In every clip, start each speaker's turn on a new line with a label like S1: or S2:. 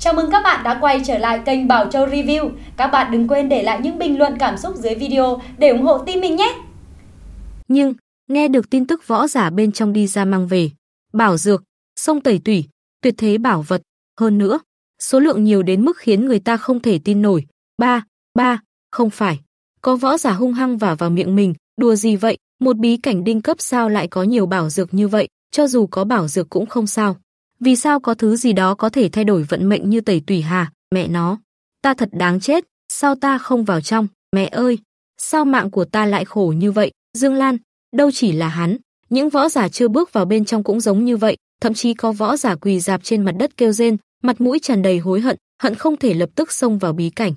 S1: Chào mừng các bạn đã quay trở lại kênh Bảo Châu Review. Các bạn đừng quên để lại những bình luận cảm xúc dưới video để ủng hộ team mình nhé. Nhưng, nghe được tin tức võ giả bên trong đi ra mang về, bảo dược, sông tẩy tủy, tuyệt thế bảo vật, hơn nữa, số lượng nhiều đến mức khiến người ta không thể tin nổi. Ba, ba, không phải. Có võ giả hung hăng vả vào miệng mình, đùa gì vậy, một bí cảnh đinh cấp sao lại có nhiều bảo dược như vậy, cho dù có bảo dược cũng không sao. Vì sao có thứ gì đó có thể thay đổi vận mệnh như tẩy tủy hà, mẹ nó. Ta thật đáng chết, sao ta không vào trong, mẹ ơi. Sao mạng của ta lại khổ như vậy, Dương Lan, đâu chỉ là hắn. Những võ giả chưa bước vào bên trong cũng giống như vậy, thậm chí có võ giả quỳ dạp trên mặt đất kêu rên, mặt mũi tràn đầy hối hận, hận không thể lập tức xông vào bí cảnh.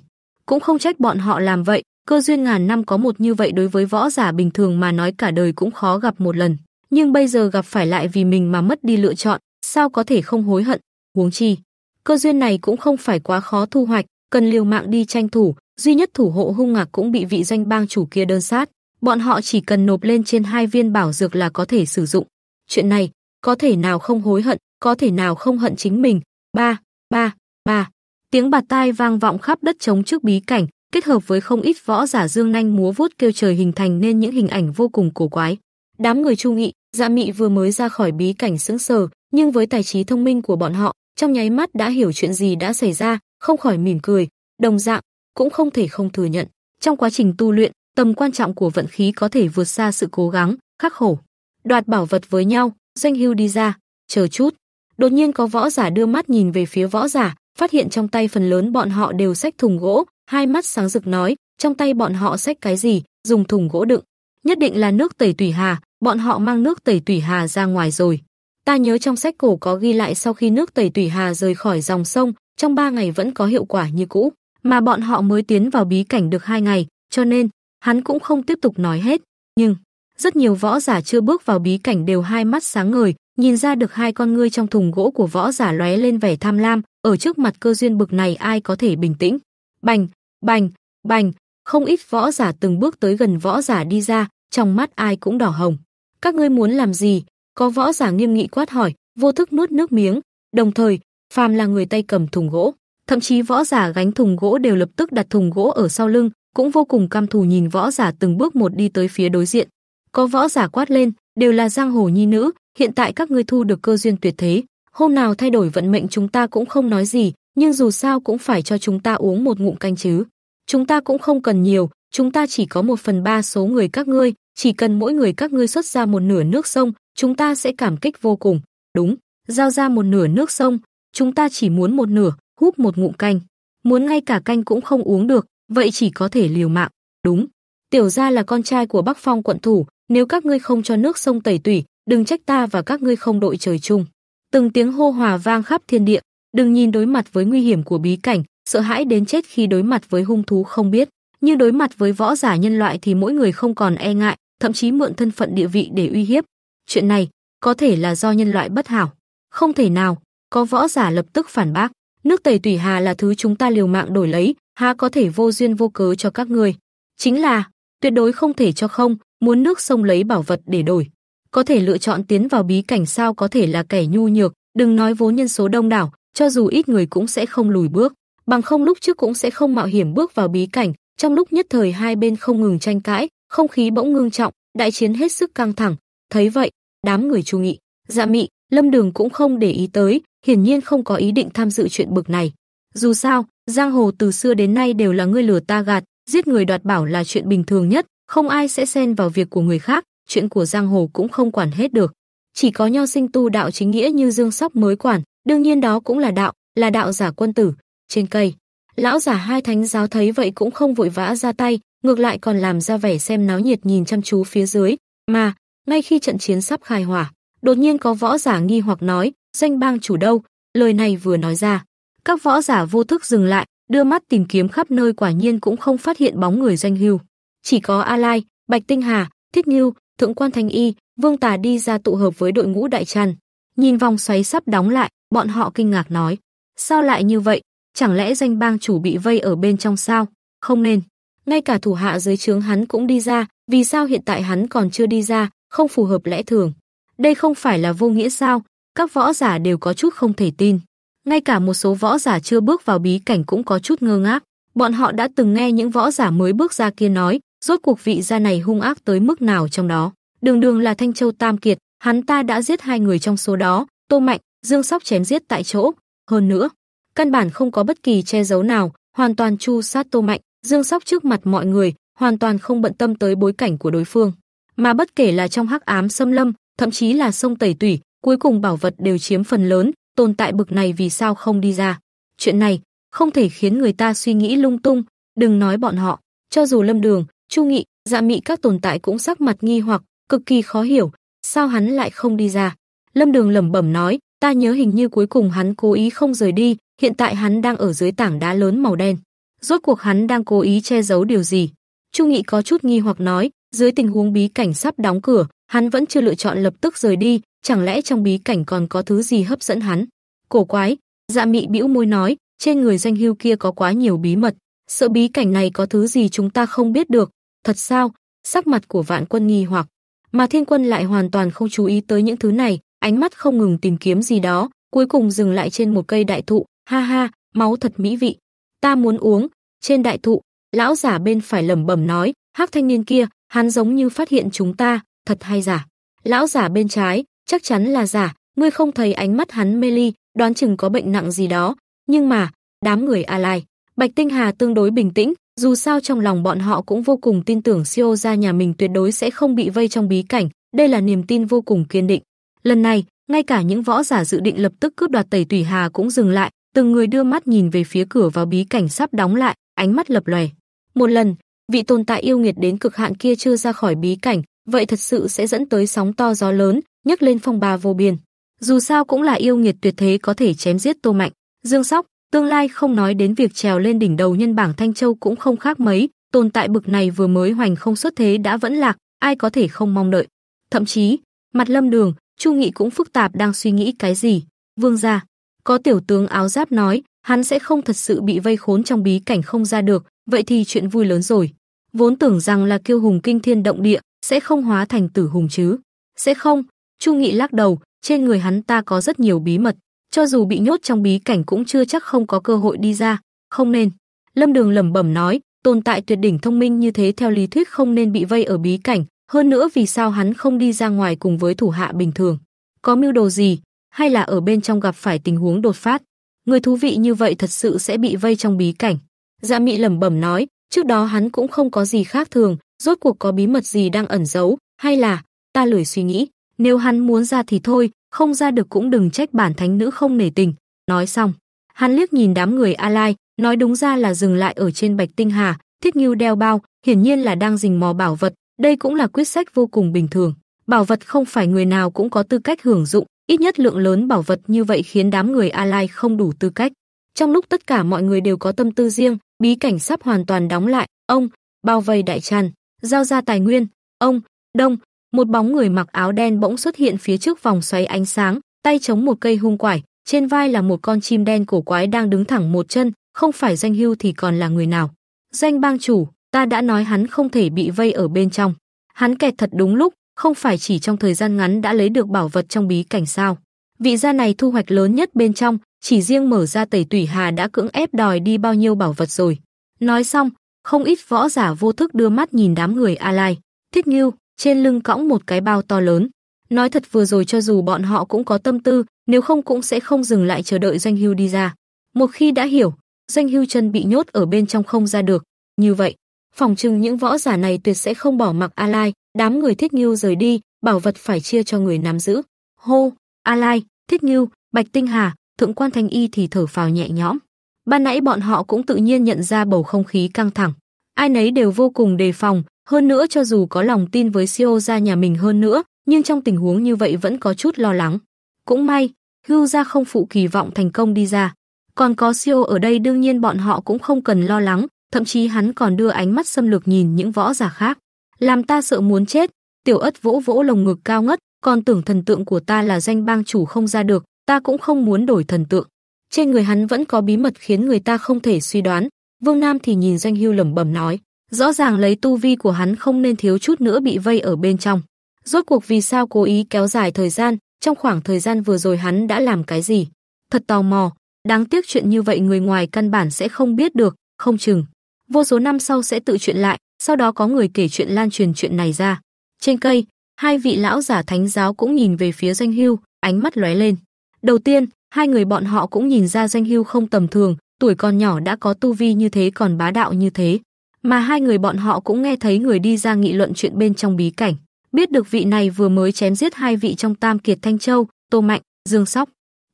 S1: Cũng không trách bọn họ làm vậy, cơ duyên ngàn năm có một như vậy đối với võ giả bình thường mà nói cả đời cũng khó gặp một lần, nhưng bây giờ gặp phải lại vì mình mà mất đi lựa chọn, sao có thể không hối hận, huống chi. Cơ duyên này cũng không phải quá khó thu hoạch, cần liều mạng đi tranh thủ, duy nhất thủ hộ hung ngạc cũng bị vị danh bang chủ kia đơn sát, bọn họ chỉ cần nộp lên trên hai viên bảo dược là có thể sử dụng. Chuyện này, có thể nào không hối hận, có thể nào không hận chính mình. Ba, ba, ba. Tiếng bạt tai vang vọng khắp đất trống trước bí cảnh, kết hợp với không ít võ giả dương nanh múa vuốt kêu trời hình thành nên những hình ảnh vô cùng cổ quái. Đám người trung nghị, dạ mị vừa mới ra khỏi bí cảnh sững sờ, nhưng với tài trí thông minh của bọn họ, trong nháy mắt đã hiểu chuyện gì đã xảy ra, không khỏi mỉm cười, đồng dạng cũng không thể không thừa nhận, trong quá trình tu luyện, tầm quan trọng của vận khí có thể vượt xa sự cố gắng, khắc khổ. Đoạt bảo vật với nhau, Doanh Hưu đi ra, chờ chút. Đột nhiên có võ giả đưa mắt nhìn về phía võ giả, phát hiện trong tay phần lớn bọn họ đều xách thùng gỗ, hai mắt sáng rực nói, trong tay bọn họ xách cái gì, dùng thùng gỗ đựng, nhất định là nước tẩy tùy hà, bọn họ mang nước tẩy tùy hà ra ngoài rồi. Ta nhớ trong sách cổ có ghi lại sau khi nước tẩy tủy hà rời khỏi dòng sông, trong ba ngày vẫn có hiệu quả như cũ, mà bọn họ mới tiến vào bí cảnh được hai ngày, cho nên hắn cũng không tiếp tục nói hết, nhưng rất nhiều võ giả chưa bước vào bí cảnh đều hai mắt sáng ngời, nhìn ra được hai con ngươi trong thùng gỗ của võ giả lóe lên vẻ tham lam, ở trước mặt cơ duyên bực này ai có thể bình tĩnh. Bành, bành, bành, không ít võ giả từng bước tới gần võ giả đi ra, trong mắt ai cũng đỏ hồng. Các ngươi muốn làm gì? Có võ giả nghiêm nghị quát hỏi, vô thức nuốt nước miếng, đồng thời, phàm là người tay cầm thùng gỗ, thậm chí võ giả gánh thùng gỗ đều lập tức đặt thùng gỗ ở sau lưng, cũng vô cùng cam thù nhìn võ giả từng bước một đi tới phía đối diện. Có võ giả quát lên, đều là giang hồ nhi nữ, hiện tại các ngươi thu được cơ duyên tuyệt thế, hôm nào thay đổi vận mệnh chúng ta cũng không nói gì, nhưng dù sao cũng phải cho chúng ta uống một ngụm canh chứ. Chúng ta cũng không cần nhiều, chúng ta chỉ có một phần ba số người các ngươi, chỉ cần mỗi người các ngươi xuất ra một nửa nước sông, chúng ta sẽ cảm kích vô cùng. Đúng, giao ra một nửa nước sông, chúng ta chỉ muốn một nửa, húp một ngụm canh. Muốn ngay cả canh cũng không uống được, vậy chỉ có thể liều mạng. Đúng, tiểu gia là con trai của Bắc Phong quận thủ, nếu các ngươi không cho nước sông tẩy tủy, đừng trách ta và các ngươi không đội trời chung. Từng tiếng hô hòa vang khắp thiên địa, đừng nhìn đối mặt với nguy hiểm của bí cảnh, sợ hãi đến chết khi đối mặt với hung thú không biết, như đối mặt với võ giả nhân loại thì mỗi người không còn e ngại, thậm chí mượn thân phận địa vị để uy hiếp. Chuyện này có thể là do nhân loại bất hảo, không thể nào, có võ giả lập tức phản bác, nước Tây tùy Hà là thứ chúng ta liều mạng đổi lấy, há có thể vô duyên vô cớ cho các người. Chính là, tuyệt đối không thể cho không, muốn nước sông lấy bảo vật để đổi. Có thể lựa chọn tiến vào bí cảnh sao có thể là kẻ nhu nhược, đừng nói vốn nhân số đông đảo, cho dù ít người cũng sẽ không lùi bước, bằng không lúc trước cũng sẽ không mạo hiểm bước vào bí cảnh, trong lúc nhất thời hai bên không ngừng tranh cãi, không khí bỗng ngưng trọng, đại chiến hết sức căng thẳng. Thấy vậy, đám người Chu Nghị, Dạ Mị, Lâm Đường cũng không để ý tới, hiển nhiên không có ý định tham dự chuyện bực này. Dù sao, giang hồ từ xưa đến nay đều là người lừa ta gạt, giết người đoạt bảo là chuyện bình thường nhất, không ai sẽ xen vào việc của người khác, chuyện của giang hồ cũng không quản hết được. Chỉ có nho sinh tu đạo chính nghĩa như Dương Sóc mới quản, đương nhiên đó cũng là đạo, là đạo giả quân tử. Trên cây, Lão giả hai thánh giáo thấy vậy cũng không vội vã ra tay, ngược lại còn làm ra vẻ xem náo nhiệt nhìn chăm chú phía dưới, mà ngay khi trận chiến sắp khai hỏa, đột nhiên có võ giả nghi hoặc nói, danh bang chủ đâu, lời này vừa nói ra. Các võ giả vô thức dừng lại, đưa mắt tìm kiếm khắp nơi quả nhiên cũng không phát hiện bóng người danh hưu. Chỉ có A Lai, Bạch Tinh Hà, thích nhiêu, Thượng Quan thành Y, Vương Tà đi ra tụ hợp với đội ngũ đại tràn. Nhìn vòng xoáy sắp đóng lại, bọn họ kinh ngạc nói, sao lại như vậy, Chẳng lẽ danh bang chủ bị vây ở bên trong sao? Không nên. Ngay cả thủ hạ dưới trướng hắn cũng đi ra, vì sao hiện tại hắn còn chưa đi ra, không phù hợp lẽ thường. Đây không phải là vô nghĩa sao? Các võ giả đều có chút không thể tin. Ngay cả một số võ giả chưa bước vào bí cảnh cũng có chút ngơ ngác. Bọn họ đã từng nghe những võ giả mới bước ra kia nói, rốt cuộc vị gia này hung ác tới mức nào trong đó. Đường đường là Thanh Châu Tam Kiệt, hắn ta đã giết hai người trong số đó, Tô Mạnh, Dương Sóc chém giết tại chỗ. Hơn nữa, căn bản không có bất kỳ che giấu nào, hoàn toàn chu sát Tô Mạnh, Dương Sóc trước mặt mọi người, hoàn toàn không bận tâm tới bối cảnh của đối phương. Mà bất kể là trong hắc ám xâm lâm, thậm chí là sông tẩy tủy, cuối cùng bảo vật đều chiếm phần lớn, tồn tại bực này vì sao không đi ra. Chuyện này không thể khiến người ta suy nghĩ lung tung, đừng nói bọn họ, cho dù Lâm Đường, Chu Nghị, Dạ Mị các tồn tại cũng sắc mặt nghi hoặc, cực kỳ khó hiểu, sao hắn lại không đi ra. Lâm Đường lẩm bẩm nói, Ta nhớ hình như cuối cùng hắn cố ý không rời đi, hiện tại hắn đang ở dưới tảng đá lớn màu đen. Rốt cuộc hắn đang cố ý che giấu điều gì? Chu Nghị có chút nghi hoặc nói, dưới tình huống bí cảnh sắp đóng cửa, hắn vẫn chưa lựa chọn lập tức rời đi, chẳng lẽ trong bí cảnh còn có thứ gì hấp dẫn hắn? Cổ quái, Dạ Mị bĩu môi nói, trên người danh hưu kia có quá nhiều bí mật, sợ bí cảnh này có thứ gì chúng ta không biết được, thật sao? Sắc mặt của Vạn Quân nghi hoặc, mà Thiên Quân lại hoàn toàn không chú ý tới những thứ này, ánh mắt không ngừng tìm kiếm gì đó, cuối cùng dừng lại trên một cây đại thụ, ha ha, máu thật mỹ vị. Ta muốn uống. Trên đại thụ, lão giả bên phải lẩm bẩm nói, hắc thanh niên kia, hắn giống như phát hiện chúng ta, thật hay giả. Lão giả bên trái, chắc chắn là giả, ngươi không thấy ánh mắt hắn mê ly, đoán chừng có bệnh nặng gì đó, nhưng mà, đám người A Lai, Bạch Tinh Hà tương đối bình tĩnh, dù sao trong lòng bọn họ cũng vô cùng tin tưởng siêu gia nhà mình tuyệt đối sẽ không bị vây trong bí cảnh, đây là niềm tin vô cùng kiên định. Lần này, ngay cả những võ giả dự định lập tức cướp đoạt Tẩy tùy Hà cũng dừng lại, từng người đưa mắt nhìn về phía cửa vào bí cảnh sắp đóng lại, ánh mắt lập lòe. Một lần, vị tồn tại yêu nghiệt đến cực hạn kia chưa ra khỏi bí cảnh, vậy thật sự sẽ dẫn tới sóng to gió lớn, nhấc lên phong ba vô biên. Dù sao cũng là yêu nghiệt tuyệt thế có thể chém giết Tô Mạnh, Dương Sóc, tương lai không nói đến việc trèo lên đỉnh đầu nhân bảng Thanh Châu cũng không khác mấy, tồn tại bực này vừa mới hoành không xuất thế đã vẫn lạc, ai có thể không mong đợi. Thậm chí, mặt Lâm Đường, Chu Nghị cũng phức tạp đang suy nghĩ cái gì. Vương gia, có tiểu tướng áo giáp nói, hắn sẽ không thật sự bị vây khốn trong bí cảnh không ra được, vậy thì chuyện vui lớn rồi. Vốn tưởng rằng là kiêu hùng kinh thiên động địa, sẽ không hóa thành tử hùng chứ. Sẽ không, Chu Nghị lắc đầu, trên người hắn ta có rất nhiều bí mật, cho dù bị nhốt trong bí cảnh cũng chưa chắc không có cơ hội đi ra, không nên. Lâm Đường lẩm bẩm nói, tồn tại tuyệt đỉnh thông minh như thế theo lý thuyết không nên bị vây ở bí cảnh, hơn nữa vì sao hắn không đi ra ngoài cùng với thủ hạ bình thường? Có mưu đồ gì? Hay là ở bên trong gặp phải tình huống đột phát? Người thú vị như vậy thật sự sẽ bị vây trong bí cảnh. Dạ Mị lẩm bẩm nói, trước đó hắn cũng không có gì khác thường, rốt cuộc có bí mật gì đang ẩn giấu, hay là ta lười suy nghĩ, nếu hắn muốn ra thì thôi, không ra được cũng đừng trách bản thánh nữ không nể tình. Nói xong, hắn liếc nhìn đám người A Lai, nói đúng ra là dừng lại ở trên Bạch Tinh Hà, Thiết Ngưu đeo bao, hiển nhiên là đang rình mò bảo vật, đây cũng là quyết sách vô cùng bình thường. Bảo vật không phải người nào cũng có tư cách hưởng dụng, ít nhất lượng lớn bảo vật như vậy khiến đám người a lai không đủ tư cách. Trong lúc tất cả mọi người đều có tâm tư riêng, bí cảnh sắp hoàn toàn đóng lại, ông bao vây đại tràn, giao ra tài nguyên, ông đông, một bóng người mặc áo đen bỗng xuất hiện phía trước vòng xoáy ánh sáng, tay chống một cây hung quải, trên vai là một con chim đen cổ quái đang đứng thẳng một chân, không phải danh hưu thì còn là người nào. Danh bang chủ, ta đã nói hắn không thể bị vây ở bên trong. Hắn kẹt thật đúng lúc, không phải chỉ trong thời gian ngắn đã lấy được bảo vật trong bí cảnh sao. Vị gia này thu hoạch lớn nhất bên trong, chỉ riêng mở ra tẩy tủy hà đã cưỡng ép đòi đi bao nhiêu bảo vật rồi. Nói xong, không ít võ giả vô thức đưa mắt nhìn đám người A Lai. Thích Nghiêu, trên lưng cõng một cái bao to lớn. Nói thật vừa rồi cho dù bọn họ cũng có tâm tư, nếu không cũng sẽ không dừng lại chờ đợi Doanh Hưu đi ra. Một khi đã hiểu, Doanh Hưu chân bị nhốt ở bên trong không ra được. Như vậy, phòng chừng những võ giả này tuyệt sẽ không bỏ mặc A Lai, đám người Thích Ngưu rời đi, bảo vật phải chia cho người nắm giữ. Hô, A Lai, Thích Ngưu, Bạch Tinh Hà, Thượng quan Thanh Y thì thở phào nhẹ nhõm. Ban nãy bọn họ cũng tự nhiên nhận ra bầu không khí căng thẳng, ai nấy đều vô cùng đề phòng, hơn nữa cho dù có lòng tin với CEO gia nhà mình hơn nữa, nhưng trong tình huống như vậy vẫn có chút lo lắng. Cũng may, Hưu gia không phụ kỳ vọng thành công đi ra. Còn có CEO ở đây đương nhiên bọn họ cũng không cần lo lắng, thậm chí hắn còn đưa ánh mắt xâm lược nhìn những võ giả khác, làm ta sợ muốn chết. Tiểu Ất vỗ vỗ lồng ngực cao ngất, còn tưởng thần tượng của ta là danh bang chủ không ra được, ta cũng không muốn đổi thần tượng. Trên người hắn vẫn có bí mật khiến người ta không thể suy đoán. Vương Nam thì nhìn Doanh Hưu lẩm bẩm nói, rõ ràng lấy tu vi của hắn không nên thiếu chút nữa bị vây ở bên trong. Rốt cuộc vì sao cố ý kéo dài thời gian, trong khoảng thời gian vừa rồi hắn đã làm cái gì? Thật tò mò, đáng tiếc chuyện như vậy người ngoài căn bản sẽ không biết được, không chừng vô số năm sau sẽ tự chuyện lại, sau đó có người kể chuyện lan truyền chuyện này ra. Trên cây, hai vị lão giả thánh giáo cũng nhìn về phía danh Hưu, ánh mắt lóe lên. Đầu tiên, hai người bọn họ cũng nhìn ra danh Hưu không tầm thường, tuổi còn nhỏ đã có tu vi như thế còn bá đạo như thế. Mà hai người bọn họ cũng nghe thấy người đi ra nghị luận chuyện bên trong bí cảnh, biết được vị này vừa mới chém giết hai vị trong Tam Kiệt Thanh Châu, Tô Mạnh, Dương Sóc.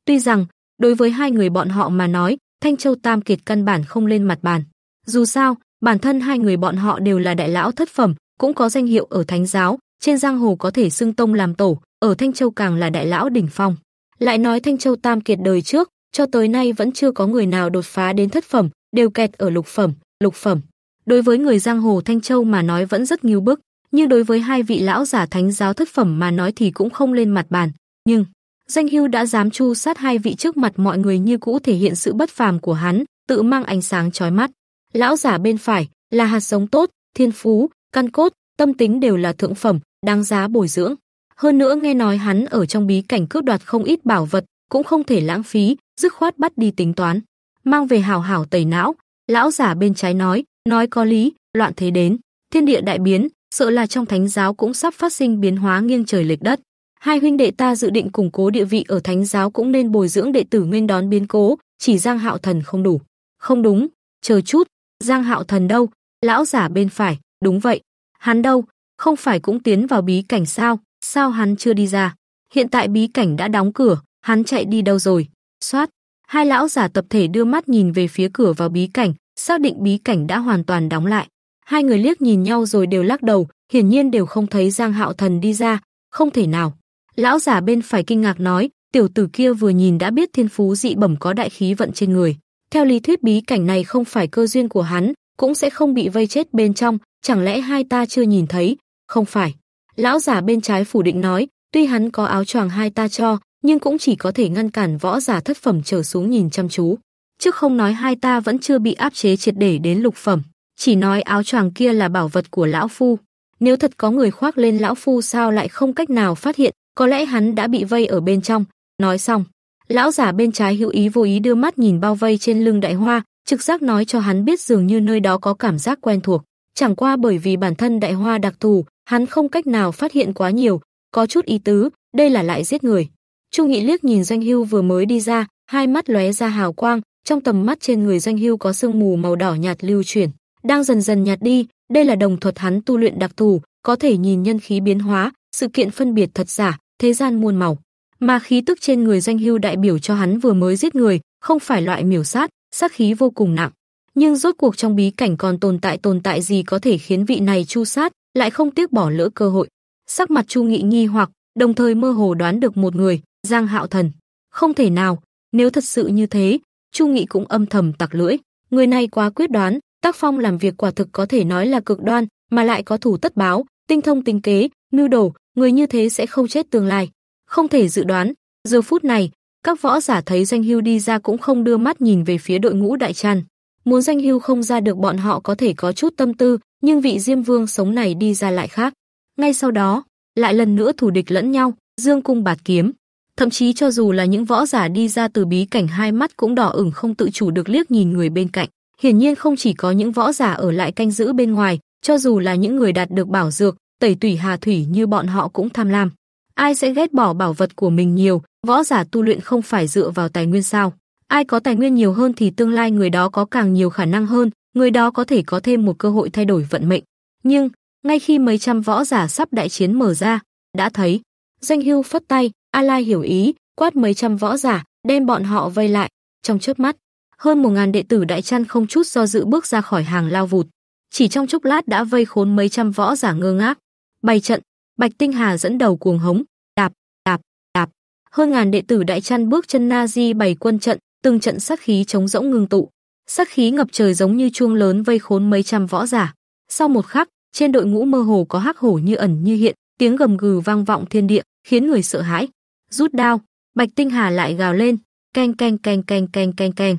S1: Tuy rằng, đối với hai người bọn họ mà nói, Thanh Châu Tam Kiệt căn bản không lên mặt bàn, dù sao, bản thân hai người bọn họ đều là đại lão thất phẩm, cũng có danh hiệu ở thánh giáo, trên giang hồ có thể xưng tông làm tổ, ở Thanh Châu càng là đại lão đỉnh phong. Lại nói Thanh Châu tam kiệt đời trước, cho tới nay vẫn chưa có người nào đột phá đến thất phẩm, đều kẹt ở lục phẩm, lục phẩm. Đối với người giang hồ Thanh Châu mà nói vẫn rất nghiêu bức, nhưng đối với hai vị lão giả thánh giáo thất phẩm mà nói thì cũng không lên mặt bàn. Nhưng, danh hưu đã dám chu sát hai vị trước mặt mọi người như cũ thể hiện sự bất phàm của hắn, tự mang ánh sáng chói mắt. Lão giả bên phải là hạt giống tốt, thiên phú, căn cốt, tâm tính đều là thượng phẩm, đáng giá bồi dưỡng. Hơn nữa nghe nói hắn ở trong bí cảnh cướp đoạt không ít bảo vật, cũng không thể lãng phí, dứt khoát bắt đi tính toán, mang về hào hảo tẩy não. Lão giả bên trái nói, nói có lý, loạn thế đến, thiên địa đại biến, sợ là trong thánh giáo cũng sắp phát sinh biến hóa nghiêng trời lệch đất. Hai huynh đệ ta dự định củng cố địa vị ở thánh giáo cũng nên bồi dưỡng đệ tử nghênh đón biến cố, chỉ Giang Hạo Thần không đủ. Không đúng, chờ chút, Giang Hạo Thần đâu? Lão giả bên phải, đúng vậy. Hắn đâu? Không phải cũng tiến vào bí cảnh sao? Sao hắn chưa đi ra? Hiện tại bí cảnh đã đóng cửa, hắn chạy đi đâu rồi? Xoát, hai lão giả tập thể đưa mắt nhìn về phía cửa vào bí cảnh, xác định bí cảnh đã hoàn toàn đóng lại. Hai người liếc nhìn nhau rồi đều lắc đầu, hiển nhiên đều không thấy Giang Hạo Thần đi ra, không thể nào. Lão giả bên phải kinh ngạc nói, tiểu tử kia vừa nhìn đã biết thiên phú dị bẩm có đại khí vận trên người. Theo lý thuyết bí cảnh này không phải cơ duyên của hắn, cũng sẽ không bị vây chết bên trong, chẳng lẽ hai ta chưa nhìn thấy? Không phải. Lão giả bên trái phủ định nói, tuy hắn có áo choàng hai ta cho, nhưng cũng chỉ có thể ngăn cản võ giả thất phẩm trở xuống nhìn chăm chú. Chứ không nói hai ta vẫn chưa bị áp chế triệt để đến lục phẩm, chỉ nói áo choàng kia là bảo vật của lão phu. Nếu thật có người khoác lên lão phu sao lại không cách nào phát hiện, có lẽ hắn đã bị vây ở bên trong. Nói xong, Lão giả bên trái hữu ý vô ý đưa mắt nhìn bao vây trên lưng đại hoa, trực giác nói cho hắn biết dường như nơi đó có cảm giác quen thuộc. Chẳng qua bởi vì bản thân đại hoa đặc thù, hắn không cách nào phát hiện quá nhiều, có chút ý tứ, đây là lại giết người. Chu Nghị liếc nhìn Doanh Hưu vừa mới đi ra, hai mắt lóe ra hào quang, trong tầm mắt trên người Doanh Hưu có sương mù màu đỏ nhạt lưu chuyển, đang dần dần nhạt đi, đây là đồng thuật hắn tu luyện đặc thù, có thể nhìn nhân khí biến hóa, sự kiện phân biệt thật giả, thế gian muôn màu mà khí tức trên người danh hưu đại biểu cho hắn vừa mới giết người, không phải loại miểu sát, sát khí vô cùng nặng. Nhưng rốt cuộc trong bí cảnh còn tồn tại tồn tại gì có thể khiến vị này chu sát, lại không tiếc bỏ lỡ cơ hội. Sắc mặt Chu Nghị nghi hoặc, đồng thời mơ hồ đoán được một người, Giang Hạo Thần. Không thể nào, nếu thật sự như thế, Chu Nghị cũng âm thầm tặc lưỡi, người này quá quyết đoán, tác phong làm việc quả thực có thể nói là cực đoan, mà lại có thủ tất báo, tinh thông tính kế, mưu đồ, người như thế sẽ không chết tương lai. Không thể dự đoán, giờ phút này, các võ giả thấy danh Hưu đi ra cũng không đưa mắt nhìn về phía đội ngũ đại tràn. Muốn danh Hưu không ra được bọn họ có thể có chút tâm tư, nhưng vị Diêm Vương sống này đi ra lại khác. Ngay sau đó, lại lần nữa thủ địch lẫn nhau, dương cung bạt kiếm. Thậm chí cho dù là những võ giả đi ra từ bí cảnh hai mắt cũng đỏ ửng không tự chủ được liếc nhìn người bên cạnh. Hiển nhiên không chỉ có những võ giả ở lại canh giữ bên ngoài, cho dù là những người đạt được bảo dược, tẩy tủy hà thủy như bọn họ cũng tham lam. Ai sẽ ghét bỏ bảo vật của mình nhiều, võ giả tu luyện không phải dựa vào tài nguyên sao? Ai có tài nguyên nhiều hơn thì tương lai người đó có càng nhiều khả năng hơn, người đó có thể có thêm một cơ hội thay đổi vận mệnh. Nhưng, ngay khi mấy trăm võ giả sắp đại chiến mở ra, đã thấy, danh hưu phất tay, A Lai hiểu ý, quát mấy trăm võ giả, đem bọn họ vây lại, trong chớp mắt, hơn một ngàn đệ tử đại chăn không chút do dự bước ra khỏi hàng lao vụt. Chỉ trong chốc lát đã vây khốn mấy trăm võ giả ngơ ngác. Bày trận, Bạch Tinh Hà dẫn đầu cuồng hống, đạp, đạp, đạp. Hơn ngàn đệ tử đại chăn bước chân na di bày quân trận, từng trận sát khí chống rỗng ngưng tụ. Sát khí ngập trời giống như chuông lớn vây khốn mấy trăm võ giả. Sau một khắc, trên đội ngũ mơ hồ có hắc hổ như ẩn như hiện, tiếng gầm gừ vang vọng thiên địa, khiến người sợ hãi. Rút đao, Bạch Tinh Hà lại gào lên, keng keng keng keng keng keng keng.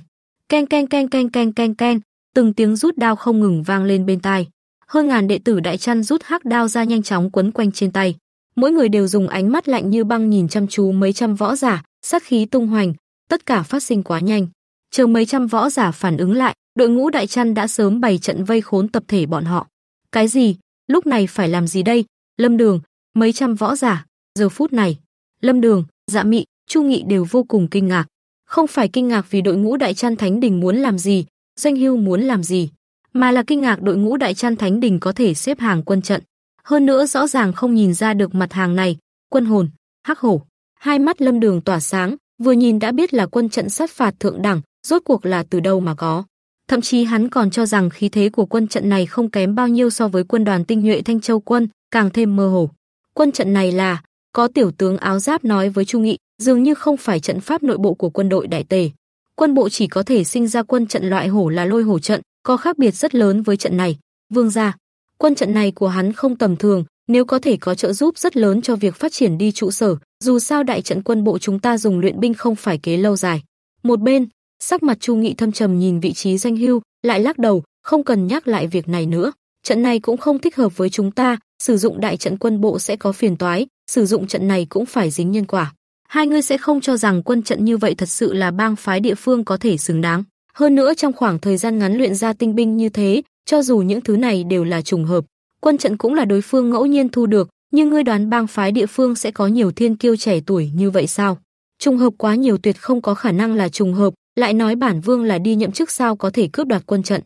S1: Keng keng keng keng keng keng keng, từng tiếng rút đao không ngừng vang lên bên tai hơn ngàn đệ tử đại chăn rút hắc đao ra nhanh chóng quấn quanh trên tay. Mỗi người đều dùng ánh mắt lạnh như băng nhìn chăm chú mấy trăm võ giả, sát khí tung hoành, tất cả phát sinh quá nhanh. Chờ mấy trăm võ giả phản ứng lại, đội ngũ đại chăn đã sớm bày trận vây khốn tập thể bọn họ. Cái gì? Lúc này phải làm gì đây? Lâm Đường, mấy trăm võ giả, giờ phút này. Lâm Đường, Dạ Mị, Chu Nghị đều vô cùng kinh ngạc. Không phải kinh ngạc vì đội ngũ đại chăn thánh đình muốn làm gì, Doanh Hưu muốn làm gì, mà là kinh ngạc đội ngũ đại chăn thánh đình có thể xếp hàng quân trận. Hơn nữa rõ ràng không nhìn ra được mặt hàng này, quân hồn, hắc hổ. Hai mắt Lâm Đường tỏa sáng, vừa nhìn đã biết là quân trận sát phạt thượng đẳng, rốt cuộc là từ đâu mà có. Thậm chí hắn còn cho rằng khí thế của quân trận này không kém bao nhiêu so với quân đoàn tinh nhuệ Thanh Châu quân, càng thêm mơ hồ. Quân trận này là, có tiểu tướng áo giáp nói với Chu Nghị, dường như không phải trận pháp nội bộ của quân đội đại tề. Quân bộ chỉ có thể sinh ra quân trận loại hổ là lôi hổ trận, có khác biệt rất lớn với trận này. Vương gia, quân trận này của hắn không tầm thường, nếu có thể có trợ giúp rất lớn cho việc phát triển đi trụ sở, dù sao đại trận quân bộ chúng ta dùng luyện binh không phải kế lâu dài. Một bên, sắc mặt Chu Nghị thâm trầm nhìn vị trí danh hưu, lại lắc đầu, không cần nhắc lại việc này nữa. Trận này cũng không thích hợp với chúng ta, sử dụng đại trận quân bộ sẽ có phiền toái, sử dụng trận này cũng phải dính nhân quả. Hai người sẽ không cho rằng quân trận như vậy thật sự là bang phái địa phương có thể xứng đáng. Hơn nữa trong khoảng thời gian ngắn luyện ra tinh binh như thế, cho dù những thứ này đều là trùng hợp, quân trận cũng là đối phương ngẫu nhiên thu được, nhưng ngươi đoán bang phái địa phương sẽ có nhiều thiên kiêu trẻ tuổi như vậy sao? Trùng hợp quá nhiều tuyệt không có khả năng là trùng hợp, lại nói bản vương là đi nhậm chức sao có thể cướp đoạt quân trận.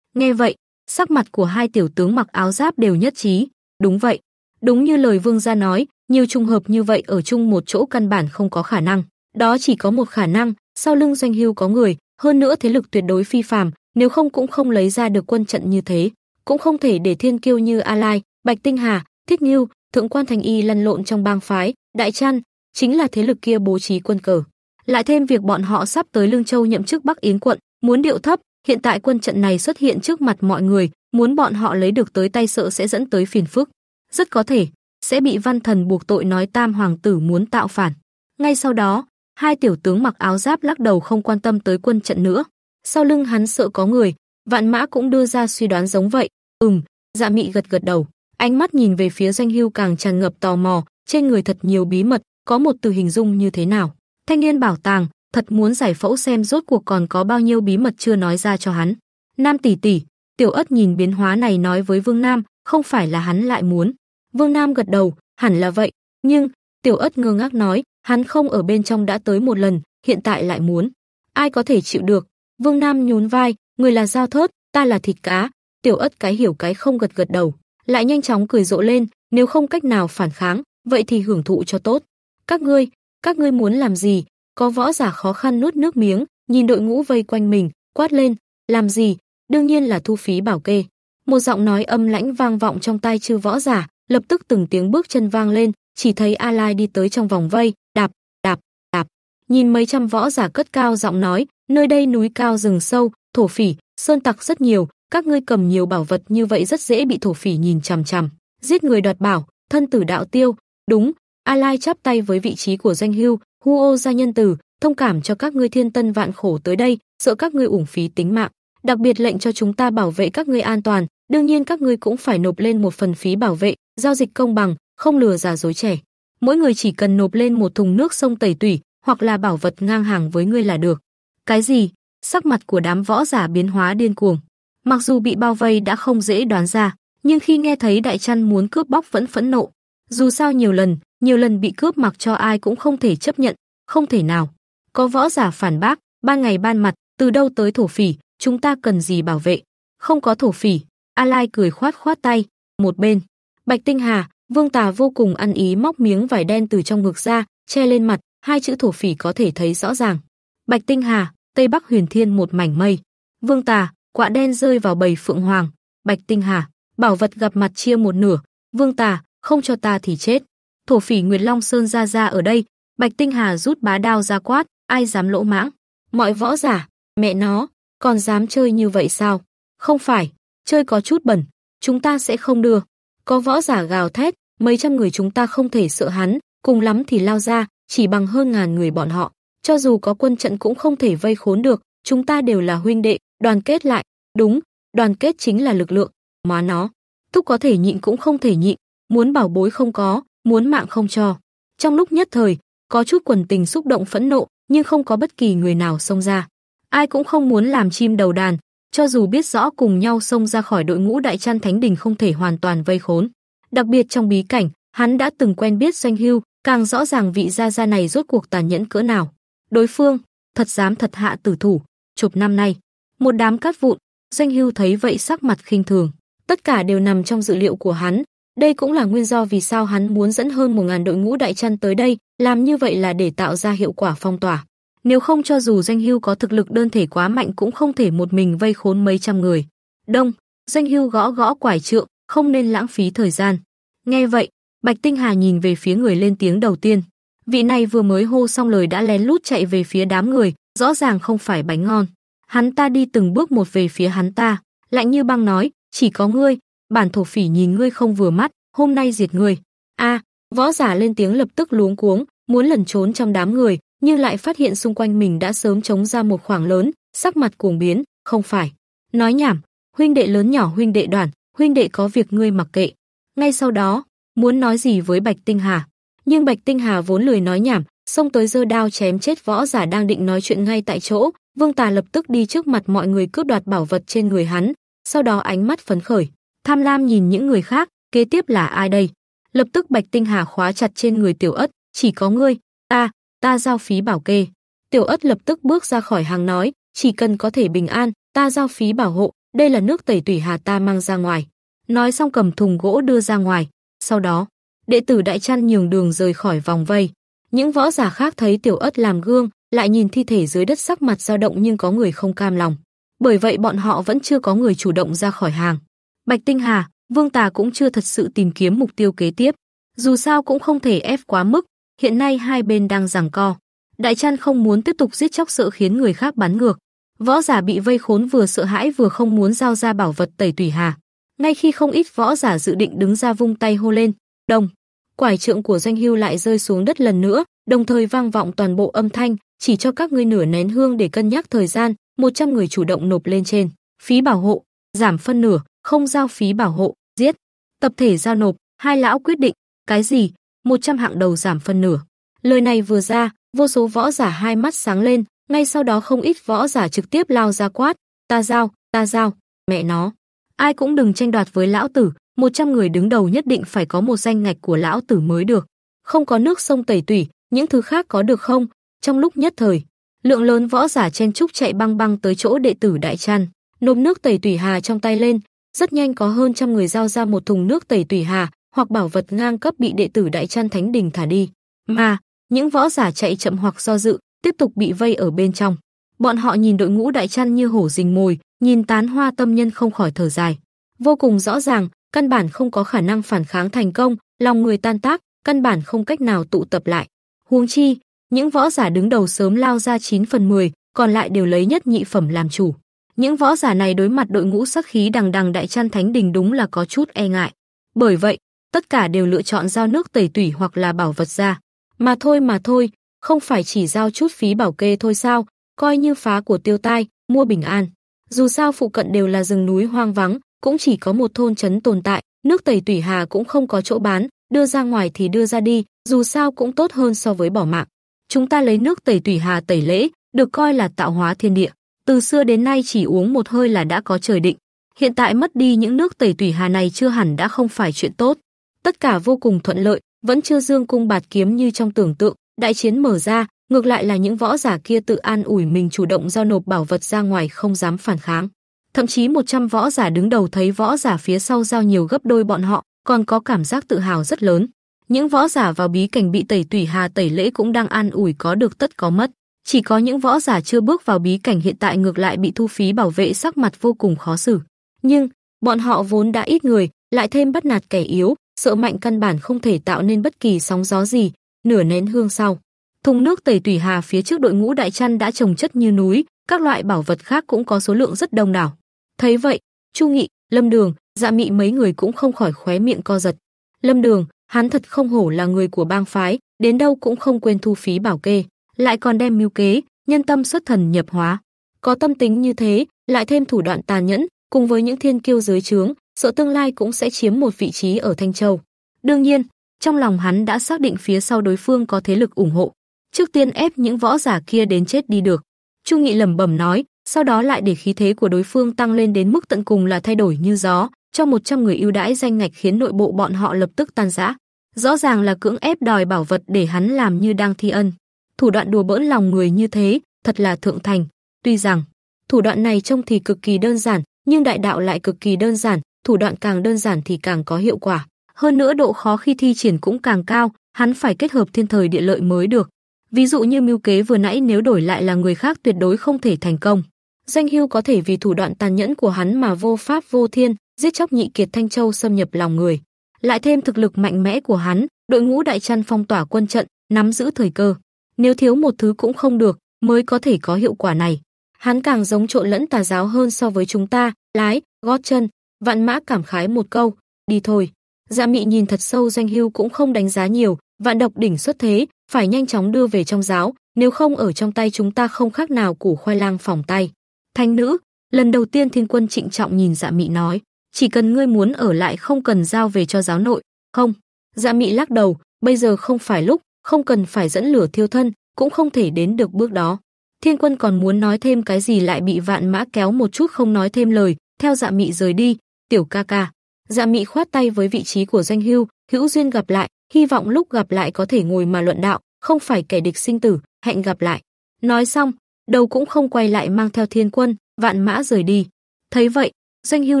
S1: Nghe vậy, sắc mặt của hai tiểu tướng mặc áo giáp đều nhất trí, đúng vậy. Đúng như lời vương gia nói, nhiều trùng hợp như vậy ở chung một chỗ căn bản không có khả năng. Đó chỉ có một khả năng, sau lưng doanh hưu có người, hơn nữa thế lực tuyệt đối phi phàm, nếu không cũng không lấy ra được quân trận như thế, cũng không thể để thiên kiêu như A Lai, Bạch Tinh Hà, Thiết Nghiêu, Thượng Quan Thành Y lăn lộn trong bang phái, đại chăn, chính là thế lực kia bố trí quân cờ. Lại thêm việc bọn họ sắp tới Lương Châu nhậm chức Bắc Yến quận, muốn điệu thấp, hiện tại quân trận này xuất hiện trước mặt mọi người, muốn bọn họ lấy được tới tay sợ sẽ dẫn tới phiền phức. Rất có thể, sẽ bị văn thần buộc tội nói tam hoàng tử muốn tạo phản. Ngay sau đó, Hai tiểu tướng mặc áo giáp lắc đầu không quan tâm tới quân trận nữa. Sau lưng hắn sợ có người, vạn mã cũng đưa ra suy đoán giống vậy. Ừm, dạ mị gật gật đầu. Ánh mắt nhìn về phía doanh hưu càng tràn ngập tò mò, trên người thật nhiều bí mật, có một từ hình dung như thế nào. Thanh niên bảo tàng, thật muốn giải phẫu xem rốt cuộc còn có bao nhiêu bí mật chưa nói ra cho hắn. Nam tỷ tỷ, tiểu ất nhìn biến hóa này nói với Vương Nam, không phải là hắn lại muốn. Vương Nam gật đầu, hẳn là vậy, nhưng tiểu ất ngơ ngác nói, Hắn không ở bên trong đã tới một lần, hiện tại lại muốn. Ai có thể chịu được? Vương Nam nhún vai, người là dao thớt, ta là thịt cá. Tiểu ất cái hiểu cái không gật gật đầu, lại nhanh chóng cười rộ lên, nếu không cách nào phản kháng, vậy thì hưởng thụ cho tốt. Các ngươi, các ngươi muốn làm gì? Có võ giả khó khăn nuốt nước miếng, nhìn đội ngũ vây quanh mình, quát lên, làm gì? Đương nhiên là thu phí bảo kê. Một giọng nói âm lãnh vang vọng trong tai chư võ giả, lập tức từng tiếng bước chân vang lên, chỉ thấy A Lai đi tới trong vòng vây, đạp, đạp, đạp. Nhìn mấy trăm võ giả cất cao giọng nói, nơi đây núi cao rừng sâu, thổ phỉ, sơn tặc rất nhiều, các ngươi cầm nhiều bảo vật như vậy rất dễ bị thổ phỉ nhìn chằm chằm, giết người đoạt bảo, thân tử đạo tiêu, đúng, A Lai chắp tay với vị trí của danh hưu, hu ô gia nhân tử, thông cảm cho các ngươi thiên tân vạn khổ tới đây, sợ các ngươi ủng phí tính mạng, đặc biệt lệnh cho chúng ta bảo vệ các ngươi an toàn, đương nhiên các ngươi cũng phải nộp lên một phần phí bảo vệ, giao dịch công bằng, không lừa già dối trẻ. Mỗi người chỉ cần nộp lên một thùng nước sông tẩy tủy hoặc là bảo vật ngang hàng với ngươi là được. Cái gì? Sắc mặt của đám võ giả biến hóa điên cuồng. Mặc dù bị bao vây đã không dễ đoán ra, nhưng khi nghe thấy đại chăn muốn cướp bóc vẫn phẫn nộ. Dù sao nhiều lần, nhiều lần bị cướp mặc cho ai cũng không thể chấp nhận, không thể nào. Có võ giả phản bác, ban ngày ban mặt, từ đâu tới thổ phỉ, chúng ta cần gì bảo vệ? Không có thổ phỉ, A Lai cười khoát khoát tay, một bên. Bạch Tinh Hà, Vương Tà vô cùng ăn ý móc miếng vải đen từ trong ngực ra, che lên mặt, hai chữ thổ phỉ có thể thấy rõ ràng. Bạch Tinh Hà, Tây Bắc Huyền Thiên một mảnh mây. Vương Tà, quạ đen rơi vào bầy phượng hoàng. Bạch Tinh Hà, bảo vật gặp mặt chia một nửa. Vương Tà, không cho ta thì chết. Thổ phỉ Nguyệt Long Sơn ra ra ở đây. Bạch Tinh Hà rút bá đao ra quát, ai dám lỗ mãng. Mọi võ giả, mẹ nó, còn dám chơi như vậy sao? Không phải, chơi có chút bẩn, chúng ta sẽ không đưa. Có võ giả gào thét, mấy trăm người chúng ta không thể sợ hắn, cùng lắm thì lao ra, chỉ bằng hơn ngàn người bọn họ, cho dù có quân trận cũng không thể vây khốn được, chúng ta đều là huynh đệ, đoàn kết lại, đúng, đoàn kết chính là lực lượng, má nó, thúc có thể nhịn cũng không thể nhịn, muốn bảo bối không có, muốn mạng không cho. Trong lúc nhất thời, có chút quần tình xúc động phẫn nộ, nhưng không có bất kỳ người nào xông ra. Ai cũng không muốn làm chim đầu đàn, cho dù biết rõ cùng nhau xông ra khỏi đội ngũ đại chăn thánh đình không thể hoàn toàn vây khốn, đặc biệt trong bí cảnh, hắn đã từng quen biết Doanh Hưu, càng rõ ràng vị gia gia này rốt cuộc tàn nhẫn cỡ nào. Đối phương, thật dám thật hạ tử thủ, chụp năm nay. Một đám cát vụn, Doanh Hưu thấy vậy sắc mặt khinh thường. Tất cả đều nằm trong dự liệu của hắn. Đây cũng là nguyên do vì sao hắn muốn dẫn hơn một ngàn đội ngũ đại chăn tới đây, làm như vậy là để tạo ra hiệu quả phong tỏa. Nếu không cho dù danh Hưu có thực lực đơn thể quá mạnh cũng không thể một mình vây khốn mấy trăm người. Đông, danh Hưu gõ gõ quải trượng, không nên lãng phí thời gian. Nghe vậy, Bạch Tinh Hà nhìn về phía người lên tiếng đầu tiên. Vị này vừa mới hô xong lời đã lén lút chạy về phía đám người, rõ ràng không phải bánh ngon. Hắn ta đi từng bước một về phía hắn ta, lạnh như băng nói, chỉ có ngươi, bản thổ phỉ nhìn ngươi không vừa mắt, hôm nay diệt ngươi. A, võ giả lên tiếng lập tức luống cuống, muốn lẩn trốn trong đám người, như lại phát hiện xung quanh mình đã sớm trống ra một khoảng lớn, sắc mặt cuồng biến, không phải. Nói nhảm, huynh đệ lớn nhỏ huynh đệ đoàn, huynh đệ có việc ngươi mặc kệ. Ngay sau đó, muốn nói gì với Bạch Tinh Hà, nhưng Bạch Tinh Hà vốn lười nói nhảm, xông tới giơ đao chém chết võ giả đang định nói chuyện ngay tại chỗ, Vương Tà lập tức đi trước mặt mọi người cướp đoạt bảo vật trên người hắn, sau đó ánh mắt phấn khởi, tham lam nhìn những người khác, kế tiếp là ai đây? Lập tức Bạch Tinh Hà khóa chặt trên người Tiểu Ất, chỉ có ngươi, ta, ta giao phí bảo kê. Tiểu ất lập tức bước ra khỏi hàng nói, chỉ cần có thể bình an, ta giao phí bảo hộ, đây là nước tẩy tủy hà ta mang ra ngoài. Nói xong cầm thùng gỗ đưa ra ngoài, sau đó, đệ tử đại chăn nhường đường rời khỏi vòng vây. Những võ giả khác thấy tiểu ất làm gương, lại nhìn thi thể dưới đất sắc mặt dao động nhưng có người không cam lòng. Bởi vậy bọn họ vẫn chưa có người chủ động ra khỏi hàng. Bạch Tinh Hà, Vương Tà cũng chưa thật sự tìm kiếm mục tiêu kế tiếp. Dù sao cũng không thể ép quá mức, Hiện nay hai bên đang giằng co. Đại Trăn không muốn tiếp tục giết chóc sợ khiến người khác bắn ngược. Võ giả bị vây khốn vừa sợ hãi vừa không muốn giao ra bảo vật tẩy tùy hà. Ngay khi không ít võ giả dự định đứng ra vung tay hô lên, đồng, quải trượng của doanh hưu lại rơi xuống đất lần nữa, đồng thời vang vọng toàn bộ âm thanh, chỉ cho các ngươi nửa nén hương để cân nhắc thời gian, 100 người chủ động nộp lên trên. Phí bảo hộ, giảm phân nửa, không giao phí bảo hộ, giết. Tập thể giao nộp, hai lão quyết định, cái gì, 100 hạng đầu giảm phân nửa. Lời này vừa ra, vô số võ giả hai mắt sáng lên, ngay sau đó không ít võ giả trực tiếp lao ra quát, ta giao, ta giao, mẹ nó. Ai cũng đừng tranh đoạt với lão tử, 100 người đứng đầu nhất định phải có một danh ngạch của lão tử mới được. Không có nước sông tẩy tủy, những thứ khác có được không? Trong lúc nhất thời, lượng lớn võ giả chen trúc chạy băng băng tới chỗ đệ tử đại trăn, nôm nước tẩy tủy hà trong tay lên, rất nhanh có hơn trăm người giao ra một thùng nước tẩy tủy hà, hoặc bảo vật ngang cấp bị đệ tử Đại Chân Thánh Đình thả đi, mà những võ giả chạy chậm hoặc do dự, tiếp tục bị vây ở bên trong. Bọn họ nhìn đội ngũ Đại Chân như hổ rình mồi, nhìn tán hoa tâm nhân không khỏi thở dài. Vô cùng rõ ràng, căn bản không có khả năng phản kháng thành công, lòng người tan tác, căn bản không cách nào tụ tập lại. Huống chi, những võ giả đứng đầu sớm lao ra 9 phần 10, còn lại đều lấy nhất nhị phẩm làm chủ. Những võ giả này đối mặt đội ngũ sắc khí đằng đằng đại chăn thánh đình đúng là có chút e ngại. Bởi vậy, tất cả đều lựa chọn giao nước tẩy tủy hoặc là bảo vật ra. Mà thôi mà thôi, không phải chỉ giao chút phí bảo kê thôi sao, coi như phá của tiêu tai, mua bình an. Dù sao phụ cận đều là rừng núi hoang vắng, cũng chỉ có một thôn trấn tồn tại, nước tẩy tủy hà cũng không có chỗ bán, đưa ra ngoài thì đưa ra đi, dù sao cũng tốt hơn so với bỏ mạng. Chúng ta lấy nước tẩy tủy hà tẩy lễ, được coi là tạo hóa thiên địa. Từ xưa đến nay chỉ uống một hơi là đã có trời định. Hiện tại mất đi những nước tẩy tủy hà này chưa hẳn đã không phải chuyện tốt tất cả vô cùng thuận lợi, vẫn chưa dương cung bạt kiếm như trong tưởng tượng, đại chiến mở ra, ngược lại là những võ giả kia tự an ủi mình chủ động giao nộp bảo vật ra ngoài không dám phản kháng. Thậm chí 100 võ giả đứng đầu thấy võ giả phía sau giao nhiều gấp đôi bọn họ, còn có cảm giác tự hào rất lớn. Những võ giả vào bí cảnh bị tẩy tủy hà tẩy lễ cũng đang an ủi có được tất có mất, chỉ có những võ giả chưa bước vào bí cảnh hiện tại ngược lại bị thu phí bảo vệ sắc mặt vô cùng khó xử. Nhưng, bọn họ vốn đã ít người, lại thêm bắt nạt kẻ yếu, sợ mạnh căn bản không thể tạo nên bất kỳ sóng gió gì, nửa nén hương sau. Thùng nước tẩy tủy hà phía trước đội ngũ đại chăn đã trồng chất như núi, các loại bảo vật khác cũng có số lượng rất đông đảo. Thấy vậy, Chu Nghị, Lâm Đường, Dạ Mị mấy người cũng không khỏi khóe miệng co giật. Lâm Đường, hắn thật không hổ là người của bang phái, đến đâu cũng không quên thu phí bảo kê, lại còn đem mưu kế, nhân tâm xuất thần nhập hóa. Có tâm tính như thế, lại thêm thủ đoạn tàn nhẫn, cùng với những thiên kiêu giới trướng, sợ tương lai cũng sẽ chiếm một vị trí ở Thanh Châu. Đương nhiên, trong lòng hắn đã xác định phía sau đối phương có thế lực ủng hộ, trước tiên ép những võ giả kia đến chết đi được. Chu Nghị lẩm bẩm nói, sau đó lại để khí thế của đối phương tăng lên đến mức tận cùng là thay đổi như gió, cho 100 người ưu đãi danh ngạch khiến nội bộ bọn họ lập tức tan rã. Rõ ràng là cưỡng ép đòi bảo vật để hắn làm như đang thi ân. Thủ đoạn đùa bỡn lòng người như thế, thật là thượng thành. Tuy rằng, thủ đoạn này trông thì cực kỳ đơn giản, nhưng đại đạo lại cực kỳ đơn giản, thủ đoạn càng đơn giản thì càng có hiệu quả. Hơn nữa độ khó khi thi triển cũng càng cao, hắn phải kết hợp thiên thời địa lợi mới được. Ví dụ như mưu kế vừa nãy nếu đổi lại là người khác tuyệt đối không thể thành công. Danh Hưu có thể vì thủ đoạn tàn nhẫn của hắn mà vô pháp vô thiên, giết chóc nhị kiệt Thanh Châu xâm nhập lòng người. Lại thêm thực lực mạnh mẽ của hắn, đội ngũ đại chăn phong tỏa quân trận, nắm giữ thời cơ. Nếu thiếu một thứ cũng không được, mới có thể có hiệu quả này. Hắn càng giống trộn lẫn tà giáo hơn so với chúng ta, lái, gót chân, Vạn mã cảm khái một câu, đi thôi. Dạ mị nhìn thật sâu doanh hưu cũng không đánh giá nhiều, vạn độc đỉnh xuất thế, phải nhanh chóng đưa về trong giáo, nếu không ở trong tay chúng ta không khác nào củ khoai lang phòng tay. Thanh nữ, lần đầu tiên thiên quân trịnh trọng nhìn dạ mị nói, chỉ cần ngươi muốn ở lại không cần giao về cho giáo nội, không. Dạ mị lắc đầu, bây giờ không phải lúc, không cần phải dẫn lửa thiêu thân, cũng không thể đến được bước đó. Thiên quân còn muốn nói thêm cái gì lại bị vạn mã kéo một chút không nói thêm lời, theo dạ mị rời đi, Tiểu ca ca. Dạ Mị khoát tay với vị trí của Doanh Hưu, hữu duyên gặp lại, hy vọng lúc gặp lại có thể ngồi mà luận đạo, không phải kẻ địch sinh tử, hẹn gặp lại. Nói xong, đầu cũng không quay lại mang theo Thiên Quân, vạn mã rời đi. Thấy vậy, Doanh Hưu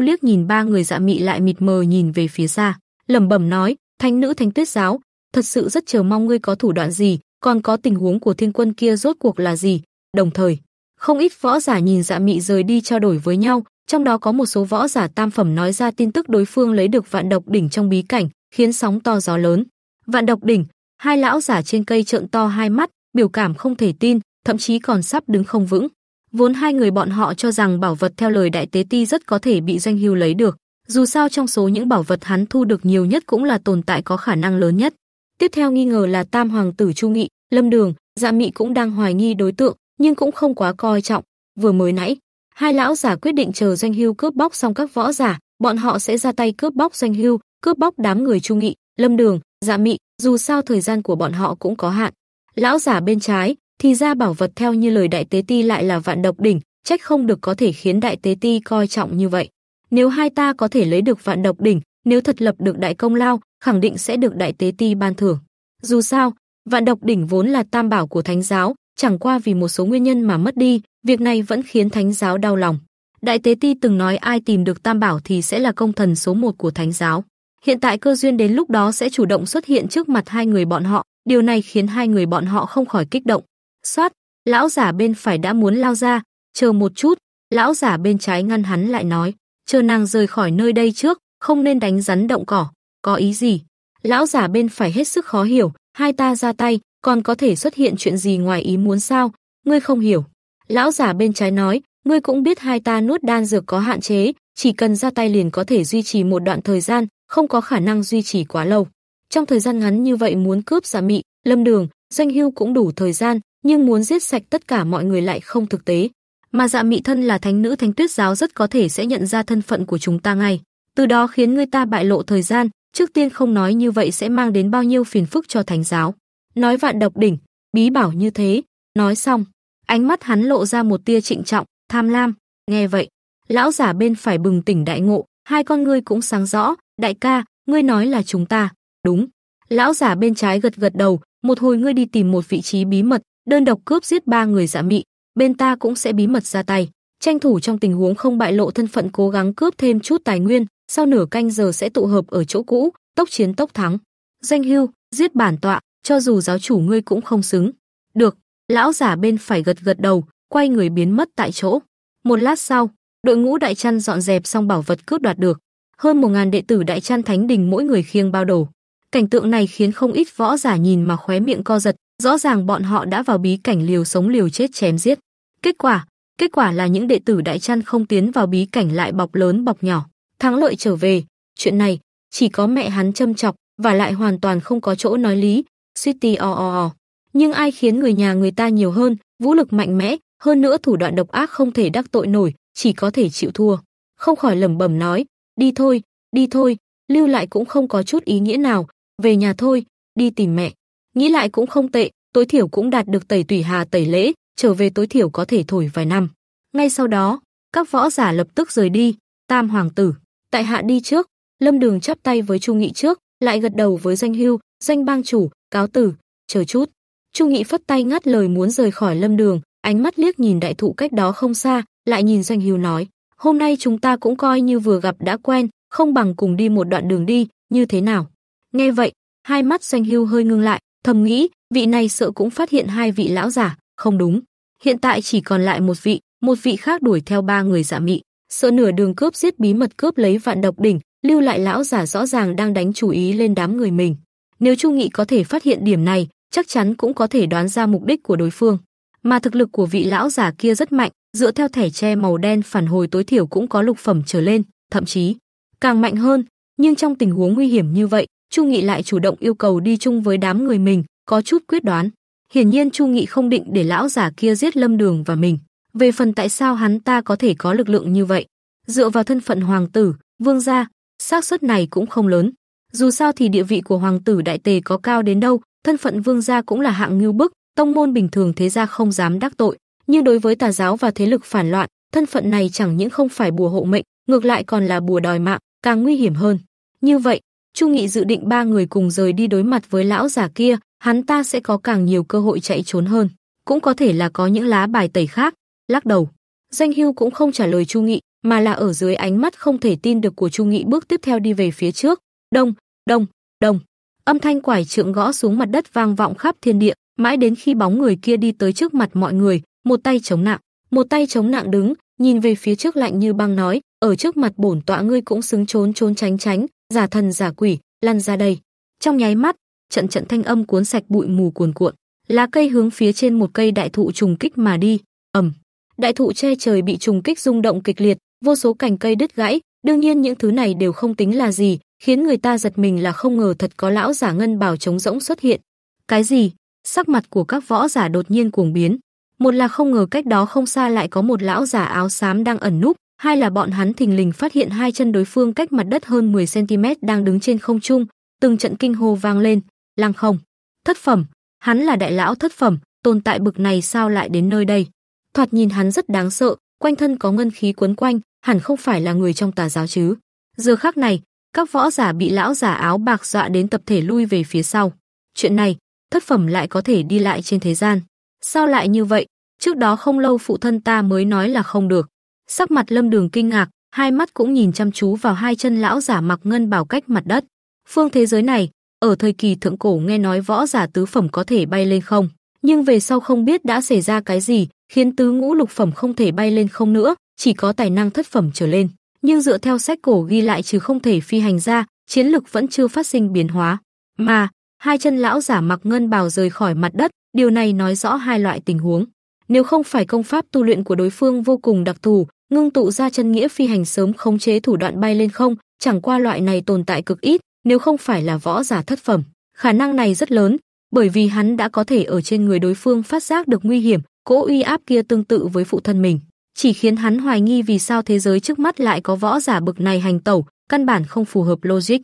S1: liếc nhìn ba người Dạ Mị lại mịt mờ nhìn về phía xa, lẩm bẩm nói: Thanh nữ Thanh Tuyết giáo, thật sự rất chờ mong ngươi có thủ đoạn gì, còn có tình huống của Thiên Quân kia rốt cuộc là gì?" Đồng thời, không ít võ giả nhìn Dạ Mị rời đi trao đổi với nhau, trong đó có một số võ giả tam phẩm nói ra tin tức đối phương lấy được vạn độc đỉnh trong bí cảnh, khiến sóng to gió lớn. Vạn độc đỉnh, hai lão giả trên cây trợn to hai mắt, biểu cảm không thể tin, thậm chí còn sắp đứng không vững. Vốn hai người bọn họ cho rằng bảo vật theo lời đại tế ti rất có thể bị doanh hưu lấy được, dù sao trong số những bảo vật hắn thu được nhiều nhất cũng là tồn tại có khả năng lớn nhất. Tiếp theo nghi ngờ là Tam hoàng tử Chu Nghị, Lâm Đường, Dạ Mị cũng đang hoài nghi đối tượng, nhưng cũng không quá coi trọng. Vừa mới nãy, Hai lão giả quyết định chờ Doanh Hưu cướp bóc xong các võ giả, bọn họ sẽ ra tay cướp bóc Doanh Hưu, cướp bóc đám người trung Nghị, Lâm Đường, Dạ Mị, dù sao thời gian của bọn họ cũng có hạn. Lão giả bên trái, thì ra bảo vật theo như lời đại tế ti lại là vạn độc đỉnh, trách không được có thể khiến đại tế ti coi trọng như vậy. Nếu hai ta có thể lấy được vạn độc đỉnh, nếu thật lập được đại công lao, khẳng định sẽ được đại tế ti ban thưởng. Dù sao, vạn độc đỉnh vốn là tam bảo của thánh giáo, chẳng qua vì một số nguyên nhân mà mất đi, Việc này vẫn khiến thánh giáo đau lòng. Đại Tế Ti từng nói ai tìm được Tam Bảo thì sẽ là công thần số một của thánh giáo. Hiện tại cơ duyên đến lúc đó sẽ chủ động xuất hiện trước mặt hai người bọn họ, điều này khiến hai người bọn họ không khỏi kích động. Soát, lão giả bên phải đã muốn lao ra, chờ một chút, lão giả bên trái ngăn hắn lại nói, chờ nàng rời khỏi nơi đây trước, không nên đánh rắn động cỏ, có ý gì? Lão giả bên phải hết sức khó hiểu, hai ta ra tay, còn có thể xuất hiện chuyện gì ngoài ý muốn sao? Ngươi không hiểu. Lão giả bên trái nói, ngươi cũng biết hai ta nuốt đan dược có hạn chế, chỉ cần ra tay liền có thể duy trì một đoạn thời gian, không có khả năng duy trì quá lâu. Trong thời gian ngắn như vậy muốn cướp giả mị, lâm đường, danh hưu cũng đủ thời gian, nhưng muốn giết sạch tất cả mọi người lại không thực tế. Mà dạ mị thân là thánh nữ thánh tuyết giáo rất có thể sẽ nhận ra thân phận của chúng ta ngay. Từ đó khiến người ta bại lộ thời gian, trước tiên không nói như vậy sẽ mang đến bao nhiêu phiền phức cho thánh giáo. Nói vạn độc đỉnh, bí bảo như thế, nói xong, Ánh mắt hắn lộ ra một tia trịnh trọng, tham lam, nghe vậy, lão giả bên phải bừng tỉnh đại ngộ, hai con ngươi cũng sáng rõ, đại ca, ngươi nói là chúng ta, đúng. Lão giả bên trái gật gật đầu, một hồi ngươi đi tìm một vị trí bí mật, đơn độc cướp giết ba người giả mị, bên ta cũng sẽ bí mật ra tay, tranh thủ trong tình huống không bại lộ thân phận cố gắng cướp thêm chút tài nguyên, sau nửa canh giờ sẽ tụ hợp ở chỗ cũ, tốc chiến tốc thắng. Danh hưu, giết bản tọa, cho dù giáo chủ ngươi cũng không xứng. Được, Lão giả bên phải gật gật đầu, quay người biến mất tại chỗ. Một lát sau, đội ngũ đại chăn dọn dẹp xong bảo vật cướp đoạt được, hơn một ngàn đệ tử đại chăn thánh đình mỗi người khiêng bao đồ. Cảnh tượng này khiến không ít võ giả nhìn mà khóe miệng co giật, rõ ràng bọn họ đã vào bí cảnh liều sống liều chết chém giết. Kết quả, kết quả là những đệ tử đại chăn không tiến vào bí cảnh lại bọc lớn bọc nhỏ, thắng lợi trở về. Chuyện này chỉ có mẹ hắn châm chọc và lại hoàn toàn không có chỗ nói lý. suy ti o o o nhưng ai khiến người nhà người ta nhiều hơn, vũ lực mạnh mẽ, hơn nữa thủ đoạn độc ác không thể đắc tội nổi, chỉ có thể chịu thua. Không khỏi lẩm bẩm nói, đi thôi, đi thôi, lưu lại cũng không có chút ý nghĩa nào, về nhà thôi, đi tìm mẹ. Nghĩ lại cũng không tệ, tối thiểu cũng đạt được tẩy tủy hà tẩy lễ, trở về tối thiểu có thể thổi vài năm. Ngay sau đó, các võ giả lập tức rời đi, tam hoàng tử, tại hạ đi trước, lâm đường chắp tay với Chu Nghị trước, lại gật đầu với danh hưu, danh bang chủ, cáo tử, chờ chút. Trung Nghị phất tay ngắt lời muốn rời khỏi lâm đường, ánh mắt liếc nhìn đại thụ cách đó không xa, lại nhìn Doanh Hiếu nói, hôm nay chúng ta cũng coi như vừa gặp đã quen, không bằng cùng đi một đoạn đường đi, như thế nào? Nghe vậy, hai mắt Doanh Hưu hơi ngưng lại, thầm nghĩ, vị này sợ cũng phát hiện hai vị lão giả, không đúng. Hiện tại chỉ còn lại một vị, một vị khác đuổi theo ba người giả mị, sợ nửa đường cướp giết bí mật cướp lấy vạn độc đỉnh, lưu lại lão giả rõ ràng đang đánh chú ý lên đám người mình. Nếu Trung Nghị có thể phát hiện điểm này, chắc chắn cũng có thể đoán ra mục đích của đối phương. Mà thực lực của vị lão giả kia rất mạnh, dựa theo thẻ tre màu đen phản hồi tối thiểu cũng có lục phẩm trở lên, thậm chí càng mạnh hơn, nhưng trong tình huống nguy hiểm như vậy, Chu Nghị lại chủ động yêu cầu đi chung với đám người mình, có chút quyết đoán. Hiển nhiên Chu Nghị không định để lão giả kia giết Lâm Đường và mình. Về phần tại sao hắn ta có thể có lực lượng như vậy, dựa vào thân phận hoàng tử, vương gia, xác suất này cũng không lớn. Dù sao thì địa vị của hoàng tử đại tề có cao đến đâu, thân phận vương gia cũng là hạng ngưu bức, tông môn bình thường thế gia không dám đắc tội, nhưng đối với tà giáo và thế lực phản loạn, thân phận này chẳng những không phải bùa hộ mệnh, ngược lại còn là bùa đòi mạng, càng nguy hiểm hơn. Như vậy, Chu Nghị dự định ba người cùng rời đi đối mặt với lão già kia, hắn ta sẽ có càng nhiều cơ hội chạy trốn hơn, cũng có thể là có những lá bài tẩy khác. Lắc đầu, Danh Hưu cũng không trả lời Chu Nghị, mà là ở dưới ánh mắt không thể tin được của Chu Nghị bước tiếp theo đi về phía trước, đông, đông, đông. Âm thanh quải trượng gõ xuống mặt đất vang vọng khắp thiên địa, mãi đến khi bóng người kia đi tới trước mặt mọi người, một tay chống nặng, một tay chống nặng đứng, nhìn về phía trước lạnh như băng nói, ở trước mặt bổn tọa ngươi cũng xứng trốn trốn tránh tránh, giả thần giả quỷ, lăn ra đây. Trong nháy mắt, trận trận thanh âm cuốn sạch bụi mù cuồn cuộn, lá cây hướng phía trên một cây đại thụ trùng kích mà đi, ầm. Đại thụ che trời bị trùng kích rung động kịch liệt, vô số cành cây đứt gãy, đương nhiên những thứ này đều không tính là gì, khiến người ta giật mình là không ngờ thật có lão giả ngân bảo trống rỗng xuất hiện. Cái gì? Sắc mặt của các võ giả đột nhiên cuồng biến, một là không ngờ cách đó không xa lại có một lão giả áo xám đang ẩn núp, hai là bọn hắn thình lình phát hiện hai chân đối phương cách mặt đất hơn 10 cm đang đứng trên không trung, từng trận kinh hô vang lên, lăng không, thất phẩm, hắn là đại lão thất phẩm, tồn tại bực này sao lại đến nơi đây? Thoạt nhìn hắn rất đáng sợ, quanh thân có ngân khí quấn quanh, hẳn không phải là người trong tà giáo chứ. Giờ khắc này, các võ giả bị lão giả áo bạc dọa đến tập thể lui về phía sau. Chuyện này, thất phẩm lại có thể đi lại trên thế gian. Sao lại như vậy? Trước đó không lâu phụ thân ta mới nói là không được. Sắc mặt Lâm Đường kinh ngạc, hai mắt cũng nhìn chăm chú vào hai chân lão giả mặc ngân bảo cách mặt đất. Phương thế giới này, ở thời kỳ thượng cổ nghe nói võ giả tứ phẩm có thể bay lên không, nhưng về sau không biết đã xảy ra cái gì, khiến tứ ngũ lục phẩm không thể bay lên không nữa, chỉ có tài năng thất phẩm trở lên nhưng dựa theo sách cổ ghi lại chứ không thể phi hành ra, chiến lực vẫn chưa phát sinh biến hóa. Mà, hai chân lão giả mặc ngân bào rời khỏi mặt đất, điều này nói rõ hai loại tình huống. Nếu không phải công pháp tu luyện của đối phương vô cùng đặc thù, ngưng tụ ra chân nghĩa phi hành sớm khống chế thủ đoạn bay lên không, chẳng qua loại này tồn tại cực ít, nếu không phải là võ giả thất phẩm, khả năng này rất lớn, bởi vì hắn đã có thể ở trên người đối phương phát giác được nguy hiểm, cỗ uy áp kia tương tự với phụ thân mình chỉ khiến hắn hoài nghi vì sao thế giới trước mắt lại có võ giả bực này hành tẩu, căn bản không phù hợp logic.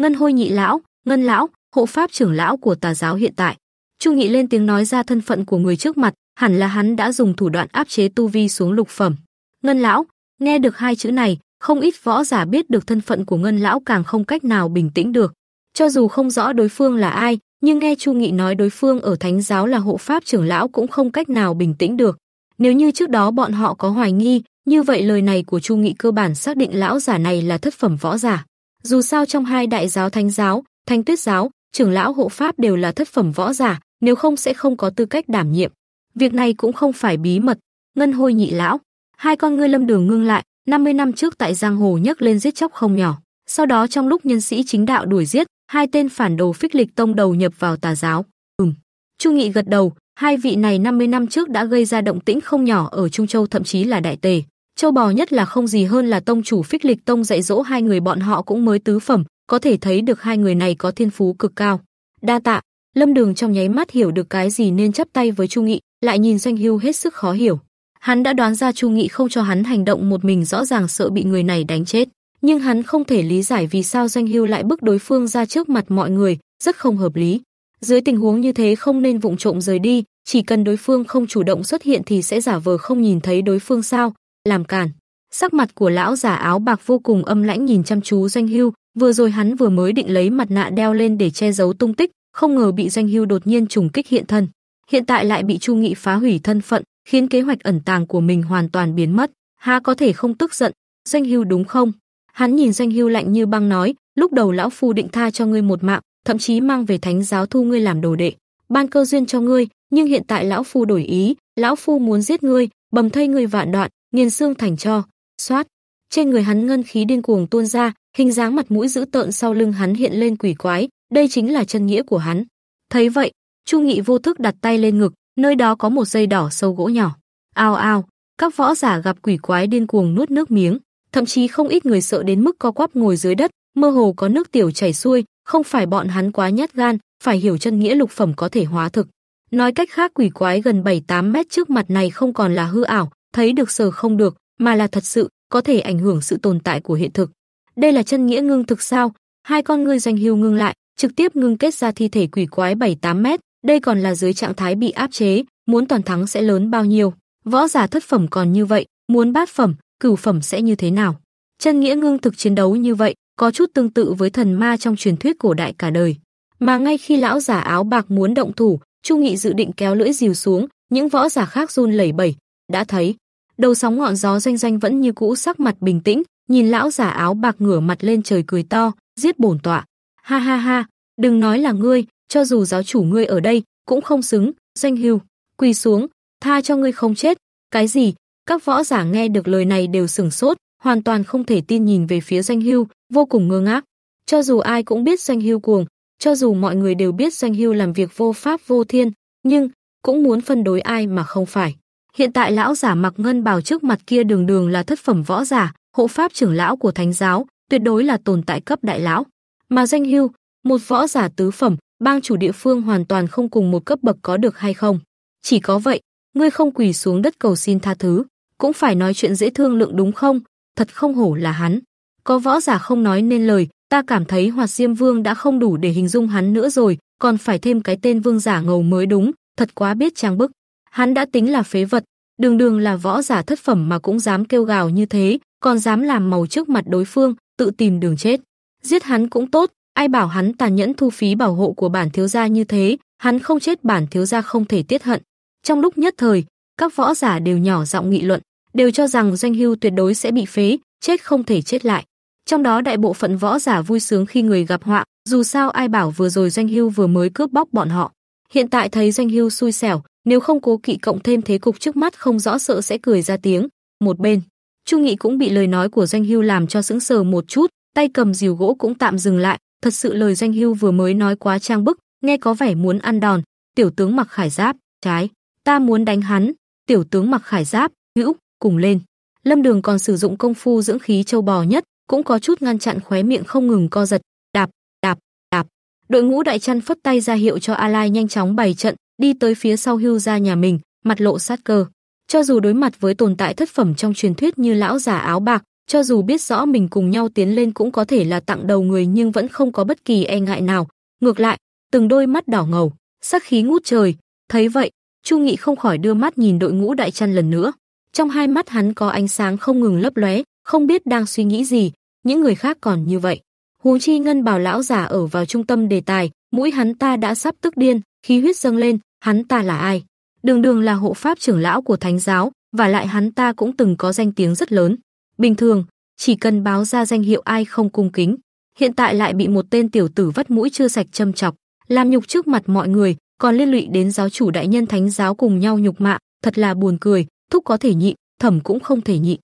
S1: Ngân Hôi nhị lão, Ngân lão, hộ pháp trưởng lão của tà giáo hiện tại. Chu Nghị lên tiếng nói ra thân phận của người trước mặt, hẳn là hắn đã dùng thủ đoạn áp chế tu vi xuống lục phẩm. Ngân lão, nghe được hai chữ này, không ít võ giả biết được thân phận của Ngân lão càng không cách nào bình tĩnh được. Cho dù không rõ đối phương là ai, nhưng nghe Chu Nghị nói đối phương ở thánh giáo là hộ pháp trưởng lão cũng không cách nào bình tĩnh được. Nếu như trước đó bọn họ có hoài nghi, như vậy lời này của Chu Nghị cơ bản xác định lão giả này là thất phẩm võ giả. Dù sao trong hai đại giáo Thánh giáo, Thánh Tuyết giáo, trưởng lão hộ pháp đều là thất phẩm võ giả, nếu không sẽ không có tư cách đảm nhiệm. Việc này cũng không phải bí mật. Ngân Hôi nhị lão, hai con ngươi Lâm Đường ngưng lại, 50 năm trước tại giang hồ nhấc lên giết chóc không nhỏ, sau đó trong lúc nhân sĩ chính đạo đuổi giết, hai tên phản đồ phích lịch tông đầu nhập vào tà giáo. Ừm. Chu Nghị gật đầu, Hai vị này 50 năm trước đã gây ra động tĩnh không nhỏ ở Trung Châu thậm chí là Đại Tề. Châu bò nhất là không gì hơn là tông chủ phích lịch tông dạy dỗ hai người bọn họ cũng mới tứ phẩm, có thể thấy được hai người này có thiên phú cực cao. Đa tạ, Lâm Đường trong nháy mắt hiểu được cái gì nên chắp tay với Chu Nghị, lại nhìn Doanh Hưu hết sức khó hiểu. Hắn đã đoán ra Chu Nghị không cho hắn hành động một mình rõ ràng sợ bị người này đánh chết, nhưng hắn không thể lý giải vì sao Doanh Hưu lại bức đối phương ra trước mặt mọi người, rất không hợp lý. Dưới tình huống như thế không nên vụng trộm rời đi, chỉ cần đối phương không chủ động xuất hiện thì sẽ giả vờ không nhìn thấy đối phương sao, làm cản. Sắc mặt của lão giả áo bạc vô cùng âm lãnh nhìn chăm chú Doanh Hưu, vừa rồi hắn vừa mới định lấy mặt nạ đeo lên để che giấu tung tích, không ngờ bị Doanh Hưu đột nhiên trùng kích hiện thân. Hiện tại lại bị Chu Nghị phá hủy thân phận, khiến kế hoạch ẩn tàng của mình hoàn toàn biến mất, há có thể không tức giận, Doanh Hưu đúng không? Hắn nhìn Doanh Hưu lạnh như băng nói, lúc đầu lão phu định tha cho ngươi một mạng, thậm chí mang về thánh giáo thu ngươi làm đồ đệ, ban cơ duyên cho ngươi, nhưng hiện tại lão phu đổi ý, lão phu muốn giết ngươi, bầm thây ngươi vạn đoạn, nghiền xương thành cho." Soát, trên người hắn ngân khí điên cuồng tuôn ra, hình dáng mặt mũi dữ tợn sau lưng hắn hiện lên quỷ quái, đây chính là chân nghĩa của hắn. Thấy vậy, Chu Nghị vô thức đặt tay lên ngực, nơi đó có một dây đỏ sâu gỗ nhỏ. Ao ao, các võ giả gặp quỷ quái điên cuồng nuốt nước miếng, thậm chí không ít người sợ đến mức co quắp ngồi dưới đất, mơ hồ có nước tiểu chảy xuôi, không phải bọn hắn quá nhát gan, phải hiểu chân nghĩa lục phẩm có thể hóa thực. Nói cách khác quỷ quái gần 7-8 mét trước mặt này không còn là hư ảo, thấy được sờ không được, mà là thật sự, có thể ảnh hưởng sự tồn tại của hiện thực. Đây là chân nghĩa ngưng thực sao? Hai con ngươi doanh hưu ngưng lại, trực tiếp ngưng kết ra thi thể quỷ quái 7-8 mét, đây còn là dưới trạng thái bị áp chế, muốn toàn thắng sẽ lớn bao nhiêu. Võ giả thất phẩm còn như vậy, muốn bát phẩm, cửu phẩm sẽ như thế nào? Chân nghĩa ngưng thực chiến đấu như vậy, có chút tương tự với thần ma trong truyền thuyết cổ đại cả đời. Mà ngay khi lão giả áo bạc muốn động thủ, Chu Nghị dự định kéo lưỡi dìu xuống, những võ giả khác run lẩy bẩy, đã thấy, đầu sóng ngọn gió doanh doanh vẫn như cũ sắc mặt bình tĩnh, nhìn lão giả áo bạc ngửa mặt lên trời cười to, giết bổn tọa. Ha ha ha, đừng nói là ngươi, cho dù giáo chủ ngươi ở đây, cũng không xứng, doanh hưu, quỳ xuống, tha cho ngươi không chết. Cái gì? Các võ giả nghe được lời này đều sửng sốt, hoàn toàn không thể tin nhìn về phía doanh hưu, vô cùng ngơ ngác. Cho dù ai cũng biết Doanh Hưu cuồng, cho dù mọi người đều biết Doanh Hưu làm việc vô pháp vô thiên, nhưng cũng muốn phân đối ai mà không phải. Hiện tại lão giả mặc ngân bào trước mặt kia đường đường là thất phẩm võ giả, hộ pháp trưởng lão của thánh giáo, tuyệt đối là tồn tại cấp đại lão. Mà Doanh Hưu, một võ giả tứ phẩm, bang chủ địa phương hoàn toàn không cùng một cấp bậc có được hay không. Chỉ có vậy, ngươi không quỳ xuống đất cầu xin tha thứ, cũng phải nói chuyện dễ thương lượng đúng không? Thật không hổ là hắn. Có võ giả không nói nên lời, ta cảm thấy Hoạt Diêm Vương đã không đủ để hình dung hắn nữa rồi, còn phải thêm cái tên vương giả ngầu mới đúng, thật quá biết trang bức. Hắn đã tính là phế vật, đường đường là võ giả thất phẩm mà cũng dám kêu gào như thế, còn dám làm màu trước mặt đối phương, tự tìm đường chết. Giết hắn cũng tốt, ai bảo hắn tàn nhẫn thu phí bảo hộ của bản thiếu gia như thế, hắn không chết bản thiếu gia không thể tiết hận. Trong lúc nhất thời, các võ giả đều nhỏ giọng nghị luận, đều cho rằng doanh hưu tuyệt đối sẽ bị phế, chết không thể chết lại. Trong đó đại bộ phận võ giả vui sướng khi người gặp họa, dù sao ai bảo vừa rồi Doanh Hưu vừa mới cướp bóc bọn họ. Hiện tại thấy Doanh Hưu xui xẻo, nếu không cố kỵ cộng thêm thế cục trước mắt không rõ sợ sẽ cười ra tiếng. Một bên, Chu Nghị cũng bị lời nói của Doanh Hưu làm cho sững sờ một chút, tay cầm rìu gỗ cũng tạm dừng lại, thật sự lời Doanh Hưu vừa mới nói quá trang bức, nghe có vẻ muốn ăn đòn. Tiểu tướng mặc khải giáp, trái, ta muốn đánh hắn. Tiểu tướng mặc khải giáp, hữu, cùng lên. Lâm Đường còn sử dụng công phu dưỡng khí châu bò nhất, cũng có chút ngăn chặn khóe miệng không ngừng co giật, đạp, đạp, đạp. Đội ngũ đại chăn phất tay ra hiệu cho Alai nhanh chóng bày trận, đi tới phía sau hưu ra nhà mình, mặt lộ sát cơ. Cho dù đối mặt với tồn tại thất phẩm trong truyền thuyết như lão giả áo bạc, cho dù biết rõ mình cùng nhau tiến lên cũng có thể là tặng đầu người nhưng vẫn không có bất kỳ e ngại nào. Ngược lại, từng đôi mắt đỏ ngầu, sắc khí ngút trời. Thấy vậy, Chu Nghị không khỏi đưa mắt nhìn đội ngũ đại chăn lần nữa. Trong hai mắt hắn có ánh sáng không ngừng lấp lóe, không biết đang suy nghĩ gì, những người khác còn như vậy. Huống chi ngân bảo lão giả ở vào trung tâm đề tài, mũi hắn ta đã sắp tức điên, khí huyết dâng lên, hắn ta là ai? Đường đường là hộ pháp trưởng lão của thánh giáo, và lại hắn ta cũng từng có danh tiếng rất lớn. Bình thường, chỉ cần báo ra danh hiệu ai không cung kính, hiện tại lại bị một tên tiểu tử vắt mũi chưa sạch châm chọc, làm nhục trước mặt mọi người, còn liên lụy đến giáo chủ đại nhân thánh giáo cùng nhau nhục mạ, thật là buồn cười, thúc có thể nhịn, thẩm cũng không thể nhịn.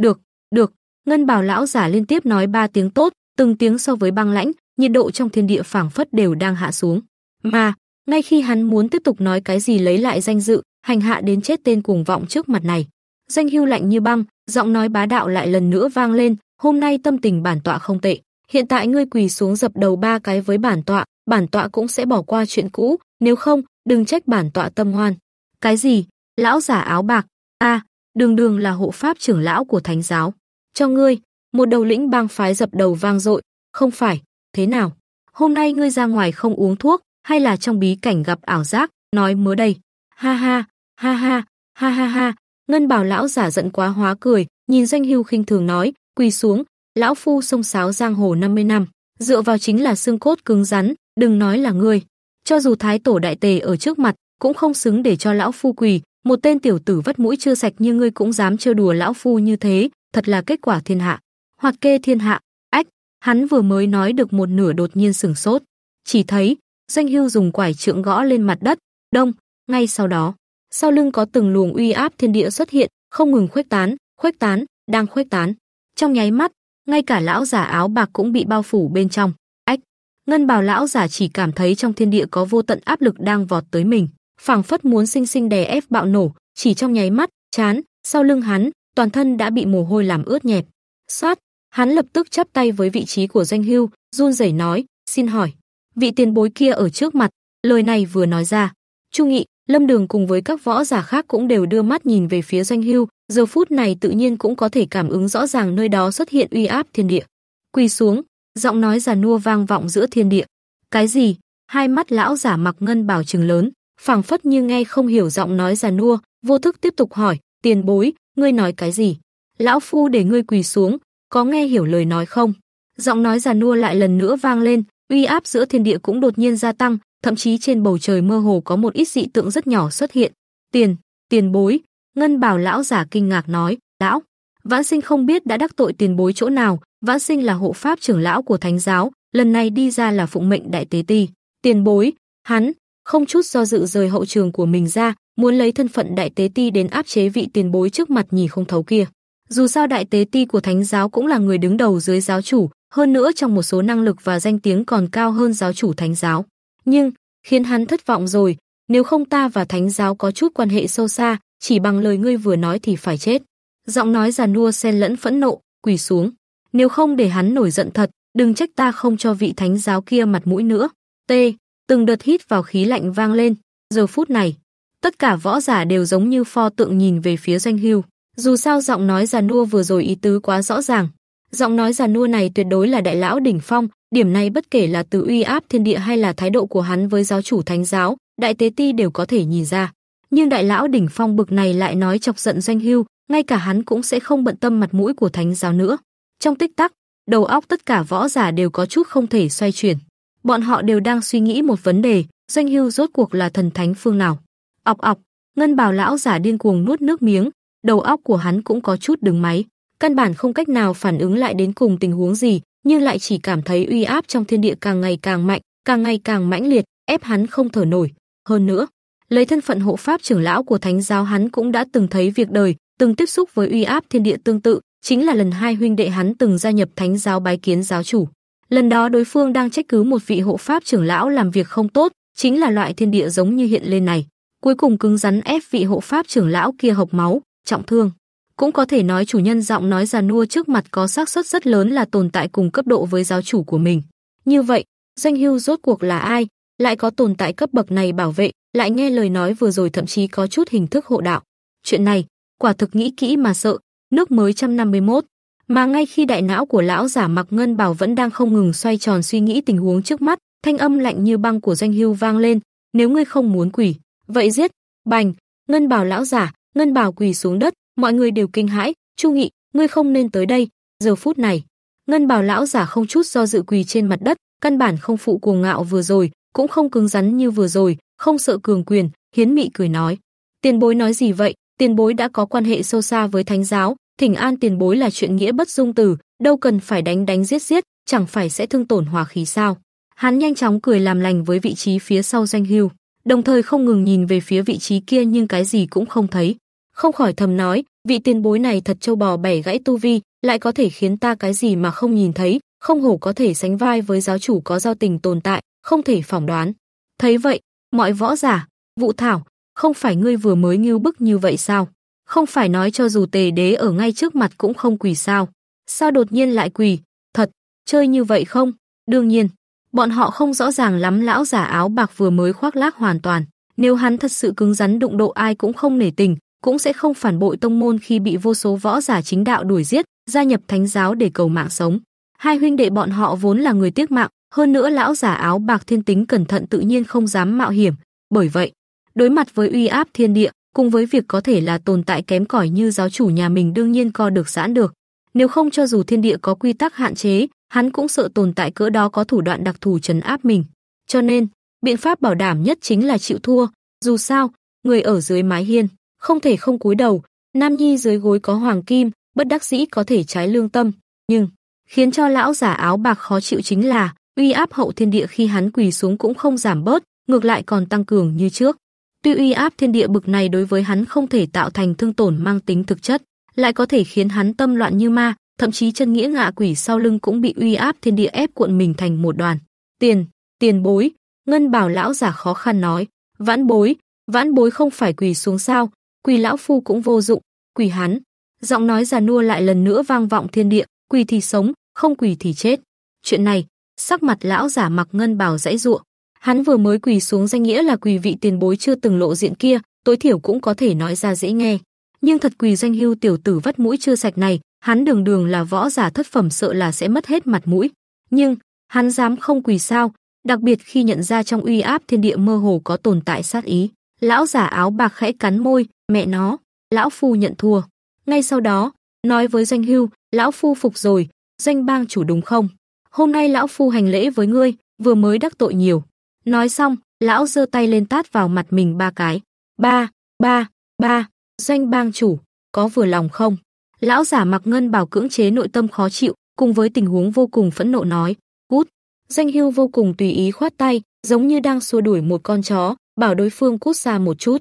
S1: Được, được, Ngân Bảo lão giả liên tiếp nói ba tiếng tốt, từng tiếng so với băng lãnh, nhiệt độ trong thiên địa phảng phất đều đang hạ xuống. Mà, ngay khi hắn muốn tiếp tục nói cái gì lấy lại danh dự, hành hạ đến chết tên cuồng vọng trước mặt này, danh hưu lạnh như băng, giọng nói bá đạo lại lần nữa vang lên, "Hôm nay tâm tình bản tọa không tệ, hiện tại ngươi quỳ xuống dập đầu ba cái với bản tọa, bản tọa cũng sẽ bỏ qua chuyện cũ, nếu không, đừng trách bản tọa tâm hoan." "Cái gì? Lão giả áo bạc? A, à, đường đường là hộ pháp trưởng lão của thánh giáo. Cho ngươi, một đầu lĩnh bang phái dập đầu vang dội, không phải, thế nào? Hôm nay ngươi ra ngoài không uống thuốc, hay là trong bí cảnh gặp ảo giác, nói mớ đây. Ha ha, ha ha, ha ha ha, ngân bảo lão giả giận quá hóa cười, nhìn doanh hưu khinh thường nói, quỳ xuống, lão phu sông sáo giang hồ 50 năm, dựa vào chính là xương cốt cứng rắn, đừng nói là ngươi. Cho dù thái tổ đại tề ở trước mặt, cũng không xứng để cho lão phu quỳ, một tên tiểu tử vắt mũi chưa sạch như ngươi cũng dám trêu đùa lão phu như thế, thật là kết quả thiên hạ. Hoặc kê thiên hạ, ách, hắn vừa mới nói được một nửa đột nhiên sừng sốt. Chỉ thấy, doanh hưu dùng quải trượng gõ lên mặt đất, đông, ngay sau đó. Sau lưng có từng luồng uy áp thiên địa xuất hiện, không ngừng khuếch tán, khuếch tán, đang khuếch tán. Trong nháy mắt, ngay cả lão giả áo bạc cũng bị bao phủ bên trong. Ách, ngân bào lão giả chỉ cảm thấy trong thiên địa có vô tận áp lực đang vọt tới mình phảng phất muốn sinh sinh đè ép bạo nổ, chỉ trong nháy mắt, chán, sau lưng hắn, toàn thân đã bị mồ hôi làm ướt nhẹp. Soát, hắn lập tức chắp tay với vị trí của Doanh Hưu, run rẩy nói, "Xin hỏi, vị tiền bối kia ở trước mặt." Lời này vừa nói ra, Chu Nghị, Lâm Đường cùng với các võ giả khác cũng đều đưa mắt nhìn về phía Doanh Hưu, giờ phút này tự nhiên cũng có thể cảm ứng rõ ràng nơi đó xuất hiện uy áp thiên địa. Quỳ xuống, giọng nói già nua vang vọng giữa thiên địa. "Cái gì?" Hai mắt lão giả mặc ngân bảo trừng lớn, phảng phất như nghe không hiểu giọng nói già nua, vô thức tiếp tục hỏi, tiền bối, ngươi nói cái gì? Lão Phu để ngươi quỳ xuống, có nghe hiểu lời nói không? Giọng nói già nua lại lần nữa vang lên, uy áp giữa thiên địa cũng đột nhiên gia tăng, thậm chí trên bầu trời mơ hồ có một ít dị tượng rất nhỏ xuất hiện. Tiền, tiền bối, ngân bảo lão giả kinh ngạc nói, lão, vãn sinh không biết đã đắc tội tiền bối chỗ nào, vãn sinh là hộ pháp trưởng lão của thánh giáo, lần này đi ra là phụng mệnh đại tế ti. Tiền bối, hắn, không chút do dự rời hậu trường của mình ra, muốn lấy thân phận đại tế ti đến áp chế vị tiền bối trước mặt nhìn không thấu kia. Dù sao đại tế ti của thánh giáo cũng là người đứng đầu dưới giáo chủ, hơn nữa trong một số năng lực và danh tiếng còn cao hơn giáo chủ thánh giáo. Nhưng, khiến hắn thất vọng rồi, nếu không ta và thánh giáo có chút quan hệ sâu xa, chỉ bằng lời ngươi vừa nói thì phải chết. Giọng nói già nua xen lẫn phẫn nộ, quỳ xuống. Nếu không để hắn nổi giận thật, đừng trách ta không cho vị thánh giáo kia mặt mũi nữa. T từng đợt hít vào khí lạnh vang lên. Giờ phút này, tất cả võ giả đều giống như pho tượng nhìn về phía Doanh Hưu. Dù sao giọng nói già nua vừa rồi ý tứ quá rõ ràng. Giọng nói già nua này tuyệt đối là đại lão đỉnh phong, điểm này bất kể là từ uy áp thiên địa hay là thái độ của hắn với giáo chủ thánh giáo, đại tế ti đều có thể nhìn ra. Nhưng đại lão đỉnh phong bực này lại nói chọc giận Doanh Hưu, ngay cả hắn cũng sẽ không bận tâm mặt mũi của thánh giáo nữa. Trong tích tắc, đầu óc tất cả võ giả đều có chút không thể xoay chuyển. Bọn họ đều đang suy nghĩ một vấn đề, doanh hưu rốt cuộc là thần thánh phương nào. Ọc ọc, ngân bào lão giả điên cuồng nuốt nước miếng, đầu óc của hắn cũng có chút đứng máy, căn bản không cách nào phản ứng lại đến cùng tình huống gì, nhưng lại chỉ cảm thấy uy áp trong thiên địa càng ngày càng mạnh, càng ngày càng mãnh liệt, ép hắn không thở nổi. Hơn nữa, lấy thân phận hộ pháp trưởng lão của thánh giáo hắn cũng đã từng thấy việc đời, từng tiếp xúc với uy áp thiên địa tương tự, chính là lần hai huynh đệ hắn từng gia nhập thánh giáo bái kiến giáo chủ. Lần đó đối phương đang trách cứ một vị hộ pháp trưởng lão làm việc không tốt, chính là loại thiên địa giống như hiện lên này. Cuối cùng cứng rắn ép vị hộ pháp trưởng lão kia hộc máu, trọng thương. Cũng có thể nói chủ nhân giọng nói già nua trước mặt có xác suất rất lớn là tồn tại cùng cấp độ với giáo chủ của mình. Như vậy, danh hưu rốt cuộc là ai, lại có tồn tại cấp bậc này bảo vệ, lại nghe lời nói vừa rồi thậm chí có chút hình thức hộ đạo. Chuyện này, quả thực nghĩ kỹ mà sợ, nước mới 151, mà ngay khi đại não của lão giả mặc ngân bảo vẫn đang không ngừng xoay tròn suy nghĩ tình huống trước mắt, thanh âm lạnh như băng của doanh hưu vang lên, nếu ngươi không muốn quỷ, vậy giết, bành, ngân bảo lão giả, ngân bảo quỳ xuống đất, mọi người đều kinh hãi, chu nghị, ngươi không nên tới đây, giờ phút này. Ngân bảo lão giả không chút do dự quỳ trên mặt đất, căn bản không phụ cuồng ngạo vừa rồi, cũng không cứng rắn như vừa rồi, không sợ cường quyền, hiến mị cười nói. Tiền bối nói gì vậy, tiền bối đã có quan hệ sâu xa với thánh giáo, Thỉnh an tiền bối là chuyện nghĩa bất dung từ, đâu cần phải đánh đánh giết giết, chẳng phải sẽ thương tổn hòa khí sao? Hắn nhanh chóng cười làm lành với vị trí phía sau danh hưu, đồng thời không ngừng nhìn về phía vị trí kia nhưng cái gì cũng không thấy. Không khỏi thầm nói, vị tiền bối này thật châu bò bẻ gãy tu vi, lại có thể khiến ta cái gì mà không nhìn thấy, không hổ có thể sánh vai với giáo chủ có giao tình tồn tại, không thể phỏng đoán. Thấy vậy, mọi võ giả, Vũ Thảo, không phải ngươi vừa mới ngưu bức như vậy sao? Không phải nói cho dù tề đế ở ngay trước mặt cũng không quỳ sao. Sao đột nhiên lại quỳ? Thật, chơi như vậy không? Đương nhiên, bọn họ không rõ ràng lắm lão giả áo bạc vừa mới khoác lác hoàn toàn. Nếu hắn thật sự cứng rắn đụng độ ai cũng không nể tình, cũng sẽ không phản bội tông môn khi bị vô số võ giả chính đạo đuổi giết, gia nhập thánh giáo để cầu mạng sống. Hai huynh đệ bọn họ vốn là người tiếc mạng, hơn nữa lão giả áo bạc thiên tính cẩn thận tự nhiên không dám mạo hiểm, bởi vậy, đối mặt với uy áp thiên địa, cùng với việc có thể là tồn tại kém cỏi như giáo chủ nhà mình đương nhiên co được giãn được. Nếu không cho dù thiên địa có quy tắc hạn chế, hắn cũng sợ tồn tại cỡ đó có thủ đoạn đặc thù trấn áp mình. Cho nên, biện pháp bảo đảm nhất chính là chịu thua, dù sao, người ở dưới mái hiên, không thể không cúi đầu, Nam Nhi dưới gối có hoàng kim, bất đắc dĩ có thể trái lương tâm, nhưng khiến cho lão giả áo bạc khó chịu chính là uy áp hậu thiên địa khi hắn quỳ xuống cũng không giảm bớt, ngược lại còn tăng cường như trước. Tuy uy áp thiên địa bực này đối với hắn không thể tạo thành thương tổn mang tính thực chất, lại có thể khiến hắn tâm loạn như ma, thậm chí chân nghĩa ngạ quỷ sau lưng cũng bị uy áp thiên địa ép cuộn mình thành một đoàn. Tiền, tiền bối, ngân bảo lão giả khó khăn nói, vãn bối, vãn bối không phải quỳ xuống sao, quỳ lão phu cũng vô dụng, quỳ hắn. Giọng nói già nua lại lần nữa vang vọng thiên địa, quỳ thì sống, không quỳ thì chết. Chuyện này, sắc mặt lão giả mặc ngân bảo dãy ruộng, Hắn vừa mới quỳ xuống danh nghĩa là quỳ vị tiền bối chưa từng lộ diện kia, tối thiểu cũng có thể nói ra dễ nghe. Nhưng thật quỳ danh hưu tiểu tử vắt mũi chưa sạch này, hắn đường đường là võ giả thất phẩm sợ là sẽ mất hết mặt mũi. Nhưng, hắn dám không quỳ sao, đặc biệt khi nhận ra trong uy áp thiên địa mơ hồ có tồn tại sát ý. Lão giả áo bạc khẽ cắn môi, mẹ nó, lão phu nhận thua. Ngay sau đó, nói với danh hưu, lão phu phục rồi, danh bang chủ đúng không? Hôm nay lão phu hành lễ với ngươi, vừa mới đắc tội nhiều. Nói xong, lão giơ tay lên tát vào mặt mình ba cái. Ba, ba, ba, doanh bang chủ, có vừa lòng không? Lão giả mặc ngân bảo cưỡng chế nội tâm khó chịu, cùng với tình huống vô cùng phẫn nộ nói, cút. Doanh hưu vô cùng tùy ý khoát tay, giống như đang xua đuổi một con chó, bảo đối phương cút xa một chút.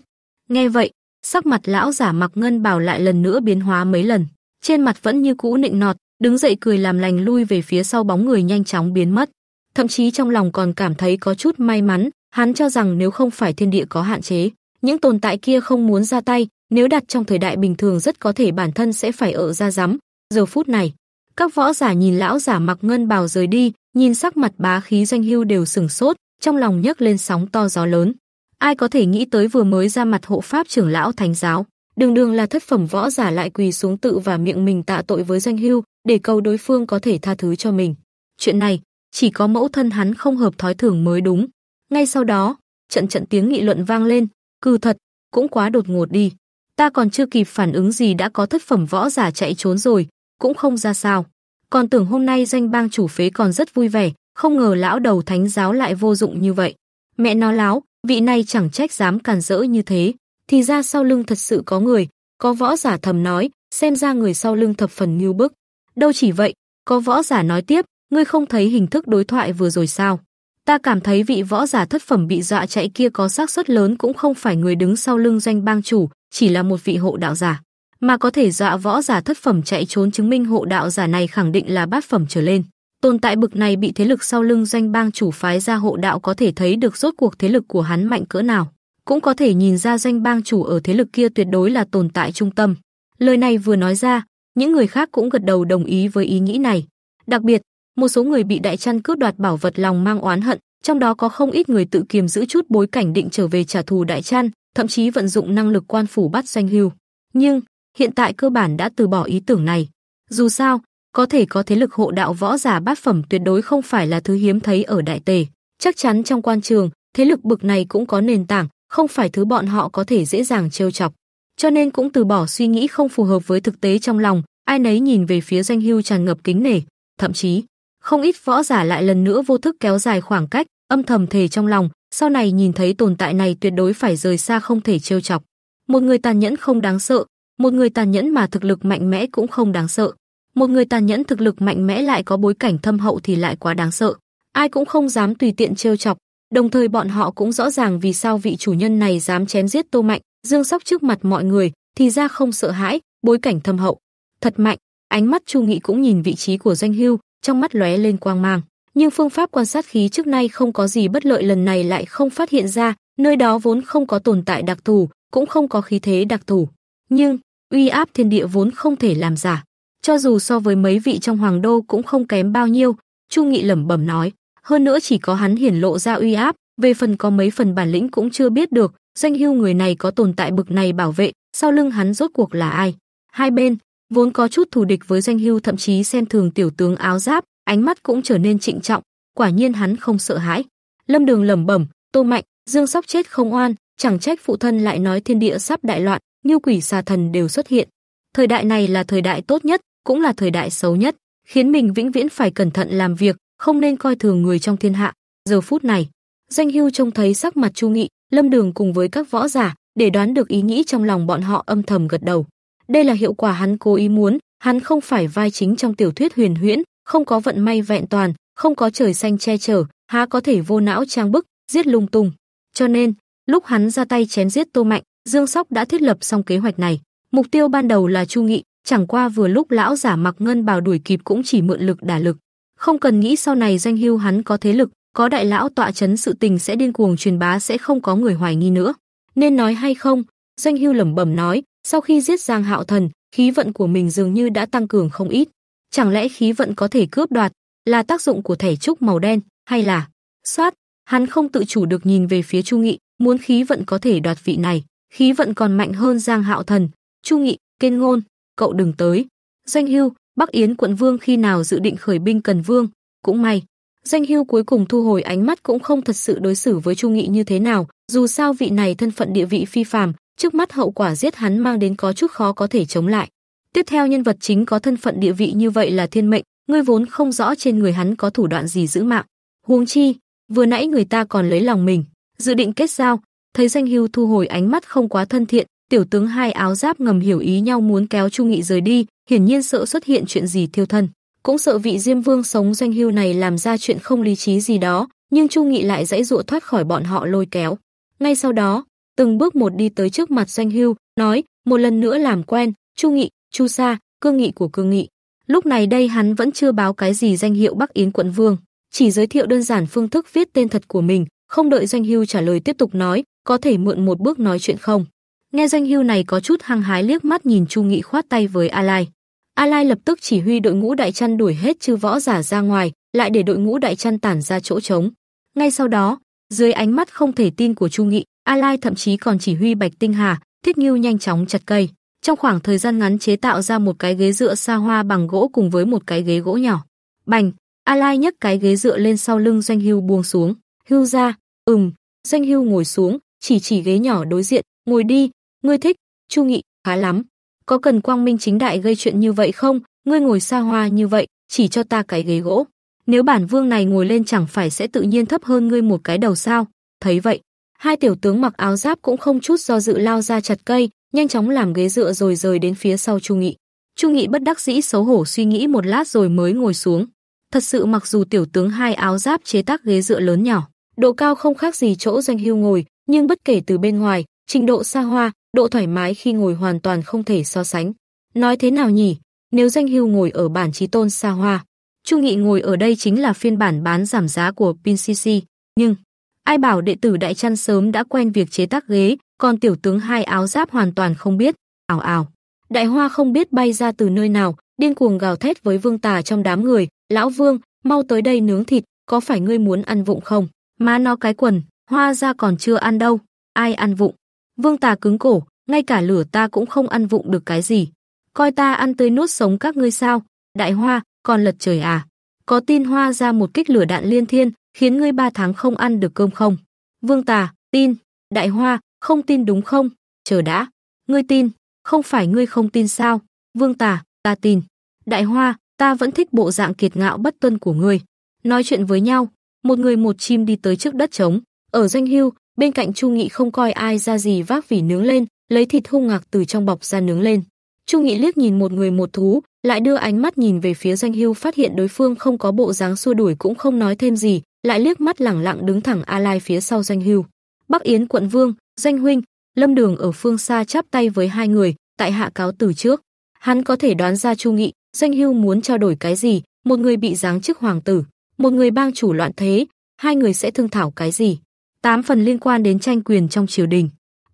S1: Nghe vậy, sắc mặt lão giả mặc ngân bảo lại lần nữa biến hóa mấy lần. Trên mặt vẫn như cũ nịnh nọt, đứng dậy cười làm lành lui về phía sau bóng người nhanh chóng biến mất thậm chí trong lòng còn cảm thấy có chút may mắn, hắn cho rằng nếu không phải thiên địa có hạn chế, những tồn tại kia không muốn ra tay, nếu đặt trong thời đại bình thường rất có thể bản thân sẽ phải ở ra rắm. Giờ phút này, các võ giả nhìn lão giả mặc ngân bào rời đi, nhìn sắc mặt bá khí doanh hưu đều sừng sốt, trong lòng nhấc lên sóng to gió lớn. Ai có thể nghĩ tới vừa mới ra mặt hộ pháp trưởng lão thánh giáo, đường đường là thất phẩm võ giả lại quỳ xuống tự và miệng mình tạ tội với doanh hưu để cầu đối phương có thể tha thứ cho mình. Chuyện này, chỉ có mẫu thân hắn không hợp thói thường mới đúng. Ngay sau đó, trận trận tiếng nghị luận vang lên, cư thật, cũng quá đột ngột đi. Ta còn chưa kịp phản ứng gì đã có thất phẩm võ giả chạy trốn rồi, cũng không ra sao. Còn tưởng hôm nay danh bang chủ phế còn rất vui vẻ, không ngờ lão đầu thánh giáo lại vô dụng như vậy. Mẹ nó láo, vị này chẳng trách dám càn rỡ như thế. Thì ra sau lưng thật sự có người, có võ giả thầm nói, xem ra người sau lưng thập phần như bức. Đâu chỉ vậy, có võ giả nói tiếp, ngươi không thấy hình thức đối thoại vừa rồi sao? Ta cảm thấy vị võ giả thất phẩm bị dọa chạy kia có xác suất lớn cũng không phải người đứng sau lưng doanh bang chủ, chỉ là một vị hộ đạo giả, mà có thể dọa võ giả thất phẩm chạy trốn chứng minh hộ đạo giả này khẳng định là bát phẩm trở lên. Tồn tại bực này bị thế lực sau lưng doanh bang chủ phái ra hộ đạo có thể thấy được rốt cuộc thế lực của hắn mạnh cỡ nào, cũng có thể nhìn ra doanh bang chủ ở thế lực kia tuyệt đối là tồn tại trung tâm. Lời này vừa nói ra, những người khác cũng gật đầu đồng ý với ý nghĩ này. Đặc biệt, một số người bị đại chăn cướp đoạt bảo vật lòng mang oán hận, trong đó có không ít người tự kiềm giữ chút bối cảnh định trở về trả thù đại chăn, thậm chí vận dụng năng lực quan phủ bắt doanh hưu. Nhưng, hiện tại cơ bản đã từ bỏ ý tưởng này. Dù sao, có thể có thế lực hộ đạo võ giả bát phẩm tuyệt đối không phải là thứ hiếm thấy ở đại tề. Chắc chắn trong quan trường, thế lực bực này cũng có nền tảng, không phải thứ bọn họ có thể dễ dàng trêu chọc. Cho nên cũng từ bỏ suy nghĩ không phù hợp với thực tế trong lòng, ai nấy nhìn về phía doanh hưu tràn ngập kính nể, thậm chí không ít võ giả lại lần nữa vô thức kéo dài khoảng cách, âm thầm thề trong lòng, sau này nhìn thấy tồn tại này tuyệt đối phải rời xa không thể trêu chọc. Một người tàn nhẫn không đáng sợ, một người tàn nhẫn mà thực lực mạnh mẽ cũng không đáng sợ. Một người tàn nhẫn thực lực mạnh mẽ lại có bối cảnh thâm hậu thì lại quá đáng sợ. Ai cũng không dám tùy tiện trêu chọc, đồng thời bọn họ cũng rõ ràng vì sao vị chủ nhân này dám chém giết Tô Mạnh, Dương Sóc trước mặt mọi người, thì ra không sợ hãi, bối cảnh thâm hậu. Thật mạnh, ánh mắt Chu Nghị cũng nhìn vị trí của Doanh Hưu, trong mắt lóe lên quang mang. Nhưng phương pháp quan sát khí trước nay không có gì bất lợi lần này lại không phát hiện ra, nơi đó vốn không có tồn tại đặc thù, cũng không có khí thế đặc thù. Nhưng, uy áp thiên địa vốn không thể làm giả. Cho dù so với mấy vị trong hoàng đô cũng không kém bao nhiêu, Chu Nghị lẩm bẩm nói, hơn nữa chỉ có hắn hiển lộ ra uy áp, về phần có mấy phần bản lĩnh cũng chưa biết được, danh hưu người này có tồn tại bực này bảo vệ, sau lưng hắn rốt cuộc là ai. Hai bên, vốn có chút thù địch với danh hưu thậm chí xem thường tiểu tướng áo giáp, ánh mắt cũng trở nên trịnh trọng, quả nhiên hắn không sợ hãi. Lâm Đường lẩm bẩm, Tô Mạnh, Dương Sóc chết không oan, chẳng trách phụ thân lại nói thiên địa sắp đại loạn, như quỷ xà thần đều xuất hiện. Thời đại này là thời đại tốt nhất, cũng là thời đại xấu nhất, khiến mình vĩnh viễn phải cẩn thận làm việc, không nên coi thường người trong thiên hạ. Giờ phút này, Danh Hưu trông thấy sắc mặt Chu Nghị, Lâm Đường cùng với các võ giả, để đoán được ý nghĩ trong lòng bọn họ âm thầm gật đầu. Đây là hiệu quả hắn cố ý muốn, hắn không phải vai chính trong tiểu thuyết huyền huyễn, không có vận may vẹn toàn, không có trời xanh che chở, há có thể vô não trang bức, giết lung tung. Cho nên, lúc hắn ra tay chém giết Tô Mạnh, Dương Sóc đã thiết lập xong kế hoạch này. Mục tiêu ban đầu là Chu Nghị, chẳng qua vừa lúc lão giả mặc ngân bào đuổi kịp cũng chỉ mượn lực đả lực. Không cần nghĩ sau này danh hưu hắn có thế lực, có đại lão tọa chấn sự tình sẽ điên cuồng truyền bá sẽ không có người hoài nghi nữa. Nên nói hay không? Danh hưu lẩm bẩm nói, sau khi giết Giang Hạo Thần, khí vận của mình dường như đã tăng cường không ít. Chẳng lẽ khí vận có thể cướp đoạt là tác dụng của thẻ trúc màu đen hay là? xoát hắn không tự chủ được nhìn về phía Chu Nghị, muốn khí vận có thể đoạt vị này, khí vận còn mạnh hơn Giang Hạo Thần. Chu Nghị, Kiên Ngôn, cậu đừng tới. Doanh Hưu, Bắc Yến quận vương khi nào dự định khởi binh Cần Vương, cũng may. Doanh Hưu cuối cùng thu hồi ánh mắt cũng không thật sự đối xử với Chu Nghị như thế nào, dù sao vị này thân phận địa vị phi phàm, trước mắt hậu quả giết hắn mang đến có chút khó có thể chống lại. Tiếp theo nhân vật chính có thân phận địa vị như vậy là thiên mệnh, ngươi vốn không rõ trên người hắn có thủ đoạn gì giữ mạng. Huống chi, vừa nãy người ta còn lấy lòng mình, dự định kết giao, thấy danh hưu thu hồi ánh mắt không quá thân thiện, tiểu tướng hai áo giáp ngầm hiểu ý nhau muốn kéo Chu Nghị rời đi, hiển nhiên sợ xuất hiện chuyện gì thiêu thân, cũng sợ vị Diêm Vương sống doanh hưu này làm ra chuyện không lý trí gì đó, nhưng Chu Nghị lại dãy dụa thoát khỏi bọn họ lôi kéo. Ngay sau đó, từng bước một đi tới trước mặt Doanh Hưu, nói, một lần nữa làm quen, Chu Nghị, Chu Sa, cương nghị của cương nghị. Lúc này đây hắn vẫn chưa báo cái gì danh hiệu Bắc Yến quận vương, chỉ giới thiệu đơn giản phương thức viết tên thật của mình, không đợi Doanh Hưu trả lời tiếp tục nói, có thể mượn một bước nói chuyện không. Nghe Doanh Hưu này có chút hăng hái liếc mắt nhìn Chu Nghị khoát tay với A Lai. A Lai lập tức chỉ huy đội ngũ đại chăn đuổi hết chư võ giả ra ngoài, lại để đội ngũ đại chăn tản ra chỗ trống. Ngay sau đó, dưới ánh mắt không thể tin của Chu Nghị, A Lai thậm chí còn chỉ huy Bạch Tinh Hà, Thiết Ngưu nhanh chóng chặt cây. Trong khoảng thời gian ngắn chế tạo ra một cái ghế dựa xa hoa bằng gỗ cùng với một cái ghế gỗ nhỏ. Bành, A Lai nhấc cái ghế dựa lên sau lưng Doanh Hưu buông xuống. Hưu ra, ừm, Doanh Hưu ngồi xuống, chỉ chỉ ghế nhỏ đối diện, ngồi đi, ngươi thích, Chu Nghị, khá lắm. Có cần quang minh chính đại gây chuyện như vậy không? Ngươi ngồi xa hoa như vậy, chỉ cho ta cái ghế gỗ. Nếu bản vương này ngồi lên chẳng phải sẽ tự nhiên thấp hơn ngươi một cái đầu sao? Thấy vậy, Hai tiểu tướng mặc áo giáp cũng không chút do dự lao ra chặt cây, nhanh chóng làm ghế dựa rồi rời đến phía sau Chu Nghị. Chu Nghị bất đắc dĩ xấu hổ suy nghĩ một lát rồi mới ngồi xuống. Thật sự mặc dù tiểu tướng hai áo giáp chế tác ghế dựa lớn nhỏ, độ cao không khác gì chỗ doanh hưu ngồi, nhưng bất kể từ bên ngoài, trình độ xa hoa, độ thoải mái khi ngồi hoàn toàn không thể so sánh. Nói thế nào nhỉ, nếu doanh hưu ngồi ở bản trí tôn xa hoa, Chu Nghị ngồi ở đây chính là phiên bản bán giảm giá của PinCC, nhưng Ai bảo đệ tử đại chăn sớm đã quen việc chế tác ghế, còn tiểu tướng hai áo giáp hoàn toàn không biết, ảo ảo. Đại hoa không biết bay ra từ nơi nào, điên cuồng gào thét với vương tà trong đám người, lão vương, mau tới đây nướng thịt, có phải ngươi muốn ăn vụng không? Má nó cái quần, hoa ra còn chưa ăn đâu, ai ăn vụng? Vương tà cứng cổ, ngay cả lửa ta cũng không ăn vụng được cái gì. Coi ta ăn tươi nuốt sống các ngươi sao? Đại hoa, còn lật trời à? có tin hoa ra một kích lửa đạn liên thiên, khiến ngươi ba tháng không ăn được cơm không? Vương Tà, tin, đại hoa, không tin đúng không? Chờ đã, ngươi tin, không phải ngươi không tin sao? Vương Tà, ta tin. Đại hoa, ta vẫn thích bộ dạng kiệt ngạo bất tuân của ngươi. Nói chuyện với nhau, một người một chim đi tới trước đất trống, ở doanh hưu, bên cạnh Chu Nghị không coi ai ra gì vác vỉ nướng lên, lấy thịt hung ngạc từ trong bọc ra nướng lên. Trung Nghị liếc nhìn một người một thú, lại đưa ánh mắt nhìn về phía Doanh Hưu phát hiện đối phương không có bộ dáng xua đuổi cũng không nói thêm gì, lại liếc mắt lẳng lặng đứng thẳng A Lai phía sau Doanh Hưu. Bắc Yến quận vương, Doanh huynh, Lâm Đường ở phương xa chắp tay với hai người, tại hạ cáo từ trước. Hắn có thể đoán ra Chu Nghị, Doanh Hưu muốn trao đổi cái gì, một người bị giáng chức hoàng tử, một người bang chủ loạn thế, hai người sẽ thương thảo cái gì. Tám phần liên quan đến tranh quyền trong triều đình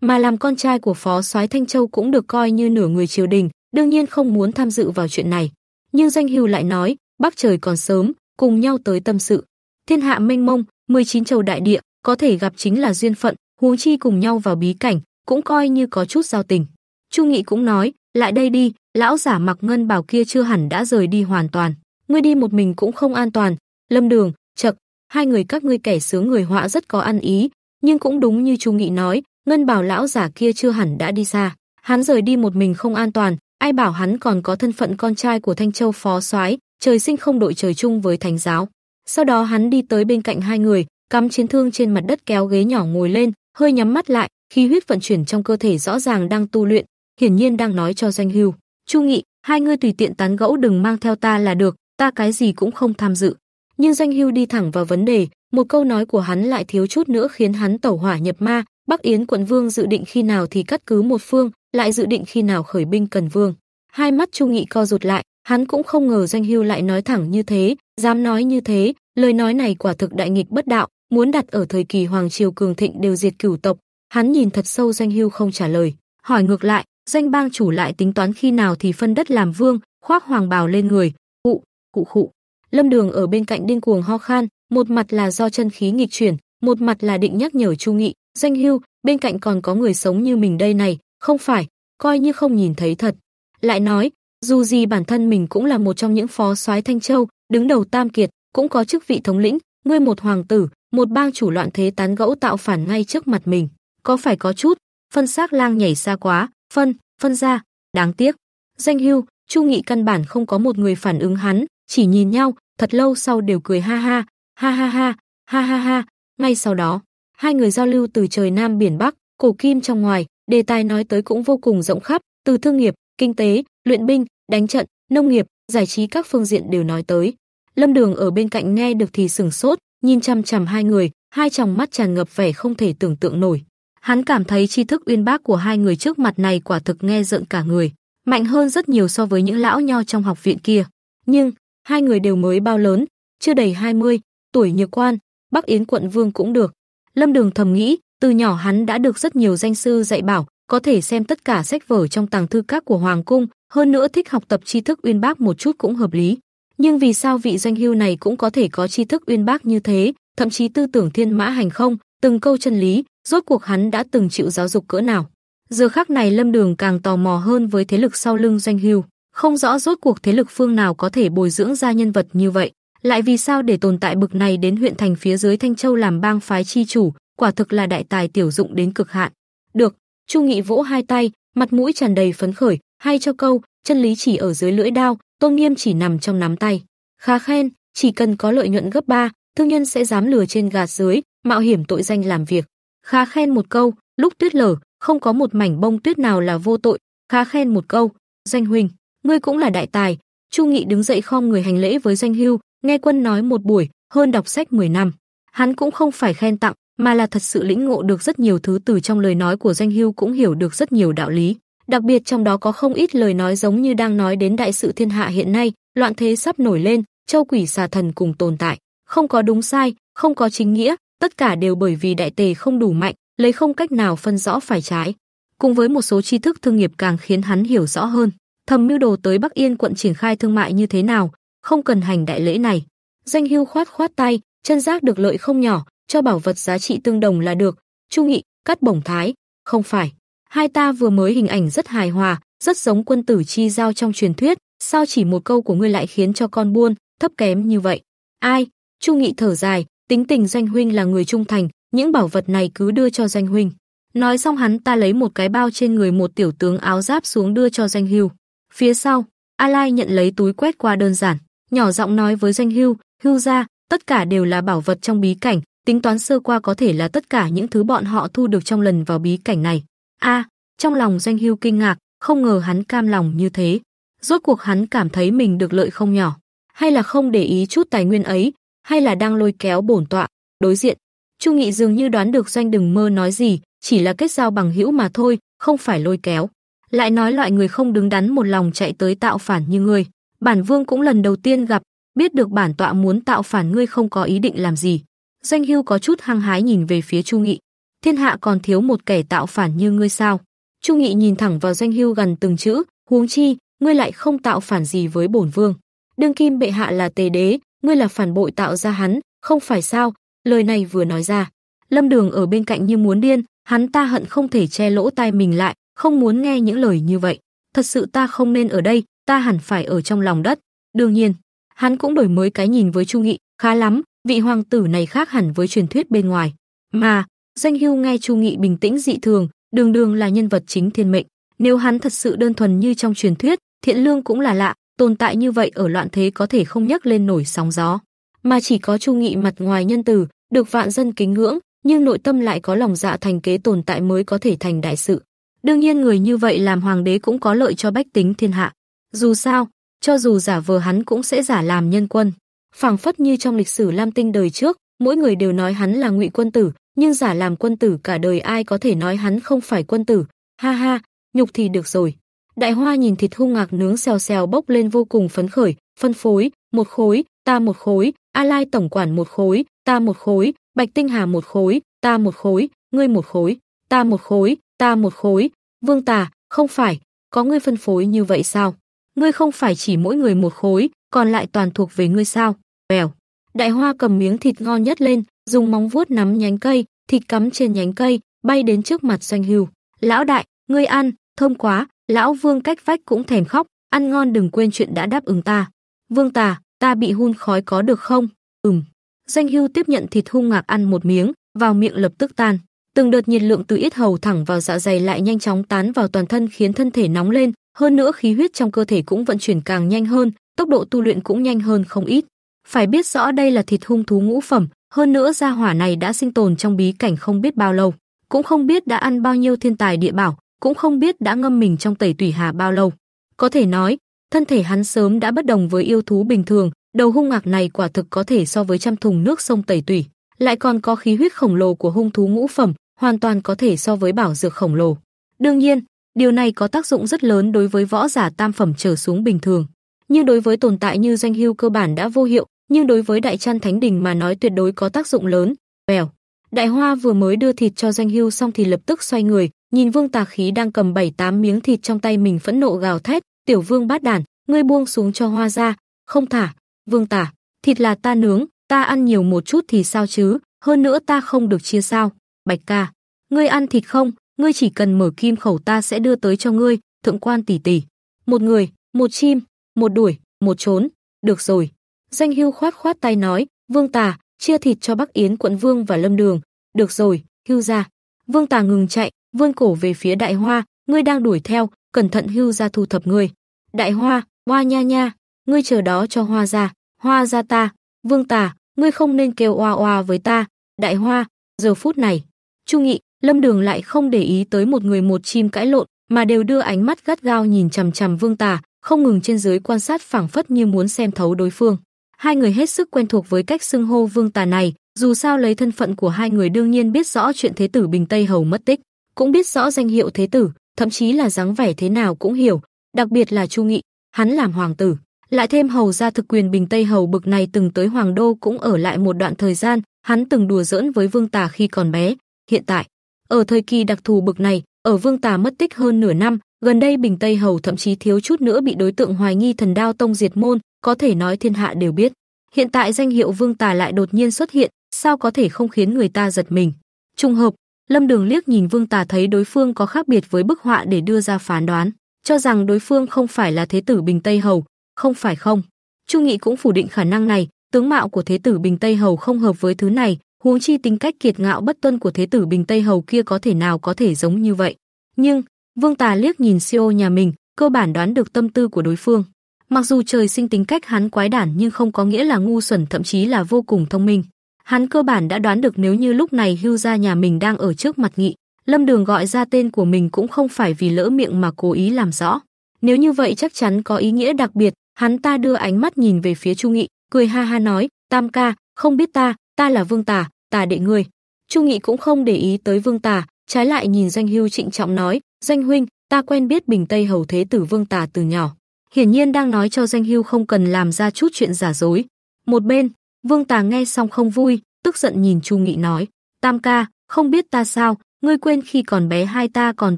S1: mà làm con trai của phó soái Thanh Châu cũng được coi như nửa người triều đình, đương nhiên không muốn tham dự vào chuyện này. Nhưng danh Hưu lại nói, bắc trời còn sớm, cùng nhau tới tâm sự. Thiên hạ mênh mông, 19 châu đại địa, có thể gặp chính là duyên phận, huống chi cùng nhau vào bí cảnh, cũng coi như có chút giao tình. Chu Nghị cũng nói, lại đây đi, lão giả mặc ngân bảo kia chưa hẳn đã rời đi hoàn toàn. Ngươi đi một mình cũng không an toàn. Lâm Đường, trật, hai người các ngươi kẻ sướng người họa rất có ăn ý, nhưng cũng đúng như Chu Nghị nói, Ngân bảo lão giả kia chưa hẳn đã đi xa, hắn rời đi một mình không an toàn, ai bảo hắn còn có thân phận con trai của Thanh Châu phó soái, trời sinh không đội trời chung với thánh giáo. Sau đó hắn đi tới bên cạnh hai người, cắm chiến thương trên mặt đất kéo ghế nhỏ ngồi lên, hơi nhắm mắt lại, khí huyết vận chuyển trong cơ thể rõ ràng đang tu luyện, hiển nhiên đang nói cho Doanh Hưu, "Chu Nghị, hai ngươi tùy tiện tán gẫu đừng mang theo ta là được, ta cái gì cũng không tham dự." Nhưng Doanh Hưu đi thẳng vào vấn đề, một câu nói của hắn lại thiếu chút nữa khiến hắn tẩu hỏa nhập ma, Bắc Yến quận vương dự định khi nào thì cắt cứ một phương, lại dự định khi nào khởi binh cần vương. Hai mắt Chu Nghị co rụt lại, hắn cũng không ngờ Doanh Hưu lại nói thẳng như thế, dám nói như thế, lời nói này quả thực đại nghịch bất đạo, muốn đặt ở thời kỳ hoàng triều cường thịnh đều diệt cửu tộc. Hắn nhìn thật sâu Doanh Hưu không trả lời, hỏi ngược lại, Doanh Bang chủ lại tính toán khi nào thì phân đất làm vương, khoác hoàng bào lên người, cụ, cụ cụ. Lâm Đường ở bên cạnh điên cuồng ho khan, một mặt là do chân khí nghịch chuyển, một mặt là định nhắc nhở Chu Nghị, Danh hưu, bên cạnh còn có người sống như mình đây này, không phải, coi như không nhìn thấy thật. Lại nói, dù gì bản thân mình cũng là một trong những phó soái Thanh Châu, đứng đầu Tam Kiệt, cũng có chức vị thống lĩnh, ngươi một hoàng tử, một bang chủ loạn thế tán gẫu tạo phản ngay trước mặt mình, có phải có chút, phân xác lang nhảy xa quá, phân, phân ra, đáng tiếc. Danh hưu, Chu Nghị căn bản không có một người phản ứng hắn, chỉ nhìn nhau, thật lâu sau đều cười ha ha, ha ha ha, ha ha ha, ngay sau đó, Hai người giao lưu từ trời Nam biển Bắc, cổ kim trong ngoài, đề tài nói tới cũng vô cùng rộng khắp, từ thương nghiệp, kinh tế, luyện binh, đánh trận, nông nghiệp, giải trí các phương diện đều nói tới. Lâm Đường ở bên cạnh nghe được thì sửng sốt, nhìn chăm chằm hai người, hai tròng mắt tràn ngập vẻ không thể tưởng tượng nổi. Hắn cảm thấy tri thức uyên bác của hai người trước mặt này quả thực nghe rợn cả người, mạnh hơn rất nhiều so với những lão nho trong học viện kia. Nhưng, hai người đều mới bao lớn, chưa đầy 20, tuổi nhược quan, Bắc Yến quận vương cũng được, Lâm Đường thầm nghĩ, từ nhỏ hắn đã được rất nhiều danh sư dạy bảo, có thể xem tất cả sách vở trong tàng thư các của hoàng cung, hơn nữa thích học tập tri thức uyên bác một chút cũng hợp lý. Nhưng vì sao vị doanh hưu này cũng có thể có tri thức uyên bác như thế, thậm chí tư tưởng thiên mã hành không, từng câu chân lý, rốt cuộc hắn đã từng chịu giáo dục cỡ nào. Giờ khắc này Lâm Đường càng tò mò hơn với thế lực sau lưng doanh hưu, không rõ rốt cuộc thế lực phương nào có thể bồi dưỡng ra nhân vật như vậy. Lại vì sao để tồn tại bực này đến huyện thành phía dưới Thanh Châu làm bang phái chi chủ, quả thực là đại tài tiểu dụng đến cực hạn. Được, Chu Nghị vỗ hai tay, mặt mũi tràn đầy phấn khởi, hay cho câu, chân lý chỉ ở dưới lưỡi đao, tôn nghiêm chỉ nằm trong nắm tay. Khá khen, chỉ cần có lợi nhuận gấp ba, thương nhân sẽ dám lừa trên gạt dưới, mạo hiểm tội danh làm việc. Khá khen một câu, lúc tuyết lở, không có một mảnh bông tuyết nào là vô tội, khá khen một câu, danh huynh, ngươi cũng là đại tài. Chu Nghị đứng dậy khom người hành lễ với danh Hưu, Nghe quân nói một buổi, hơn đọc sách 10 năm. Hắn cũng không phải khen tặng, mà là thật sự lĩnh ngộ được rất nhiều thứ từ trong lời nói của danh hưu cũng hiểu được rất nhiều đạo lý. Đặc biệt trong đó có không ít lời nói giống như đang nói đến đại sự thiên hạ hiện nay, loạn thế sắp nổi lên, châu quỷ xà thần cùng tồn tại. Không có đúng sai, không có chính nghĩa, tất cả đều bởi vì đại tề không đủ mạnh, lấy không cách nào phân rõ phải trái. Cùng với một số tri thức thương nghiệp càng khiến hắn hiểu rõ hơn, thầm mưu đồ tới Bắc Yên quận triển khai thương mại như thế nào, không cần hành đại lễ này. Danh hưu khoát khoát tay, chân giác được lợi không nhỏ, cho bảo vật giá trị tương đồng là được. Chu Nghị, cắt bổng thái, không phải. Hai ta vừa mới hình ảnh rất hài hòa, rất giống quân tử chi giao trong truyền thuyết, sao chỉ một câu của ngươi lại khiến cho con buôn, thấp kém như vậy. Ai? Chu Nghị thở dài, tính tình danh huynh là người trung thành, những bảo vật này cứ đưa cho danh huynh. Nói xong hắn ta lấy một cái bao trên người một tiểu tướng áo giáp xuống đưa cho danh hưu. Phía sau, A Lai nhận lấy túi quét qua đơn giản nhỏ giọng nói với Doanh Hưu, "Hưu gia, tất cả đều là bảo vật trong bí cảnh, tính toán sơ qua có thể là tất cả những thứ bọn họ thu được trong lần vào bí cảnh này." A, trong lòng Doanh Hưu kinh ngạc, không ngờ hắn cam lòng như thế. Rốt cuộc hắn cảm thấy mình được lợi không nhỏ, hay là không để ý chút tài nguyên ấy, hay là đang lôi kéo bổn tọa, đối diện. Chu Nghị dường như đoán được Doanh đừng mơ nói gì, chỉ là kết giao bằng hữu mà thôi, không phải lôi kéo. Lại nói loại người không đứng đắn một lòng chạy tới tạo phản như ngươi bản vương cũng lần đầu tiên gặp, biết được bản tọa muốn tạo phản ngươi không có ý định làm gì. Doanh Hưu có chút hăng hái nhìn về phía Chu Nghị, thiên hạ còn thiếu một kẻ tạo phản như ngươi sao? Chu Nghị nhìn thẳng vào Doanh Hưu gần từng chữ, huống chi, ngươi lại không tạo phản gì với bổn vương. Đương kim bệ hạ là tề đế, ngươi là phản bội tạo ra hắn, không phải sao? Lời này vừa nói ra, Lâm Đường ở bên cạnh như muốn điên, hắn ta hận không thể che lỗ tai mình lại, không muốn nghe những lời như vậy. Thật sự ta không nên ở đây, ta hẳn phải ở trong lòng đất. Đương nhiên, hắn cũng đổi mới cái nhìn với Chu Nghị, khá lắm, vị hoàng tử này khác hẳn với truyền thuyết bên ngoài. Mà, danh hưu nghe Chu Nghị bình tĩnh dị thường, đường đường là nhân vật chính thiên mệnh. Nếu hắn thật sự đơn thuần như trong truyền thuyết, thiện lương cũng là lạ, tồn tại như vậy ở loạn thế có thể không nhấc lên nổi sóng gió. Mà chỉ có Chu Nghị mặt ngoài nhân từ, được vạn dân kính ngưỡng, nhưng nội tâm lại có lòng dạ thành kế tồn tại mới có thể thành đại sự. Đương nhiên người như vậy làm hoàng đế cũng có lợi cho bách tính thiên hạ. Dù sao, cho dù giả vờ hắn cũng sẽ giả làm nhân quân. Phảng phất như trong lịch sử Lam Tinh đời trước, mỗi người đều nói hắn là ngụy quân tử, nhưng giả làm quân tử cả đời ai có thể nói hắn không phải quân tử. Ha ha, nhục thì được rồi. Đại Hoa nhìn thịt hung ngạc nướng xèo xèo bốc lên vô cùng phấn khởi, phân phối, một khối, ta một khối, A Lai tổng quản một khối, ta một khối, Bạch Tinh Hà một khối, ta một khối, ngươi một khối, ta một khối, ta một khối, Vương Tà, không phải, có ngươi phân phối như vậy sao? ngươi không phải chỉ mỗi người một khối, còn lại toàn thuộc về ngươi sao? Bèo. Đại Hoa cầm miếng thịt ngon nhất lên, dùng móng vuốt nắm nhánh cây, thịt cắm trên nhánh cây, bay đến trước mặt Doanh Hưu. "Lão đại, ngươi ăn, thơm quá." Lão Vương cách vách cũng thèm khóc, "Ăn ngon đừng quên chuyện đã đáp ứng ta." "Vương Tà, ta bị hun khói có được không?" "Ừm." Doanh Hưu tiếp nhận thịt hung ngạc ăn một miếng, vào miệng lập tức tan. Từng đợt nhiệt lượng từ yết hầu thẳng vào dạ dày lại nhanh chóng tán vào toàn thân khiến thân thể nóng lên, hơn nữa khí huyết trong cơ thể cũng vận chuyển càng nhanh hơn, tốc độ tu luyện cũng nhanh hơn không ít. Phải biết rõ đây là thịt hung thú ngũ phẩm, hơn nữa gia hỏa này đã sinh tồn trong bí cảnh không biết bao lâu, cũng không biết đã ăn bao nhiêu thiên tài địa bảo, cũng không biết đã ngâm mình trong tẩy tủy hà bao lâu. Có thể nói, thân thể hắn sớm đã bất đồng với yêu thú bình thường, đầu hung ngạc này quả thực có thể so với trăm thùng nước sông tẩy tủy, lại còn có khí huyết khổng lồ của hung thú ngũ phẩm, hoàn toàn có thể so với bảo dược khổng lồ. Đương nhiên, điều này có tác dụng rất lớn đối với võ giả tam phẩm trở xuống bình thường, nhưng đối với tồn tại như danh hưu cơ bản đã vô hiệu, nhưng đối với đại chăn thánh đình mà nói tuyệt đối có tác dụng lớn. Bèo, Đại Hoa vừa mới đưa thịt cho danh hưu xong thì lập tức xoay người, nhìn Vương Tà Khí đang cầm bảy tám miếng thịt trong tay mình phẫn nộ gào thét, "Tiểu Vương bát đàn ngươi buông xuống cho Hoa ra, không thả, Vương Tà, thịt là ta nướng, ta ăn nhiều một chút thì sao chứ, hơn nữa ta không được chia sao?" Bạch ca, ngươi ăn thịt không? Ngươi chỉ cần mở kim khẩu ta sẽ đưa tới cho ngươi, thượng quan tỷ tỷ. Một người, một chim, một đuổi, một trốn. Được rồi. Danh hưu khoát khoát tay nói, vương tà, chia thịt cho Bắc Yến quận vương và lâm đường. Được rồi, hưu ra. Vương tà ngừng chạy, vươn cổ về phía đại hoa, ngươi đang đuổi theo, cẩn thận hưu ra thu thập ngươi. Đại hoa, hoa nha nha, ngươi chờ đó cho hoa ra, hoa ra ta. Vương tà, ngươi không nên kêu oa oa với ta. Đại hoa, giờ phút này, Chu Nghị, Lâm Đường lại không để ý tới một người một chim cãi lộn, mà đều đưa ánh mắt gắt gao nhìn chằm chằm Vương Tà, không ngừng trên dưới quan sát phảng phất như muốn xem thấu đối phương. Hai người hết sức quen thuộc với cách xưng hô Vương Tà này, dù sao lấy thân phận của hai người đương nhiên biết rõ chuyện thế tử Bình Tây Hầu mất tích, cũng biết rõ danh hiệu thế tử, thậm chí là dáng vẻ thế nào cũng hiểu, đặc biệt là Chu Nghị, hắn làm hoàng tử, lại thêm hầu gia thực quyền Bình Tây Hầu bực này từng tới hoàng đô cũng ở lại một đoạn thời gian, hắn từng đùa giỡn với Vương Tà khi còn bé, hiện tại. Ở thời kỳ đặc thù bực này, ở Vương Tà mất tích hơn nửa năm, gần đây Bình Tây Hầu thậm chí thiếu chút nữa bị đối tượng hoài nghi thần đao tông diệt môn, có thể nói thiên hạ đều biết. Hiện tại danh hiệu Vương Tà lại đột nhiên xuất hiện, sao có thể không khiến người ta giật mình. Trùng hợp, Lâm Đường liếc nhìn Vương Tà thấy đối phương có khác biệt với bức họa để đưa ra phán đoán, cho rằng đối phương không phải là thế tử Bình Tây Hầu, không phải không. Chu Nghị cũng phủ định khả năng này, tướng mạo của thế tử Bình Tây Hầu không hợp với thứ này, huống chi tính cách kiệt ngạo bất tuân của thế tử Bình Tây Hầu kia có thể nào có thể giống như vậy. Nhưng, Vương Tà liếc nhìn siêu nhà mình, cơ bản đoán được tâm tư của đối phương. Mặc dù trời sinh tính cách hắn quái đản nhưng không có nghĩa là ngu xuẩn thậm chí là vô cùng thông minh. Hắn cơ bản đã đoán được nếu như lúc này hưu gia nhà mình đang ở trước mặt nghị, Lâm Đường gọi ra tên của mình cũng không phải vì lỡ miệng mà cố ý làm rõ. Nếu như vậy chắc chắn có ý nghĩa đặc biệt, hắn ta đưa ánh mắt nhìn về phía Chu Nghị, cười ha ha nói, Tam ca, không biết ta, ta là Vương Tà, ta đệ ngươi. Chu Nghị cũng không để ý tới Vương Tà, trái lại nhìn Doanh Hưu trịnh trọng nói, "Doanh huynh, ta quen biết Bình Tây hầu thế tử Vương Tà từ nhỏ." Hiển nhiên đang nói cho Doanh Hưu không cần làm ra chút chuyện giả dối. Một bên, Vương Tà nghe xong không vui, tức giận nhìn Chu Nghị nói, "Tam ca, không biết ta sao, ngươi quên khi còn bé hai ta còn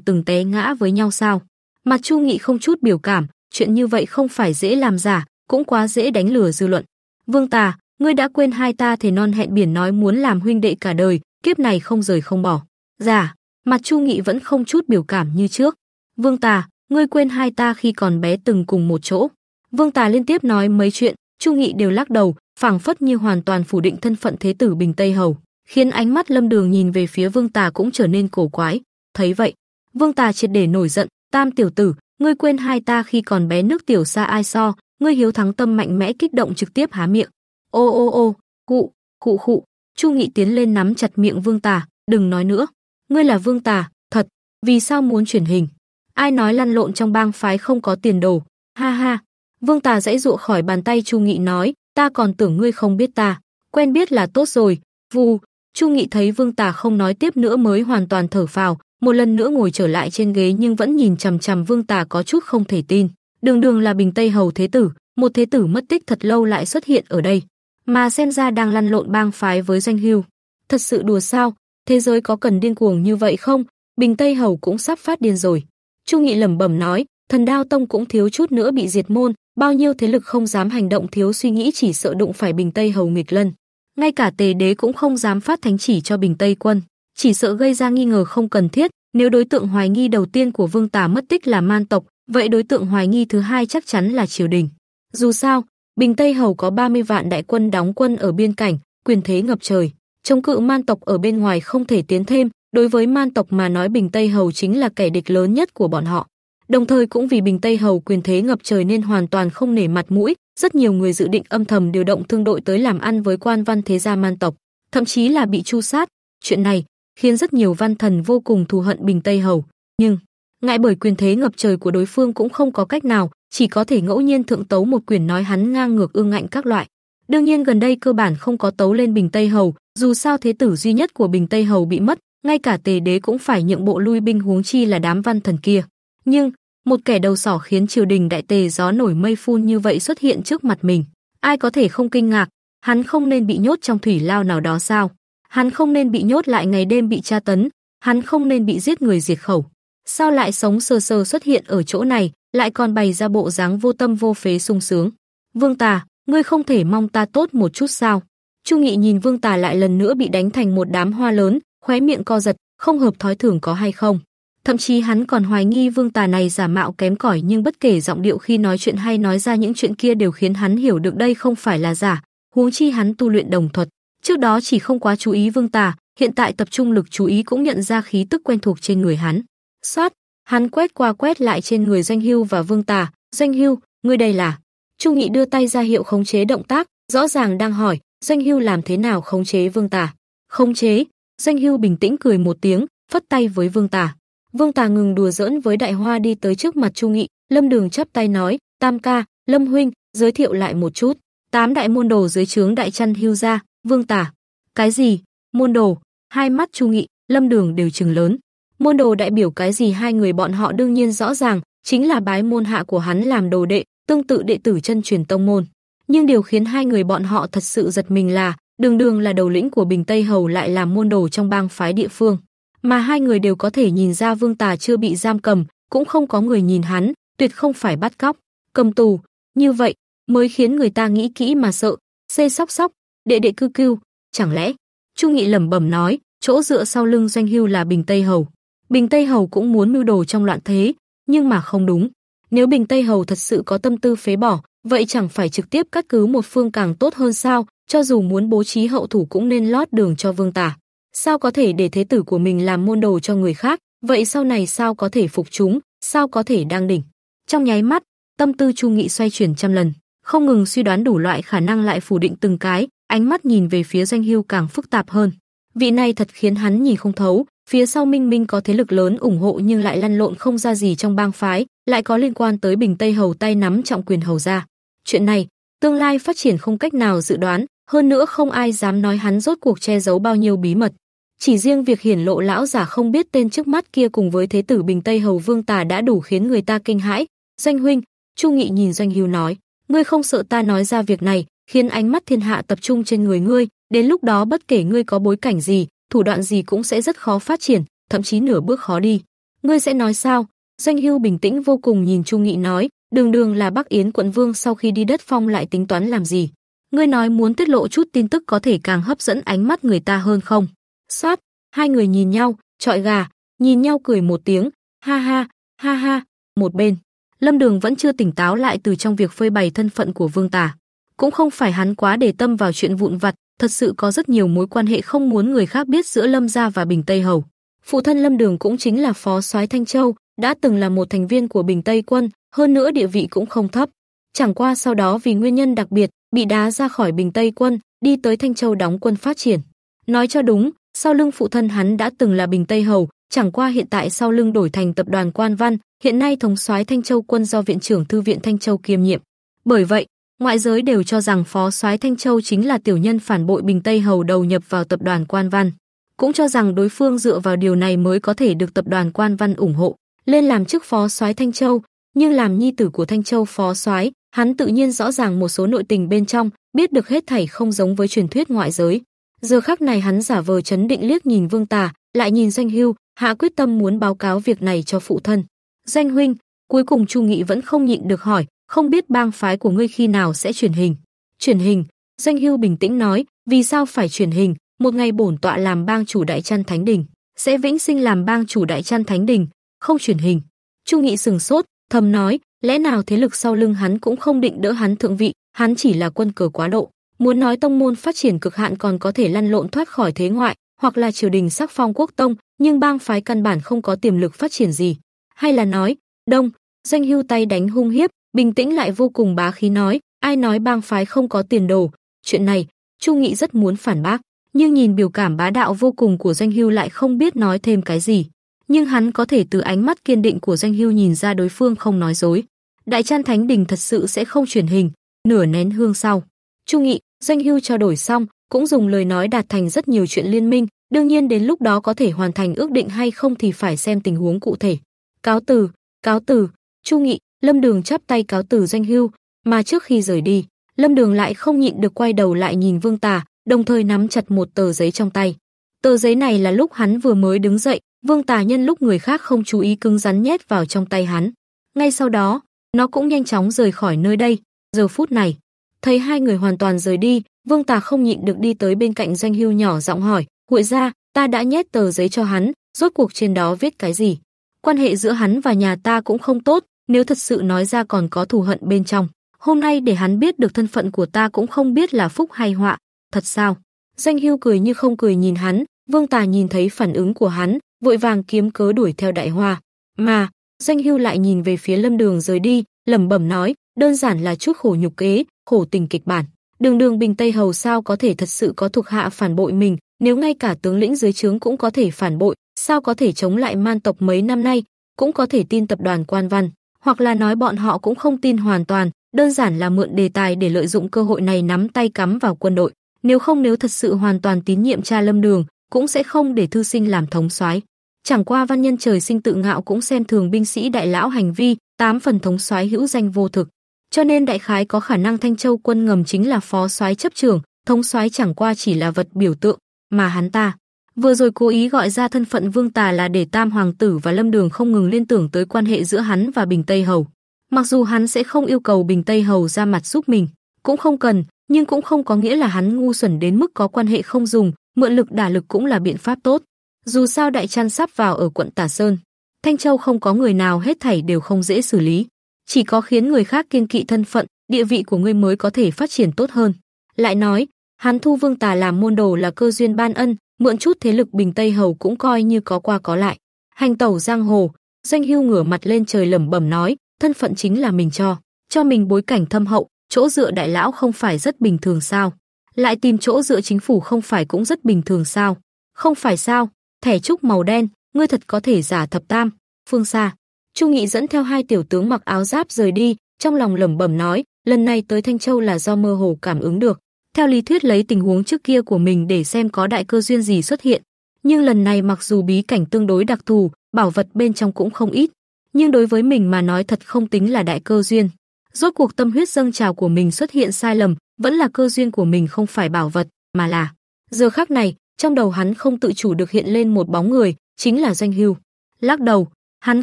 S1: từng té ngã với nhau sao?" Mặt Chu Nghị không chút biểu cảm, chuyện như vậy không phải dễ làm giả, cũng quá dễ đánh lừa dư luận. Vương Tà, ngươi đã quên hai ta thể non hẹn biển nói muốn làm huynh đệ cả đời, kiếp này không rời không bỏ. Giả, dạ, mặt Chu Nghị vẫn không chút biểu cảm như trước. Vương Tà, ngươi quên hai ta khi còn bé từng cùng một chỗ. Vương Tà liên tiếp nói mấy chuyện, Chu Nghị đều lắc đầu, phảng phất như hoàn toàn phủ định thân phận thế tử Bình Tây Hầu, khiến ánh mắt Lâm Đường nhìn về phía Vương Tà cũng trở nên cổ quái. Thấy vậy, Vương Tà triệt để nổi giận, "Tam tiểu tử, ngươi quên hai ta khi còn bé nước tiểu xa ai so, ngươi hiếu thắng tâm mạnh mẽ kích động trực tiếp há miệng. Ô ô ô, cụ, cụ cụ Chu Nghị tiến lên nắm chặt miệng Vương Tà, đừng nói nữa. Ngươi là Vương Tà, thật, vì sao muốn chuyển hình? Ai nói lăn lộn trong bang phái không có tiền đồ, ha ha. Vương Tà dãy dụa khỏi bàn tay Chu Nghị nói, ta còn tưởng ngươi không biết ta, quen biết là tốt rồi, vù. Chu Nghị thấy Vương Tà không nói tiếp nữa mới hoàn toàn thở phào, một lần nữa ngồi trở lại trên ghế nhưng vẫn nhìn chằm chằm Vương Tà có chút không thể tin. Đường đường là Bình Tây Hầu Thế Tử, một Thế Tử mất tích thật lâu lại xuất hiện ở đây mà xem ra đang lăn lộn bang phái với doanh hưu. Thật sự đùa sao, thế giới có cần điên cuồng như vậy không? Bình Tây Hầu cũng sắp phát điên rồi. Chu Nghị lẩm bẩm nói, thần đao tông cũng thiếu chút nữa bị diệt môn, bao nhiêu thế lực không dám hành động thiếu suy nghĩ chỉ sợ đụng phải Bình Tây Hầu nghịch lân. Ngay cả tề đế cũng không dám phát thánh chỉ cho Bình Tây quân, chỉ sợ gây ra nghi ngờ không cần thiết, nếu đối tượng hoài nghi đầu tiên của Vương Tà mất tích là man tộc, vậy đối tượng hoài nghi thứ hai chắc chắn là triều đình. Dù sao, Bình Tây Hầu có 30 vạn đại quân đóng quân ở biên cảnh, quyền thế ngập trời. Chống cự man tộc ở bên ngoài không thể tiến thêm, đối với man tộc mà nói Bình Tây Hầu chính là kẻ địch lớn nhất của bọn họ. Đồng thời cũng vì Bình Tây Hầu quyền thế ngập trời nên hoàn toàn không nể mặt mũi, rất nhiều người dự định âm thầm điều động thương đội tới làm ăn với quan văn thế gia man tộc, thậm chí là bị chu sát. Chuyện này khiến rất nhiều văn thần vô cùng thù hận Bình Tây Hầu, nhưng ngại bởi quyền thế ngập trời của đối phương cũng không có cách nào, chỉ có thể ngẫu nhiên thượng tấu một quyền nói hắn ngang ngược ương ngạnh các loại. Đương nhiên gần đây cơ bản không có tấu lên Bình Tây Hầu, dù sao thế tử duy nhất của Bình Tây Hầu bị mất, ngay cả tề đế cũng phải nhượng bộ lui binh huống chi là đám văn thần kia. Nhưng, một kẻ đầu sỏ khiến triều đình đại tề gió nổi mây phun như vậy xuất hiện trước mặt mình. Ai có thể không kinh ngạc, hắn không nên bị nhốt trong thủy lao nào đó sao? Hắn không nên bị nhốt lại ngày đêm bị tra tấn, hắn không nên bị giết người diệt khẩu. Sao lại sống sơ sơ xuất hiện ở chỗ này, lại còn bày ra bộ dáng vô tâm vô phế sung sướng. Vương Tà, ngươi không thể mong ta tốt một chút sao? Chu Nghị nhìn Vương Tà lại lần nữa bị đánh thành một đám hoa lớn, khóe miệng co giật, không hợp thói thường có hay không. Thậm chí hắn còn hoài nghi Vương Tà này giả mạo kém cỏi nhưng bất kể giọng điệu khi nói chuyện hay nói ra những chuyện kia đều khiến hắn hiểu được đây không phải là giả, huống chi hắn tu luyện đồng thuật. Trước đó chỉ không quá chú ý Vương Tà, hiện tại tập trung lực chú ý cũng nhận ra khí tức quen thuộc trên người hắn. soát Hắn quét qua quét lại trên người Doanh Hưu và Vương Tà, "Doanh Hưu, ngươi đây là?" Chu Nghị đưa tay ra hiệu khống chế động tác, rõ ràng đang hỏi, Doanh Hưu làm thế nào khống chế Vương Tà? Khống chế? Doanh Hưu bình tĩnh cười một tiếng, phất tay với Vương Tà. Vương Tà ngừng đùa giỡn với Đại Hoa đi tới trước mặt Chu Nghị, Lâm Đường chắp tay nói, "Tam ca, Lâm huynh, giới thiệu lại một chút, tám đại môn đồ dưới trướng Đại Chân Hưu gia, Vương Tà." "Cái gì? Môn đồ?" Hai mắt Chu Nghị, Lâm Đường đều trừng lớn. Môn đồ đại biểu cái gì hai người bọn họ đương nhiên rõ ràng, chính là bái môn hạ của hắn làm đồ đệ, tương tự đệ tử chân truyền tông môn. Nhưng điều khiến hai người bọn họ thật sự giật mình là, đường đường là đầu lĩnh của Bình Tây Hầu lại làm môn đồ trong bang phái địa phương. Mà hai người đều có thể nhìn ra Vương Tà chưa bị giam cầm, cũng không có người nhìn hắn, tuyệt không phải bắt cóc, cầm tù. Như vậy, mới khiến người ta nghĩ kỹ mà sợ, xê sóc sóc, đệ đệ cư cưu, chẳng lẽ? Chu Nghị lẩm bẩm nói, chỗ dựa sau lưng Doanh Hưu là Bình Tây Hầu. Bình Tây Hầu cũng muốn mưu đồ trong loạn thế, nhưng mà không đúng. Nếu Bình Tây Hầu thật sự có tâm tư phế bỏ, vậy chẳng phải trực tiếp cắt cứ một phương càng tốt hơn sao, cho dù muốn bố trí hậu thủ cũng nên lót đường cho vương tả. Sao có thể để thế tử của mình làm môn đồ cho người khác, vậy sau này sao có thể phục chúng, sao có thể đăng đỉnh. Trong nháy mắt, tâm tư Chu Nghị xoay chuyển trăm lần, không ngừng suy đoán đủ loại khả năng lại phủ định từng cái, ánh mắt nhìn về phía Doanh Hưu càng phức tạp hơn. Vị này thật khiến hắn nhìn không thấu, Phía sau Minh Minh có thế lực lớn ủng hộ nhưng lại lăn lộn không ra gì trong bang phái, lại có liên quan tới Bình Tây Hầu tay nắm trọng quyền hầu gia. Chuyện này, tương lai phát triển không cách nào dự đoán, hơn nữa không ai dám nói hắn rốt cuộc che giấu bao nhiêu bí mật. Chỉ riêng việc hiển lộ lão giả không biết tên trước mắt kia cùng với thế tử Bình Tây Hầu Vương Tà đã đủ khiến người ta kinh hãi. Doanh huynh, Chu Nghị nhìn Doanh Hưu nói, ngươi không sợ ta nói ra việc này, khiến ánh mắt thiên hạ tập trung trên người ngươi, đến lúc đó bất kể ngươi có bối cảnh gì, thủ đoạn gì cũng sẽ rất khó phát triển, thậm chí nửa bước khó đi. Ngươi sẽ nói sao? Doanh Hưu bình tĩnh vô cùng nhìn Chu Nghị nói, đường đường là Bắc Yến quận vương sau khi đi đất phong lại tính toán làm gì? Ngươi nói muốn tiết lộ chút tin tức có thể càng hấp dẫn ánh mắt người ta hơn không? Xoát, hai người nhìn nhau, trọi gà, nhìn nhau cười một tiếng, ha ha, ha ha, một bên. Lâm Đường vẫn chưa tỉnh táo lại từ trong việc phơi bày thân phận của Vương Tà. Cũng không phải hắn quá để tâm vào chuyện vụn vặt, thật sự có rất nhiều mối quan hệ không muốn người khác biết giữa Lâm gia và Bình Tây Hầu. Phụ thân Lâm Đường cũng chính là phó soái Thanh Châu, đã từng là một thành viên của Bình Tây quân, hơn nữa địa vị cũng không thấp. Chẳng qua sau đó vì nguyên nhân đặc biệt, bị đá ra khỏi Bình Tây quân, đi tới Thanh Châu đóng quân phát triển. Nói cho đúng, sau lưng phụ thân hắn đã từng là Bình Tây Hầu, chẳng qua hiện tại sau lưng đổi thành tập đoàn Quan Văn, hiện nay thống soái Thanh Châu quân do viện trưởng thư viện Thanh Châu kiêm nhiệm. Bởi vậy, ngoại giới đều cho rằng phó soái Thanh Châu chính là tiểu nhân phản bội Bình Tây Hầu đầu nhập vào tập đoàn Quan Văn, cũng cho rằng đối phương dựa vào điều này mới có thể được tập đoàn Quan Văn ủng hộ, lên làm chức phó soái Thanh Châu, nhưng làm nhi tử của Thanh Châu phó soái, hắn tự nhiên rõ ràng một số nội tình bên trong, biết được hết thảy không giống với truyền thuyết ngoại giới. Giờ khắc này hắn giả vờ chấn định liếc nhìn Vương Tà, lại nhìn Doanh Hưu, hạ quyết tâm muốn báo cáo việc này cho phụ thân. Doanh huynh, cuối cùng Chu Nghị vẫn không nhịn được hỏi, không biết bang phái của ngươi khi nào sẽ truyền hình. Truyền hình, Doanh Hưu bình tĩnh nói, vì sao phải truyền hình, một ngày bổn tọa làm bang chủ đại chăn thánh đình, sẽ vĩnh sinh làm bang chủ đại chăn thánh đình, không truyền hình. Chu Nghị sừng sốt, thầm nói, lẽ nào thế lực sau lưng hắn cũng không định đỡ hắn thượng vị, hắn chỉ là quân cờ quá độ. Muốn nói tông môn phát triển cực hạn còn có thể lăn lộn thoát khỏi thế ngoại, hoặc là triều đình sắc phong quốc tông, nhưng bang phái căn bản không có tiềm lực phát triển gì. Hay là nói, đông, Danh hưu tay đánh hung hiếp, bình tĩnh lại vô cùng bá khí nói, ai nói bang phái không có tiền đồ, chuyện này, Chu Nghị rất muốn phản bác, nhưng nhìn biểu cảm bá đạo vô cùng của Doanh Hưu lại không biết nói thêm cái gì, nhưng hắn có thể từ ánh mắt kiên định của Doanh Hưu nhìn ra đối phương không nói dối. Đại Chan Thánh Đình thật sự sẽ không truyền hình, nửa nén hương sau, Chu Nghị, Doanh Hưu trao đổi xong, cũng dùng lời nói đạt thành rất nhiều chuyện liên minh, đương nhiên đến lúc đó có thể hoàn thành ước định hay không thì phải xem tình huống cụ thể. Cáo từ, cáo từ, Chu Nghị, Lâm Đường chắp tay cáo từ doanh hưu, mà trước khi rời đi, Lâm Đường lại không nhịn được quay đầu lại nhìn Vương Tà, đồng thời nắm chặt một tờ giấy trong tay. Tờ giấy này là lúc hắn vừa mới đứng dậy, Vương Tà nhân lúc người khác không chú ý cứng rắn nhét vào trong tay hắn. Ngay sau đó, nó cũng nhanh chóng rời khỏi nơi đây. Giờ phút này, thấy hai người hoàn toàn rời đi, Vương Tà không nhịn được đi tới bên cạnh Doanh Hưu nhỏ giọng hỏi, "Hội gia, ta đã nhét tờ giấy cho hắn, rốt cuộc trên đó viết cái gì?" Quan hệ giữa hắn và nhà ta cũng không tốt, nếu thật sự nói ra còn có thù hận bên trong. Hôm nay để hắn biết được thân phận của ta cũng không biết là phúc hay họa, thật sao? Danh hưu cười như không cười nhìn hắn, vương tà nhìn thấy phản ứng của hắn, vội vàng kiếm cớ đuổi theo đại hoa. Mà, danh hưu lại nhìn về phía lâm đường rời đi, lẩm bẩm nói, đơn giản là chút khổ nhục kế, khổ tình kịch bản. Đường đường bình Tây Hầu sao có thể thật sự có thuộc hạ phản bội mình, nếu ngay cả tướng lĩnh dưới trướng cũng có thể phản bội, sao có thể chống lại man tộc mấy năm nay, cũng có thể tin tập đoàn quan văn hoặc là nói bọn họ cũng không tin hoàn toàn, đơn giản là mượn đề tài để lợi dụng cơ hội này nắm tay cắm vào quân đội. Nếu không nếu thật sự hoàn toàn tín nhiệm cha Lâm Đường, cũng sẽ không để thư sinh làm thống soái. Chẳng qua văn nhân trời sinh tự ngạo cũng xem thường binh sĩ đại lão hành vi, tám phần thống soái hữu danh vô thực. Cho nên đại khái có khả năng Thanh Châu quân ngầm chính là phó soái chấp trường, thống soái chẳng qua chỉ là vật biểu tượng mà hắn ta Vừa rồi cố ý gọi ra thân phận Vương Tà là để Tam Hoàng tử và Lâm Đường không ngừng liên tưởng tới quan hệ giữa hắn và Bình Tây Hầu. Mặc dù hắn sẽ không yêu cầu Bình Tây Hầu ra mặt giúp mình, cũng không cần, nhưng cũng không có nghĩa là hắn ngu xuẩn đến mức có quan hệ không dùng, mượn lực đả lực cũng là biện pháp tốt. Dù sao đại trăn sắp vào ở quận Tả Sơn, Thanh Châu không có người nào hết thảy đều không dễ xử lý, chỉ có khiến người khác kiên kỵ thân phận, địa vị của ngươi mới có thể phát triển tốt hơn. Lại nói, hắn thu Vương Tà làm môn đồ là cơ duyên ban ân, mượn chút thế lực Bình Tây Hầu cũng coi như có qua có lại. Hành tẩu giang hồ, danh Hưu ngửa mặt lên trời lẩm bẩm nói, thân phận chính là mình cho, cho mình bối cảnh thâm hậu, chỗ dựa đại lão không phải rất bình thường sao? Lại tìm chỗ dựa chính phủ không phải cũng rất bình thường sao? Không phải sao? Thẻ trúc màu đen, ngươi thật có thể giả thập tam, phương xa. Chu Nghị dẫn theo hai tiểu tướng mặc áo giáp rời đi, trong lòng lẩm bẩm nói, lần này tới Thanh Châu là do mơ hồ cảm ứng được, theo lý thuyết lấy tình huống trước kia của mình để xem có đại cơ duyên gì xuất hiện, nhưng lần này mặc dù bí cảnh tương đối đặc thù, bảo vật bên trong cũng không ít, nhưng đối với mình mà nói thật không tính là đại cơ duyên. Rốt cuộc tâm huyết dâng trào của mình xuất hiện sai lầm, vẫn là cơ duyên của mình không phải bảo vật, mà là. Giờ khắc này, trong đầu hắn không tự chủ được hiện lên một bóng người, chính là Doanh Hưu. Lắc đầu, hắn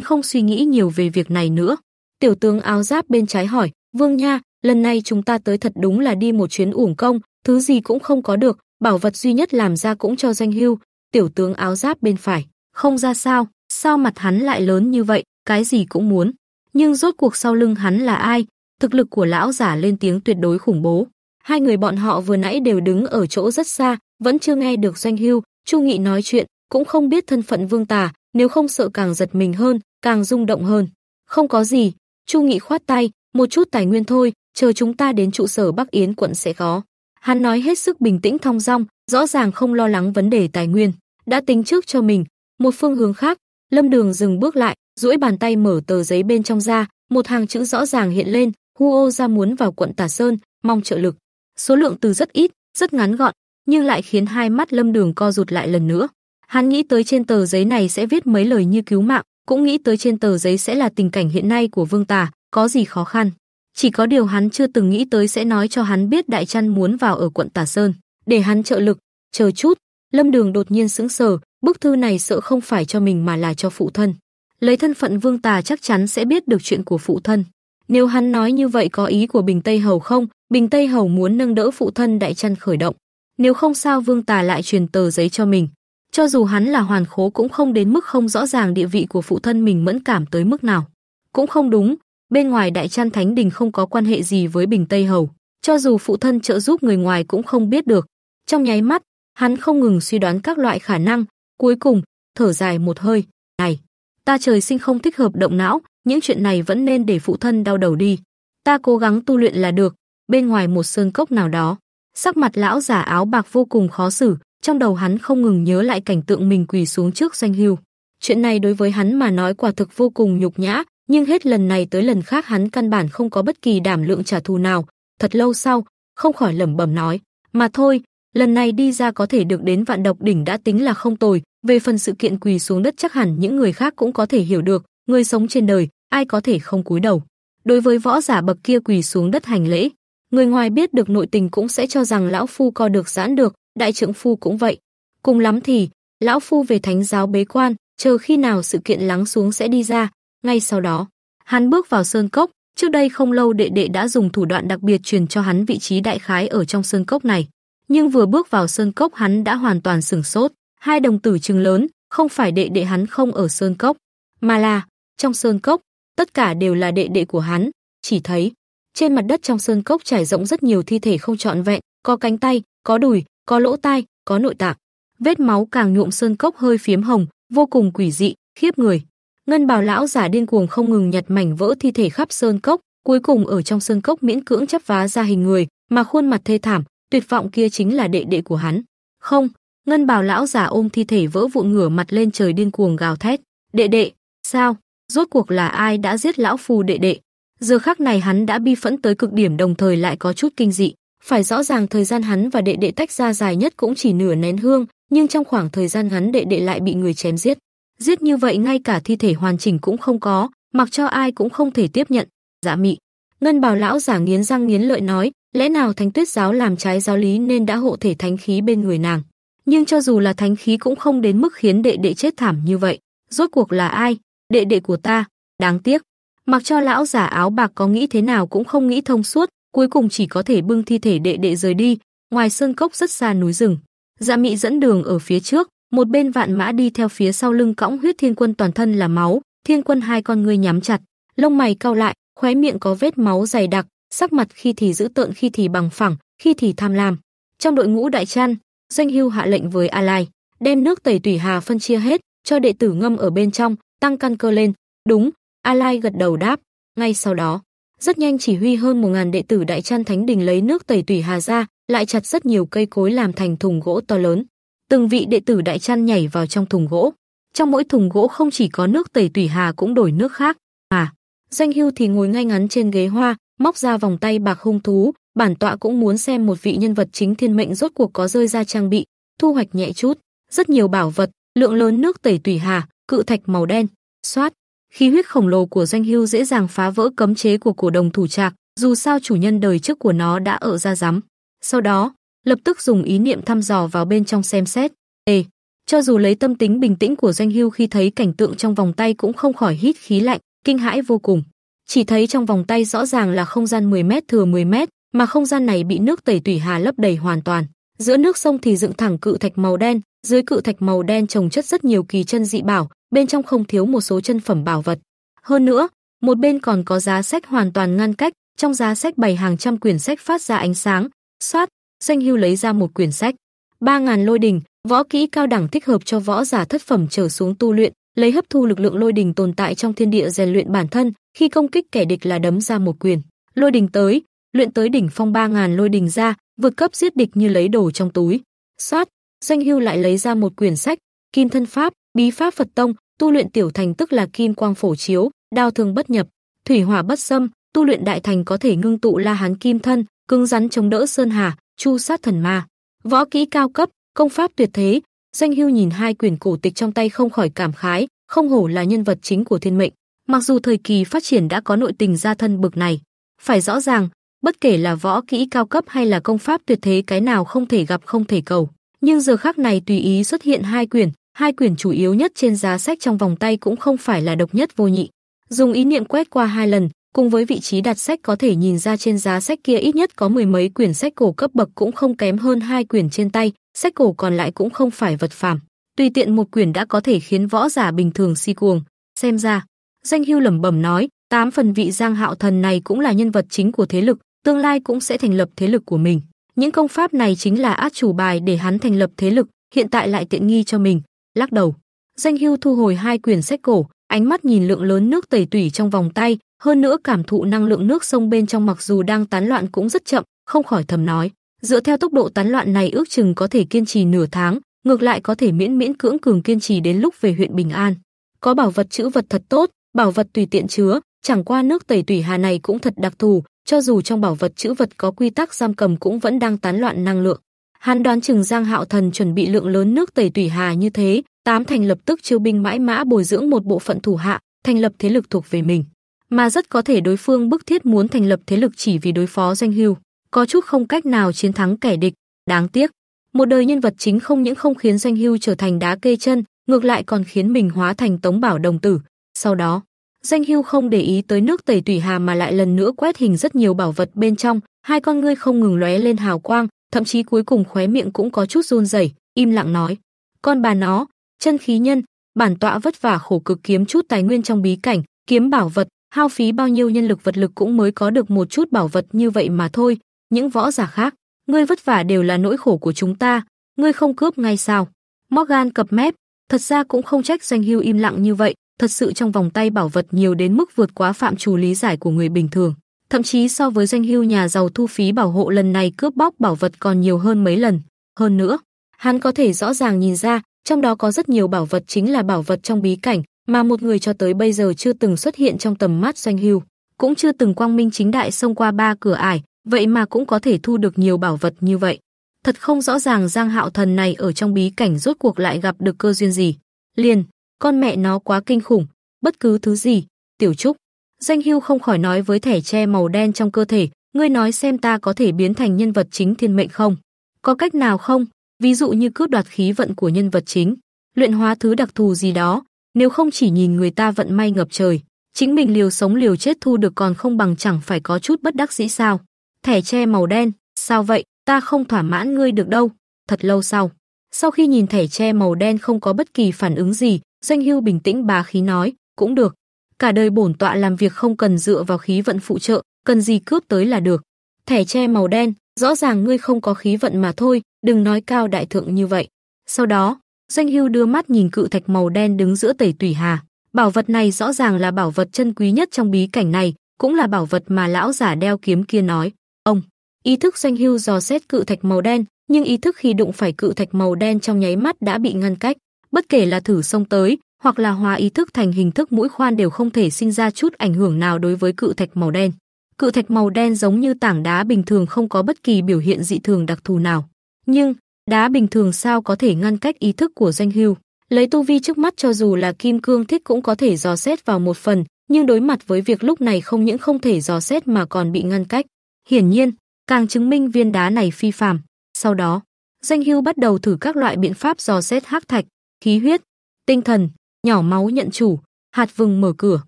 S1: không suy nghĩ nhiều về việc này nữa. Tiểu tướng áo giáp bên trái hỏi, "Vương Nha, lần này chúng ta tới thật đúng là đi một chuyến uổng công, thứ gì cũng không có được, bảo vật duy nhất làm ra cũng cho danh hưu, tiểu tướng áo giáp bên phải, không ra sao, sao mặt hắn lại lớn như vậy, cái gì cũng muốn. Nhưng rốt cuộc sau lưng hắn là ai, thực lực của lão giả lên tiếng tuyệt đối khủng bố. Hai người bọn họ vừa nãy đều đứng ở chỗ rất xa, vẫn chưa nghe được doanh hưu, Chu Nghị nói chuyện, cũng không biết thân phận vương tà, nếu không sợ càng giật mình hơn, càng rung động hơn. Không có gì, Chu Nghị khoát tay, một chút tài nguyên thôi, chờ chúng ta đến trụ sở Bắc Yến quận sẽ có. Hắn nói hết sức bình tĩnh thong dong, rõ ràng không lo lắng vấn đề tài nguyên, đã tính trước cho mình. Một phương hướng khác, Lâm Đường dừng bước lại, duỗi bàn tay mở tờ giấy bên trong ra, một hàng chữ rõ ràng hiện lên, Huo ra muốn vào quận Tả Sơn, mong trợ lực. Số lượng từ rất ít, rất ngắn gọn, nhưng lại khiến hai mắt Lâm Đường co rụt lại lần nữa. Hắn nghĩ tới trên tờ giấy này sẽ viết mấy lời như cứu mạng, cũng nghĩ tới trên tờ giấy sẽ là tình cảnh hiện nay của Vương Tả có gì khó khăn. Chỉ có điều hắn chưa từng nghĩ tới sẽ nói cho hắn biết Đại Trăn muốn vào ở quận Tả Sơn, để hắn trợ lực, chờ chút. Lâm Đường đột nhiên sững sờ, bức thư này sợ không phải cho mình mà là cho phụ thân. Lấy thân phận vương tà chắc chắn sẽ biết được chuyện của phụ thân. Nếu hắn nói như vậy có ý của Bình Tây Hầu không, Bình Tây Hầu muốn nâng đỡ phụ thân Đại Trăn khởi động. Nếu không sao vương tà lại truyền tờ giấy cho mình. Cho dù hắn là hoàn khố cũng không đến mức không rõ ràng địa vị của phụ thân mình mẫn cảm tới mức nào. Cũng không đúng, Bên ngoài Đại Trăn Thánh Đình không có quan hệ gì với Bình Tây Hầu, cho dù phụ thân trợ giúp người ngoài cũng không biết được. Trong nháy mắt, hắn không ngừng suy đoán các loại khả năng, cuối cùng, thở dài một hơi, "Này, ta trời sinh không thích hợp động não, những chuyện này vẫn nên để phụ thân đau đầu đi. Ta cố gắng tu luyện là được." Bên ngoài một sơn cốc nào đó, sắc mặt lão giả áo bạc vô cùng khó xử, trong đầu hắn không ngừng nhớ lại cảnh tượng mình quỳ xuống trước doanh hưu. Chuyện này đối với hắn mà nói quả thực vô cùng nhục nhã, nhưng hết lần này tới lần khác hắn căn bản không có bất kỳ đảm lượng trả thù nào, thật lâu sau, không khỏi lẩm bẩm nói, mà thôi, lần này đi ra có thể được đến vạn độc đỉnh đã tính là không tồi, về phần sự kiện quỳ xuống đất chắc hẳn những người khác cũng có thể hiểu được, người sống trên đời, ai có thể không cúi đầu. Đối với võ giả bậc kia quỳ xuống đất hành lễ, người ngoài biết được nội tình cũng sẽ cho rằng lão phu co được giãn được, đại trưởng phu cũng vậy. Cùng lắm thì, lão phu về thánh giáo bế quan, chờ khi nào sự kiện lắng xuống sẽ đi ra, ngay sau đó, hắn bước vào sơn cốc, trước đây không lâu đệ đệ đã dùng thủ đoạn đặc biệt truyền cho hắn vị trí đại khái ở trong sơn cốc này, nhưng vừa bước vào sơn cốc hắn đã hoàn toàn sửng sốt, hai đồng tử trừng lớn, không phải đệ đệ hắn không ở sơn cốc, mà là trong sơn cốc, tất cả đều là đệ đệ của hắn, chỉ thấy trên mặt đất trong sơn cốc trải rộng rất nhiều thi thể không trọn vẹn, có cánh tay, có đùi, có lỗ tai, có nội tạng. Vết máu càng nhuộm sơn cốc hơi phiếm hồng, vô cùng quỷ dị, khiếp người. Ngân Bảo lão giả điên cuồng không ngừng nhặt mảnh vỡ thi thể khắp sơn cốc, cuối cùng ở trong sơn cốc miễn cưỡng chấp vá ra hình người, mà khuôn mặt thê thảm, tuyệt vọng kia chính là đệ đệ của hắn. Không, Ngân Bảo lão giả ôm thi thể vỡ vụn ngửa mặt lên trời điên cuồng gào thét, "Đệ đệ, sao? Rốt cuộc là ai đã giết lão phù đệ đệ?" Giờ khắc này hắn đã bi phẫn tới cực điểm đồng thời lại có chút kinh dị, phải rõ ràng thời gian hắn và đệ đệ tách ra dài nhất cũng chỉ nửa nén hương, nhưng trong khoảng thời gian ngắn đệ đệ lại bị người chém giết. Giết như vậy ngay cả thi thể hoàn chỉnh cũng không có, mặc cho ai cũng không thể tiếp nhận. Dạ mị. Ngân bào lão giả nghiến răng nghiến lợi nói, lẽ nào thánh tuyết giáo làm trái giáo lý nên đã hộ thể thánh khí bên người nàng. Nhưng cho dù là thánh khí cũng không đến mức khiến đệ đệ chết thảm như vậy. Rốt cuộc là ai? Đệ đệ của ta. Đáng tiếc. Mặc cho lão giả áo bạc có nghĩ thế nào cũng không nghĩ thông suốt, cuối cùng chỉ có thể bưng thi thể đệ đệ rời đi, ngoài sơn cốc rất xa núi rừng. Dạ mị dẫn đường ở phía trước, một bên vạn mã đi theo phía sau lưng cõng huyết thiên quân toàn thân là máu, thiên quân hai con ngươi nhắm chặt, lông mày cau lại, khóe miệng có vết máu dày đặc, sắc mặt khi thì dữ tợn khi thì bằng phẳng, khi thì tham lam. Trong đội ngũ đại chăn, Doanh Hưu hạ lệnh với A Lai, đem nước tẩy tủy hà phân chia hết, cho đệ tử ngâm ở bên trong, tăng căn cơ lên. Đúng, A Lai gật đầu đáp, ngay sau đó, rất nhanh chỉ huy hơn một ngàn đệ tử đại chăn thánh đình lấy nước tẩy tủy hà ra, lại chặt rất nhiều cây cối làm thành thùng gỗ to lớn từng vị đệ tử đại chăn nhảy vào trong thùng gỗ. Trong mỗi thùng gỗ không chỉ có nước tẩy tủy hà cũng đổi nước khác. À, danh Hưu thì ngồi ngay ngắn trên ghế hoa, móc ra vòng tay bạc hung thú, bản tọa cũng muốn xem một vị nhân vật chính thiên mệnh rốt cuộc có rơi ra trang bị, thu hoạch nhẹ chút, rất nhiều bảo vật, lượng lớn nước tẩy tủy hà, cự thạch màu đen, xoát. Khí huyết khổng lồ của danh Hưu dễ dàng phá vỡ cấm chế của cổ đồng thủ trạc, dù sao chủ nhân đời trước của nó đã ở ra rắm. Sau đó, lập tức dùng ý niệm thăm dò vào bên trong xem xét. Ê, cho dù lấy tâm tính bình tĩnh của Doanh Hưu khi thấy cảnh tượng trong vòng tay cũng không khỏi hít khí lạnh, kinh hãi vô cùng. Chỉ thấy trong vòng tay rõ ràng là không gian 10 mét thừa 10 mét, mà không gian này bị nước tẩy tủy hà lấp đầy hoàn toàn. Giữa nước sông thì dựng thẳng cự thạch màu đen, dưới cự thạch màu đen trồng chất rất nhiều kỳ chân dị bảo, bên trong không thiếu một số chân phẩm bảo vật. Hơn nữa, một bên còn có giá sách hoàn toàn ngăn cách, trong giá sách bày hàng trăm quyển sách phát ra ánh sáng, xoát, Danh Hưu lấy ra một quyển sách, ba ngàn lôi đình, võ kỹ cao đẳng thích hợp cho võ giả thất phẩm trở xuống tu luyện, lấy hấp thu lực lượng lôi đình tồn tại trong thiên địa rèn luyện bản thân, khi công kích kẻ địch là đấm ra một quyền. Lôi đình tới, luyện tới đỉnh phong ba ngàn lôi đình ra, vượt cấp giết địch như lấy đồ trong túi. Soát, Danh Hưu lại lấy ra một quyển sách, Kim thân pháp, bí pháp Phật tông, tu luyện tiểu thành tức là kim quang phổ chiếu, đao thương bất nhập, thủy hỏa bất xâm, tu luyện đại thành có thể ngưng tụ La Hán kim thân, cứng rắn chống đỡ sơn hà, Chu sát thần ma, võ kỹ cao cấp, công pháp tuyệt thế, Doanh Hưu nhìn hai quyển cổ tịch trong tay không khỏi cảm khái, không hổ là nhân vật chính của thiên mệnh. Mặc dù thời kỳ phát triển đã có nội tình gia thân bực này, phải rõ ràng, bất kể là võ kỹ cao cấp hay là công pháp tuyệt thế cái nào không thể gặp không thể cầu, nhưng giờ khắc này tùy ý xuất hiện hai quyển, hai quyển chủ yếu nhất trên giá sách trong vòng tay cũng không phải là độc nhất vô nhị. Dùng ý niệm quét qua hai lần, Cùng với vị trí đặt sách có thể nhìn ra trên giá sách kia ít nhất có mười mấy quyển sách cổ cấp bậc cũng không kém hơn hai quyển trên tay, sách cổ còn lại cũng không phải vật phàm. Tùy tiện một quyển đã có thể khiến võ giả bình thường si cuồng. Xem ra, danh hưu lẩm bẩm nói, tám phần vị giang hạo thần này cũng là nhân vật chính của thế lực, tương lai cũng sẽ thành lập thế lực của mình. Những công pháp này chính là át chủ bài để hắn thành lập thế lực, hiện tại lại tiện nghi cho mình. Lắc đầu, danh hưu thu hồi hai quyển sách cổ, ánh mắt nhìn lượng lớn nước tẩy tủy trong vòng tay, hơn nữa cảm thụ năng lượng nước sông bên trong mặc dù đang tán loạn cũng rất chậm, không khỏi thầm nói, dựa theo tốc độ tán loạn này ước chừng có thể kiên trì nửa tháng, ngược lại có thể miễn miễn cưỡng cường kiên trì đến lúc về huyện Bình An. Có bảo vật chữ vật thật tốt, bảo vật tùy tiện chứa, chẳng qua nước tẩy tủy hà này cũng thật đặc thù, cho dù trong bảo vật chữ vật có quy tắc giam cầm cũng vẫn đang tán loạn năng lượng. Hắn đoán chừng Giang Hạo Thần chuẩn bị lượng lớn nước tẩy tủy hà như thế, tám thành lập tức chiêu binh mãi mã bồi dưỡng một bộ phận thủ hạ, thành lập thế lực thuộc về mình mà rất có thể đối phương bức thiết muốn thành lập thế lực chỉ vì đối phó danh hưu, có chút không cách nào chiến thắng kẻ địch, đáng tiếc. Một đời nhân vật chính không những không khiến danh hưu trở thành đá kê chân, ngược lại còn khiến mình hóa thành tống bảo đồng tử. Sau đó, danh hưu không để ý tới nước tẩy tủy hà mà lại lần nữa quét hình rất nhiều bảo vật bên trong, hai con ngươi không ngừng lóe lên hào quang, thậm chí cuối cùng khóe miệng cũng có chút run rẩy, im lặng nói: "Con bà nó, chân khí nhân, bản tọa vất vả khổ cực kiếm chút tài nguyên trong bí cảnh, kiếm bảo vật, hao phí bao nhiêu nhân lực vật lực cũng mới có được một chút bảo vật như vậy mà thôi, những võ giả khác, ngươi vất vả đều là nỗi khổ của chúng ta, ngươi không cướp ngay sao? Morgan cập mép, thật ra cũng không trách Doanh hưu im lặng như vậy, thật sự trong vòng tay bảo vật nhiều đến mức vượt quá phạm trù lý giải của người bình thường. Thậm chí so với Doanh hưu nhà giàu thu phí bảo hộ lần này cướp bóc bảo vật còn nhiều hơn mấy lần. Hơn nữa, hắn có thể rõ ràng nhìn ra, trong đó có rất nhiều bảo vật chính là bảo vật trong bí cảnh, mà một người cho tới bây giờ chưa từng xuất hiện trong tầm mắt doanh hưu, cũng chưa từng quang minh chính đại xông qua ba cửa ải, vậy mà cũng có thể thu được nhiều bảo vật như vậy. Thật không rõ ràng Giang Hạo Thần này ở trong bí cảnh rốt cuộc lại gặp được cơ duyên gì. Liền, con mẹ nó quá kinh khủng, bất cứ thứ gì, tiểu trúc. Danh hưu không khỏi nói với thẻ che màu đen trong cơ thể, ngươi nói xem ta có thể biến thành nhân vật chính thiên mệnh không? Có cách nào không? Ví dụ như cướp đoạt khí vận của nhân vật chính, luyện hóa thứ đặc thù gì đó, nếu không chỉ nhìn người ta vận may ngập trời, chính mình liều sống liều chết thu được còn không bằng chẳng phải có chút bất đắc dĩ sao. Thẻ tre màu đen, sao vậy, ta không thỏa mãn ngươi được đâu. Thật lâu sau, sau khi nhìn thẻ tre màu đen không có bất kỳ phản ứng gì, doanh hưu bình tĩnh bà khí nói, cũng được. Cả đời bổn tọa làm việc không cần dựa vào khí vận phụ trợ, cần gì cướp tới là được. Thẻ tre màu đen, rõ ràng ngươi không có khí vận mà thôi, đừng nói cao đại thượng như vậy. Sau đó, Doanh Hưu đưa mắt nhìn cự thạch màu đen đứng giữa tẩy tùy hà. Bảo vật này rõ ràng là bảo vật chân quý nhất trong bí cảnh này, cũng là bảo vật mà lão giả đeo kiếm kia nói. Ông, ý thức Doanh Hưu dò xét cự thạch màu đen, nhưng ý thức khi đụng phải cự thạch màu đen trong nháy mắt đã bị ngăn cách, bất kể là thử xông tới hoặc là hóa ý thức thành hình thức mũi khoan đều không thể sinh ra chút ảnh hưởng nào đối với cự thạch màu đen. Cự thạch màu đen giống như tảng đá bình thường không có bất kỳ biểu hiện dị thường đặc thù nào, nhưng Đá bình thường sao có thể ngăn cách ý thức của danh Hưu. Lấy tu vi trước mắt cho dù là kim cương thích cũng có thể dò xét vào một phần, nhưng đối mặt với việc lúc này không những không thể dò xét mà còn bị ngăn cách. Hiển nhiên, càng chứng minh viên đá này phi phàm. Sau đó, danh Hưu bắt đầu thử các loại biện pháp dò xét hắc thạch, khí huyết, tinh thần, nhỏ máu nhận chủ, hạt vừng mở cửa,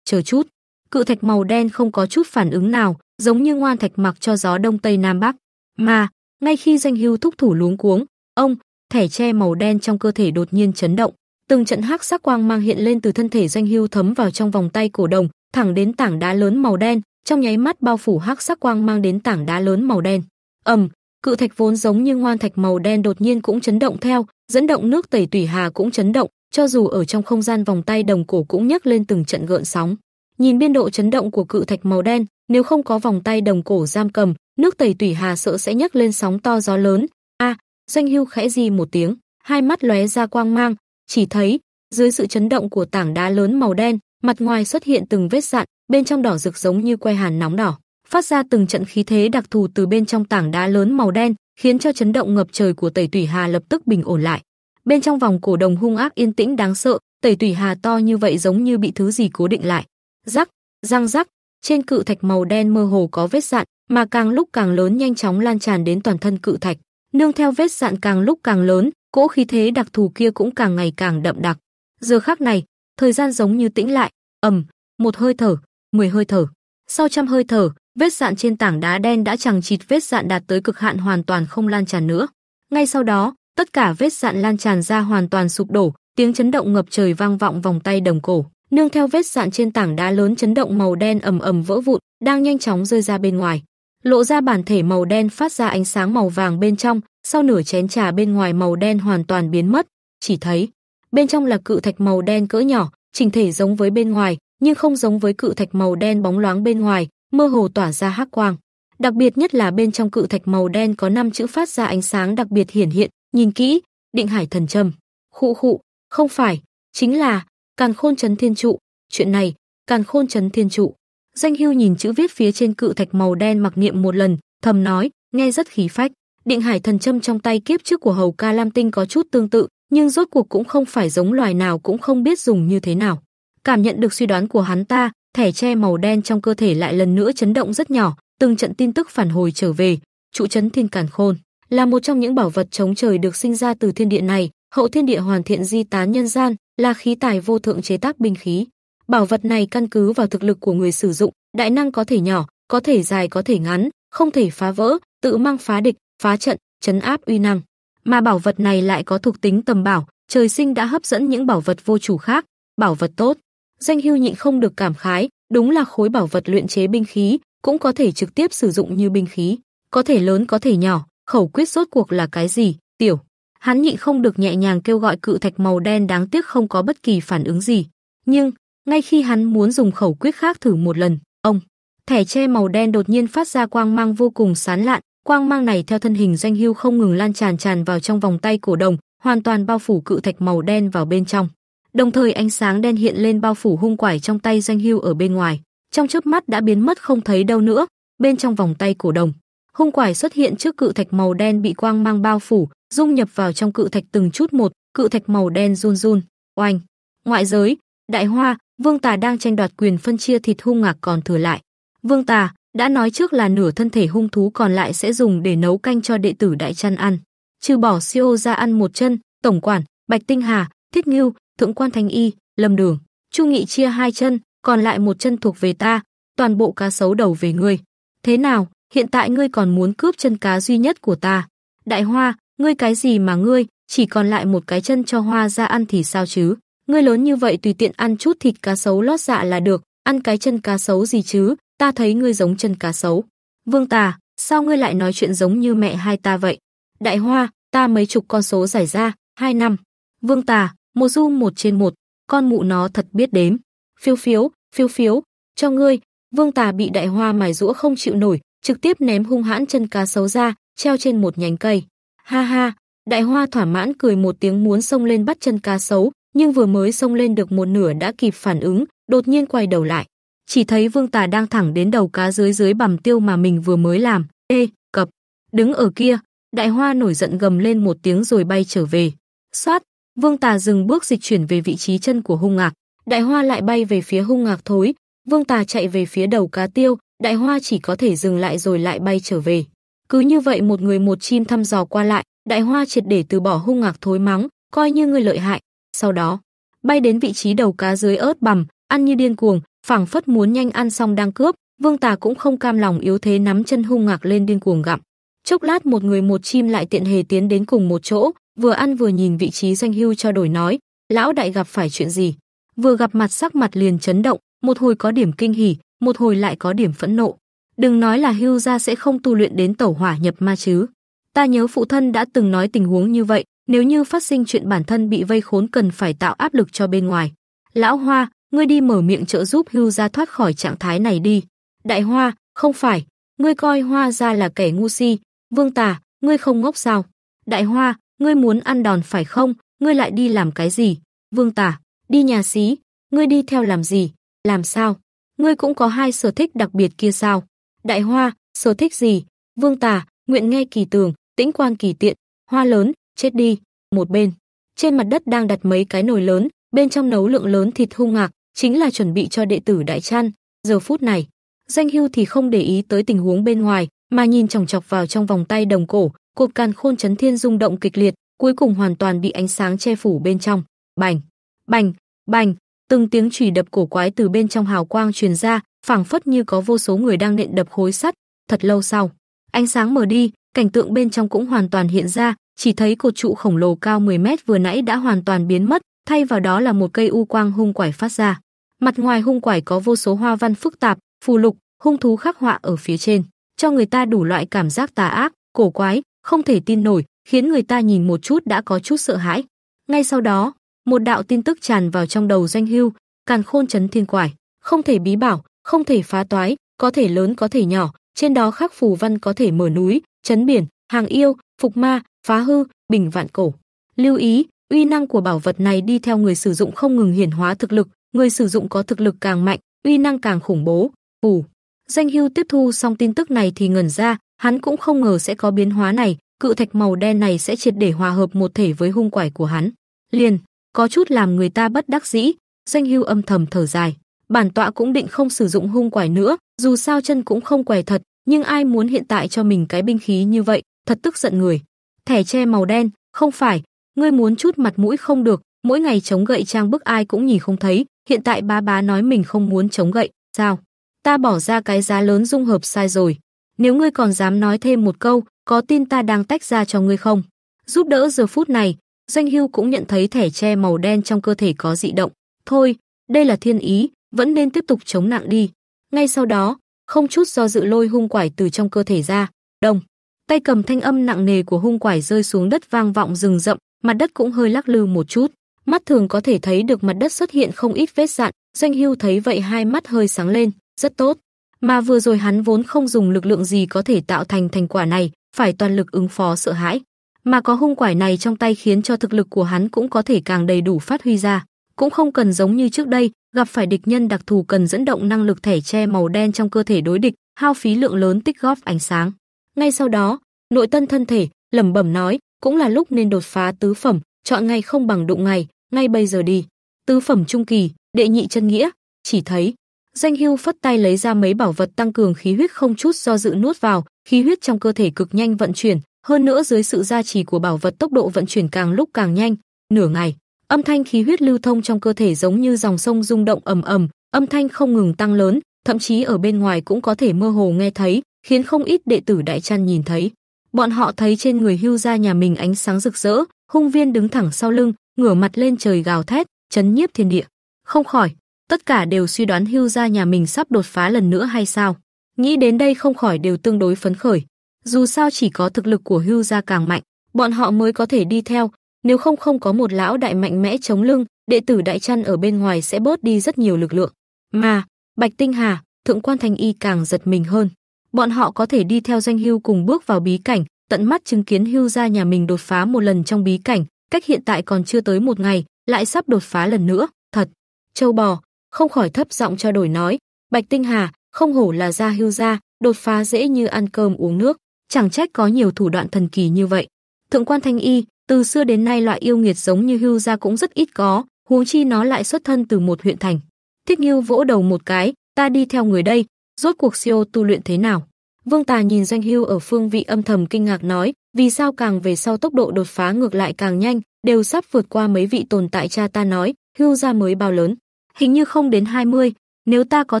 S1: chờ chút. Cự thạch màu đen không có chút phản ứng nào, giống như ngoan thạch mặc cho gió đông tây nam bắc, mà ngay khi danh hưu thúc thủ luống cuống, ông, thẻ che màu đen trong cơ thể đột nhiên chấn động, từng trận hắc sắc quang mang hiện lên từ thân thể danh hưu thấm vào trong vòng tay cổ đồng, thẳng đến tảng đá lớn màu đen, trong nháy mắt bao phủ hắc sắc quang mang đến tảng đá lớn màu đen. Ầm, cự thạch vốn giống như ngoan thạch màu đen đột nhiên cũng chấn động theo, dẫn động nước tẩy tủy hà cũng chấn động, cho dù ở trong không gian vòng tay đồng cổ cũng nhấc lên từng trận gợn sóng. Nhìn biên độ chấn động của cự thạch màu đen, nếu không có vòng tay đồng cổ giam cầm, Nước tẩy tủy hà sợ sẽ nhấc lên sóng to gió lớn. A, Doanh Hưu khẽ gì một tiếng, hai mắt lóe ra quang mang, chỉ thấy dưới sự chấn động của tảng đá lớn màu đen, mặt ngoài xuất hiện từng vết dạn, bên trong đỏ rực giống như que hàn nóng đỏ, phát ra từng trận khí thế đặc thù từ bên trong tảng đá lớn màu đen, khiến cho chấn động ngập trời của Tẩy Tủy Hà lập tức bình ổn lại. Bên trong vòng cổ đồng hung ác yên tĩnh đáng sợ, Tẩy Tủy Hà to như vậy giống như bị thứ gì cố định lại. Rắc, răng rắc, trên cự thạch màu đen mơ hồ có vết dạn, mà càng lúc càng lớn nhanh chóng lan tràn đến toàn thân cự thạch, nương theo vết dạn càng lúc càng lớn, cỗ khí thế đặc thù kia cũng càng ngày càng đậm đặc. Giờ khắc này, thời gian giống như tĩnh lại, ầm, một hơi thở, mười hơi thở, sau trăm hơi thở, vết dạn trên tảng đá đen đã chẳng chịt vết dạn đạt tới cực hạn hoàn toàn không lan tràn nữa. Ngay sau đó, tất cả vết dạn lan tràn ra hoàn toàn sụp đổ, tiếng chấn động ngập trời vang vọng vòng tay đồng cổ, nương theo vết dạn trên tảng đá lớn chấn động màu đen ầm ầm vỡ vụn, đang nhanh chóng rơi ra bên ngoài lộ ra bản thể màu đen phát ra ánh sáng màu vàng bên trong, sau nửa chén trà bên ngoài màu đen hoàn toàn biến mất, chỉ thấy bên trong là cự thạch màu đen cỡ nhỏ, trình thể giống với bên ngoài, nhưng không giống với cự thạch màu đen bóng loáng bên ngoài, mơ hồ tỏa ra hắc quang. Đặc biệt nhất là bên trong cự thạch màu đen có năm chữ phát ra ánh sáng đặc biệt hiển hiện, nhìn kỹ, Định Hải Thần Trầm, Khụ khụ, không phải, chính là Càn Khôn Chấn Thiên Trụ, chuyện này, Càn Khôn Chấn Thiên Trụ. Danh Hưu nhìn chữ viết phía trên cự thạch màu đen mặc niệm một lần, thầm nói, nghe rất khí phách. Định Hải thần châm trong tay kiếp trước của Hầu Ca Lam Tinh có chút tương tự, nhưng rốt cuộc cũng không phải giống loài nào cũng không biết dùng như thế nào. Cảm nhận được suy đoán của hắn ta, thẻ che màu đen trong cơ thể lại lần nữa chấn động rất nhỏ, từng trận tin tức phản hồi trở về, trụ trấn thiên càn khôn là một trong những bảo vật chống trời được sinh ra từ thiên địa này, hậu thiên địa hoàn thiện di tán nhân gian, là khí tài vô thượng chế tác binh khí. Bảo vật này căn cứ vào thực lực của người sử dụng, đại năng có thể nhỏ, có thể dài có thể ngắn, không thể phá vỡ, tự mang phá địch, phá trận, chấn áp uy năng. Mà bảo vật này lại có thuộc tính tầm bảo, trời sinh đã hấp dẫn những bảo vật vô chủ khác, bảo vật tốt. Danh Hưu nhịn không được cảm khái, đúng là khối bảo vật luyện chế binh khí, cũng có thể trực tiếp sử dụng như binh khí, có thể lớn có thể nhỏ, khẩu quyết rốt cuộc là cái gì? Tiểu. Hắn nhịn không được nhẹ nhàng kêu gọi cự thạch màu đen đáng tiếc không có bất kỳ phản ứng gì, nhưng ngay khi hắn muốn dùng khẩu quyết khác thử một lần, ông, thẻ che màu đen đột nhiên phát ra quang mang vô cùng sán lạn, quang mang này theo thân hình danh hưu không ngừng lan tràn tràn vào trong vòng tay cổ đồng, hoàn toàn bao phủ cự thạch màu đen vào bên trong. Đồng thời ánh sáng đen hiện lên bao phủ hung quải trong tay danh hưu ở bên ngoài, trong chớp mắt đã biến mất không thấy đâu nữa, bên trong vòng tay cổ đồng. Hung quải xuất hiện trước cự thạch màu đen bị quang mang bao phủ, dung nhập vào trong cự thạch từng chút một, cự thạch màu đen run run, oanh. Ngoại giới, đại hoa, Vương Tà đang tranh đoạt quyền phân chia thịt hung ngạc còn thừa lại. Vương Tà đã nói trước là nửa thân thể hung thú còn lại sẽ dùng để nấu canh cho đệ tử đại chăn ăn. Trừ bỏ Siêu ra ăn một chân, tổng quản, Bạch Tinh Hà, Thiết Ngưu, Thượng quan Thanh Y, Lâm Đường, Chu Nghị chia hai chân, còn lại một chân thuộc về ta, toàn bộ cá sấu đầu về ngươi. Thế nào, hiện tại ngươi còn muốn cướp chân cá duy nhất của ta? Đại Hoa, ngươi cái gì mà ngươi, chỉ còn lại một cái chân cho Hoa ra ăn thì sao chứ? ngươi lớn như vậy tùy tiện ăn chút thịt cá sấu lót dạ là được, ăn cái chân cá sấu gì chứ, ta thấy ngươi giống chân cá sấu. Vương Tà, sao ngươi lại nói chuyện giống như mẹ hai ta vậy? Đại Hoa, ta mấy chục con số giải ra, hai năm. Vương Tà, một du một trên một, con mụ nó thật biết đếm. Phiêu phiếu, phiêu phiếu, cho ngươi, Vương Tà bị Đại Hoa mài rũa không chịu nổi, trực tiếp ném hung hãn chân cá sấu ra, treo trên một nhánh cây. Ha ha, Đại Hoa thỏa mãn cười một tiếng muốn xông lên bắt chân cá sấu, nhưng vừa mới xông lên được một nửa đã kịp phản ứng, đột nhiên quay đầu lại. Chỉ thấy Vương Tà đang thẳng đến đầu cá dưới dưới bằm tiêu mà mình vừa mới làm. Ê, cập, đứng ở kia, đại hoa nổi giận gầm lên một tiếng rồi bay trở về. Xoát, Vương Tà dừng bước dịch chuyển về vị trí chân của hung ngạc. Đại hoa lại bay về phía hung ngạc thối. Vương Tà chạy về phía đầu cá tiêu, đại hoa chỉ có thể dừng lại rồi lại bay trở về. Cứ như vậy một người một chim thăm dò qua lại, đại hoa triệt để từ bỏ hung ngạc thối mắng, coi như người lợi hại, sau đó bay đến vị trí đầu cá dưới ớt bằm, ăn như điên cuồng, phảng phất muốn nhanh ăn xong đang cướp, Vương Tà cũng không cam lòng yếu thế nắm chân hung ngạc lên điên cuồng gặm. Chốc lát một người một chim lại tiện hề tiến đến cùng một chỗ, vừa ăn vừa nhìn vị trí danh hưu cho đổi nói, lão đại gặp phải chuyện gì? Vừa gặp mặt sắc mặt liền chấn động, một hồi có điểm kinh hỉ, một hồi lại có điểm phẫn nộ. Đừng nói là hưu gia sẽ không tu luyện đến tẩu hỏa nhập ma chứ. Ta nhớ phụ thân đã từng nói tình huống như vậy, nếu như phát sinh chuyện bản thân bị vây khốn cần phải tạo áp lực cho bên ngoài. Lão Hoa, ngươi đi mở miệng trợ giúp Hưu gia thoát khỏi trạng thái này đi. Đại Hoa, không phải, ngươi coi Hoa gia là kẻ ngu si, Vương Tà, ngươi không ngốc sao? Đại Hoa, ngươi muốn ăn đòn phải không? Ngươi lại đi làm cái gì? Vương Tà, đi nhà xí, ngươi đi theo làm gì? Làm sao? Ngươi cũng có hai sở thích đặc biệt kia sao? Đại Hoa, sở thích gì? Vương Tà, nguyện nghe kỳ tường, tĩnh quan kỳ tiện, hoa lớn, chết đi. Một bên, trên mặt đất đang đặt mấy cái nồi lớn, bên trong nấu lượng lớn thịt hung ngạc, chính là chuẩn bị cho đệ tử đại chăn. Giờ phút này, Danh Hưu thì không để ý tới tình huống bên ngoài, mà nhìn chòng chọc vào trong vòng tay đồng cổ, cột càn khôn chấn thiên rung động kịch liệt, cuối cùng hoàn toàn bị ánh sáng che phủ bên trong. Bành, bành, bành, từng tiếng chủy đập cổ quái từ bên trong hào quang truyền ra, phảng phất như có vô số người đang nện đập khối sắt, thật lâu sau, ánh sáng mở đi, cảnh tượng bên trong cũng hoàn toàn hiện ra, chỉ thấy cột trụ khổng lồ cao 10 mét vừa nãy đã hoàn toàn biến mất, thay vào đó là một cây u quang hung quải phát ra. Mặt ngoài hung quải có vô số hoa văn phức tạp, phù lục, hung thú khắc họa ở phía trên, cho người ta đủ loại cảm giác tà ác, cổ quái, không thể tin nổi, khiến người ta nhìn một chút đã có chút sợ hãi. Ngay sau đó, một đạo tin tức tràn vào trong đầu Doanh Hưu, Càn Khôn chấn thiên quải, không thể bí bảo, không thể phá toái, có thể lớn có thể nhỏ, trên đó khắc phù văn có thể mở núi, chấn biển, hàng yêu, phục ma, phá hư, bình vạn cổ. Lưu ý, uy năng của bảo vật này đi theo người sử dụng không ngừng hiển hóa thực lực, người sử dụng có thực lực càng mạnh, uy năng càng khủng bố. Hù. Danh Hưu tiếp thu xong tin tức này thì ngẩn ra, hắn cũng không ngờ sẽ có biến hóa này, cự thạch màu đen này sẽ triệt để hòa hợp một thể với hung quải của hắn. Liền, có chút làm người ta bất đắc dĩ, Danh Hưu âm thầm thở dài. Bản tọa cũng định không sử dụng hung quải nữa, dù sao chân cũng không què thật, nhưng ai muốn hiện tại cho mình cái binh khí như vậy, thật tức giận người thẻ che màu đen, không phải, ngươi muốn chút mặt mũi không được, mỗi ngày chống gậy trang bức ai cũng nhìn không thấy, hiện tại ba bá nói mình không muốn chống gậy, sao? Ta bỏ ra cái giá lớn dung hợp sai rồi. Nếu ngươi còn dám nói thêm một câu, có tin ta đang tách ra cho ngươi không? Giúp đỡ giờ phút này, Doanh Hưu cũng nhận thấy thẻ che màu đen trong cơ thể có dị động. Thôi, đây là thiên ý, vẫn nên tiếp tục chống nặng đi. Ngay sau đó, không chút do dự lôi hung quải từ trong cơ thể ra, đồng. Tay cầm thanh âm nặng nề của hung quải rơi xuống đất vang vọng rừng rậm, mặt đất cũng hơi lắc lư một chút. Mắt thường có thể thấy được mặt đất xuất hiện không ít vết dạn, Doanh Hưu thấy vậy hai mắt hơi sáng lên, rất tốt. Mà vừa rồi hắn vốn không dùng lực lượng gì có thể tạo thành thành quả này, phải toàn lực ứng phó sợ hãi. Mà có hung quải này trong tay khiến cho thực lực của hắn cũng có thể càng đầy đủ phát huy ra. Cũng không cần giống như trước đây, gặp phải địch nhân đặc thù cần dẫn động năng lực thẻ che màu đen trong cơ thể đối địch, hao phí lượng lớn tích góp ánh sáng. Ngay sau đó, nội tân thân thể, lẩm bẩm nói, cũng là lúc nên đột phá tứ phẩm, chọn ngày không bằng đụng ngày, ngay bây giờ đi. Tứ phẩm trung kỳ, đệ nhị chân nghĩa, chỉ thấy. Danh hưu phất tay lấy ra mấy bảo vật tăng cường khí huyết không chút do dự nuốt vào, khí huyết trong cơ thể cực nhanh vận chuyển, hơn nữa dưới sự gia trì của bảo vật tốc độ vận chuyển càng lúc càng nhanh, nửa ngày, âm thanh khí huyết lưu thông trong cơ thể giống như dòng sông rung động ầm ầm, âm thanh không ngừng tăng lớn, thậm chí ở bên ngoài cũng có thể mơ hồ nghe thấy, khiến không ít đệ tử Đại Chân nhìn thấy. Bọn họ thấy trên người Hưu gia nhà mình ánh sáng rực rỡ, hung viên đứng thẳng sau lưng, ngửa mặt lên trời gào thét, chấn nhiếp thiên địa. Không khỏi, tất cả đều suy đoán Hưu gia nhà mình sắp đột phá lần nữa hay sao? Nghĩ đến đây không khỏi đều tương đối phấn khởi. Dù sao chỉ có thực lực của Hưu gia càng mạnh, bọn họ mới có thể đi theo, nếu không không có một lão đại mạnh mẽ chống lưng, đệ tử đại chăn ở bên ngoài sẽ bớt đi rất nhiều lực lượng. Mà, Bạch Tinh Hà, Thượng Quan Thành Y càng giật mình hơn bọn họ có thể đi theo danh hưu cùng bước vào bí cảnh, tận mắt chứng kiến hưu gia nhà mình đột phá một lần trong bí cảnh, cách hiện tại còn chưa tới một ngày, lại sắp đột phá lần nữa, thật. Châu bò, không khỏi thấp giọng trao đổi nói, Bạch Tinh Hà, không hổ là gia hưu gia, đột phá dễ như ăn cơm uống nước, chẳng trách có nhiều thủ đoạn thần kỳ như vậy. Thượng quan Thanh Y, từ xưa đến nay loại yêu nghiệt giống như hưu gia cũng rất ít có, huống chi nó lại xuất thân từ một huyện thành. Thích Nghiêu vỗ đầu một cái, ta đi theo người đây, rốt cuộc siêu tu luyện thế nào. Vương Tà nhìn Doanh Hưu ở phương vị âm thầm kinh ngạc nói, vì sao càng về sau tốc độ đột phá ngược lại càng nhanh, đều sắp vượt qua mấy vị tồn tại cha ta nói, Hưu gia mới bao lớn. Hình như không đến 20, nếu ta có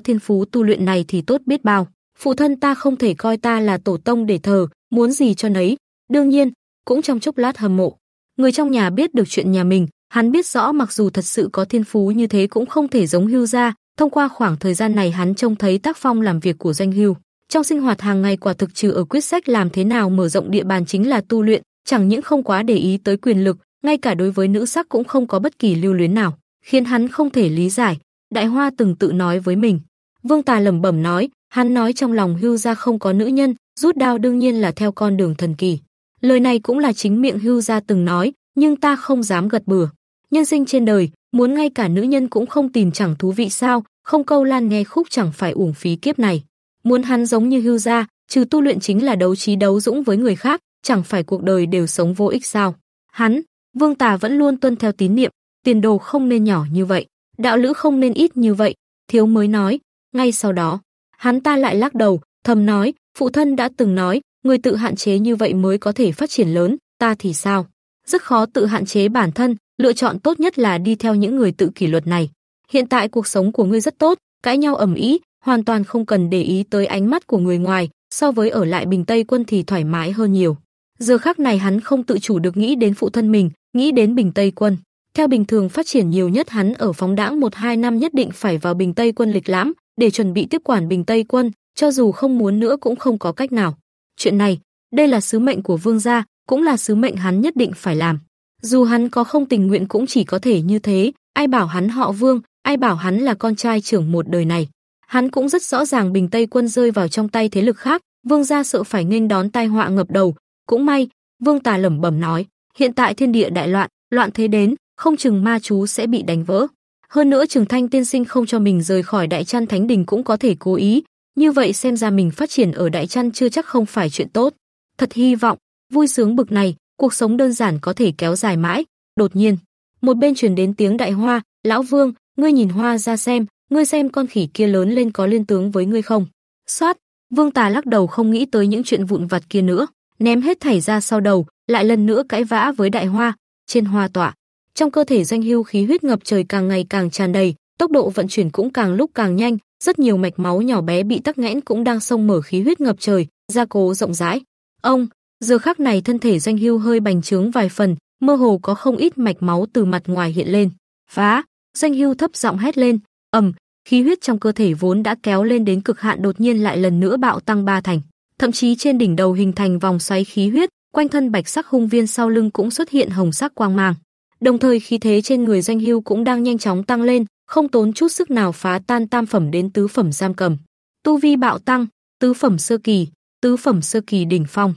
S1: thiên phú tu luyện này thì tốt biết bao. Phụ thân ta không thể coi ta là tổ tông để thờ, muốn gì cho nấy. Đương nhiên, cũng trong chốc lát hâm mộ. Người trong nhà biết được chuyện nhà mình, hắn biết rõ mặc dù thật sự có thiên phú như thế cũng không thể giống Hưu gia, Thông qua khoảng thời gian này hắn trông thấy tác phong làm việc của Doanh Hưu. Trong sinh hoạt hàng ngày quả thực trừ ở quyết sách làm thế nào mở rộng địa bàn chính là tu luyện, chẳng những không quá để ý tới quyền lực, ngay cả đối với nữ sắc cũng không có bất kỳ lưu luyến nào, khiến hắn không thể lý giải. Đại Hoa từng tự nói với mình. Vương Tà lẩm bẩm nói, hắn nói trong lòng Hưu gia không có nữ nhân, rút đao đương nhiên là theo con đường thần kỳ. Lời này cũng là chính miệng Hưu gia từng nói, nhưng ta không dám gật bừa. Nhân sinh trên đời, muốn ngay cả nữ nhân cũng không tìm chẳng thú vị sao, không câu lan nghe khúc chẳng phải uổng phí kiếp này. Muốn hắn giống như hưu gia, trừ tu luyện chính là đấu trí đấu dũng với người khác, chẳng phải cuộc đời đều sống vô ích sao. Hắn, vương tà vẫn luôn tuân theo tín niệm, tiền đồ không nên nhỏ như vậy, đạo lữ không nên ít như vậy, thiếu mới nói. Ngay sau đó, hắn ta lại lắc đầu, thầm nói, phụ thân đã từng nói, người tự hạn chế như vậy mới có thể phát triển lớn, ta thì sao? Rất khó tự hạn chế bản thân, lựa chọn tốt nhất là đi theo những người tự kỷ luật này. Hiện tại cuộc sống của ngươi rất tốt, cãi nhau ầm ĩ, hoàn toàn không cần để ý tới ánh mắt của người ngoài, so với ở lại Bình Tây quân thì thoải mái hơn nhiều. Giờ khắc này hắn không tự chủ được nghĩ đến phụ thân mình, nghĩ đến Bình Tây quân. Theo bình thường phát triển nhiều nhất hắn ở phóng đãng 1-2 năm nhất định phải vào Bình Tây quân lịch lãm để chuẩn bị tiếp quản Bình Tây quân, cho dù không muốn nữa cũng không có cách nào. Chuyện này, đây là sứ mệnh của vương gia, cũng là sứ mệnh hắn nhất định phải làm. Dù hắn có không tình nguyện cũng chỉ có thể như thế, ai bảo hắn họ Vương, ai bảo hắn là con trai trưởng một đời này. Hắn cũng rất rõ ràng Bình Tây quân rơi vào trong tay thế lực khác, Vương gia sợ phải nghênh đón tai họa ngập đầu, cũng may, Vương Tà lẩm bẩm nói, hiện tại thiên địa đại loạn, loạn thế đến, không chừng ma chú sẽ bị đánh vỡ. Hơn nữa Trường Thanh tiên sinh không cho mình rời khỏi Đại Chân Thánh Đình cũng có thể cố ý, như vậy xem ra mình phát triển ở Đại Chân chưa chắc không phải chuyện tốt. Thật hy vọng, vui sướng bực này, cuộc sống đơn giản có thể kéo dài mãi. Đột nhiên, một bên truyền đến tiếng đại hoa, "Lão Vương, ngươi nhìn hoa ra xem, ngươi xem con khỉ kia lớn lên có liên tướng với ngươi không?" xoát, Vương Tà lắc đầu không nghĩ tới những chuyện vụn vặt kia nữa, ném hết thảy ra sau đầu, lại lần nữa cãi vã với đại hoa, trên hoa tọa. Trong cơ thể doanh hưu khí huyết ngập trời càng ngày càng tràn đầy, tốc độ vận chuyển cũng càng lúc càng nhanh, rất nhiều mạch máu nhỏ bé bị tắc nghẽn cũng đang xông mở khí huyết ngập trời, gia cố rộng rãi. Ông, Giờ khắc này thân thể Doanh Hưu hơi bành trướng vài phần, mơ hồ có không ít mạch máu từ mặt ngoài hiện lên. "Phá!" Doanh Hưu thấp giọng hét lên, ầm, khí huyết trong cơ thể vốn đã kéo lên đến cực hạn đột nhiên lại lần nữa bạo tăng ba thành, thậm chí trên đỉnh đầu hình thành vòng xoáy khí huyết, quanh thân bạch sắc hung viên sau lưng cũng xuất hiện hồng sắc quang mang. Đồng thời khí thế trên người Doanh Hưu cũng đang nhanh chóng tăng lên, không tốn chút sức nào phá tan tam phẩm đến tứ phẩm giam cầm. Tu vi bạo tăng, tứ phẩm sơ kỳ, tứ phẩm sơ kỳ đỉnh phong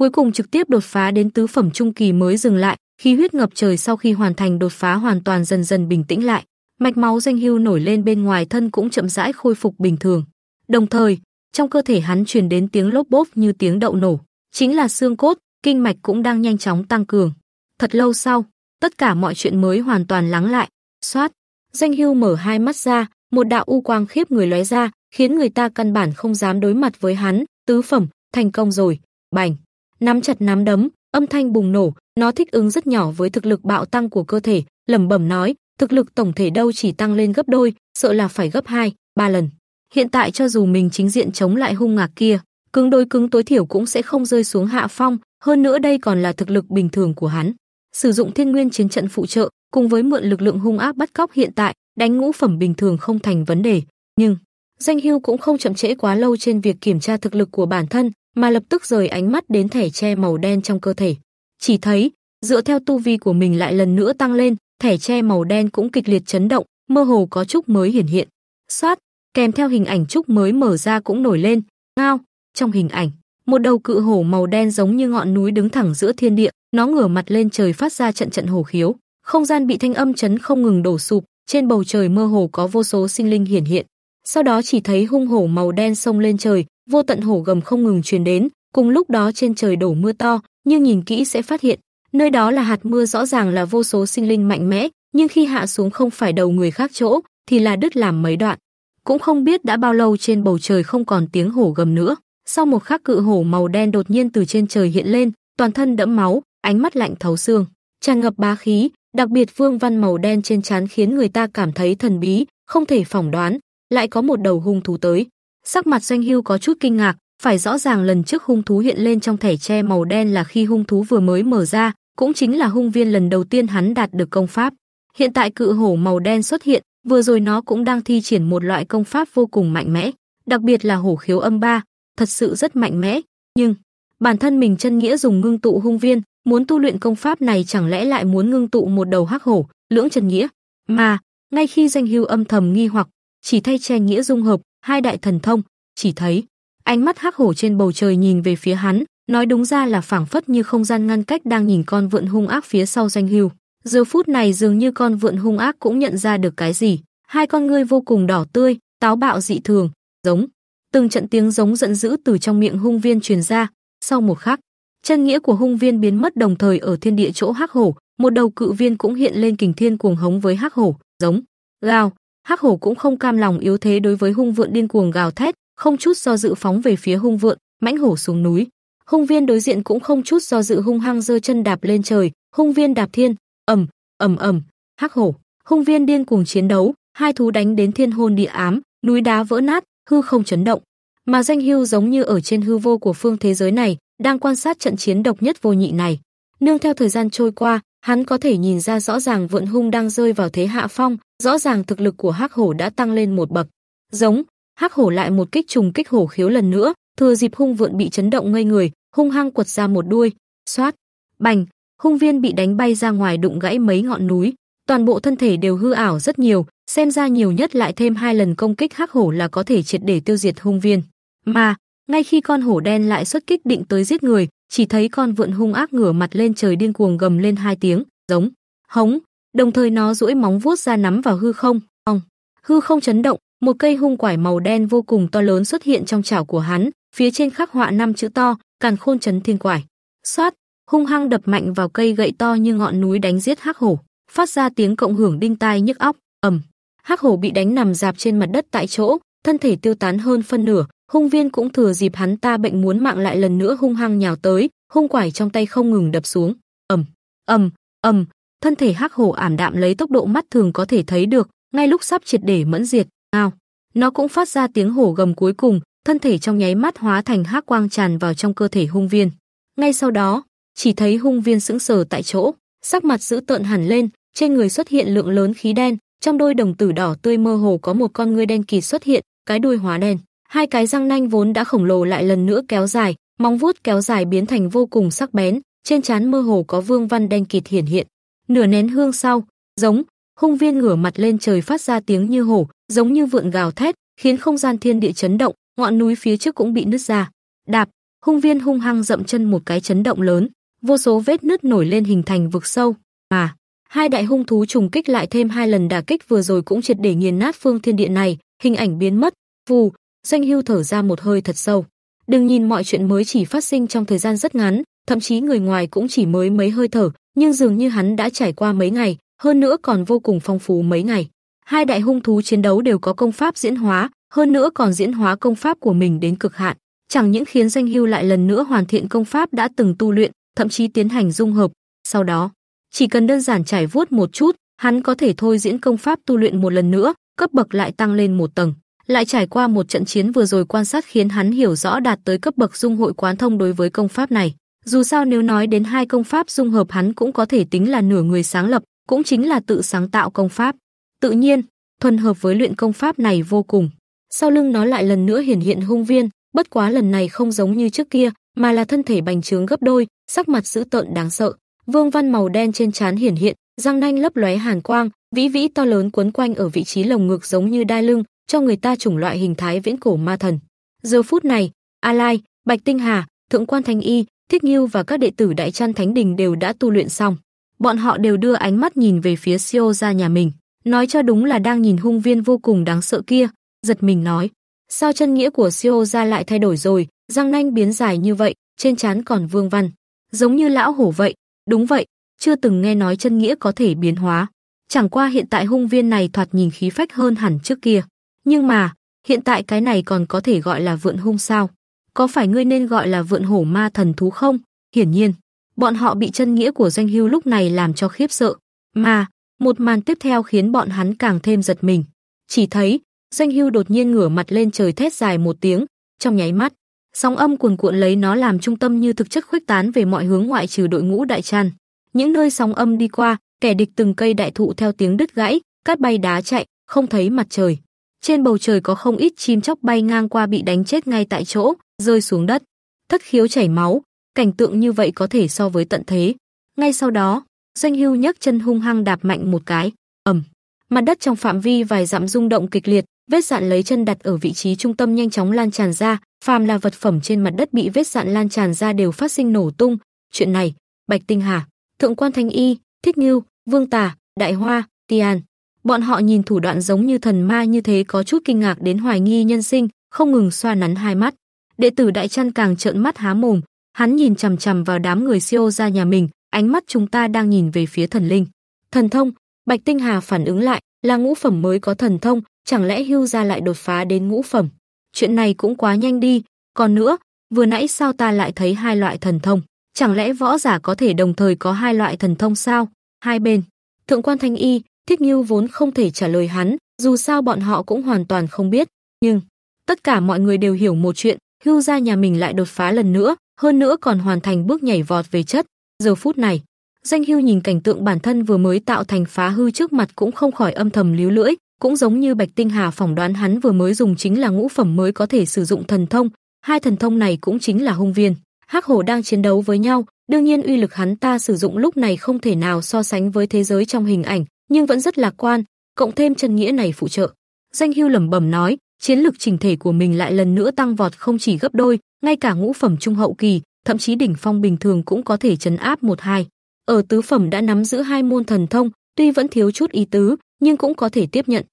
S1: cuối cùng trực tiếp đột phá đến tứ phẩm trung kỳ mới dừng lại, khi huyết ngập trời sau khi hoàn thành đột phá hoàn toàn dần dần bình tĩnh lại, mạch máu danh hưu nổi lên bên ngoài thân cũng chậm rãi khôi phục bình thường. Đồng thời, trong cơ thể hắn truyền đến tiếng lốp bốp như tiếng đậu nổ, chính là xương cốt, kinh mạch cũng đang nhanh chóng tăng cường. Thật lâu sau, tất cả mọi chuyện mới hoàn toàn lắng lại. Soát, danh hưu mở hai mắt ra, một đạo u quang khiếp người lóe ra, khiến người ta căn bản không dám đối mặt với hắn, tứ phẩm, thành công rồi, bành nắm chặt nắm đấm, âm thanh bùng nổ, nó thích ứng rất nhỏ với thực lực bạo tăng của cơ thể, lẩm bẩm nói, thực lực tổng thể đâu chỉ tăng lên gấp đôi, sợ là phải gấp 2, 3 lần. Hiện tại cho dù mình chính diện chống lại hung ngạc kia, cứng đối cứng tối thiểu cũng sẽ không rơi xuống hạ phong, hơn nữa đây còn là thực lực bình thường của hắn. Sử dụng thiên nguyên chiến trận phụ trợ, cùng với mượn lực lượng hung ác bắt cóc hiện tại, đánh ngũ phẩm bình thường không thành vấn đề, nhưng Danh Hưu cũng không chậm trễ quá lâu trên việc kiểm tra thực lực của bản thân, mà lập tức rời ánh mắt đến thẻ tre màu đen trong cơ thể. Chỉ thấy, dựa theo tu vi của mình lại lần nữa tăng lên, thẻ tre màu đen cũng kịch liệt chấn động, mơ hồ có trúc mới hiển hiện. Xoát, kèm theo hình ảnh trúc mới mở ra cũng nổi lên, ngao, trong hình ảnh, một đầu cự hổ màu đen giống như ngọn núi đứng thẳng giữa thiên địa, nó ngửa mặt lên trời phát ra trận trận hổ khiếu, không gian bị thanh âm chấn không ngừng đổ sụp, trên bầu trời mơ hồ có vô số sinh linh hiển hiện. Sau đó chỉ thấy hung hổ màu đen sông lên trời, vô tận hổ gầm không ngừng truyền đến, cùng lúc đó trên trời đổ mưa to, nhưng nhìn kỹ sẽ phát hiện, nơi đó là hạt mưa rõ ràng là vô số sinh linh mạnh mẽ, nhưng khi hạ xuống không phải đầu người khác chỗ, thì là đứt làm mấy đoạn. Cũng không biết đã bao lâu trên bầu trời không còn tiếng hổ gầm nữa. Sau một khắc cự hổ màu đen đột nhiên từ trên trời hiện lên, toàn thân đẫm máu, ánh mắt lạnh thấu xương, tràn ngập bá khí, đặc biệt vương văn màu đen trên trán khiến người ta cảm thấy thần bí, không thể phỏng đoán, lại có một đầu hung thú tới. Sắc mặt Doanh Hưu có chút kinh ngạc, phải rõ ràng lần trước hung thú hiện lên trong thẻ tre màu đen là khi hung thú vừa mới mở ra, cũng chính là hung viên lần đầu tiên hắn đạt được công pháp. Hiện tại cự hổ màu đen xuất hiện, vừa rồi nó cũng đang thi triển một loại công pháp vô cùng mạnh mẽ, đặc biệt là hổ khiếu âm ba, thật sự rất mạnh mẽ, nhưng bản thân mình chân nghĩa dùng ngưng tụ hung viên, muốn tu luyện công pháp này chẳng lẽ lại muốn ngưng tụ một đầu hắc hổ, lưỡng chân nghĩa, mà ngay khi danh hưu âm thầm nghi hoặc, chỉ thay che nghĩa dung hợp, hai đại thần thông, chỉ thấy ánh mắt hắc hổ trên bầu trời nhìn về phía hắn, nói đúng ra là phảng phất như không gian ngăn cách đang nhìn con vượn hung ác phía sau danh hưu. Giờ phút này dường như con vượn hung ác cũng nhận ra được cái gì, hai con ngươi vô cùng đỏ tươi, táo bạo dị thường, giống. Từng trận tiếng giống giận dữ từ trong miệng hung viên truyền ra, sau một khắc, chân nghĩa của hung viên biến mất đồng thời ở thiên địa chỗ hắc hổ, một đầu cự viên cũng hiện lên kình thiên cuồng hống với hắc hổ, giống. Gào, Hắc hổ cũng không cam lòng yếu thế đối với hung vượn điên cuồng gào thét, không chút do dự phóng về phía hung vượn, mãnh hổ xuống núi. Hung viên đối diện cũng không chút do dự hung hăng giơ chân đạp lên trời, hung viên đạp thiên, ầm, ầm ầm, hắc hổ, hung viên điên cuồng chiến đấu, hai thú đánh đến thiên hôn địa ám, núi đá vỡ nát, hư không chấn động. Mà danh hưu giống như ở trên hư vô của phương thế giới này, đang quan sát trận chiến độc nhất vô nhị này. Nương theo thời gian trôi qua, hắn có thể nhìn ra rõ ràng vượn hung đang rơi vào thế hạ phong, Rõ ràng thực lực của Hắc Hổ đã tăng lên một bậc. Giống, Hắc Hổ lại một kích trùng kích hổ khiếu lần nữa, thừa dịp hung vượn bị chấn động ngây người, hung hăng quật ra một đuôi, xoát, bành, hung viên bị đánh bay ra ngoài đụng gãy mấy ngọn núi, toàn bộ thân thể đều hư ảo rất nhiều, xem ra nhiều nhất lại thêm hai lần công kích hắc hổ là có thể triệt để tiêu diệt hung viên. Mà, ngay khi con hổ đen lại xuất kích định tới giết người, chỉ thấy con vượn hung ác ngửa mặt lên trời điên cuồng gầm lên hai tiếng, giống, hống, đồng thời nó duỗi móng vuốt ra nắm vào hư không. Ông, hư không chấn động, một cây hung quải màu đen vô cùng to lớn xuất hiện trong chảo của hắn, phía trên khắc họa năm chữ to, Càn Khôn Chấn Thiên Quải. Xoát, hung hăng đập mạnh vào cây gậy to như ngọn núi đánh giết hắc hổ, phát ra tiếng cộng hưởng đinh tai nhức óc, ầm. Hắc hổ bị đánh nằm dạp trên mặt đất tại chỗ, thân thể tiêu tán hơn phân nửa, hung viên cũng thừa dịp hắn ta bệnh muốn mạng lại lần nữa hung hăng nhào tới, hung quải trong tay không ngừng đập xuống. Ầm, ầm, ầm, thân thể hắc hổ ảm đạm lấy tốc độ mắt thường có thể thấy được, ngay lúc sắp triệt để mẫn diệt, ao. Nó cũng phát ra tiếng hổ gầm cuối cùng, thân thể trong nháy mắt hóa thành hắc quang tràn vào trong cơ thể hung viên. Ngay sau đó, chỉ thấy hung viên sững sờ tại chỗ, sắc mặt dữ tợn hẳn lên, trên người xuất hiện lượng lớn khí đen, trong đôi đồng tử đỏ tươi mơ hồ có một con ngươi đen kỳ xuất hiện, cái đuôi hóa đen, hai cái răng nanh vốn đã khổng lồ lại lần nữa kéo dài, móng vuốt kéo dài biến thành vô cùng sắc bén, trên trán mơ hồ có vương văn đen kịt hiển hiện, Nửa nén hương sau, giống, hung viên ngửa mặt lên trời phát ra tiếng như hổ, giống như vượn gào thét, khiến không gian thiên địa chấn động, ngọn núi phía trước cũng bị nứt ra. Đạp, hung viên hung hăng dậm chân một cái chấn động lớn, vô số vết nứt nổi lên hình thành vực sâu. Mà, hai đại hung thú trùng kích lại thêm hai lần đả kích vừa rồi cũng triệt để nghiền nát phương thiên địa này, hình ảnh biến mất. Vù, Doanh Hưu thở ra một hơi thật sâu. Đừng nhìn mọi chuyện mới chỉ phát sinh trong thời gian rất ngắn, thậm chí người ngoài cũng chỉ mới mấy hơi thở, nhưng dường như hắn đã trải qua mấy ngày, hơn nữa còn vô cùng phong phú mấy ngày. Hai đại hung thú chiến đấu đều có công pháp diễn hóa, hơn nữa còn diễn hóa công pháp của mình đến cực hạn, chẳng những khiến Danh Hưu lại lần nữa hoàn thiện công pháp đã từng tu luyện, thậm chí tiến hành dung hợp. Sau đó, chỉ cần đơn giản trải vuốt một chút, hắn có thể thôi diễn công pháp tu luyện một lần nữa, cấp bậc lại tăng lên một tầng. Lại trải qua một trận chiến vừa rồi quan sát khiến hắn hiểu rõ đạt tới cấp bậc dung hội quán thông đối với công pháp này. Dù sao nếu nói đến hai công pháp dung hợp hắn cũng có thể tính là nửa người sáng lập, cũng chính là tự sáng tạo công pháp. Tự nhiên, thuần hợp với luyện công pháp này vô cùng. Sau lưng nó lại lần nữa hiển hiện hung viên, bất quá lần này không giống như trước kia, mà là thân thể bành trướng gấp đôi, sắc mặt dữ tợn đáng sợ. Vương văn màu đen trên trán hiển hiện, răng nanh lấp lóe hàn quang, vĩ vĩ to lớn quấn quanh ở vị trí lồng ngực giống như đai lưng, cho người ta chủng loại hình thái viễn cổ ma thần. Giờ phút này, A Lai, Bạch Tinh Hà, Thượng quan Thanh Y, Thích Nghiêu và các đệ tử Đại trăn Thánh Đình đều đã tu luyện xong. Bọn họ đều đưa ánh mắt nhìn về phía Siêu gia nhà mình, nói cho đúng là đang nhìn hung viên vô cùng đáng sợ kia, giật mình nói: "Sao chân nghĩa của Siêu gia lại thay đổi rồi, răng nanh biến dài như vậy, trên trán còn vương văn, giống như lão hổ vậy." Đúng vậy, chưa từng nghe nói chân nghĩa có thể biến hóa. Chẳng qua hiện tại hung viên này thoạt nhìn khí phách hơn hẳn trước kia. Nhưng mà, hiện tại cái này còn có thể gọi là vượn hung sao? có phải ngươi nên gọi là vượn hổ ma thần thú không? Hiển nhiên, bọn họ bị chân nghĩa của danh hưu lúc này làm cho khiếp sợ, mà một màn tiếp theo khiến bọn hắn càng thêm giật mình. Chỉ thấy, danh hưu đột nhiên ngửa mặt lên trời thét dài một tiếng, trong nháy mắt, sóng âm cuồn cuộn lấy nó làm trung tâm như thực chất khuếch tán về mọi hướng ngoại trừ đội ngũ đại tràn. Những nơi sóng âm đi qua, kẻ địch từng cây đại thụ theo tiếng đứt gãy, cát bay đá chạy, không thấy mặt trời. Trên bầu trời có không ít chim chóc bay ngang qua bị đánh chết ngay tại chỗ, rơi xuống đất, thất khiếu chảy máu, cảnh tượng như vậy có thể so với tận thế. Ngay sau đó, Doanh Hưu nhấc chân hung hăng đạp mạnh một cái, ầm. Mặt đất trong phạm vi vài dặm rung động kịch liệt, vết dạn lấy chân đặt ở vị trí trung tâm nhanh chóng lan tràn ra, phàm là vật phẩm trên mặt đất bị vết dạn lan tràn ra đều phát sinh nổ tung. Chuyện này, Bạch Tinh Hà, Thượng Quan Thanh Y, Thích Ngưu, Vương Tà, Đại Hoa, Tian, bọn họ nhìn thủ đoạn giống như thần ma như thế có chút kinh ngạc đến hoài nghi nhân sinh, không ngừng xoa nắn hai mắt. Đệ tử Đại Chân càng trợn mắt há mồm, hắn nhìn chằm chằm vào đám người siêu ra nhà mình, ánh mắt chúng ta đang nhìn về phía thần linh. Thần thông, Bạch Tinh Hà phản ứng lại, là ngũ phẩm mới có thần thông, chẳng lẽ Hưu gia lại đột phá đến ngũ phẩm? Chuyện này cũng quá nhanh đi, còn nữa, vừa nãy sao ta lại thấy hai loại thần thông? Chẳng lẽ võ giả có thể đồng thời có hai loại thần thông sao? Hai bên. Thượng quan Thanh Y, Thích Như vốn không thể trả lời hắn, dù sao bọn họ cũng hoàn toàn không biết, nhưng tất cả mọi người đều hiểu một chuyện, Hưu gia nhà mình lại đột phá lần nữa, hơn nữa còn hoàn thành bước nhảy vọt về chất. Giờ phút này, Danh Hưu nhìn cảnh tượng bản thân vừa mới tạo thành phá hư trước mặt cũng không khỏi âm thầm líu lưỡi, cũng giống như Bạch Tinh Hà phỏng đoán hắn vừa mới dùng chính là ngũ phẩm mới có thể sử dụng thần thông, hai thần thông này cũng chính là hung viên. Hắc hổ đang chiến đấu với nhau, đương nhiên uy lực hắn ta sử dụng lúc này không thể nào so sánh với thế giới trong hình ảnh, nhưng vẫn rất lạc quan, cộng thêm chân nghĩa này phụ trợ. Danh Hưu lẩm bẩm nói, chiến lực chỉnh thể của mình lại lần nữa tăng vọt không chỉ gấp đôi, ngay cả ngũ phẩm trung hậu kỳ, thậm chí đỉnh phong bình thường cũng có thể chấn áp một hai. Ở tứ phẩm đã nắm giữ hai môn thần thông, tuy vẫn thiếu chút ý tứ, nhưng cũng có thể tiếp nhận.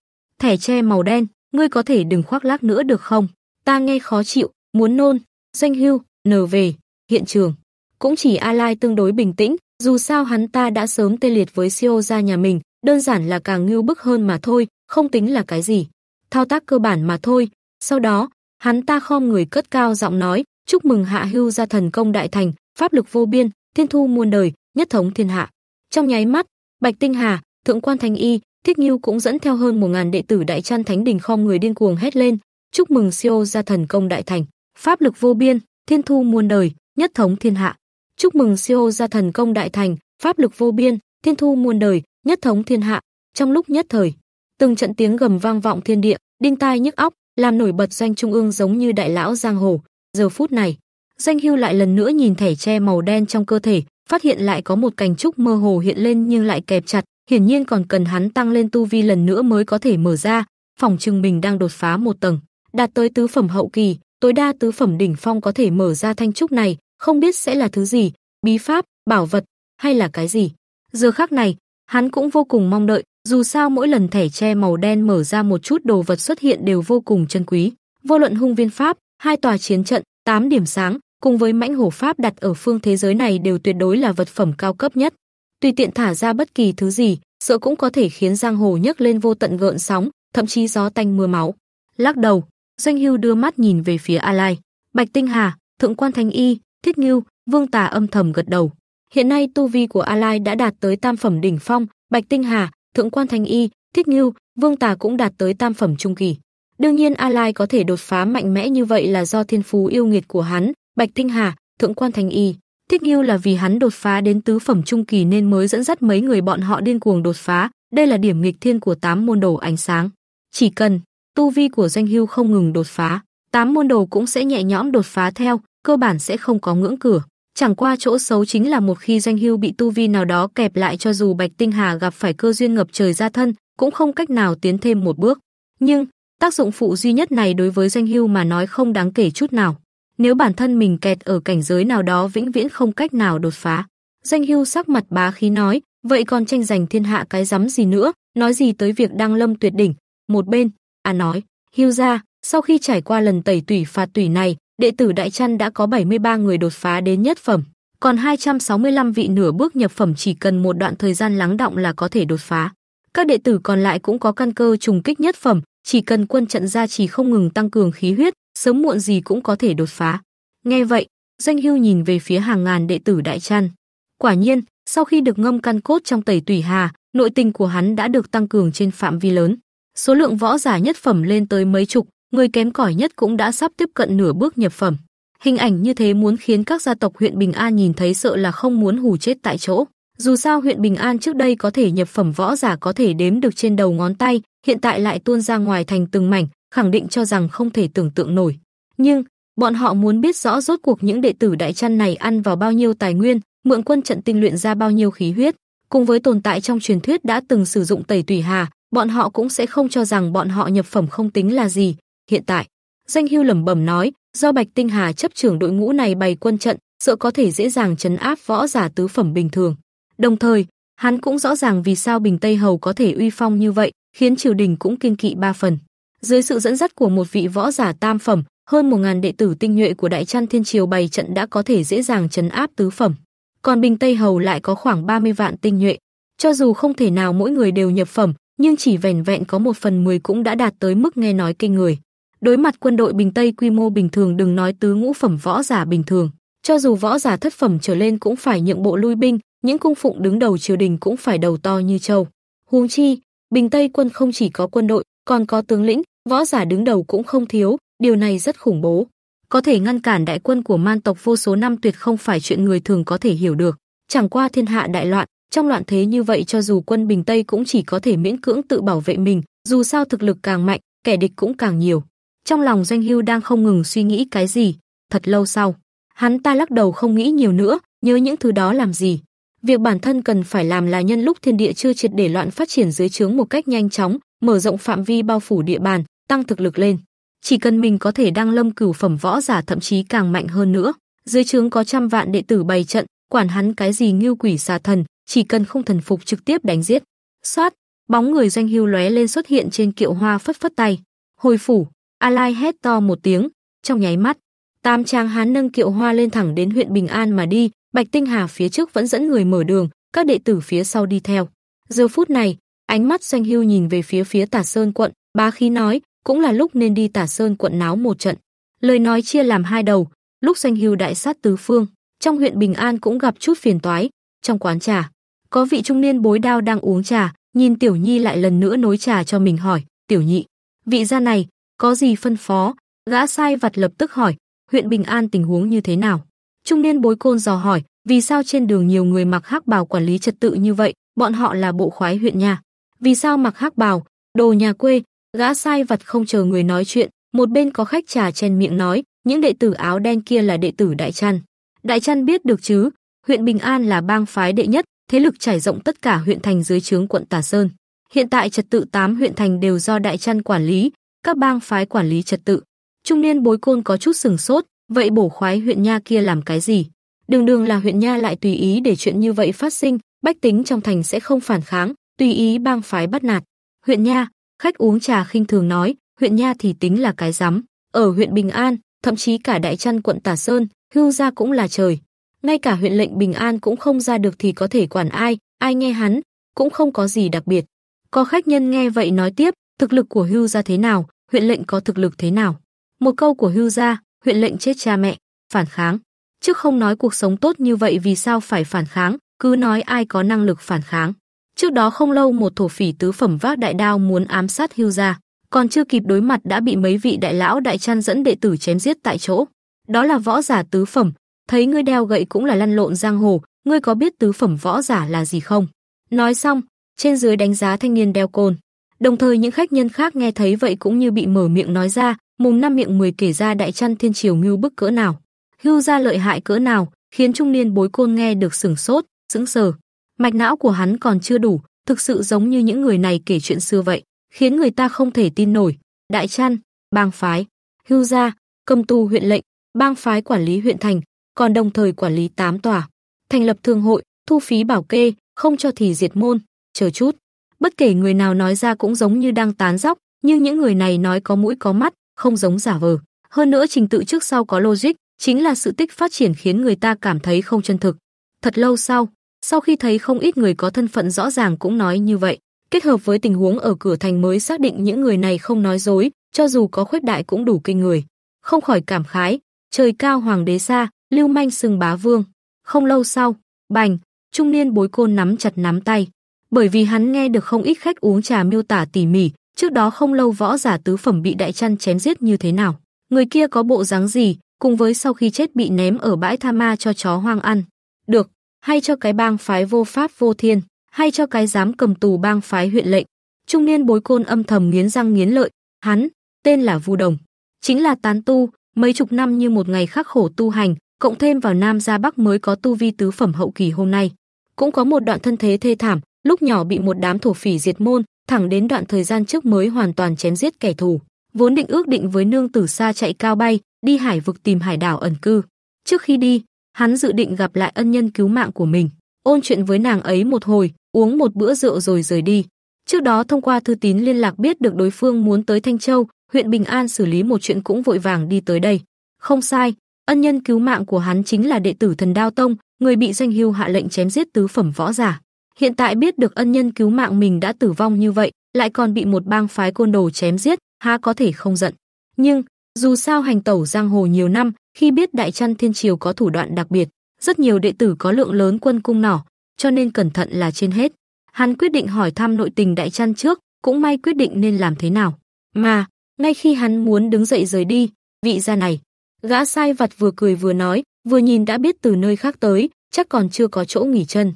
S1: Thẻ che màu đen, ngươi có thể đừng khoác lác nữa được không? Ta nghe khó chịu, muốn nôn, danh hưu, nở về, hiện trường. Cũng chỉ A Lai tương đối bình tĩnh, dù sao hắn ta đã sớm tê liệt với siêu gia e nhà mình, đơn giản là càng ngưu bức hơn mà thôi, không tính là cái gì thao tác cơ bản mà thôi. Sau đó, hắn ta khom người cất cao giọng nói, chúc mừng hạ hưu ra thần công đại thành, pháp lực vô biên, thiên thu muôn đời, nhất thống thiên hạ. Trong nháy mắt, Bạch Tinh Hà, Thượng quan Thanh Y, Thích Nghiêu cũng dẫn theo hơn một ngàn đệ tử Đại Chân Thánh Đình khom người điên cuồng hét lên, chúc mừng siêu gia thần công đại thành, pháp lực vô biên, thiên thu muôn đời, nhất thống thiên hạ. Chúc mừng siêu gia thần công đại thành, pháp lực vô biên, thiên thu muôn đời, nhất thống thiên hạ. Trong lúc nhất thời, từng trận tiếng gầm vang vọng thiên địa, đinh tai nhức óc, làm nổi bật danh trung ương giống như đại lão giang hồ. Giờ phút này, danh hưu lại lần nữa nhìn thẻ tre màu đen trong cơ thể, phát hiện lại có một cành trúc mơ hồ hiện lên nhưng lại kẹp chặt, hiển nhiên còn cần hắn tăng lên tu vi lần nữa mới có thể mở ra, phòng trưng mình đang đột phá một tầng, đạt tới tứ phẩm hậu kỳ, tối đa tứ phẩm đỉnh phong có thể mở ra thanh trúc này, không biết sẽ là thứ gì, bí pháp, bảo vật hay là cái gì. Giờ khắc này, hắn cũng vô cùng mong đợi, dù sao mỗi lần thẻ tre màu đen mở ra một chút đồ vật xuất hiện đều vô cùng chân quý. Vô luận hung viên Pháp, hai tòa chiến trận, tám điểm sáng, cùng với mãnh hổ Pháp đặt ở phương thế giới này đều tuyệt đối là vật phẩm cao cấp nhất. Tùy tiện thả ra bất kỳ thứ gì, sợ cũng có thể khiến giang hồ nhấc lên vô tận gợn sóng, thậm chí gió tanh mưa máu. Lắc đầu, Doanh Hưu đưa mắt nhìn về phía A Lai, Bạch Tinh Hà, Thượng Quan thanh Y, Thiết Ngưu, Vương Tà âm thầm gật đầu. Hiện nay tu vi của A Lai đã đạt tới tam phẩm đỉnh phong, Bạch Tinh Hà, Thượng quan Thanh Y, Thích Ngưu, Vương Tà cũng đạt tới tam phẩm trung kỳ. Đương nhiên A Lai có thể đột phá mạnh mẽ như vậy là do thiên phú yêu nghiệt của hắn, Bạch Tinh Hà, Thượng quan Thanh Y, Thích Ngưu là vì hắn đột phá đến tứ phẩm trung kỳ nên mới dẫn dắt mấy người bọn họ điên cuồng đột phá, đây là điểm nghịch thiên của tám môn đồ ánh sáng. Chỉ cần tu vi của Doanh Hưu không ngừng đột phá, tám môn đồ cũng sẽ nhẹ nhõm đột phá theo, cơ bản sẽ không có ngưỡng cửa. Chẳng qua chỗ xấu chính là một khi doanh hưu bị tu vi nào đó kẹp lại cho dù Bạch Tinh Hà gặp phải cơ duyên ngập trời ra thân, cũng không cách nào tiến thêm một bước. Nhưng, tác dụng phụ duy nhất này đối với doanh hưu mà nói không đáng kể chút nào. Nếu bản thân mình kẹt ở cảnh giới nào đó vĩnh viễn không cách nào đột phá. Doanh hưu sắc mặt bá khí nói, vậy còn tranh giành thiên hạ cái rắm gì nữa, nói gì tới việc đăng lâm tuyệt đỉnh. Một bên, à nói, hưu ra, sau khi trải qua lần tẩy tủy phạt tủy này, đệ tử Đại trăn đã có 73 người đột phá đến nhất phẩm, còn 265 vị nửa bước nhập phẩm chỉ cần một đoạn thời gian lắng động là có thể đột phá. Các đệ tử còn lại cũng có căn cơ trùng kích nhất phẩm, chỉ cần quân trận ra chỉ không ngừng tăng cường khí huyết, sớm muộn gì cũng có thể đột phá. Nghe vậy, danh Hưu nhìn về phía hàng ngàn đệ tử Đại trăn. Quả nhiên, sau khi được ngâm căn cốt trong tẩy tủy hà, nội tình của hắn đã được tăng cường trên phạm vi lớn. Số lượng võ giả nhất phẩm lên tới mấy chục, người kém cỏi nhất cũng đã sắp tiếp cận nửa bước nhập phẩm. Hình ảnh như thế muốn khiến các gia tộc huyện Bình An nhìn thấy sợ là không muốn hù chết tại chỗ. Dù sao huyện Bình An trước đây có thể nhập phẩm võ giả có thể đếm được trên đầu ngón tay, hiện tại lại tuôn ra ngoài thành từng mảnh, khẳng định cho rằng không thể tưởng tượng nổi. Nhưng, bọn họ muốn biết rõ rốt cuộc những đệ tử đại chăn này ăn vào bao nhiêu tài nguyên, mượn quân trận tinh luyện ra bao nhiêu khí huyết, cùng với tồn tại trong truyền thuyết đã từng sử dụng tẩy tùy hà, bọn họ cũng sẽ không cho rằng bọn họ nhập phẩm không tính là gì, hiện tại. Danh Hưu lẩm bẩm nói, do Bạch Tinh Hà chấp trưởng đội ngũ này bày quân trận, sợ có thể dễ dàng chấn áp võ giả tứ phẩm bình thường. Đồng thời, hắn cũng rõ ràng vì sao Bình Tây Hầu có thể uy phong như vậy, khiến triều đình cũng kiên kỵ ba phần. Dưới sự dẫn dắt của một vị võ giả tam phẩm, hơn một ngàn đệ tử tinh nhuệ của Đại Trăn Thiên Triều bày trận đã có thể dễ dàng chấn áp tứ phẩm. Còn Bình Tây Hầu lại có khoảng 30 vạn tinh nhuệ, cho dù không thể nào mỗi người đều nhập phẩm, nhưng chỉ vẻn vẹn có một phần mười cũng đã đạt tới mức nghe nói kinh người. Đối mặt quân đội Bình Tây quy mô bình thường đừng nói tứ ngũ phẩm võ giả bình thường, cho dù võ giả thất phẩm trở lên cũng phải nhượng bộ lui binh, những cung phụng đứng đầu triều đình cũng phải đầu to như trâu. Huống chi, Bình Tây quân không chỉ có quân đội, còn có tướng lĩnh, võ giả đứng đầu cũng không thiếu, điều này rất khủng bố. Có thể ngăn cản đại quân của man tộc vô số năm tuyệt không phải chuyện người thường có thể hiểu được. Chẳng qua thiên hạ đại loạn, trong loạn thế như vậy cho dù quân Bình Tây cũng chỉ có thể miễn cưỡng tự bảo vệ mình, dù sao thực lực càng mạnh, kẻ địch cũng càng nhiều. Trong lòng Doanh Hưu đang không ngừng suy nghĩ cái gì, thật lâu sau, hắn ta lắc đầu không nghĩ nhiều nữa, nhớ những thứ đó làm gì. Việc bản thân cần phải làm là nhân lúc thiên địa chưa triệt để loạn phát triển dưới trướng một cách nhanh chóng, mở rộng phạm vi bao phủ địa bàn, tăng thực lực lên. Chỉ cần mình có thể đăng lâm cửu phẩm võ giả thậm chí càng mạnh hơn nữa, dưới trướng có trăm vạn đệ tử bày trận, quản hắn cái gì ngưu quỷ xà thần, chỉ cần không thần phục trực tiếp đánh giết. Xoát, bóng người doanh hưu lóe lên xuất hiện trên kiệu hoa phất phất tay. Hồi phủ, A Lai hét to một tiếng, trong nháy mắt, tam trang hán nâng kiệu hoa lên thẳng đến huyện Bình An mà đi, Bạch Tinh Hà phía trước vẫn dẫn người mở đường, các đệ tử phía sau đi theo. Giờ phút này, ánh mắt Doanh Hưu nhìn về phía phía Tả Sơn quận, bá khí nói, cũng là lúc nên đi Tả Sơn quận náo một trận. Lời nói chia làm hai đầu, lúc Doanh Hưu đại sát tứ phương, trong huyện Bình An cũng gặp chút phiền toái, trong quán trà, có vị trung niên bối đao đang uống trà, nhìn Tiểu Nhi lại lần nữa nối trà cho mình hỏi, "Tiểu nhị, vị gia này, có gì phân phó, gã sai vặt lập tức hỏi, huyện Bình An tình huống như thế nào? Trung niên bối côn dò hỏi, vì sao trên đường nhiều người mặc hắc bào quản lý trật tự như vậy, bọn họ là bộ khoái huyện nhà. Vì sao mặc hắc bào, đồ nhà quê, gã sai vặt không chờ người nói chuyện, một bên có khách trà chen miệng nói, những đệ tử áo đen kia là đệ tử Đại Trăn. Đại Trăn biết được chứ, huyện Bình An là bang phái đệ nhất, thế lực trải rộng tất cả huyện thành dưới trướng quận Tả Sơn. Hiện tại trật tự 8 huyện thành đều do Đại Trăn quản lý, các bang phái quản lý trật tự. Trung niên bối côn có chút sừng sốt, vậy bổ khoái huyện nha kia làm cái gì? Đường đường là huyện nha lại tùy ý để chuyện như vậy phát sinh, bách tính trong thành sẽ không phản kháng, tùy ý bang phái bắt nạt. Huyện nha, khách uống trà khinh thường nói, huyện nha thì tính là cái rắm. Ở huyện Bình An, thậm chí cả đại trăn quận Tả Sơn, hưu ra cũng là trời. Ngay cả huyện lệnh Bình An cũng không ra được thì có thể quản ai, ai nghe hắn, cũng không có gì đặc biệt. Có khách nhân nghe vậy nói tiếp, Thực lực của Hưu gia thế nào, huyện lệnh có thực lực thế nào. Một câu của Hưu gia, huyện lệnh chết cha mẹ, phản kháng. Trước không nói cuộc sống tốt như vậy vì sao phải phản kháng, cứ nói ai có năng lực phản kháng. Trước đó không lâu một thổ phỉ tứ phẩm vác đại đao muốn ám sát Hưu gia, còn chưa kịp đối mặt đã bị mấy vị đại lão đại chăn dẫn đệ tử chém giết tại chỗ. Đó là võ giả tứ phẩm, thấy ngươi đeo gậy cũng là lăn lộn giang hồ, ngươi có biết tứ phẩm võ giả là gì không? Nói xong, trên dưới đánh giá thanh niên đeo côn. Đồng thời những khách nhân khác nghe thấy vậy cũng như bị mở miệng nói ra, mồm năm miệng mười kể ra đại chăn thiên triều ngưu bức cỡ nào, hưu ra lợi hại cỡ nào, khiến trung niên bối côn nghe được sừng sốt, sững sờ. Mạch não của hắn còn chưa đủ, thực sự giống như những người này kể chuyện xưa vậy, khiến người ta không thể tin nổi. Đại chăn, bang phái, hưu gia, cầm tu huyện lệnh, bang phái quản lý huyện thành, còn đồng thời quản lý tám tòa, thành lập thương hội, thu phí bảo kê, không cho thì diệt môn, chờ chút. Bất kể người nào nói ra cũng giống như đang tán dóc, nhưng những người này nói có mũi có mắt, không giống giả vờ. Hơn nữa trình tự trước sau có logic, chính là sự tích phát triển khiến người ta cảm thấy không chân thực. Thật lâu sau, sau khi thấy không ít người có thân phận rõ ràng cũng nói như vậy, kết hợp với tình huống ở cửa thành mới xác định những người này không nói dối, cho dù có khuyết đại cũng đủ kinh người. Không khỏi cảm khái, trời cao hoàng đế xa, lưu manh sừng bá vương. Không lâu sau, bành, trung niên bối côn nắm chặt nắm tay bởi vì hắn nghe được không ít khách uống trà miêu tả tỉ mỉ, trước đó không lâu võ giả tứ phẩm bị đại chăn chém giết như thế nào, người kia có bộ dáng gì, cùng với sau khi chết bị ném ở bãi tha ma cho chó hoang ăn. Được, hay cho cái bang phái vô pháp vô thiên, hay cho cái dám cầm tù bang phái huyện lệnh. Trung niên bối côn âm thầm nghiến răng nghiến lợi, hắn, tên là Vu Đồng, chính là tán tu, mấy chục năm như một ngày khắc khổ tu hành, cộng thêm vào Nam ra Bắc mới có tu vi tứ phẩm hậu kỳ hôm nay. Cũng có một đoạn thân thế thê thảm, lúc nhỏ bị một đám thổ phỉ diệt môn, thẳng đến đoạn thời gian trước mới hoàn toàn chém giết kẻ thù. Vốn định ước định với nương tử xa chạy cao bay, đi hải vực tìm hải đảo ẩn cư. Trước khi đi, hắn dự định gặp lại ân nhân cứu mạng của mình, ôn chuyện với nàng ấy một hồi, uống một bữa rượu rồi rời đi. Trước đó thông qua thư tín liên lạc biết được đối phương muốn tới Thanh Châu, huyện Bình An xử lý một chuyện cũng vội vàng đi tới đây. Không sai, ân nhân cứu mạng của hắn chính là đệ tử Thần Đao Tông, người bị danh hưu hạ lệnh chém giết tứ phẩm võ giả. Hiện tại biết được ân nhân cứu mạng mình đã tử vong như vậy, lại còn bị một bang phái côn đồ chém giết, há có thể không giận. Nhưng, dù sao hành tẩu giang hồ nhiều năm, khi biết Đại Trăn Thiên Triều có thủ đoạn đặc biệt, rất nhiều đệ tử có lượng lớn quân cung nỏ, cho nên cẩn thận là trên hết. Hắn quyết định hỏi thăm nội tình Đại Trăn trước, cũng may quyết định nên làm thế nào. Mà, ngay khi hắn muốn đứng dậy rời đi, vị gia này, gã sai vặt vừa cười vừa nói, vừa nhìn đã biết từ nơi khác tới, chắc còn chưa có chỗ nghỉ chân.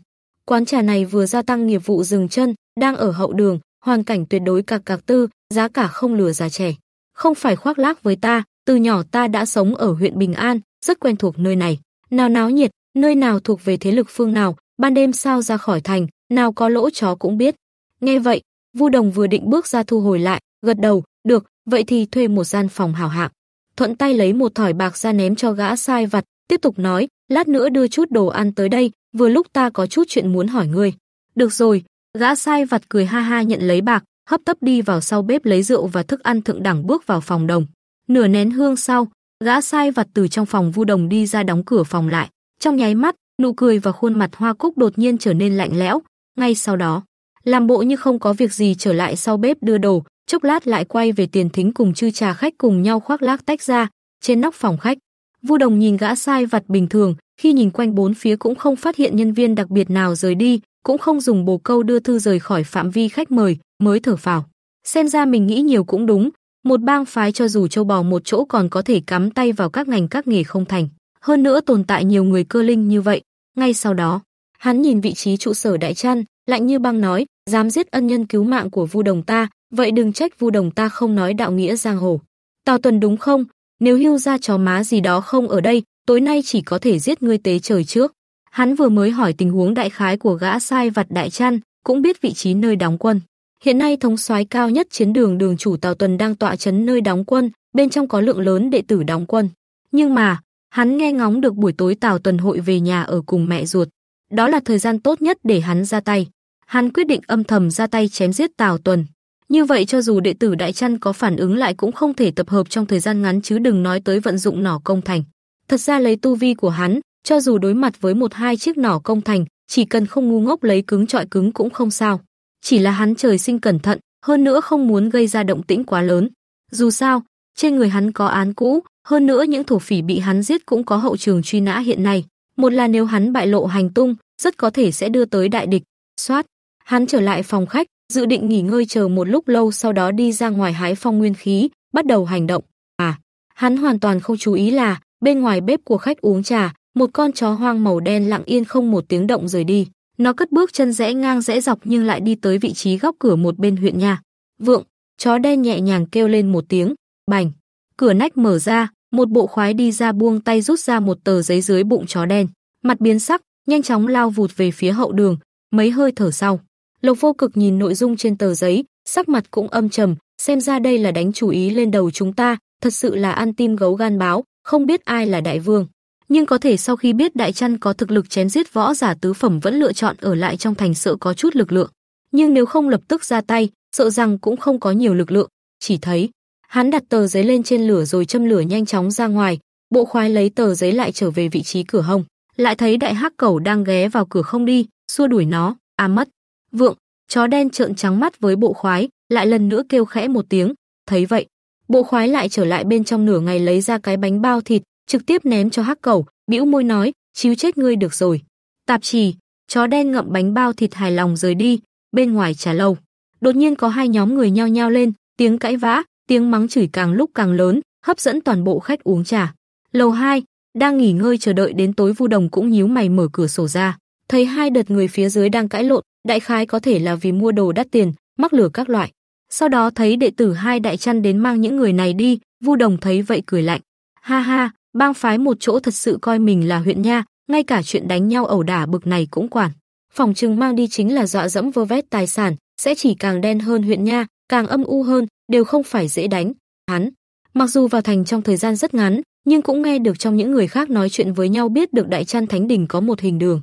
S1: Quán trà này vừa gia tăng nghiệp vụ dừng chân, đang ở hậu đường, hoàn cảnh tuyệt đối cạc cạc tư, giá cả không lừa giá trẻ. Không phải khoác lác với ta, từ nhỏ ta đã sống ở huyện Bình An, rất quen thuộc nơi này. Nào náo nhiệt, nơi nào thuộc về thế lực phương nào, ban đêm sao ra khỏi thành, nào có lỗ chó cũng biết. Nghe vậy, Vu Đồng vừa định bước ra thu hồi lại, gật đầu, được, vậy thì thuê một gian phòng hảo hạng. Thuận tay lấy một thỏi bạc ra ném cho gã sai vặt, tiếp tục nói, lát nữa đưa chút đồ ăn tới đây, vừa lúc ta có chút chuyện muốn hỏi ngươi. Được rồi, gã sai vặt cười ha ha nhận lấy bạc, hấp tấp đi vào sau bếp lấy rượu và thức ăn thượng đẳng bước vào phòng đồng. Nửa nén hương sau, gã sai vặt từ trong phòng vu đồng đi ra đóng cửa phòng lại. Trong nháy mắt, nụ cười và khuôn mặt hoa cúc đột nhiên trở nên lạnh lẽo. Ngay sau đó, làm bộ như không có việc gì trở lại sau bếp đưa đồ, chốc lát lại quay về tiền thính cùng chư trà khách cùng nhau khoác lác tách ra, trên nóc phòng khách. Vu đồng nhìn gã sai vặt bình thường, khi nhìn quanh bốn phía cũng không phát hiện nhân viên đặc biệt nào rời đi, cũng không dùng bồ câu đưa thư rời khỏi phạm vi khách mời, mới thở phào. Xem ra mình nghĩ nhiều cũng đúng, một bang phái cho dù châu bò một chỗ còn có thể cắm tay vào các ngành các nghề không thành. Hơn nữa tồn tại nhiều người cơ linh như vậy. Ngay sau đó, hắn nhìn vị trí trụ sở đại trăn, lạnh như băng nói, dám giết ân nhân cứu mạng của vu đồng ta, vậy đừng trách vu đồng ta không nói đạo nghĩa giang hồ. Tào Tuần đúng không, nếu hưu ra chó má gì đó không ở đây, tối nay chỉ có thể giết ngươi tế trời trước. Hắn vừa mới hỏi tình huống đại khái của gã sai vặt đại chăn, cũng biết vị trí nơi đóng quân. Hiện nay thống soái cao nhất chiến đường đường chủ Tào Tuần đang tọa chấn nơi đóng quân, bên trong có lượng lớn đệ tử đóng quân. Nhưng mà, hắn nghe ngóng được buổi tối Tào Tuần hội về nhà ở cùng mẹ ruột. Đó là thời gian tốt nhất để hắn ra tay. Hắn quyết định âm thầm ra tay chém giết Tào Tuần. Như vậy cho dù đệ tử Đại Chân có phản ứng lại cũng không thể tập hợp trong thời gian ngắn chứ đừng nói tới vận dụng nỏ công thành. Thật ra lấy tu vi của hắn, cho dù đối mặt với một hai chiếc nỏ công thành, chỉ cần không ngu ngốc lấy cứng trọi cứng cũng không sao. Chỉ là hắn trời sinh cẩn thận, hơn nữa không muốn gây ra động tĩnh quá lớn. Dù sao, trên người hắn có án cũ, hơn nữa những thổ phỉ bị hắn giết cũng có hậu trường truy nã hiện nay. Một là nếu hắn bại lộ hành tung, rất có thể sẽ đưa tới đại địch. Soát, hắn trở lại phòng khách, dự định nghỉ ngơi chờ một lúc lâu sau đó đi ra ngoài hái phong nguyên khí, bắt đầu hành động. À, hắn hoàn toàn không chú ý là bên ngoài bếp của khách uống trà, một con chó hoang màu đen lặng yên không một tiếng động rời đi. Nó cất bước chân rẽ ngang rẽ dọc nhưng lại đi tới vị trí góc cửa một bên huyện nhà. Vượng, chó đen nhẹ nhàng kêu lên một tiếng, bành. Cửa nách mở ra, một bộ khoái đi ra buông tay rút ra một tờ giấy dưới bụng chó đen. Mặt biến sắc, nhanh chóng lao vụt về phía hậu đường, mấy hơi thở sau. Lộc Vô Cực nhìn nội dung trên tờ giấy, sắc mặt cũng âm trầm, xem ra đây là đánh chủ ý lên đầu chúng ta, thật sự là ăn tim gấu gan báo, không biết ai là đại vương. Nhưng có thể sau khi biết đại chăn có thực lực chém giết võ giả tứ phẩm vẫn lựa chọn ở lại trong thành sợ có chút lực lượng, nhưng nếu không lập tức ra tay, sợ rằng cũng không có nhiều lực lượng, chỉ thấy hắn đặt tờ giấy lên trên lửa rồi châm lửa nhanh chóng ra ngoài, bộ khoái lấy tờ giấy lại trở về vị trí cửa hông, lại thấy đại hắc cầu đang ghé vào cửa không đi, xua đuổi nó, à mất, Vượng, chó đen trợn trắng mắt với bộ khoái, lại lần nữa kêu khẽ một tiếng, thấy vậy. Bộ khoái lại trở lại bên trong nửa ngày lấy ra cái bánh bao thịt, trực tiếp ném cho hắc cẩu, bĩu môi nói, chiếu chết ngươi được rồi. Tạp trì, chó đen ngậm bánh bao thịt hài lòng rời đi, bên ngoài trà lâu. Đột nhiên có hai nhóm người nhao nhao lên, tiếng cãi vã, tiếng mắng chửi càng lúc càng lớn, hấp dẫn toàn bộ khách uống trà. Lầu 2, đang nghỉ ngơi chờ đợi đến tối Vu Đồng cũng nhíu mày mở cửa sổ ra, thấy hai đợt người phía dưới đang cãi lộn, đại khái có thể là vì mua đồ đắt tiền, mắc lừa các loại. Sau đó thấy đệ tử hai đại chăn đến mang những người này đi, Vu Đồng thấy vậy cười lạnh. Ha ha, bang phái một chỗ thật sự coi mình là huyện nha, ngay cả chuyện đánh nhau ẩu đả bực này cũng quản. Phòng trừng mang đi chính là dọa dẫm vơ vét tài sản, sẽ chỉ càng đen hơn huyện nha, càng âm u hơn, đều không phải dễ đánh. Hắn, mặc dù vào thành trong thời gian rất ngắn, nhưng cũng nghe được trong những người khác nói chuyện với nhau biết được đại chăn thánh đình có một hình đường.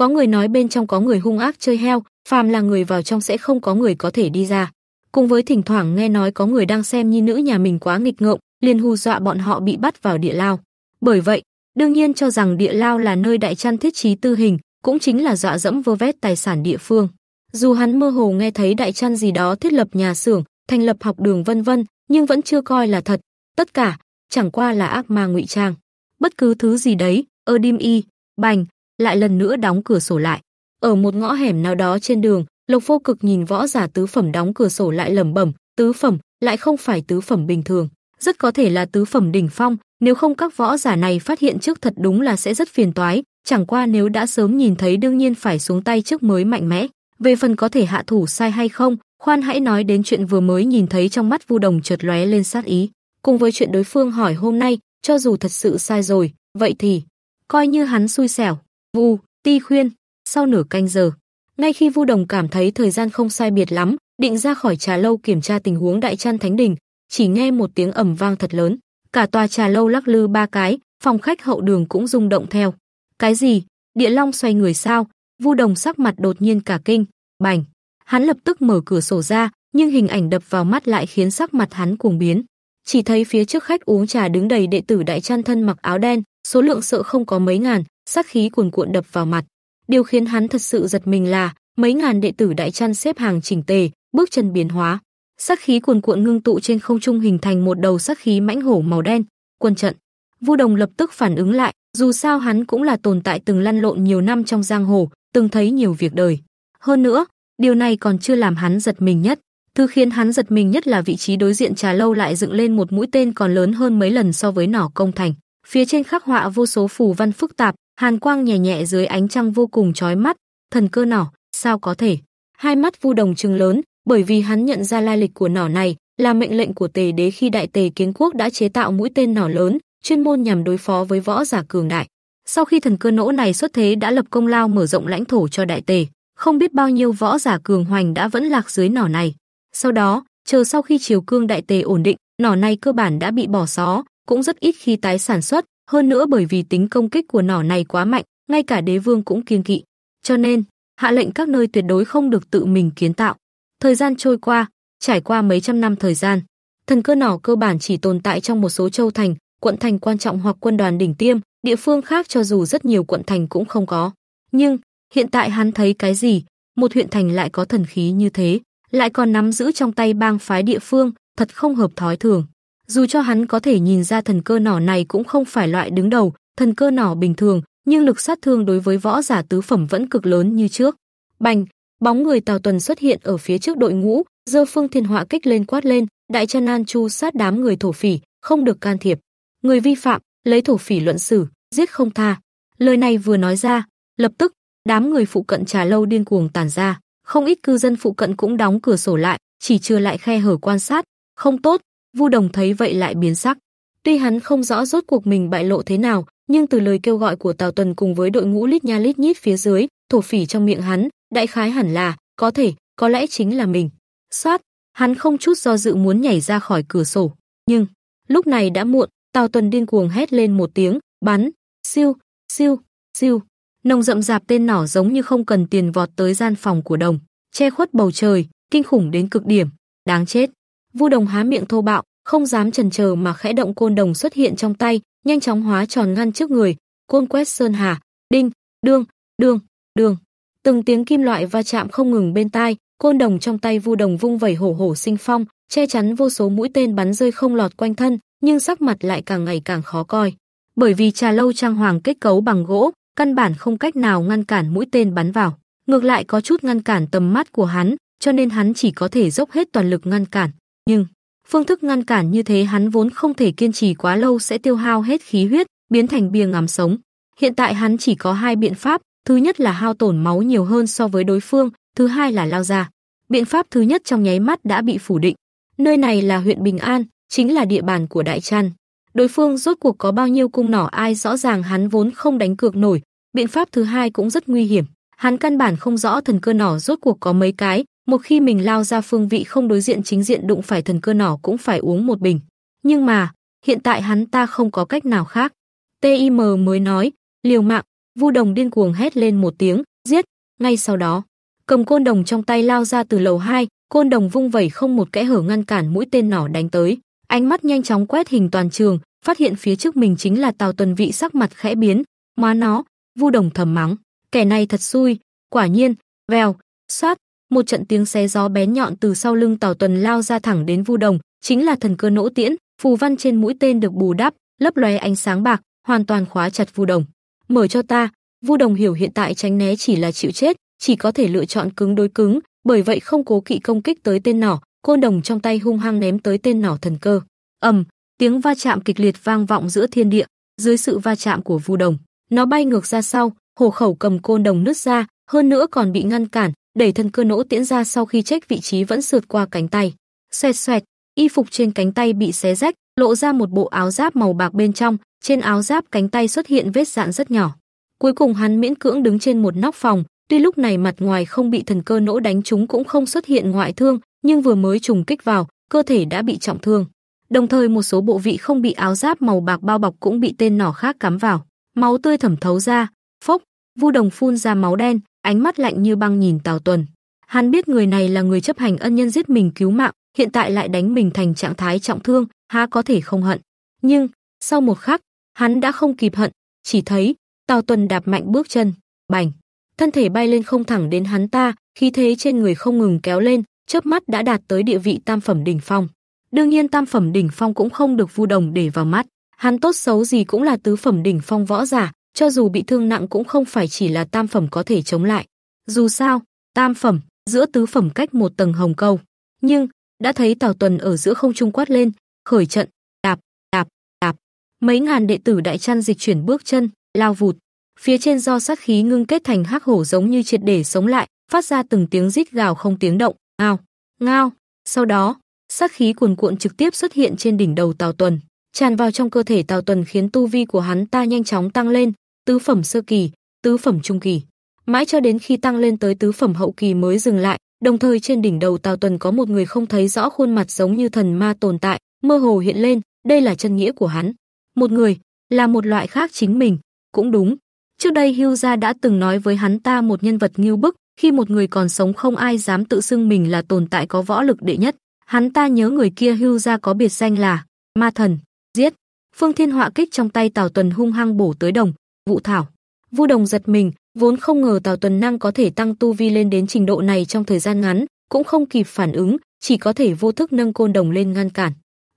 S1: Có người nói bên trong có người hung ác chơi heo, phàm là người vào trong sẽ không có người có thể đi ra. Cùng với thỉnh thoảng nghe nói có người đang xem như nữ nhà mình quá nghịch ngợm, liền hù dọa bọn họ bị bắt vào địa lao. Bởi vậy, đương nhiên cho rằng địa lao là nơi đại chăn thiết trí tư hình, cũng chính là dọa dẫm vơ vét tài sản địa phương. Dù hắn mơ hồ nghe thấy đại chăn gì đó thiết lập nhà xưởng, thành lập học đường vân vân, nhưng vẫn chưa coi là thật. Tất cả chẳng qua là ác ma ngụy trang. Bất cứ thứ gì đấy, ơ đim y, bành, lại lần nữa đóng cửa sổ lại. Ở một ngõ hẻm nào đó trên đường, Lộc Vô Cực nhìn võ giả tứ phẩm đóng cửa sổ lại lẩm bẩm, tứ phẩm lại không phải tứ phẩm bình thường, rất có thể là tứ phẩm đỉnh phong, nếu không các võ giả này phát hiện trước thật đúng là sẽ rất phiền toái, chẳng qua nếu đã sớm nhìn thấy đương nhiên phải xuống tay trước mới mạnh mẽ. Về phần có thể hạ thủ sai hay không, khoan hãy nói đến chuyện vừa mới nhìn thấy trong mắt Vu Đồng chợt lóe lên sát ý, cùng với chuyện đối phương hỏi hôm nay, cho dù thật sự sai rồi, vậy thì coi như hắn xui xẻo, Vu, Ti khuyên, sau nửa canh giờ, ngay khi Vu Đồng cảm thấy thời gian không sai biệt lắm, định ra khỏi trà lâu kiểm tra tình huống đại chăn thánh đình, chỉ nghe một tiếng ầm vang thật lớn, cả tòa trà lâu lắc lư ba cái, phòng khách hậu đường cũng rung động theo. Cái gì? Địa Long xoay người sao? Vu Đồng sắc mặt đột nhiên cả kinh, bành. Hắn lập tức mở cửa sổ ra, nhưng hình ảnh đập vào mắt lại khiến sắc mặt hắn cuồng biến. Chỉ thấy phía trước khách uống trà đứng đầy đệ tử đại chăn thân mặc áo đen, số lượng sợ không có mấy ngàn, sát khí cuồn cuộn đập vào mặt. Điều khiến hắn thật sự giật mình là mấy ngàn đệ tử đại chăn xếp hàng chỉnh tề, bước chân biến hóa. Sát khí cuồn cuộn ngưng tụ trên không trung hình thành một đầu sát khí mãnh hổ màu đen, quân trận. Vu Đồng lập tức phản ứng lại, dù sao hắn cũng là tồn tại từng lăn lộn nhiều năm trong giang hồ, từng thấy nhiều việc đời. Hơn nữa, điều này còn chưa làm hắn giật mình nhất. Thứ khiến hắn giật mình nhất là vị trí đối diện trà lâu lại dựng lên một mũi tên còn lớn hơn mấy lần so với nỏ công thành. Phía trên khắc họa vô số phù văn phức tạp, Hàn quang nhẹ nhẹ dưới ánh trăng vô cùng chói mắt, thần cơ nỏ, sao có thể? Hai mắt Vu Đồng trừng lớn, bởi vì hắn nhận ra lai lịch của nỏ này là mệnh lệnh của Tề đế khi đại Tề kiến quốc đã chế tạo mũi tên nỏ lớn, chuyên môn nhằm đối phó với võ giả cường đại. Sau khi thần cơ nỗ này xuất thế đã lập công lao mở rộng lãnh thổ cho đại Tề, không biết bao nhiêu võ giả cường hoành đã vẫn lạc dưới nỏ này. Sau đó, chờ sau khi triều cương đại Tề ổn định, nỏ này cơ bản đã bị bỏ xó, cũng rất ít khi tái sản xuất, hơn nữa bởi vì tính công kích của nỏ này quá mạnh, ngay cả đế vương cũng kiêng kỵ. Cho nên, hạ lệnh các nơi tuyệt đối không được tự mình kiến tạo. Thời gian trôi qua, trải qua mấy trăm năm thời gian, thần cơ nỏ cơ bản chỉ tồn tại trong một số châu thành, quận thành quan trọng hoặc quân đoàn đỉnh tiêm, địa phương khác cho dù rất nhiều quận thành cũng không có. Nhưng, hiện tại hắn thấy cái gì, một huyện thành lại có thần khí như thế, lại còn nắm giữ trong tay bang phái địa phương, thật không hợp thói thường. Dù cho hắn có thể nhìn ra thần cơ nỏ này cũng không phải loại đứng đầu, thần cơ nỏ bình thường, nhưng lực sát thương đối với võ giả tứ phẩm vẫn cực lớn như trước. Bành, bóng người Tào Tuần xuất hiện ở phía trước đội ngũ, dơ phương thiên họa kích lên quát lên, đại chân an chu sát đám người thổ phỉ, không được can thiệp. Người vi phạm, lấy thổ phỉ luận xử, giết không tha. Lời này vừa nói ra, lập tức đám người phụ cận trà lâu điên cuồng tàn ra, không ít cư dân phụ cận cũng đóng cửa sổ lại, chỉ chưa lại khe hở quan sát, không tốt, Vu Đồng thấy vậy lại biến sắc. Tuy hắn không rõ rốt cuộc mình bại lộ thế nào, nhưng từ lời kêu gọi của Tào Tuần cùng với đội ngũ lít nha lít nhít phía dưới, thổ phỉ trong miệng hắn, đại khái hẳn là, có thể, có lẽ chính là mình. Xoát, hắn không chút do dự muốn nhảy ra khỏi cửa sổ, nhưng lúc này đã muộn, Tào Tuần điên cuồng hét lên một tiếng, bắn, siêu, siêu, siêu. Nồng rậm rạp tên nỏ giống như không cần tiền vọt tới gian phòng của Đồng, che khuất bầu trời, kinh khủng đến cực điểm, đáng chết. Vu Đồng há miệng thô bạo, không dám chần chờ mà khẽ động côn đồng xuất hiện trong tay, nhanh chóng hóa tròn ngăn trước người, côn quét sơn hà, đinh, đương, đương, đương. Từng tiếng kim loại va chạm không ngừng bên tai, côn đồng trong tay Vu Đồng vung vẩy hổ hổ sinh phong, che chắn vô số mũi tên bắn rơi không lọt quanh thân, nhưng sắc mặt lại càng ngày càng khó coi, bởi vì trà lâu trang hoàng kết cấu bằng gỗ, căn bản không cách nào ngăn cản mũi tên bắn vào, ngược lại có chút ngăn cản tầm mắt của hắn, cho nên hắn chỉ có thể dốc hết toàn lực ngăn cản nhưng phương thức ngăn cản như thế hắn vốn không thể kiên trì quá lâu sẽ tiêu hao hết khí huyết, biến thành bia ngắm sống. Hiện tại hắn chỉ có hai biện pháp, thứ nhất là hao tổn máu nhiều hơn so với đối phương, thứ hai là lao ra. Biện pháp thứ nhất trong nháy mắt đã bị phủ định. Nơi này là huyện Bình An, chính là địa bàn của Đại Trăn. Đối phương rốt cuộc có bao nhiêu cung nỏ ai rõ ràng hắn vốn không đánh cược nổi, biện pháp thứ hai cũng rất nguy hiểm. Hắn căn bản không rõ thần cơ nỏ rốt cuộc có mấy cái, một khi mình lao ra phương vị không đối diện chính diện đụng phải thần cơ nỏ cũng phải uống một bình. Nhưng mà, hiện tại hắn ta không có cách nào khác. TIM mới nói, liều mạng, vu đồng điên cuồng hét lên một tiếng, giết. Ngay sau đó, cầm côn đồng trong tay lao ra từ lầu 2, côn đồng vung vẩy không một kẽ hở ngăn cản mũi tên nỏ đánh tới. Ánh mắt nhanh chóng quét hình toàn trường, phát hiện phía trước mình chính là Tào Tuần Vị sắc mặt khẽ biến, má nó, Vu Đồng thầm mắng, kẻ này thật xui, quả nhiên, vèo, sát, một trận tiếng xé gió bén nhọn từ sau lưng Tào Tuần lao ra thẳng đến Vu Đồng, chính là thần cơ nỗ tiễn, phù văn trên mũi tên được bù đắp, lấp lóe ánh sáng bạc, hoàn toàn khóa chặt Vu Đồng. "Mở cho ta." Vu Đồng hiểu hiện tại tránh né chỉ là chịu chết, chỉ có thể lựa chọn cứng đối cứng, bởi vậy không cố kỵ công kích tới tên nỏ, côn đồng trong tay hung hăng ném tới tên nỏ thần cơ. Ầm, tiếng va chạm kịch liệt vang vọng giữa thiên địa, dưới sự va chạm của Vu Đồng, nó bay ngược ra sau, hồ khẩu cầm côn đồng nứt ra, hơn nữa còn bị ngăn cản, đẩy thần cơ nỗ tiễn ra sau khi chết vị trí vẫn sượt qua cánh tay. Xoẹt xoẹt, y phục trên cánh tay bị xé rách, lộ ra một bộ áo giáp màu bạc bên trong, trên áo giáp cánh tay xuất hiện vết dạn rất nhỏ. Cuối cùng hắn miễn cưỡng đứng trên một nóc phòng, tuy lúc này mặt ngoài không bị thần cơ nỗ đánh trúng cũng không xuất hiện ngoại thương, nhưng vừa mới trùng kích vào, cơ thể đã bị trọng thương. Đồng thời một số bộ vị không bị áo giáp màu bạc bao bọc cũng bị tên nỏ khác cắm vào, máu tươi thẩm thấu ra, phốc, Vu Đồng phun ra máu đen, ánh mắt lạnh như băng nhìn Tào Tuần. Hắn biết người này là người chấp hành ân nhân giết mình cứu mạng, hiện tại lại đánh mình thành trạng thái trọng thương, há có thể không hận. Nhưng, sau một khắc, hắn đã không kịp hận, chỉ thấy Tào Tuần đạp mạnh bước chân, bành, thân thể bay lên không thẳng đến hắn ta, khí thế trên người không ngừng kéo lên, chớp mắt đã đạt tới địa vị tam phẩm đỉnh phong. Đương nhiên tam phẩm đỉnh phong cũng không được Vu Đồng để vào mắt, hắn tốt xấu gì cũng là tứ phẩm đỉnh phong võ giả, cho dù bị thương nặng cũng không phải chỉ là tam phẩm có thể chống lại. Dù sao, tam phẩm, giữa tứ phẩm cách một tầng hồng cầu, Nhưng, đã thấy Tào Tuần ở giữa không trung quát lên, khởi trận, đạp, đạp, đạp. Mấy ngàn đệ tử đại chăn dịch chuyển bước chân, lao vụt. Phía trên do sát khí ngưng kết thành hắc hổ giống như triệt để sống lại, phát ra từng tiếng rít gào không tiếng động, ngao ngao. Sau đó, sát khí cuồn cuộn trực tiếp xuất hiện trên đỉnh đầu Tào Tuần, tràn vào trong cơ thể Tào Tuần khiến tu vi của hắn ta nhanh chóng tăng lên, tứ phẩm sơ kỳ, tứ phẩm trung kỳ, mãi cho đến khi tăng lên tới tứ phẩm hậu kỳ mới dừng lại, đồng thời trên đỉnh đầu Tào Tuần có một người không thấy rõ khuôn mặt giống như thần ma tồn tại, mơ hồ hiện lên, đây là chân nghĩa của hắn. Một người, là một loại khác chính mình, cũng đúng. Trước đây Hưu gia đã từng nói với hắn ta một nhân vật nghiêu bức, khi một người còn sống không ai dám tự xưng mình là tồn tại có võ lực đệ nhất. Hắn ta nhớ người kia Hưu gia có biệt danh là Ma Thần, giết. Phương Thiên Họa kích trong tay Tào Tuần hung hăng bổ tới đồng, Vũ Thảo. Vu Đồng giật mình, vốn không ngờ Tào Tuần Năng có thể tăng tu vi lên đến trình độ này trong thời gian ngắn, cũng không kịp phản ứng, chỉ có thể vô thức nâng côn đồng lên ngăn cản.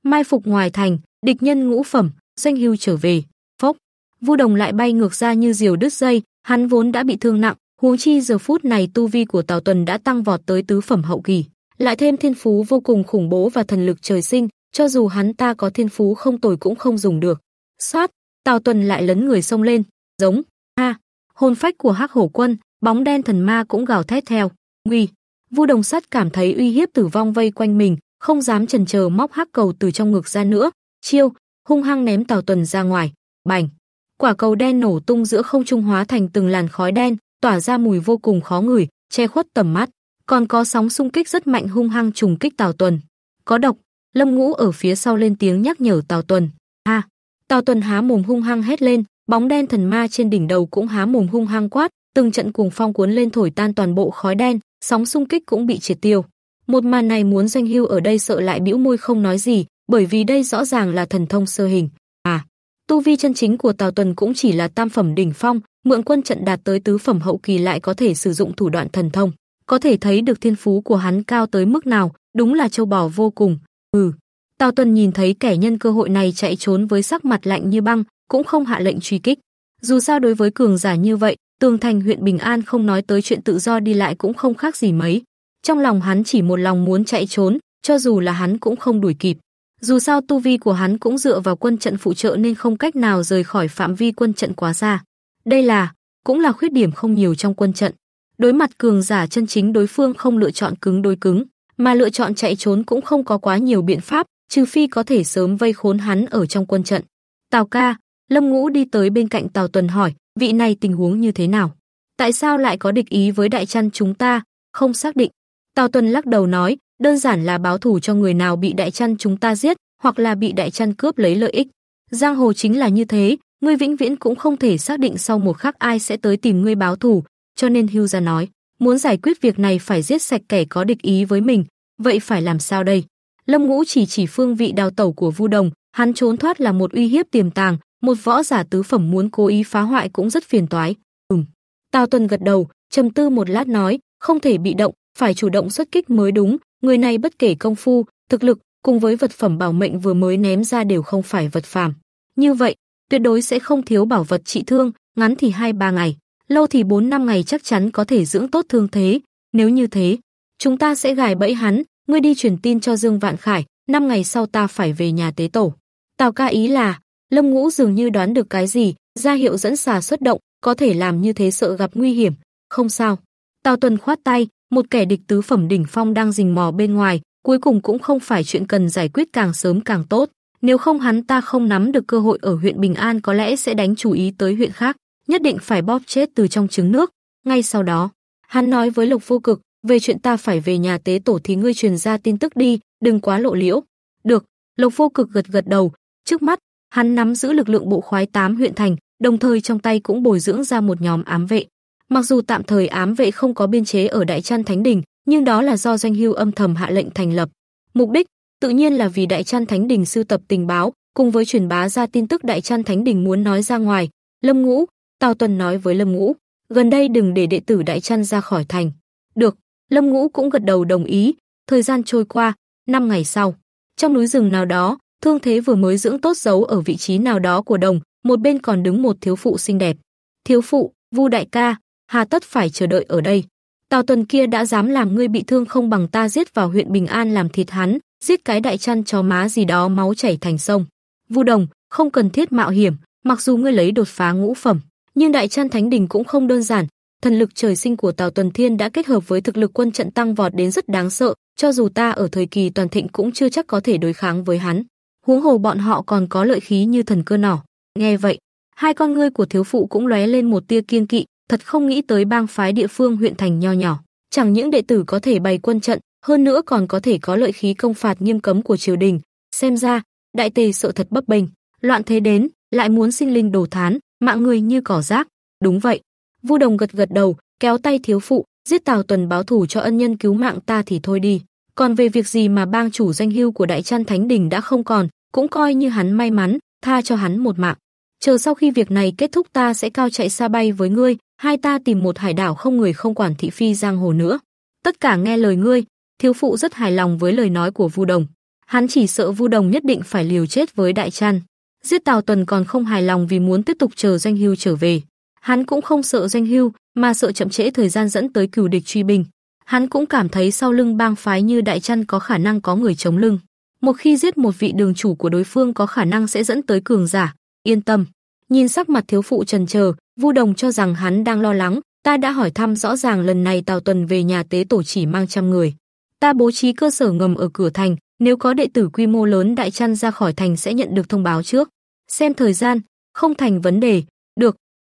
S1: Mai phục ngoài thành, địch nhân ngũ phẩm, danh hưu trở về. Phốc. Vu Đồng lại bay ngược ra như diều đứt dây, hắn vốn đã bị thương nặng, huống chi giờ phút này tu vi của Tào Tuần đã tăng vọt tới tứ phẩm hậu kỳ, lại thêm thiên phú vô cùng khủng bố và thần lực trời sinh, cho dù hắn ta có thiên phú không tồi cũng không dùng được. Sát, Tào Tuần lại lấn người xông lên, giống ha, hồn phách của Hắc Hổ Quân, bóng đen thần ma cũng gào thét theo, nguy. Vu Đồng Sắt cảm thấy uy hiếp tử vong vây quanh mình, không dám chần chờ móc hắc cầu từ trong ngực ra nữa, chiêu, hung hăng ném Tào Tuần ra ngoài, bành. Quả cầu đen nổ tung giữa không trung hóa thành từng làn khói đen, tỏa ra mùi vô cùng khó ngửi, che khuất tầm mắt, còn có sóng xung kích rất mạnh hung hăng trùng kích Tào Tuần. Có độc, Lâm Ngũ ở phía sau lên tiếng nhắc nhở Tào Tuần, ha. Tào Tuần há mồm hung hăng hét lên, bóng đen thần ma trên đỉnh đầu cũng há mồm hung hăng quát, từng trận cuồng phong cuốn lên thổi tan toàn bộ khói đen, sóng xung kích cũng bị triệt tiêu. Một màn này muốn Doanh Hưu ở đây sợ lại bĩu môi không nói gì, bởi vì đây rõ ràng là thần thông sơ hình. À, tu vi chân chính của Tào Tuần cũng chỉ là tam phẩm đỉnh phong, mượn quân trận đạt tới tứ phẩm hậu kỳ lại có thể sử dụng thủ đoạn thần thông, có thể thấy được thiên phú của hắn cao tới mức nào, đúng là châu bò vô cùng. Ừ, Tào Tuần nhìn thấy kẻ nhân cơ hội này chạy trốn với sắc mặt lạnh như băng, cũng không hạ lệnh truy kích. Dù sao đối với cường giả như vậy, tường thành huyện Bình An không nói tới chuyện tự do đi lại cũng không khác gì mấy. Trong lòng hắn chỉ một lòng muốn chạy trốn, cho dù là hắn cũng không đuổi kịp. Dù sao tu vi của hắn cũng dựa vào quân trận phụ trợ nên không cách nào rời khỏi phạm vi quân trận quá xa. Đây là, cũng là khuyết điểm không nhiều trong quân trận. Đối mặt cường giả chân chính đối phương không lựa chọn cứng đối cứng, mà lựa chọn chạy trốn cũng không có quá nhiều biện pháp, trừ phi có thể sớm vây khốn hắn ở trong quân trận. Tào ca, Lâm Ngũ đi tới bên cạnh Tào Tuần hỏi, vị này tình huống như thế nào? Tại sao lại có địch ý với đại chăn chúng ta? Không xác định. Tào Tuần lắc đầu nói, đơn giản là báo thù cho người nào bị đại chăn chúng ta giết, hoặc là bị đại chăn cướp lấy lợi ích. Giang hồ chính là như thế, ngươi vĩnh viễn cũng không thể xác định sau một khắc ai sẽ tới tìm ngươi báo thù, cho nên Hưu gia nói, muốn giải quyết việc này phải giết sạch kẻ có địch ý với mình, vậy phải làm sao đây? Lâm Ngũ chỉ chỉ phương vị đào tẩu của Vu Đồng, hắn trốn thoát là một uy hiếp tiềm tàng, một võ giả tứ phẩm muốn cố ý phá hoại cũng rất phiền toái. Ừm. Tào Tuần gật đầu, trầm tư một lát nói, không thể bị động, phải chủ động xuất kích mới đúng, người này bất kể công phu, thực lực cùng với vật phẩm bảo mệnh vừa mới ném ra đều không phải vật phàm. Như vậy, tuyệt đối sẽ không thiếu bảo vật trị thương, ngắn thì hai ba ngày, lâu thì bốn năm ngày chắc chắn có thể dưỡng tốt thương thế, nếu như thế, chúng ta sẽ gài bẫy hắn, ngươi đi truyền tin cho Dương Vạn Khải, năm ngày sau ta phải về nhà tế tổ. Tào ca ý là, Lâm Ngũ dường như đoán được cái gì, ra hiệu dẫn xà xuất động, có thể làm như thế sợ gặp nguy hiểm, không sao. Tào Tuần khoát tay, một kẻ địch tứ phẩm đỉnh phong đang rình mò bên ngoài, cuối cùng cũng không phải chuyện cần giải quyết càng sớm càng tốt. Nếu không hắn ta không nắm được cơ hội ở huyện Bình An có lẽ sẽ đánh chú ý tới huyện khác, nhất định phải bóp chết từ trong trứng nước. Ngay sau đó, hắn nói với Lục Vô Cực, về chuyện ta phải về nhà tế tổ thì ngươi truyền ra tin tức đi, đừng quá lộ liễu. Được, Lộc Vô Cực gật gật đầu, trước mắt, hắn nắm giữ lực lượng bộ khoái tám huyện thành, đồng thời trong tay cũng bồi dưỡng ra một nhóm ám vệ. Mặc dù tạm thời ám vệ không có biên chế ở Đại Trăn Thánh Đình, nhưng đó là do Doanh Hưu âm thầm hạ lệnh thành lập. Mục đích, tự nhiên là vì Đại Trăn Thánh Đình sưu tập tình báo, cùng với truyền bá ra tin tức Đại Trăn Thánh Đình muốn nói ra ngoài. Lâm Ngũ, Tào Tuần nói với Lâm Ngũ, gần đây đừng để đệ tử Đại Trăn ra khỏi thành. Được, Lâm Ngũ cũng gật đầu đồng ý, thời gian trôi qua, năm ngày sau, trong núi rừng nào đó, thương thế vừa mới dưỡng tốt giấu ở vị trí nào đó của đồng, một bên còn đứng một thiếu phụ xinh đẹp. Thiếu phụ, Vu đại ca, hà tất phải chờ đợi ở đây. Tào tuần kia đã dám làm ngươi bị thương không bằng ta giết vào huyện Bình An làm thịt hắn, giết cái đại chăn chó má gì đó máu chảy thành sông. Vu đồng, không cần thiết mạo hiểm, mặc dù ngươi lấy đột phá ngũ phẩm, nhưng đại chăn thánh đình cũng không đơn giản, thần lực trời sinh của Tào Tuần Thiên đã kết hợp với thực lực quân trận tăng vọt đến rất đáng sợ, cho dù ta ở thời kỳ toàn thịnh cũng chưa chắc có thể đối kháng với hắn. Huống hồ bọn họ còn có lợi khí như thần cơ nỏ. Nghe vậy, hai con ngươi của thiếu phụ cũng lóe lên một tia kiên kỵ, thật không nghĩ tới bang phái địa phương huyện thành nho nhỏ, chẳng những đệ tử có thể bày quân trận, hơn nữa còn có thể có lợi khí công phạt nghiêm cấm của triều đình, xem ra, đại tề sợ thật bấp bênh, loạn thế đến, lại muốn sinh linh đồ thán, mạng người như cỏ rác. Đúng vậy, Vu Đồng gật gật đầu, kéo tay thiếu phụ, giết Tào Tuần báo thù cho ân nhân cứu mạng ta thì thôi đi. Còn về việc gì mà bang chủ danh hưu của Đại Trăn Thánh Đình đã không còn, cũng coi như hắn may mắn, tha cho hắn một mạng. Chờ sau khi việc này kết thúc ta sẽ cao chạy xa bay với ngươi, hai ta tìm một hải đảo không người không quản thị phi giang hồ nữa. Tất cả nghe lời ngươi, thiếu phụ rất hài lòng với lời nói của Vu Đồng. Hắn chỉ sợ Vu Đồng nhất định phải liều chết với Đại Trăn. Giết Tào Tuần còn không hài lòng vì muốn tiếp tục chờ danh hưu trở về. Hắn cũng không sợ doanh hưu, mà sợ chậm trễ thời gian dẫn tới cửu địch truy bình. Hắn cũng cảm thấy sau lưng bang phái như đại chăn có khả năng có người chống lưng. Một khi giết một vị đường chủ của đối phương có khả năng sẽ dẫn tới cường giả, yên tâm. Nhìn sắc mặt thiếu phụ trần chờ, Vu Đồng cho rằng hắn đang lo lắng, ta đã hỏi thăm rõ ràng lần này Tào Tuần về nhà tế tổ chỉ mang trăm người. Ta bố trí cơ sở ngầm ở cửa thành, nếu có đệ tử quy mô lớn đại chăn ra khỏi thành sẽ nhận được thông báo trước. Xem thời gian, không thành vấn đề,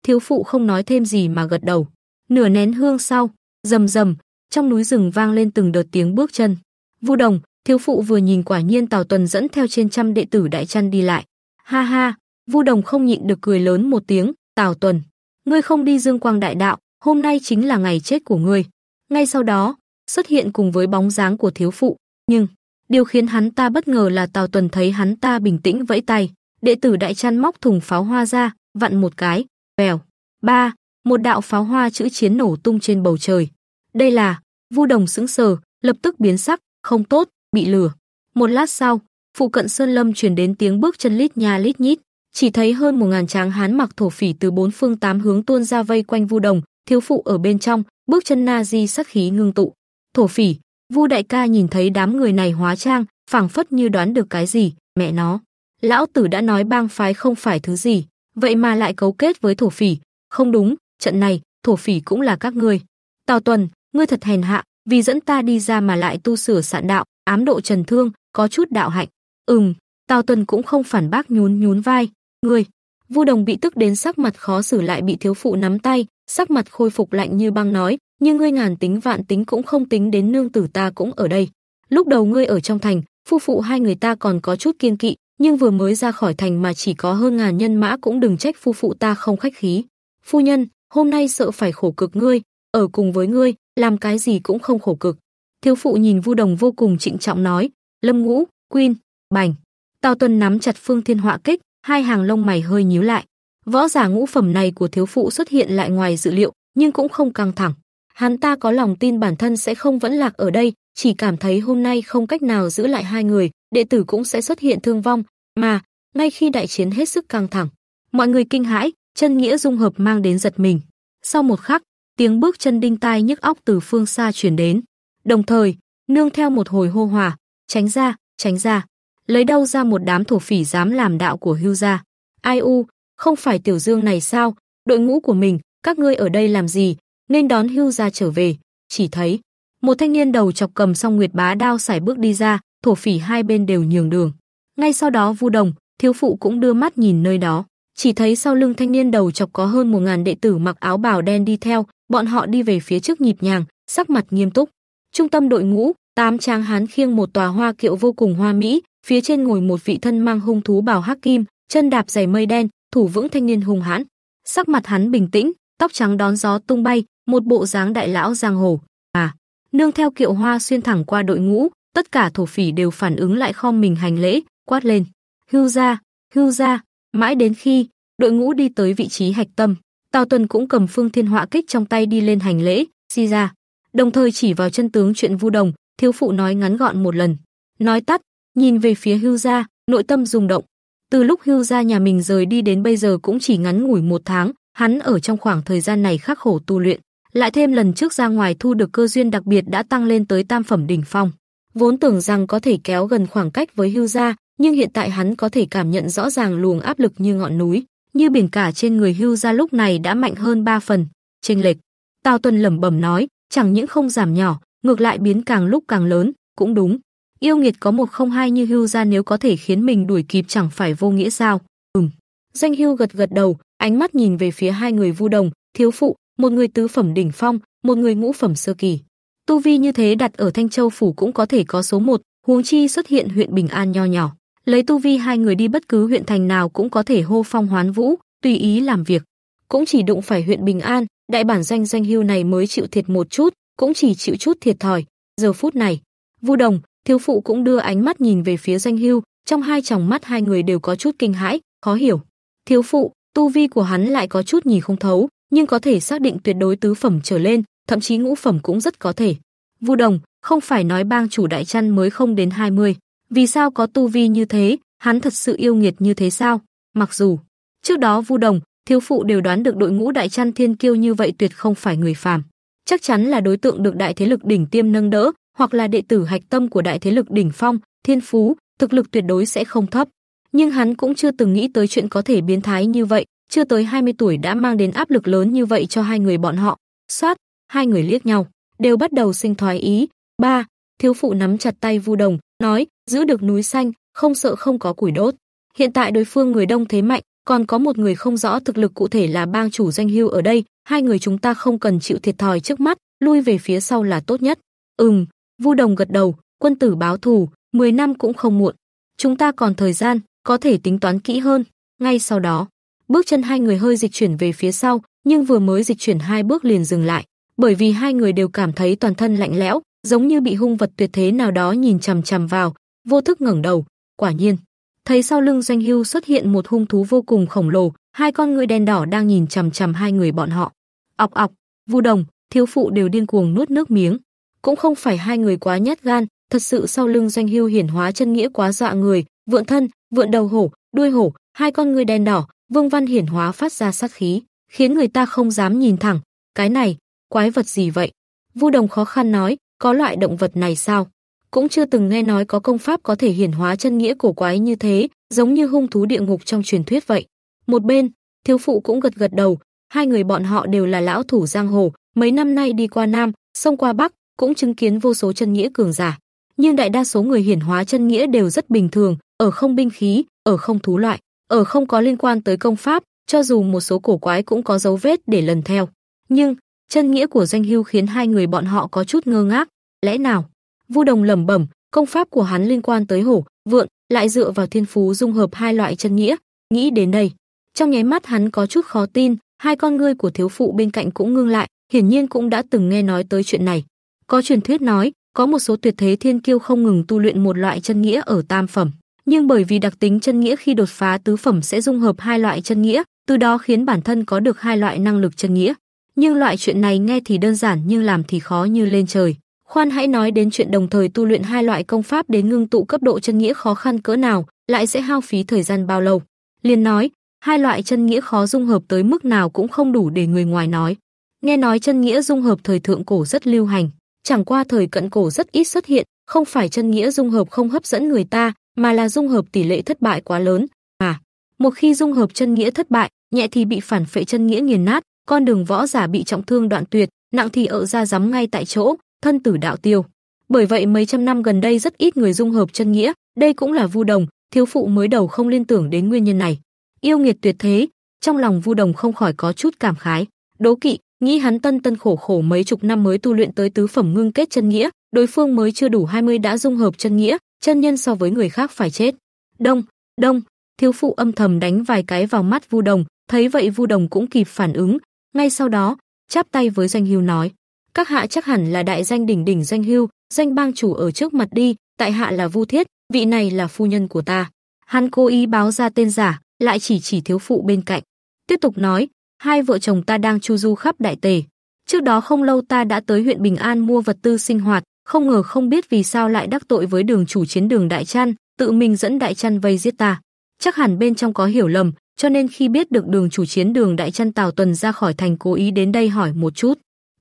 S1: thiếu phụ không nói thêm gì mà gật đầu. Nửa nén hương sau, rầm rầm, trong núi rừng vang lên từng đợt tiếng bước chân. Vu Đồng, thiếu phụ vừa nhìn quả nhiên Tào Tuần dẫn theo trên trăm đệ tử đại chăn đi lại. Ha ha, Vu Đồng không nhịn được cười lớn một tiếng, "Tào Tuần, ngươi không đi Dương Quang đại đạo, hôm nay chính là ngày chết của ngươi." Ngay sau đó, xuất hiện cùng với bóng dáng của thiếu phụ, nhưng điều khiến hắn ta bất ngờ là Tào Tuần thấy hắn ta bình tĩnh vẫy tay, đệ tử đại chăn móc thùng pháo hoa ra, vặn một cái, Vèo. Ba, một đạo pháo hoa chữ chiến nổ tung trên bầu trời. Đây là, Vu Đồng sững sờ, lập tức biến sắc, không tốt, bị lửa Một lát sau, phụ cận sơn lâm truyền đến tiếng bước chân lít nhà lít nhít, chỉ thấy hơn một ngàn tráng hán mặc thổ phỉ từ bốn phương tám hướng tuôn ra vây quanh Vu Đồng, thiếu phụ ở bên trong, bước chân na di sắc khí ngưng tụ. Thổ phỉ, Vu đại ca nhìn thấy đám người này hóa trang, phảng phất như đoán được cái gì, mẹ nó. Lão tử đã nói bang phái không phải thứ gì, Vậy mà lại cấu kết với thổ phỉ, không đúng, trận này, thổ phỉ cũng là các ngươi. Tào Tuần, ngươi thật hèn hạ, vì dẫn ta đi ra mà lại tu sửa sạn đạo, ám độ Trần Thương, có chút đạo hạnh. Ừm, Tào Tuần cũng không phản bác nhún nhún vai, ngươi. Vu Đồng bị tức đến sắc mặt khó xử lại bị thiếu phụ nắm tay, sắc mặt khôi phục lạnh như băng nói, nhưng ngươi ngàn tính vạn tính cũng không tính đến nương tử ta cũng ở đây. Lúc đầu ngươi ở trong thành, phu phụ hai người ta còn có chút kiên kỵ, nhưng vừa mới ra khỏi thành mà chỉ có hơn ngàn nhân mã cũng đừng trách phu phụ ta không khách khí. Phu nhân, hôm nay sợ phải khổ cực ngươi, ở cùng với ngươi, làm cái gì cũng không khổ cực. Thiếu phụ nhìn Vu Đồng vô cùng trịnh trọng nói, Lâm Ngũ, Queen, Bành. Tào Tuần nắm chặt Phương Thiên Họa kích, hai hàng lông mày hơi nhíu lại. Võ giả ngũ phẩm này của thiếu phụ xuất hiện lại ngoài dự liệu, nhưng cũng không căng thẳng. Hắn ta có lòng tin bản thân sẽ không vẫn lạc ở đây, chỉ cảm thấy hôm nay không cách nào giữ lại hai người, đệ tử cũng sẽ xuất hiện thương vong, mà ngay khi đại chiến hết sức căng thẳng, mọi người kinh hãi, chân nghĩa dung hợp mang đến giật mình. Sau một khắc, tiếng bước chân đinh tai nhức óc từ phương xa truyền đến. Đồng thời, nương theo một hồi hô hòa, tránh ra, tránh ra. Lấy đâu ra một đám thổ phỉ dám làm đạo của hưu gia. Ai u, không phải tiểu dương này sao, đội ngũ của mình, các ngươi ở đây làm gì, nên đón hưu gia trở về. Chỉ thấy, một thanh niên đầu chọc cầm song nguyệt bá đao sải bước đi ra, thổ phỉ hai bên đều nhường đường. Ngay sau đó Vu Đồng, thiếu phụ cũng đưa mắt nhìn nơi đó, chỉ thấy sau lưng thanh niên đầu chọc có hơn một ngàn đệ tử mặc áo bào đen đi theo, bọn họ đi về phía trước nhịp nhàng, sắc mặt nghiêm túc. Trung tâm đội ngũ, tám trang hán khiêng một tòa hoa kiệu vô cùng hoa mỹ, phía trên ngồi một vị thân mang hung thú bào hắc kim, chân đạp giày mây đen, thủ vững thanh niên hùng hãn. Sắc mặt hắn bình tĩnh, tóc trắng đón gió tung bay, một bộ dáng đại lão giang hồ. À, nương theo kiệu hoa xuyên thẳng qua đội ngũ, tất cả thổ phỉ đều phản ứng lại khom mình hành lễ, quát lên: "Hưu ra, hưu ra!" Mãi đến khi đội ngũ đi tới vị trí hạch tâm, Tào Tuần cũng cầm Phương Thiên Họa kích trong tay đi lên hành lễ, "Xi ra." Đồng thời chỉ vào chân tướng chuyện Vu Đồng, thiếu phụ nói ngắn gọn một lần. Nói tắt, nhìn về phía Hưu gia, nội tâm rung động. Từ lúc Hưu gia nhà mình rời đi đến bây giờ cũng chỉ ngắn ngủi một tháng, hắn ở trong khoảng thời gian này khắc khổ tu luyện, lại thêm lần trước ra ngoài thu được cơ duyên đặc biệt đã tăng lên tới tam phẩm đỉnh phong, vốn tưởng rằng có thể kéo gần khoảng cách với Hưu gia, nhưng hiện tại hắn có thể cảm nhận rõ ràng luồng áp lực như ngọn núi, như biển cả trên người Hưu gia lúc này đã mạnh hơn ba phần, chênh lệch. Tào tuần lẩm bẩm nói, chẳng những không giảm nhỏ, ngược lại biến càng lúc càng lớn, cũng đúng. Yêu nghiệt có một không hai như Hưu gia nếu có thể khiến mình đuổi kịp chẳng phải vô nghĩa sao? Ừm. Danh Hưu gật gật đầu, ánh mắt nhìn về phía hai người Vu Đồng, thiếu phụ, một người tứ phẩm đỉnh phong, một người ngũ phẩm sơ kỳ. Tu vi như thế đặt ở Thanh Châu phủ cũng có thể có số một, huống chi xuất hiện huyện Bình An nho nhỏ. Lấy tu vi hai người đi bất cứ huyện thành nào cũng có thể hô phong hoán vũ, tùy ý làm việc. Cũng chỉ đụng phải huyện Bình An, đại bản danh danh hưu này mới chịu thiệt một chút, cũng chỉ chịu chút thiệt thòi. Giờ phút này, Vu Đồng, thiếu phụ cũng đưa ánh mắt nhìn về phía danh hưu, trong hai tròng mắt hai người đều có chút kinh hãi, khó hiểu. Thiếu phụ, tu vi của hắn lại có chút nhìn không thấu, nhưng có thể xác định tuyệt đối tứ phẩm trở lên, thậm chí ngũ phẩm cũng rất có thể. Vu Đồng, không phải nói bang chủ đại chăn mới không đến 20, vì sao có tu vi như thế, hắn thật sự yêu nghiệt như thế sao? Mặc dù, trước đó Vu Đồng, thiếu phụ đều đoán được đội ngũ đại chăn thiên kiêu như vậy tuyệt không phải người phàm, chắc chắn là đối tượng được đại thế lực đỉnh tiêm nâng đỡ, hoặc là đệ tử hạch tâm của đại thế lực đỉnh phong, thiên phú, thực lực tuyệt đối sẽ không thấp. Nhưng hắn cũng chưa từng nghĩ tới chuyện có thể biến thái như vậy, chưa tới 20 tuổi đã mang đến áp lực lớn như vậy cho hai người bọn họ. Soát, hai người liếc nhau, đều bắt đầu sinh thoái ý. Ba, thiếu phụ nắm chặt tay Vu Đồng, nói, giữ được núi xanh, không sợ không có củi đốt. Hiện tại đối phương người đông thế mạnh, còn có một người không rõ thực lực cụ thể là bang chủ danh hưu ở đây, hai người chúng ta không cần chịu thiệt thòi trước mắt, lui về phía sau là tốt nhất. Ừm, Vu Đồng gật đầu, quân tử báo thù, 10 năm cũng không muộn. Chúng ta còn thời gian, có thể tính toán kỹ hơn. Ngay sau đó, bước chân hai người hơi dịch chuyển về phía sau, nhưng vừa mới dịch chuyển hai bước liền dừng lại bởi vì hai người đều cảm thấy toàn thân lạnh lẽo, giống như bị hung vật tuyệt thế nào đó nhìn chằm chằm vào, vô thức ngẩng đầu, quả nhiên, thấy sau lưng Doanh Hưu xuất hiện một hung thú vô cùng khổng lồ, hai con người đen đỏ đang nhìn chằm chằm hai người bọn họ. Ọc ọc, Vu Đồng, thiếu phụ đều điên cuồng nuốt nước miếng. Cũng không phải hai người quá nhát gan, thật sự sau lưng Doanh Hưu hiển hóa chân nghĩa quá dọa người, vượn thân, vượn đầu hổ, đuôi hổ, hai con người đen đỏ, Vương Văn hiển hóa phát ra sát khí, khiến người ta không dám nhìn thẳng. Cái này, quái vật gì vậy? Vu Đồng khó khăn nói, có loại động vật này sao? Cũng chưa từng nghe nói có công pháp có thể hiển hóa chân nghĩa cổ quái như thế, giống như hung thú địa ngục trong truyền thuyết vậy. Một bên, thiếu phụ cũng gật gật đầu, hai người bọn họ đều là lão thủ giang hồ, mấy năm nay đi qua Nam, sông qua Bắc, cũng chứng kiến vô số chân nghĩa cường giả. Nhưng đại đa số người hiển hóa chân nghĩa đều rất bình thường, ở không binh khí, ở không thú loại, ở không có liên quan tới công pháp, cho dù một số cổ quái cũng có dấu vết để lần theo. Nhưng, Chân nghĩa của danh hưu khiến hai người bọn họ có chút ngơ ngác, lẽ nào? Vu Đồng lẩm bẩm, công pháp của hắn liên quan tới hổ, vượn, lại dựa vào thiên phú dung hợp hai loại chân nghĩa, nghĩ đến đây, trong nháy mắt hắn có chút khó tin, hai con ngươi của thiếu phụ bên cạnh cũng ngưng lại, hiển nhiên cũng đã từng nghe nói tới chuyện này. Có truyền thuyết nói, có một số tuyệt thế thiên kiêu không ngừng tu luyện một loại chân nghĩa ở tam phẩm, nhưng bởi vì đặc tính chân nghĩa khi đột phá tứ phẩm sẽ dung hợp hai loại chân nghĩa, từ đó khiến bản thân có được hai loại năng lực chân nghĩa nhưng loại chuyện này nghe thì đơn giản nhưng làm thì khó như lên trời. Khoan hãy nói đến chuyện đồng thời tu luyện hai loại công pháp đến ngưng tụ cấp độ chân nghĩa khó khăn cỡ nào, lại sẽ hao phí thời gian bao lâu. Liên nói, hai loại chân nghĩa khó dung hợp tới mức nào cũng không đủ để người ngoài nói. Nghe nói chân nghĩa dung hợp thời thượng cổ rất lưu hành, chẳng qua thời cận cổ rất ít xuất hiện, không phải chân nghĩa dung hợp không hấp dẫn người ta, mà là dung hợp tỷ lệ thất bại quá lớn. À, một khi dung hợp chân nghĩa thất bại, nhẹ thì bị phản phệ chân nghĩa nghiền nát, con đường võ giả bị trọng thương đoạn tuyệt, nặng thì ở ra giấm ngay tại chỗ, thân tử đạo tiêu. Bởi vậy mấy trăm năm gần đây rất ít người dung hợp chân nghĩa, đây cũng là Vu Đồng, thiếu phụ mới đầu không liên tưởng đến nguyên nhân này. Yêu nghiệt tuyệt thế, trong lòng Vu Đồng không khỏi có chút cảm khái, đố kỵ, nghĩ hắn tân tân khổ khổ mấy chục năm mới tu luyện tới tứ phẩm ngưng kết chân nghĩa, đối phương mới chưa đủ 20 đã dung hợp chân nghĩa, chân nhân so với người khác phải chết. Đông, đông, thiếu phụ âm thầm đánh vài cái vào mắt Vu Đồng, thấy vậy Vu Đồng cũng kịp phản ứng, ngay sau đó, chắp tay với Doanh Hưu nói: "Các hạ chắc hẳn là đại danh đỉnh đỉnh Doanh Hưu, danh bang chủ ở trước mặt đi, tại hạ là Vu Thiết, vị này là phu nhân của ta." Hắn cố ý báo ra tên giả, lại chỉ chỉ thiếu phụ bên cạnh, tiếp tục nói: "Hai vợ chồng ta đang chu du khắp đại tề, trước đó không lâu ta đã tới huyện Bình An mua vật tư sinh hoạt, không ngờ không biết vì sao lại đắc tội với đường chủ chiến đường Đại Trăn, tự mình dẫn Đại Trăn vây giết ta. Chắc hẳn bên trong có hiểu lầm, cho nên khi biết được đường chủ chiến đường đại chăn Tào Tuần ra khỏi thành cố ý đến đây hỏi một chút.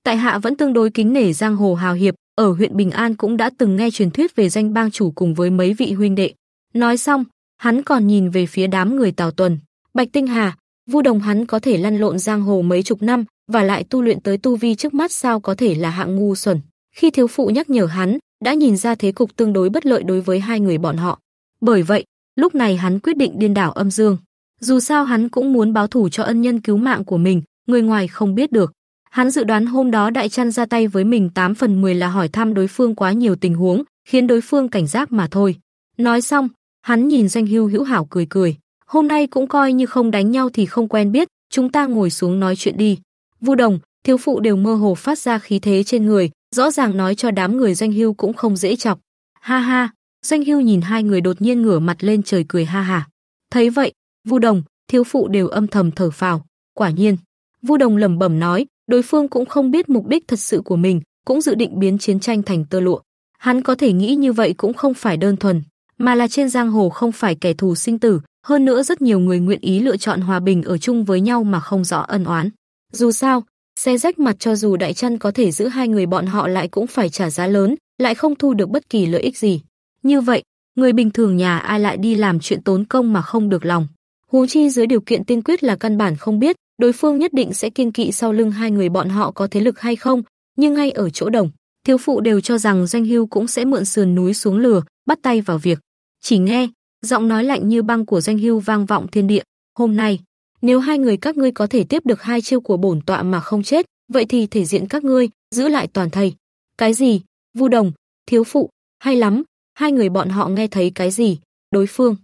S1: Tại hạ vẫn tương đối kính nể giang hồ hào hiệp, ở huyện Bình An cũng đã từng nghe truyền thuyết về danh bang chủ cùng với mấy vị huynh đệ. Nói xong, hắn còn nhìn về phía đám người Tào Tuần, Bạch Tinh Hà, Vu Đồng hắn có thể lăn lộn giang hồ mấy chục năm và lại tu luyện tới tu vi trước mắt sao có thể là hạng ngu xuẩn. Khi thiếu phụ nhắc nhở hắn, đã nhìn ra thế cục tương đối bất lợi đối với hai người bọn họ. Bởi vậy, lúc này hắn quyết định điên đảo âm dương. Dù sao hắn cũng muốn báo thủ cho ân nhân cứu mạng của mình, người ngoài không biết được. Hắn dự đoán hôm đó Đại Trăn ra tay với mình 8 phần 10 là hỏi thăm đối phương quá nhiều tình huống, khiến đối phương cảnh giác mà thôi. Nói xong, hắn nhìn Doanh Hưu hữu hảo cười cười. Hôm nay cũng coi như không đánh nhau thì không quen biết, chúng ta ngồi xuống nói chuyện đi. Vu Đồng, thiếu phụ đều mơ hồ phát ra khí thế trên người, rõ ràng nói cho đám người Doanh Hưu cũng không dễ chọc. Ha ha, Doanh Hưu nhìn hai người đột nhiên ngửa mặt lên trời cười ha hả. Thấy vậy, Vu Đồng, thiếu phụ đều âm thầm thở phào, quả nhiên. Vu Đồng lẩm bẩm nói, đối phương cũng không biết mục đích thật sự của mình, cũng dự định biến chiến tranh thành tơ lụa. Hắn có thể nghĩ như vậy cũng không phải đơn thuần, mà là trên giang hồ không phải kẻ thù sinh tử, hơn nữa rất nhiều người nguyện ý lựa chọn hòa bình ở chung với nhau mà không rõ ân oán. Dù sao, xe rách mặt cho dù đại chân có thể giữ hai người bọn họ lại cũng phải trả giá lớn, lại không thu được bất kỳ lợi ích gì. Như vậy, người bình thường nhà ai lại đi làm chuyện tốn công mà không được lòng. Huống chi dưới điều kiện tiên quyết là căn bản không biết, đối phương nhất định sẽ kiên kỵ sau lưng hai người bọn họ có thế lực hay không, nhưng ngay ở chỗ đồng, thiếu phụ đều cho rằng Doanh Hưu cũng sẽ mượn sườn núi xuống lừa, bắt tay vào việc. Chỉ nghe, giọng nói lạnh như băng của Doanh Hưu vang vọng thiên địa, "Hôm nay, nếu hai người các ngươi có thể tiếp được hai chiêu của bổn tọa mà không chết, vậy thì thể diện các ngươi, giữ lại toàn thầy. "Cái gì? Vu Đồng, thiếu phụ, hay lắm." Hai người bọn họ nghe thấy cái gì? Đối phương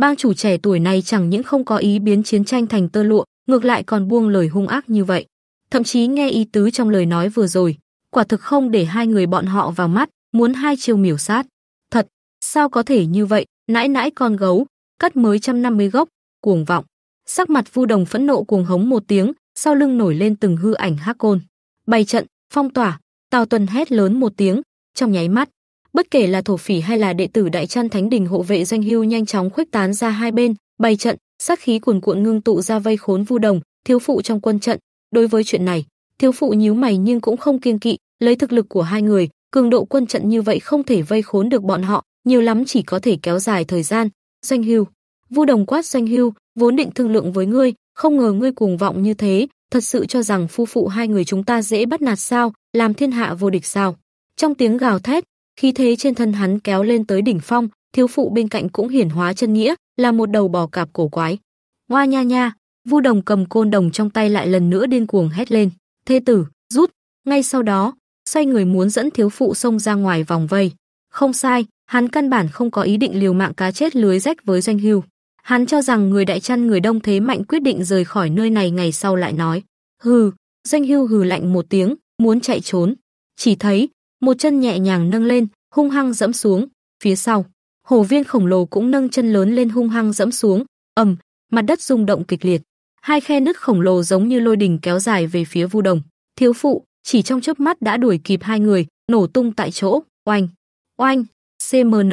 S1: Bang chủ trẻ tuổi này chẳng những không có ý biến chiến tranh thành tơ lụa, ngược lại còn buông lời hung ác như vậy. Thậm chí nghe ý tứ trong lời nói vừa rồi, quả thực không để hai người bọn họ vào mắt, muốn hai chiêu miểu sát. Thật, sao có thể như vậy, nãi nãi con gấu, cắt mới trăm năm mươi gốc, cuồng vọng. Sắc mặt Vu Đồng phẫn nộ cuồng hống một tiếng, sau lưng nổi lên từng hư ảnh hắc côn. Bày trận, phong tỏa, Tào Tuần hét lớn một tiếng, trong nháy mắt, bất kể là thổ phỉ hay là đệ tử đại chân thánh đình hộ vệ doanh hưu nhanh chóng khuếch tán ra hai bên, bày trận, sát khí cuồn cuộn ngưng tụ ra vây khốn Vu Đồng, thiếu phụ trong quân trận. Đối với chuyện này, thiếu phụ nhíu mày nhưng cũng không kiêng kỵ, lấy thực lực của hai người, cường độ quân trận như vậy không thể vây khốn được bọn họ, nhiều lắm chỉ có thể kéo dài thời gian. Doanh Hưu, Vu Đồng quát Doanh Hưu, vốn định thương lượng với ngươi, không ngờ ngươi cuồng vọng như thế, thật sự cho rằng phu phụ hai người chúng ta dễ bắt nạt sao, làm thiên hạ vô địch sao? Trong tiếng gào thét, khi thế trên thân hắn kéo lên tới đỉnh phong, thiếu phụ bên cạnh cũng hiển hóa chân nghĩa, là một đầu bò cạp cổ quái. Ngoa nha nha, Vu Đồng cầm côn đồng trong tay lại lần nữa điên cuồng hét lên, "Thê tử, rút!" Ngay sau đó, xoay người muốn dẫn thiếu phụ xông ra ngoài vòng vây. Không sai, hắn căn bản không có ý định liều mạng cá chết lưới rách với Doanh Hưu. Hắn cho rằng người đại chăn người đông thế mạnh quyết định rời khỏi nơi này ngày sau lại nói, "Hừ." Doanh Hưu hừ lạnh một tiếng, muốn chạy trốn. Chỉ thấy, một chân nhẹ nhàng nâng lên, hung hăng dẫm xuống, phía sau, hồ viên khổng lồ cũng nâng chân lớn lên hung hăng dẫm xuống, ầm, mặt đất rung động kịch liệt. Hai khe nứt khổng lồ giống như lôi đình kéo dài về phía Vu Đồng. Thiếu phụ chỉ trong chớp mắt đã đuổi kịp hai người, nổ tung tại chỗ, oanh, oanh, CMN,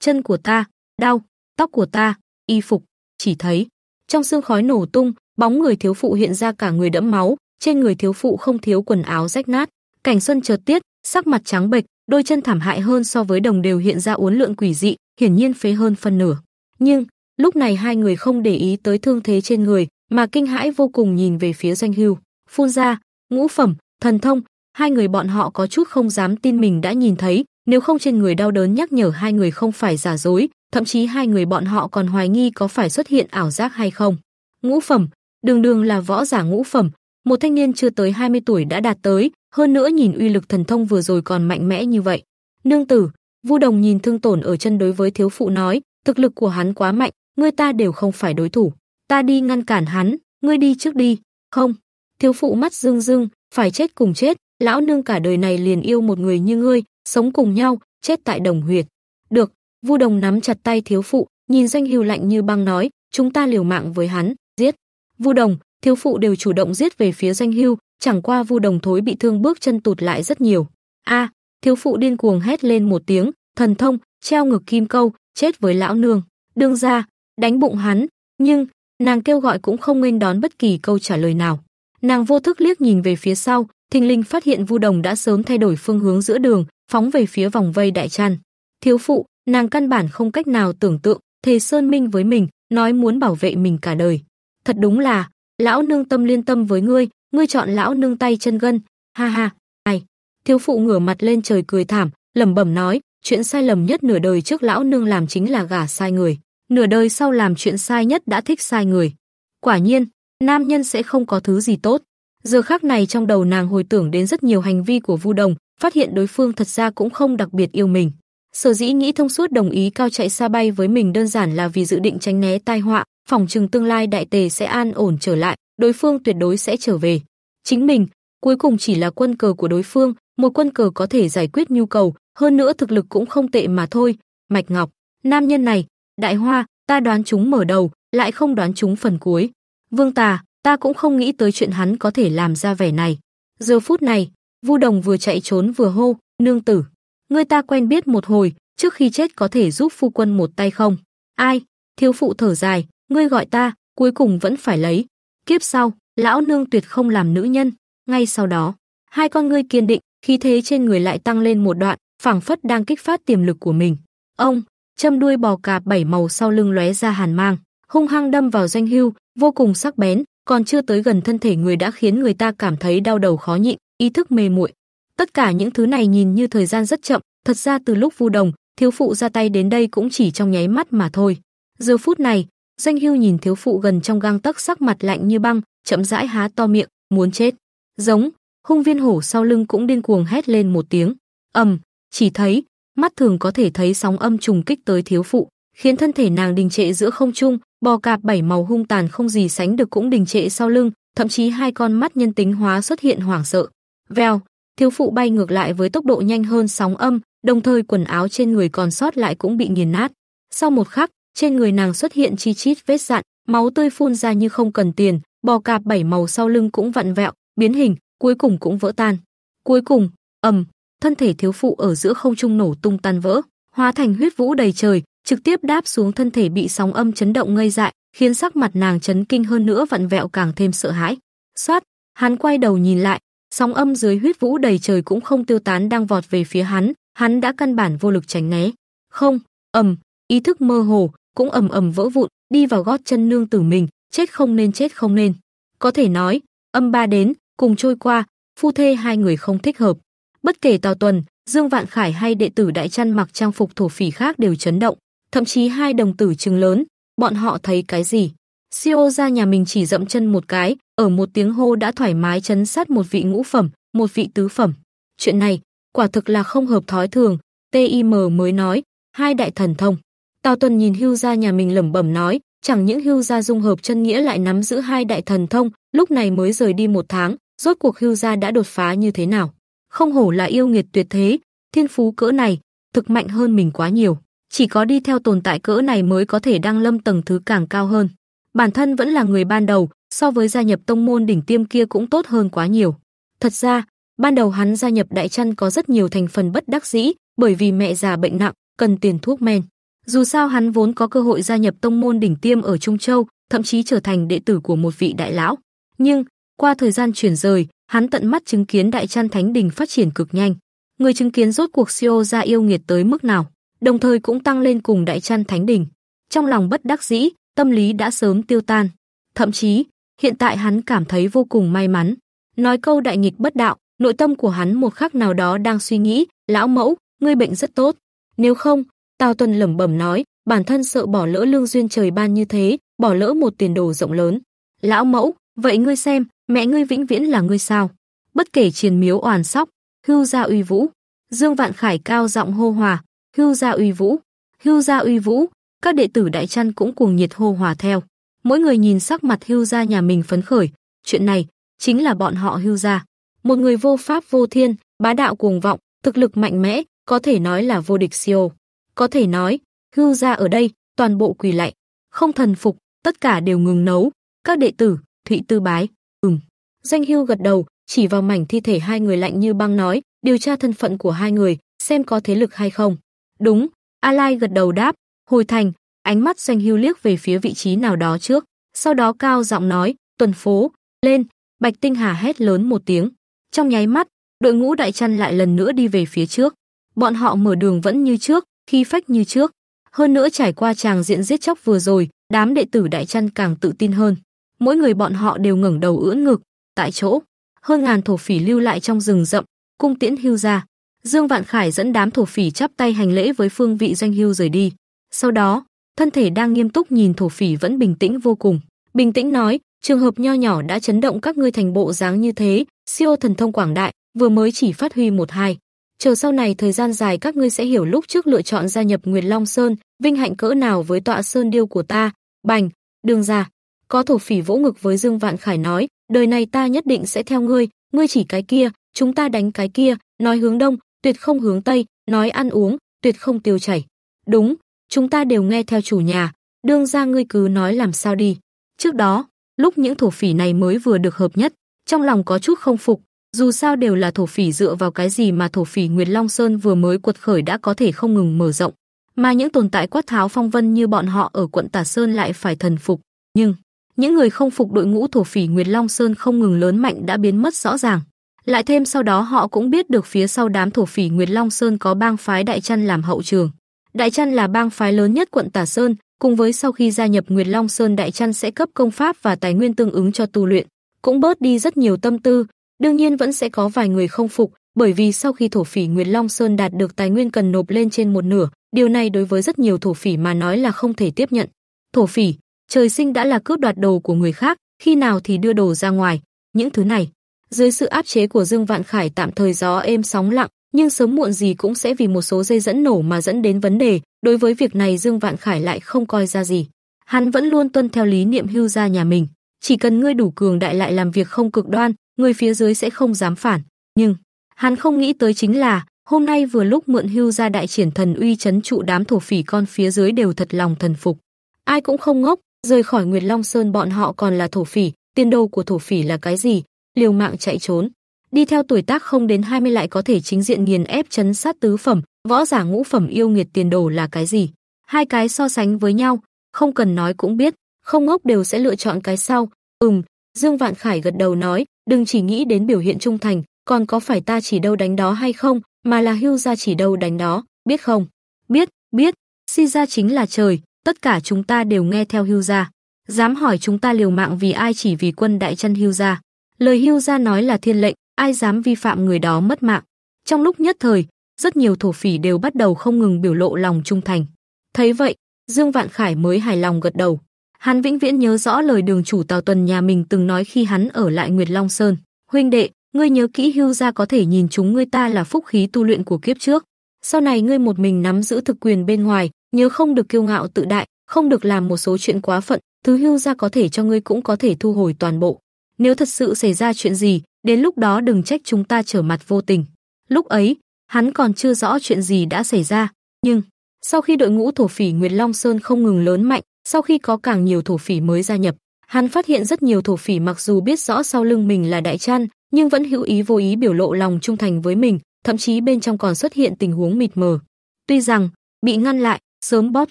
S1: chân của ta, đau, tóc của ta, y phục, chỉ thấy trong sương khói nổ tung, bóng người thiếu phụ hiện ra cả người đẫm máu, trên người thiếu phụ không thiếu quần áo rách nát. Cảnh Xuân chợt tiết, sắc mặt trắng bệch, đôi chân thảm hại hơn so với đồng đều hiện ra uốn lượn quỷ dị, hiển nhiên phế hơn phân nửa. Nhưng, lúc này hai người không để ý tới thương thế trên người, mà kinh hãi vô cùng nhìn về phía Doanh Hưu, phun ra, ngũ phẩm, thần thông, hai người bọn họ có chút không dám tin mình đã nhìn thấy, nếu không trên người đau đớn nhắc nhở hai người không phải giả dối, thậm chí hai người bọn họ còn hoài nghi có phải xuất hiện ảo giác hay không. Ngũ phẩm, đường đường là võ giả ngũ phẩm, một thanh niên chưa tới 20 tuổi đã đạt tới, hơn nữa nhìn uy lực thần thông vừa rồi còn mạnh mẽ như vậy. Nương tử, Vu Đồng nhìn thương tổn ở chân đối với thiếu phụ nói, thực lực của hắn quá mạnh, người ta đều không phải đối thủ, ta đi ngăn cản hắn, ngươi đi trước đi. Không. Thiếu phụ mắt rưng rưng, phải chết cùng chết, lão nương cả đời này liền yêu một người như ngươi, sống cùng nhau, chết tại đồng huyệt. Được, Vu Đồng nắm chặt tay thiếu phụ, nhìn danh Hưu lạnh như băng nói, chúng ta liều mạng với hắn, giết. Vu Đồng, thiếu phụ đều chủ động giết về phía danh Hưu, chẳng qua Vu Đồng Thối bị thương bước chân tụt lại rất nhiều. A, thiếu phụ điên cuồng hét lên một tiếng, thần thông, treo ngược kim câu, chết với lão nương. Đương ra, đánh bụng hắn, nhưng nàng kêu gọi cũng không nên đón bất kỳ câu trả lời nào. Nàng vô thức liếc nhìn về phía sau, thình linh phát hiện Vu Đồng đã sớm thay đổi phương hướng giữa đường, phóng về phía vòng vây đại trăn. Thiếu phụ, nàng căn bản không cách nào tưởng tượng, thề sơn minh với mình, nói muốn bảo vệ mình cả đời. Thật đúng là, lão nương tâm liên tâm với ngươi, ngươi chọn lão nương tay chân gân, ha ha, ai. Thiếu phụ ngửa mặt lên trời cười thảm, lẩm bẩm nói, chuyện sai lầm nhất nửa đời trước lão nương làm chính là gả sai người, nửa đời sau làm chuyện sai nhất đã thích sai người. Quả nhiên, nam nhân sẽ không có thứ gì tốt. Giờ khắc này trong đầu nàng hồi tưởng đến rất nhiều hành vi của Vu Đồng, phát hiện đối phương thật ra cũng không đặc biệt yêu mình. Sở dĩ nghĩ thông suốt đồng ý cao chạy xa bay với mình đơn giản là vì dự định tránh né tai họa, phòng trừng tương lai đại tề sẽ an ổn trở lại, đối phương tuyệt đối sẽ trở về. Chính mình, cuối cùng chỉ là quân cờ của đối phương, một quân cờ có thể giải quyết nhu cầu, hơn nữa thực lực cũng không tệ mà thôi. Mạch Ngọc, nam nhân này, Đại Hoa, ta đoán chúng mở đầu, lại không đoán chúng phần cuối. Vương Tà, ta cũng không nghĩ tới chuyện hắn có thể làm ra vẻ này. Giờ phút này, Vu Đồng vừa chạy trốn vừa hô, "Nương tử, người ta quen biết một hồi, trước khi chết có thể giúp phu quân một tay không?" Ai? Thiếu phụ thở dài, ngươi gọi ta, cuối cùng vẫn phải lấy. Kiếp sau, lão nương tuyệt không làm nữ nhân. Ngay sau đó, hai con ngươi kiên định, khí thế trên người lại tăng lên một đoạn, phảng phất đang kích phát tiềm lực của mình. Ông, châm đuôi bò cạp bảy màu sau lưng lóe ra hàn mang, hung hăng đâm vào doanh hưu, vô cùng sắc bén, còn chưa tới gần thân thể người đã khiến người ta cảm thấy đau đầu khó nhịn, ý thức mê muội. Tất cả những thứ này nhìn như thời gian rất chậm, thật ra từ lúc Vu Đồng, thiếu phụ ra tay đến đây cũng chỉ trong nháy mắt mà thôi. Giờ phút này, Danh Hưu nhìn thiếu phụ gần trong gang tấc sắc mặt lạnh như băng, chậm rãi há to miệng, muốn chết. Giống, hung viên hổ sau lưng cũng điên cuồng hét lên một tiếng. Ầm, chỉ thấy, mắt thường có thể thấy sóng âm trùng kích tới thiếu phụ, khiến thân thể nàng đình trệ giữa không trung, bò cạp bảy màu hung tàn không gì sánh được cũng đình trệ sau lưng, thậm chí hai con mắt nhân tính hóa xuất hiện hoảng sợ. Vèo, thiếu phụ bay ngược lại với tốc độ nhanh hơn sóng âm, đồng thời quần áo trên người còn sót lại cũng bị nghiền nát. Sau một khắc, trên người nàng xuất hiện chi chít vết dạn, máu tươi phun ra như không cần tiền, bò cạp bảy màu sau lưng cũng vặn vẹo, biến hình, cuối cùng cũng vỡ tan. Cuối cùng, ầm, thân thể thiếu phụ ở giữa không trung nổ tung tan vỡ, hóa thành huyết vũ đầy trời, trực tiếp đáp xuống thân thể bị sóng âm chấn động ngây dại, khiến sắc mặt nàng chấn kinh hơn nữa vặn vẹo càng thêm sợ hãi. Xoát, hắn quay đầu nhìn lại, sóng âm dưới huyết vũ đầy trời cũng không tiêu tán đang vọt về phía hắn, hắn đã căn bản vô lực tránh né. Không, ầm, ý thức mơ hồ, cũng ầm ầm vỡ vụn, đi vào gót chân nương tử mình, chết không nên chết không nên. Có thể nói, âm ba đến, cùng trôi qua, phu thê hai người không thích hợp. Bất kể Tào Tuần, Dương Vạn Khải hay đệ tử Đại Trăn mặc trang phục thổ phỉ khác đều chấn động, thậm chí hai đồng tử trừng lớn, bọn họ thấy cái gì? Siêu ra nhà mình chỉ dậm chân một cái, ở một tiếng hô đã thoải mái chấn sát một vị ngũ phẩm, một vị tứ phẩm. Chuyện này, quả thực là không hợp thói thường, TIM mới nói, hai đại thần thông. Tào Tuần nhìn Hưu gia nhà mình lẩm bẩm nói, chẳng những Hưu gia dung hợp chân nghĩa lại nắm giữ hai đại thần thông, lúc này mới rời đi một tháng, rốt cuộc Hưu gia đã đột phá như thế nào? Không hổ là yêu nghiệt tuyệt thế, thiên phú cỡ này, thực mạnh hơn mình quá nhiều, chỉ có đi theo tồn tại cỡ này mới có thể đăng lâm tầng thứ càng cao hơn. Bản thân vẫn là người ban đầu, so với gia nhập tông môn đỉnh tiêm kia cũng tốt hơn quá nhiều. Thật ra, ban đầu hắn gia nhập đại chân có rất nhiều thành phần bất đắc dĩ, bởi vì mẹ già bệnh nặng, cần tiền thuốc men. Dù sao hắn vốn có cơ hội gia nhập tông môn đỉnh tiêm ở Trung Châu, thậm chí trở thành đệ tử của một vị đại lão. Nhưng, qua thời gian chuyển rời, hắn tận mắt chứng kiến Đại Chân Thánh Đình phát triển cực nhanh. Người chứng kiến rốt cuộc Siêu gia yêu nghiệt tới mức nào, đồng thời cũng tăng lên cùng Đại Chân Thánh Đình. Trong lòng bất đắc dĩ, tâm lý đã sớm tiêu tan. Thậm chí, hiện tại hắn cảm thấy vô cùng may mắn. Nói câu đại nghịch bất đạo, nội tâm của hắn một khắc nào đó đang suy nghĩ, lão mẫu, ngươi bệnh rất tốt. Nếu không, Tào Tuần lẩm bẩm nói, bản thân sợ bỏ lỡ lương duyên trời ban như thế, bỏ lỡ một tiền đồ rộng lớn. Lão mẫu, vậy ngươi xem, mẹ ngươi vĩnh viễn là ngươi sao? Bất kể triền miếu oàn sóc, hưu gia uy vũ. Dương Vạn Khải cao giọng hô hòa, hưu gia uy vũ, hưu gia uy vũ, các đệ tử đại chăn cũng cuồng nhiệt hô hòa theo. Mỗi người nhìn sắc mặt hưu gia nhà mình phấn khởi, chuyện này chính là bọn họ hưu gia. Một người vô pháp vô thiên, bá đạo cuồng vọng, thực lực mạnh mẽ, có thể nói là vô địch siêu. Có thể nói, hưu ra ở đây, toàn bộ quỳ lại không thần phục, tất cả đều ngừng nấu. Các đệ tử, Thụy Tư bái, ừm. Danh hưu gật đầu, chỉ vào mảnh thi thể hai người lạnh như băng nói, điều tra thân phận của hai người, xem có thế lực hay không. Đúng, A Lai gật đầu đáp, hồi thành, ánh mắt danh hưu liếc về phía vị trí nào đó trước, sau đó cao giọng nói, tuần phố, lên, Bạch Tinh Hà hét lớn một tiếng. Trong nháy mắt, đội ngũ đại chăn lại lần nữa đi về phía trước. Bọn họ mở đường vẫn như trước, khi phách như trước. Hơn nữa trải qua tràng diện giết chóc vừa rồi, đám đệ tử đại chăn càng tự tin hơn. Mỗi người bọn họ đều ngẩng đầu ưỡn ngực, tại chỗ. Hơn ngàn thổ phỉ lưu lại trong rừng rậm, cung tiễn hưu ra. Dương Vạn Khải dẫn đám thổ phỉ chắp tay hành lễ với phương vị doanh hưu rời đi. Sau đó, thân thể đang nghiêm túc nhìn thổ phỉ vẫn bình tĩnh vô cùng. Bình tĩnh nói, trường hợp nho nhỏ đã chấn động các ngươi thành bộ dáng như thế, siêu thần thông quảng đại, vừa mới chỉ phát huy một hai chờ sau này thời gian dài các ngươi sẽ hiểu lúc trước lựa chọn gia nhập Nguyệt Long Sơn, vinh hạnh cỡ nào với tọa sơn điêu của ta." Bành, đường ra. Có thổ phỉ vỗ ngực với Dương Vạn Khải nói, "Đời này ta nhất định sẽ theo ngươi, ngươi chỉ cái kia, chúng ta đánh cái kia, nói hướng đông, tuyệt không hướng tây, nói ăn uống, tuyệt không tiêu chảy." "Đúng, chúng ta đều nghe theo chủ nhà, đương ra ngươi cứ nói làm sao đi." Trước đó, lúc những thổ phỉ này mới vừa được hợp nhất, trong lòng có chút không phục, dù sao đều là thổ phỉ dựa vào cái gì mà thổ phỉ Nguyệt Long Sơn vừa mới quật khởi đã có thể không ngừng mở rộng, mà những tồn tại quát tháo phong vân như bọn họ ở quận Tả Sơn lại phải thần phục. Nhưng, những người không phục đội ngũ thổ phỉ Nguyệt Long Sơn không ngừng lớn mạnh đã biến mất rõ ràng. Lại thêm sau đó họ cũng biết được phía sau đám thổ phỉ Nguyệt Long Sơn có bang phái Đại Chăn làm hậu trường. Đại Chăn là bang phái lớn nhất quận Tả Sơn, cùng với sau khi gia nhập Nguyệt Long Sơn Đại Chăn sẽ cấp công pháp và tài nguyên tương ứng cho tu luyện, cũng bớt đi rất nhiều tâm tư, Đương nhiên vẫn sẽ có vài người không phục, bởi vì sau khi thổ phỉ Nguyệt Long Sơn đạt được tài nguyên cần nộp lên trên một nửa, điều này đối với rất nhiều thổ phỉ mà nói là không thể tiếp nhận. Thổ phỉ, trời sinh đã là cướp đoạt đồ của người khác, khi nào thì đưa đồ ra ngoài, những thứ này. Dưới sự áp chế của Dương Vạn Khải tạm thời gió êm sóng lặng, nhưng sớm muộn gì cũng sẽ vì một số dây dẫn nổ mà dẫn đến vấn đề, đối với việc này Dương Vạn Khải lại không coi ra gì. Hắn vẫn luôn tuân theo lý niệm hưu gia nhà mình, chỉ cần ngươi đủ cường đại lại làm việc không cực đoan, người phía dưới sẽ không dám phản, nhưng hắn không nghĩ tới chính là hôm nay vừa lúc mượn hưu ra đại triển thần uy chấn trụ đám thổ phỉ con phía dưới đều thật lòng thần phục. Ai cũng không ngốc, rời khỏi Nguyệt Long Sơn bọn họ còn là thổ phỉ, tiền đồ của thổ phỉ là cái gì, liều mạng chạy trốn. Đi theo tuổi tác không đến 20 lại có thể chính diện nghiền ép chấn sát tứ phẩm, võ giả ngũ phẩm yêu nghiệt tiền đồ là cái gì. Hai cái so sánh với nhau, không cần nói cũng biết, không ngốc đều sẽ lựa chọn cái sau. Ừm, Dương Vạn Khải gật đầu nói, đừng chỉ nghĩ đến biểu hiện trung thành, còn có phải ta chỉ đâu đánh đó hay không, mà là hưu ra chỉ đâu đánh đó, biết không? Biết, biết, si ra chính là trời, tất cả chúng ta đều nghe theo hưu ra. Dám hỏi chúng ta liều mạng vì ai chỉ vì quân đại chân hưu ra. Lời hưu ra nói là thiên lệnh, ai dám vi phạm người đó mất mạng. Trong lúc nhất thời, rất nhiều thổ phỉ đều bắt đầu không ngừng biểu lộ lòng trung thành. Thấy vậy, Dương Vạn Khải mới hài lòng gật đầu. Hắn vĩnh viễn nhớ rõ lời đường chủ Tào Tuần nhà mình từng nói khi hắn ở lại Nguyệt Long Sơn. Huynh đệ, ngươi nhớ kỹ hưu gia có thể nhìn chúng ngươi ta là phúc khí tu luyện của kiếp trước. Sau này ngươi một mình nắm giữ thực quyền bên ngoài, nhớ không được kiêu ngạo tự đại, không được làm một số chuyện quá phận, thứ hưu gia có thể cho ngươi cũng có thể thu hồi toàn bộ. Nếu thật sự xảy ra chuyện gì, đến lúc đó đừng trách chúng ta trở mặt vô tình. Lúc ấy, hắn còn chưa rõ chuyện gì đã xảy ra, nhưng sau khi đội ngũ thổ phỉ Nguyệt Long Sơn không ngừng lớn mạnh, sau khi có càng nhiều thổ phỉ mới gia nhập, hắn phát hiện rất nhiều thổ phỉ mặc dù biết rõ sau lưng mình là đại chăn, nhưng vẫn hữu ý vô ý biểu lộ lòng trung thành với mình, thậm chí bên trong còn xuất hiện tình huống mịt mờ. Tuy rằng bị ngăn lại, sớm bóp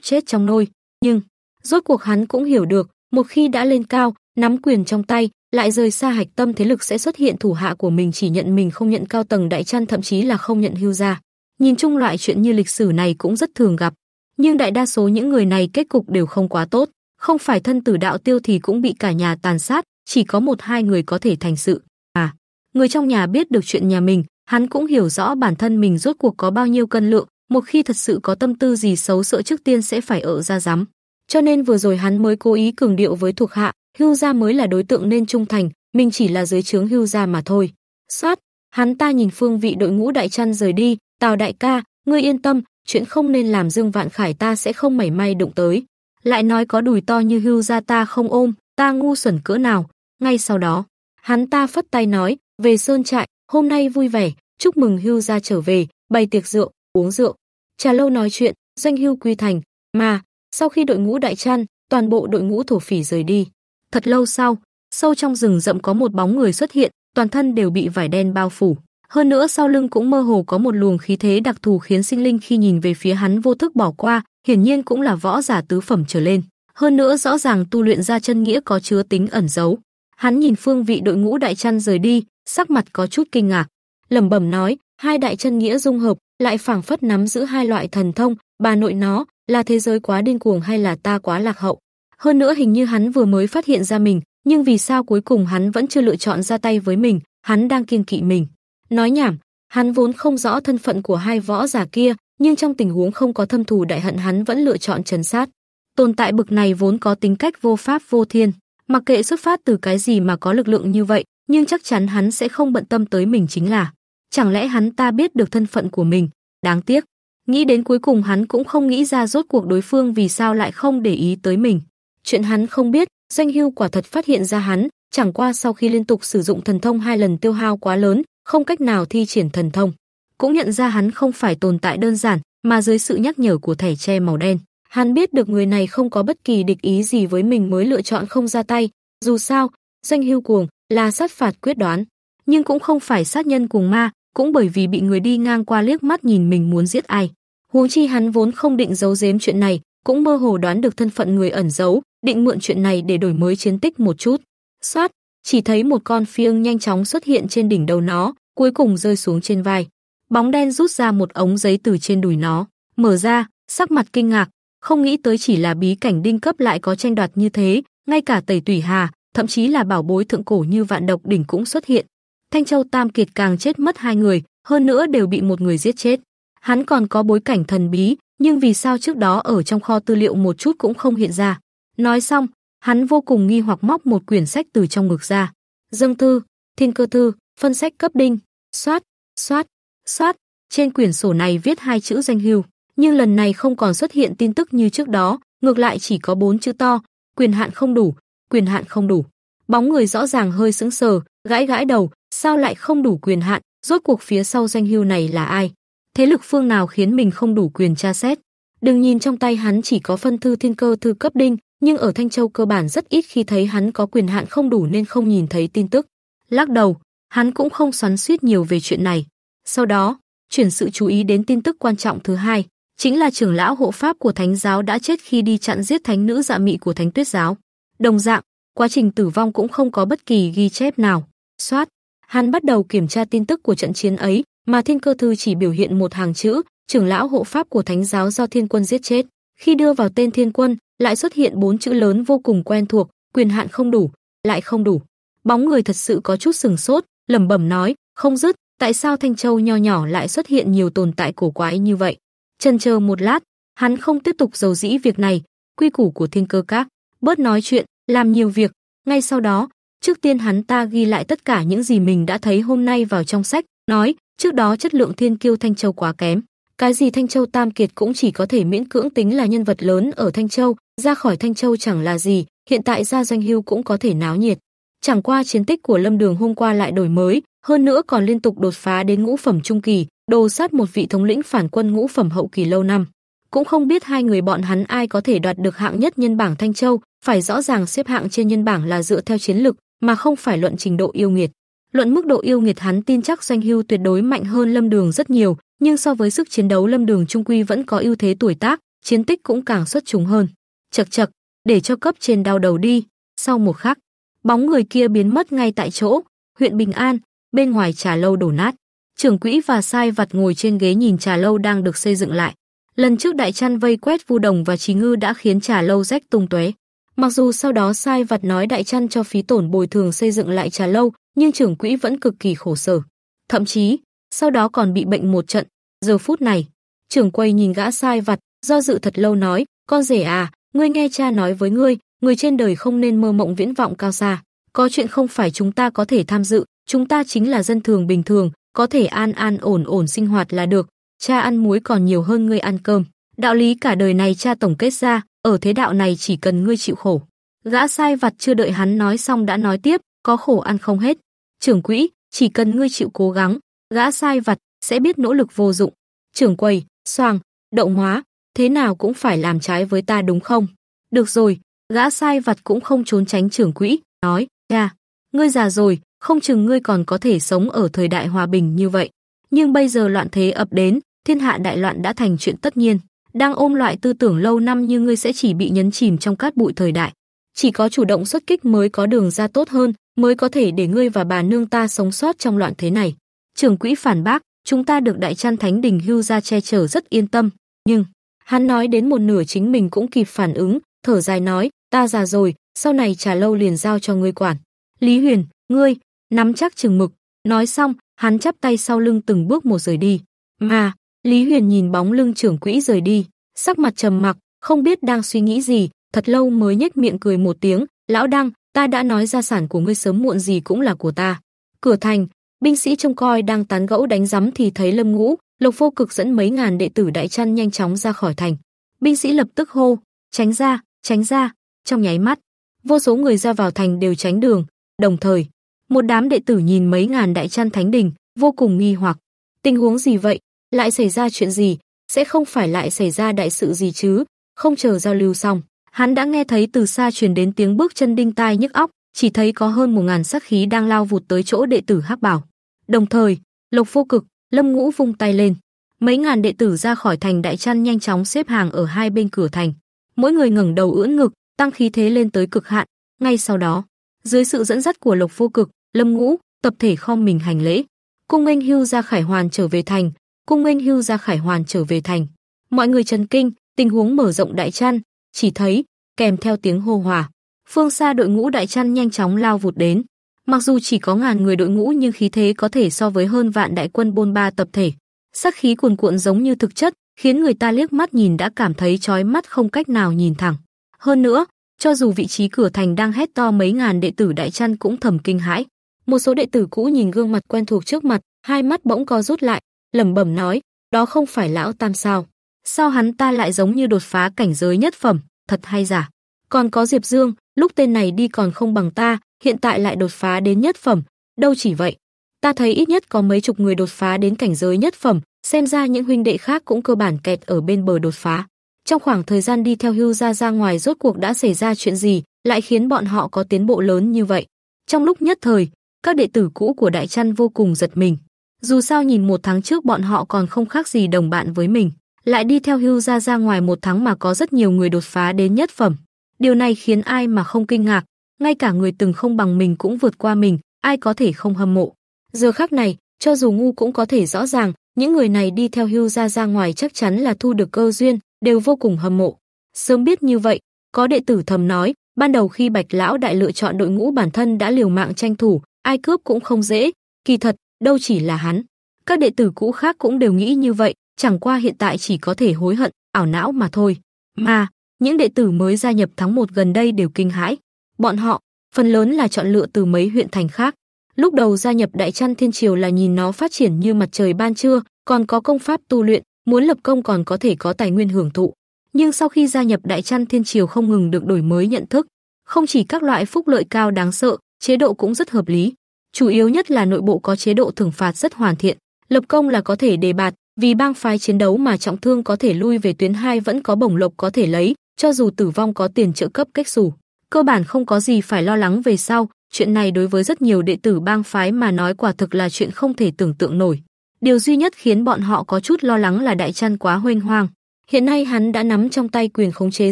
S1: chết trong nôi, nhưng rốt cuộc hắn cũng hiểu được, một khi đã lên cao, nắm quyền trong tay, lại rời xa hạch tâm thế lực sẽ xuất hiện thủ hạ của mình chỉ nhận mình không nhận cao tầng đại chăn thậm chí là không nhận hưu gia. Nhìn chung loại chuyện như lịch sử này cũng rất thường gặp, nhưng đại đa số những người này kết cục đều không quá tốt, không phải thân tử đạo tiêu thì cũng bị cả nhà tàn sát, chỉ có một hai người có thể thành sự. À, người trong nhà biết được chuyện nhà mình, hắn cũng hiểu rõ bản thân mình rốt cuộc có bao nhiêu cân lượng, một khi thật sự có tâm tư gì xấu sợ trước tiên sẽ phải ở ra rắm. Cho nên vừa rồi hắn mới cố ý cường điệu với thuộc hạ, Hưu gia mới là đối tượng nên trung thành, mình chỉ là dưới trướng Hưu gia mà thôi. Sát, hắn ta nhìn phương vị đội ngũ đại chăn rời đi, "Tào đại ca, ngươi yên tâm, chuyện không nên làm Dương Vạn Khải ta sẽ không mảy may đụng tới. Lại nói có đùi to như hưu ra ta không ôm, ta ngu xuẩn cỡ nào. Ngay sau đó, hắn ta phất tay nói, về sơn trại, hôm nay vui vẻ, chúc mừng hưu ra trở về, bày tiệc rượu, uống rượu. Trà lâu nói chuyện, doanh hưu quy thành, mà, sau khi đội ngũ đại trăn, toàn bộ đội ngũ thổ phỉ rời đi. Thật lâu sau, sâu trong rừng rậm có một bóng người xuất hiện, toàn thân đều bị vải đen bao phủ. Hơn nữa sau lưng cũng mơ hồ có một luồng khí thế đặc thù khiến sinh linh khi nhìn về phía hắn vô thức bỏ qua, hiển nhiên cũng là võ giả tứ phẩm trở lên. Hơn nữa rõ ràng tu luyện ra chân nghĩa có chứa tính ẩn giấu. Hắn nhìn phương vị đội ngũ đại chân rời đi, sắc mặt có chút kinh ngạc, lẩm bẩm nói, hai đại chân nghĩa dung hợp, lại phảng phất nắm giữ hai loại thần thông, bà nội nó, là thế giới quá điên cuồng hay là ta quá lạc hậu. Hơn nữa hình như hắn vừa mới phát hiện ra mình, nhưng vì sao cuối cùng hắn vẫn chưa lựa chọn ra tay với mình, hắn đang kiêng kỵ mình. Nói nhảm, hắn vốn không rõ thân phận của hai võ giả kia, nhưng trong tình huống không có thâm thù đại hận hắn vẫn lựa chọn trấn sát. Tồn tại bực này vốn có tính cách vô pháp vô thiên, mặc kệ xuất phát từ cái gì mà có lực lượng như vậy, nhưng chắc chắn hắn sẽ không bận tâm tới mình chính là. Chẳng lẽ hắn ta biết được thân phận của mình? Đáng tiếc, nghĩ đến cuối cùng hắn cũng không nghĩ ra rốt cuộc đối phương vì sao lại không để ý tới mình. Chuyện hắn không biết, Doanh Hưu quả thật phát hiện ra hắn, chẳng qua sau khi liên tục sử dụng thần thông hai lần tiêu hao quá lớn, không cách nào thi triển thần thông. Cũng nhận ra hắn không phải tồn tại đơn giản, mà dưới sự nhắc nhở của thẻ tre màu đen, hắn biết được người này không có bất kỳ địch ý gì với mình mới lựa chọn không ra tay, dù sao, danh hưu cuồng là sát phạt quyết đoán, nhưng cũng không phải sát nhân cuồng ma, cũng bởi vì bị người đi ngang qua liếc mắt nhìn mình muốn giết ai. Huống chi hắn vốn không định giấu giếm chuyện này, cũng mơ hồ đoán được thân phận người ẩn giấu, định mượn chuyện này để đổi mới chiến tích một chút. Soát, chỉ thấy một con phiêng nhanh chóng xuất hiện trên đỉnh đầu nó, cuối cùng rơi xuống trên vai. Bóng đen rút ra một ống giấy từ trên đùi nó, mở ra, sắc mặt kinh ngạc, không nghĩ tới chỉ là bí cảnh đinh cấp lại có tranh đoạt như thế, ngay cả tẩy tủy hà, thậm chí là bảo bối thượng cổ như vạn độc đỉnh cũng xuất hiện. Thanh Châu Tam Kiệt càng chết mất hai người, hơn nữa đều bị một người giết chết. Hắn còn có bối cảnh thần bí, nhưng vì sao trước đó ở trong kho tư liệu một chút cũng không hiện ra. Nói xong, Hắn vô cùng nghi hoặc móc một quyển sách từ trong ngực ra. Dâng thư, thiên cơ thư, phân sách cấp đinh, soát, soát, soát. Trên quyển sổ này viết hai chữ danh hưu, nhưng lần này không còn xuất hiện tin tức như trước đó, ngược lại chỉ có bốn chữ to, quyền hạn không đủ, quyền hạn không đủ. Bóng người rõ ràng hơi sững sờ, gãi gãi đầu, sao lại không đủ quyền hạn, rốt cuộc phía sau danh hưu này là ai? Thế lực phương nào khiến mình không đủ quyền tra xét? Đừng nhìn trong tay hắn chỉ có phân thư thiên cơ thư cấp đinh, nhưng ở Thanh Châu cơ bản rất ít khi thấy hắn có quyền hạn không đủ nên không nhìn thấy tin tức. Lắc đầu, hắn cũng không xoắn suýt nhiều về chuyện này. Sau đó, chuyển sự chú ý đến tin tức quan trọng thứ hai, chính là trưởng lão hộ pháp của thánh giáo đã chết khi đi chặn giết thánh nữ dạ mị của thánh tuyết giáo. Đồng dạng, quá trình tử vong cũng không có bất kỳ ghi chép nào. Soát, hắn bắt đầu kiểm tra tin tức của trận chiến ấy, mà thiên cơ thư chỉ biểu hiện một hàng chữ, trưởng lão hộ pháp của thánh giáo do thiên quân giết chết. Khi đưa vào tên thiên quân, lại xuất hiện bốn chữ lớn vô cùng quen thuộc, quyền hạn không đủ, lại không đủ. Bóng người thật sự có chút sừng sốt, lẩm bẩm nói, không dứt, tại sao Thanh Châu nho nhỏ lại xuất hiện nhiều tồn tại cổ quái như vậy? Chần chờ một lát, hắn không tiếp tục dầu dĩ việc này, quy củ của thiên cơ các, bớt nói chuyện, làm nhiều việc. Ngay sau đó, trước tiên hắn ta ghi lại tất cả những gì mình đã thấy hôm nay vào trong sách, nói, trước đó chất lượng thiên kiêu Thanh Châu quá kém. Cái gì Thanh Châu Tam Kiệt cũng chỉ có thể miễn cưỡng tính là nhân vật lớn ở Thanh Châu, ra khỏi Thanh Châu chẳng là gì, hiện tại ra doanh hưu cũng có thể náo nhiệt. Chẳng qua chiến tích của Lâm Đường hôm qua lại đổi mới, hơn nữa còn liên tục đột phá đến ngũ phẩm trung kỳ, đồ sát một vị thống lĩnh phản quân ngũ phẩm hậu kỳ lâu năm. Cũng không biết hai người bọn hắn ai có thể đoạt được hạng nhất nhân bảng Thanh Châu, phải rõ ràng xếp hạng trên nhân bảng là dựa theo chiến lực, mà không phải luận trình độ yêu nghiệt. Luận mức độ yêu nghiệt hắn tin chắc Doanh Hưu tuyệt đối mạnh hơn Lâm Đường rất nhiều, nhưng so với sức chiến đấu Lâm Đường trung quy vẫn có ưu thế tuổi tác, chiến tích cũng càng xuất chúng hơn chật chật, để cho cấp trên đau đầu đi. Sau một khắc, bóng người kia biến mất ngay tại chỗ, huyện Bình An, bên ngoài trà lâu đổ nát. Trưởng quỹ và sai vặt ngồi trên ghế nhìn trà lâu đang được xây dựng lại. Lần trước đại chăn vây quét vu đồng và trí ngư đã khiến trà lâu rách tung tóe. Mặc dù sau đó sai vặt nói đại chăn cho phí tổn bồi thường xây dựng lại trà lâu, nhưng trưởng quỹ vẫn cực kỳ khổ sở. Thậm chí, sau đó còn bị bệnh một trận. Giờ phút này, trưởng quay nhìn gã sai vặt, do dự thật lâu nói, con rể à, Ngươi nghe cha nói với ngươi, người trên đời không nên mơ mộng viễn vọng cao xa. Có chuyện không phải chúng ta có thể tham dự, chúng ta chính là dân thường bình thường, có thể an an ổn ổn sinh hoạt là được. Cha ăn muối còn nhiều hơn ngươi ăn cơm. Đạo lý cả đời này cha tổng kết ra, ở thế đạo này chỉ cần ngươi chịu khổ. Gã sai vặt chưa đợi hắn nói xong đã nói tiếp, có khổ ăn không hết. Trưởng quỹ, chỉ cần ngươi chịu cố gắng, gã sai vặt sẽ biết nỗ lực vô dụng. Trưởng quầy, xoàng, đậu hóa, thế nào cũng phải làm trái với ta đúng không? Được rồi, gã sai vặt cũng không trốn tránh trưởng quỹ, nói, cha, ngươi già rồi, không chừng ngươi còn có thể sống ở thời đại hòa bình như vậy. Nhưng bây giờ loạn thế ập đến, thiên hạ đại loạn đã thành chuyện tất nhiên. Đang ôm loại tư tưởng lâu năm như ngươi sẽ chỉ bị nhấn chìm trong cát bụi thời đại. Chỉ có chủ động xuất kích mới có đường ra tốt hơn, mới có thể để ngươi và bà nương ta sống sót trong loạn thế này. Trưởng quỹ phản bác, chúng ta được đại chăn thánh đình hưu ra che chở rất yên tâm, nhưng Hắn nói đến một nửa chính mình cũng kịp phản ứng, thở dài nói, ta già rồi, sau này trà lâu liền giao cho ngươi quản. Lý Huyền, ngươi, nắm chắc chừng mực. Nói xong, hắn chắp tay sau lưng từng bước một rời đi. Mà, Lý Huyền nhìn bóng lưng trưởng quỹ rời đi, sắc mặt trầm mặc, không biết đang suy nghĩ gì, thật lâu mới nhếch miệng cười một tiếng, "Lão Đăng, ta đã nói gia sản của ngươi sớm muộn gì cũng là của ta." Cửa thành, binh sĩ trông coi đang tán gẫu đánh giấm thì thấy Lâm Ngũ, Lục Vô Cực dẫn mấy ngàn đệ tử đại chăn nhanh chóng ra khỏi thành. Binh sĩ lập tức hô, "Tránh ra, tránh ra!" Trong nháy mắt, vô số người ra vào thành đều tránh đường, đồng thời, một đám đệ tử nhìn mấy ngàn đại chăn thánh đình, vô cùng nghi hoặc. Tình huống gì vậy? Lại xảy ra chuyện gì? Sẽ không phải lại xảy ra đại sự gì chứ? Không chờ giao lưu xong, hắn đã nghe thấy từ xa truyền đến tiếng bước chân đinh tai nhức óc, chỉ thấy có hơn một ngàn sát khí đang lao vụt tới chỗ đệ tử Hắc Bảo. Đồng thời, Lộc Vô Cực, Lâm Ngũ vung tay lên, mấy ngàn đệ tử ra khỏi thành Đại Trăn nhanh chóng xếp hàng ở hai bên cửa thành. Mỗi người ngẩng đầu ưỡn ngực, tăng khí thế lên tới cực hạn. Ngay sau đó, dưới sự dẫn dắt của Lộc Vô Cực, Lâm Ngũ tập thể khom mình hành lễ. Cung Anh Hưu ra Khải Hoàn trở về thành, Cung Anh Hưu ra Khải Hoàn trở về thành. Mọi người chấn kinh, tình huống mở rộng Đại Trăn, chỉ thấy kèm theo tiếng hô hòa, phương xa đội ngũ Đại Trăn nhanh chóng lao vụt đến. Mặc dù chỉ có ngàn người đội ngũ nhưng khí thế có thể so với hơn vạn đại quân bôn ba tập thể. Sắc khí cuồn cuộn giống như thực chất, khiến người ta liếc mắt nhìn đã cảm thấy chói mắt không cách nào nhìn thẳng. Hơn nữa, cho dù vị trí cửa thành đang hét to mấy ngàn đệ tử đại chăn cũng thầm kinh hãi. Một số đệ tử cũ nhìn gương mặt quen thuộc trước mặt, hai mắt bỗng co rút lại, lẩm bẩm nói, đó không phải lão tam sao? Sao hắn ta lại giống như đột phá cảnh giới nhất phẩm, thật hay giả? Còn có Diệp Dương, lúc tên này đi còn không bằng ta, hiện tại lại đột phá đến nhất phẩm, đâu chỉ vậy. Ta thấy ít nhất có mấy chục người đột phá đến cảnh giới nhất phẩm, xem ra những huynh đệ khác cũng cơ bản kẹt ở bên bờ đột phá. Trong khoảng thời gian đi theo hưu ra ra ngoài rốt cuộc đã xảy ra chuyện gì, lại khiến bọn họ có tiến bộ lớn như vậy. Trong lúc nhất thời, các đệ tử cũ của Đại Trăn vô cùng giật mình. Dù sao nhìn một tháng trước bọn họ còn không khác gì đồng bạn với mình, lại đi theo hưu ra ra ngoài một tháng mà có rất nhiều người đột phá đến nhất phẩm. Điều này khiến ai mà không kinh ngạc, ngay cả người từng không bằng mình cũng vượt qua mình, ai có thể không hâm mộ. Giờ khắc này, cho dù ngu cũng có thể rõ ràng, những người này đi theo hưu ra ra ngoài chắc chắn là thu được cơ duyên, đều vô cùng hâm mộ. Sớm biết như vậy, có đệ tử thầm nói, ban đầu khi Bạch Lão Đại lựa chọn đội ngũ bản thân đã liều mạng tranh thủ, ai cướp cũng không dễ, kỳ thật, đâu chỉ là hắn. Các đệ tử cũ khác cũng đều nghĩ như vậy, chẳng qua hiện tại chỉ có thể hối hận, ảo não mà thôi. Mà, những đệ tử mới gia nhập tháng 1 gần đây đều kinh hãi. Bọn họ, phần lớn là chọn lựa từ mấy huyện thành khác. Lúc đầu gia nhập Đại Trăn Thiên Triều là nhìn nó phát triển như mặt trời ban trưa, còn có công pháp tu luyện, muốn lập công còn có thể có tài nguyên hưởng thụ. Nhưng sau khi gia nhập Đại Trăn Thiên Triều không ngừng được đổi mới nhận thức, không chỉ các loại phúc lợi cao đáng sợ, chế độ cũng rất hợp lý. Chủ yếu nhất là nội bộ có chế độ thưởng phạt rất hoàn thiện, lập công là có thể đề bạt, vì bang phái chiến đấu mà trọng thương có thể lui về tuyến hai vẫn có bổng lộc có thể lấy, cho dù tử vong có tiền trợ cấp cách xù, cơ bản không có gì phải lo lắng về sau, chuyện này đối với rất nhiều đệ tử bang phái mà nói quả thực là chuyện không thể tưởng tượng nổi. Điều duy nhất khiến bọn họ có chút lo lắng là đại chăn quá hoênh hoang. Hiện nay hắn đã nắm trong tay quyền khống chế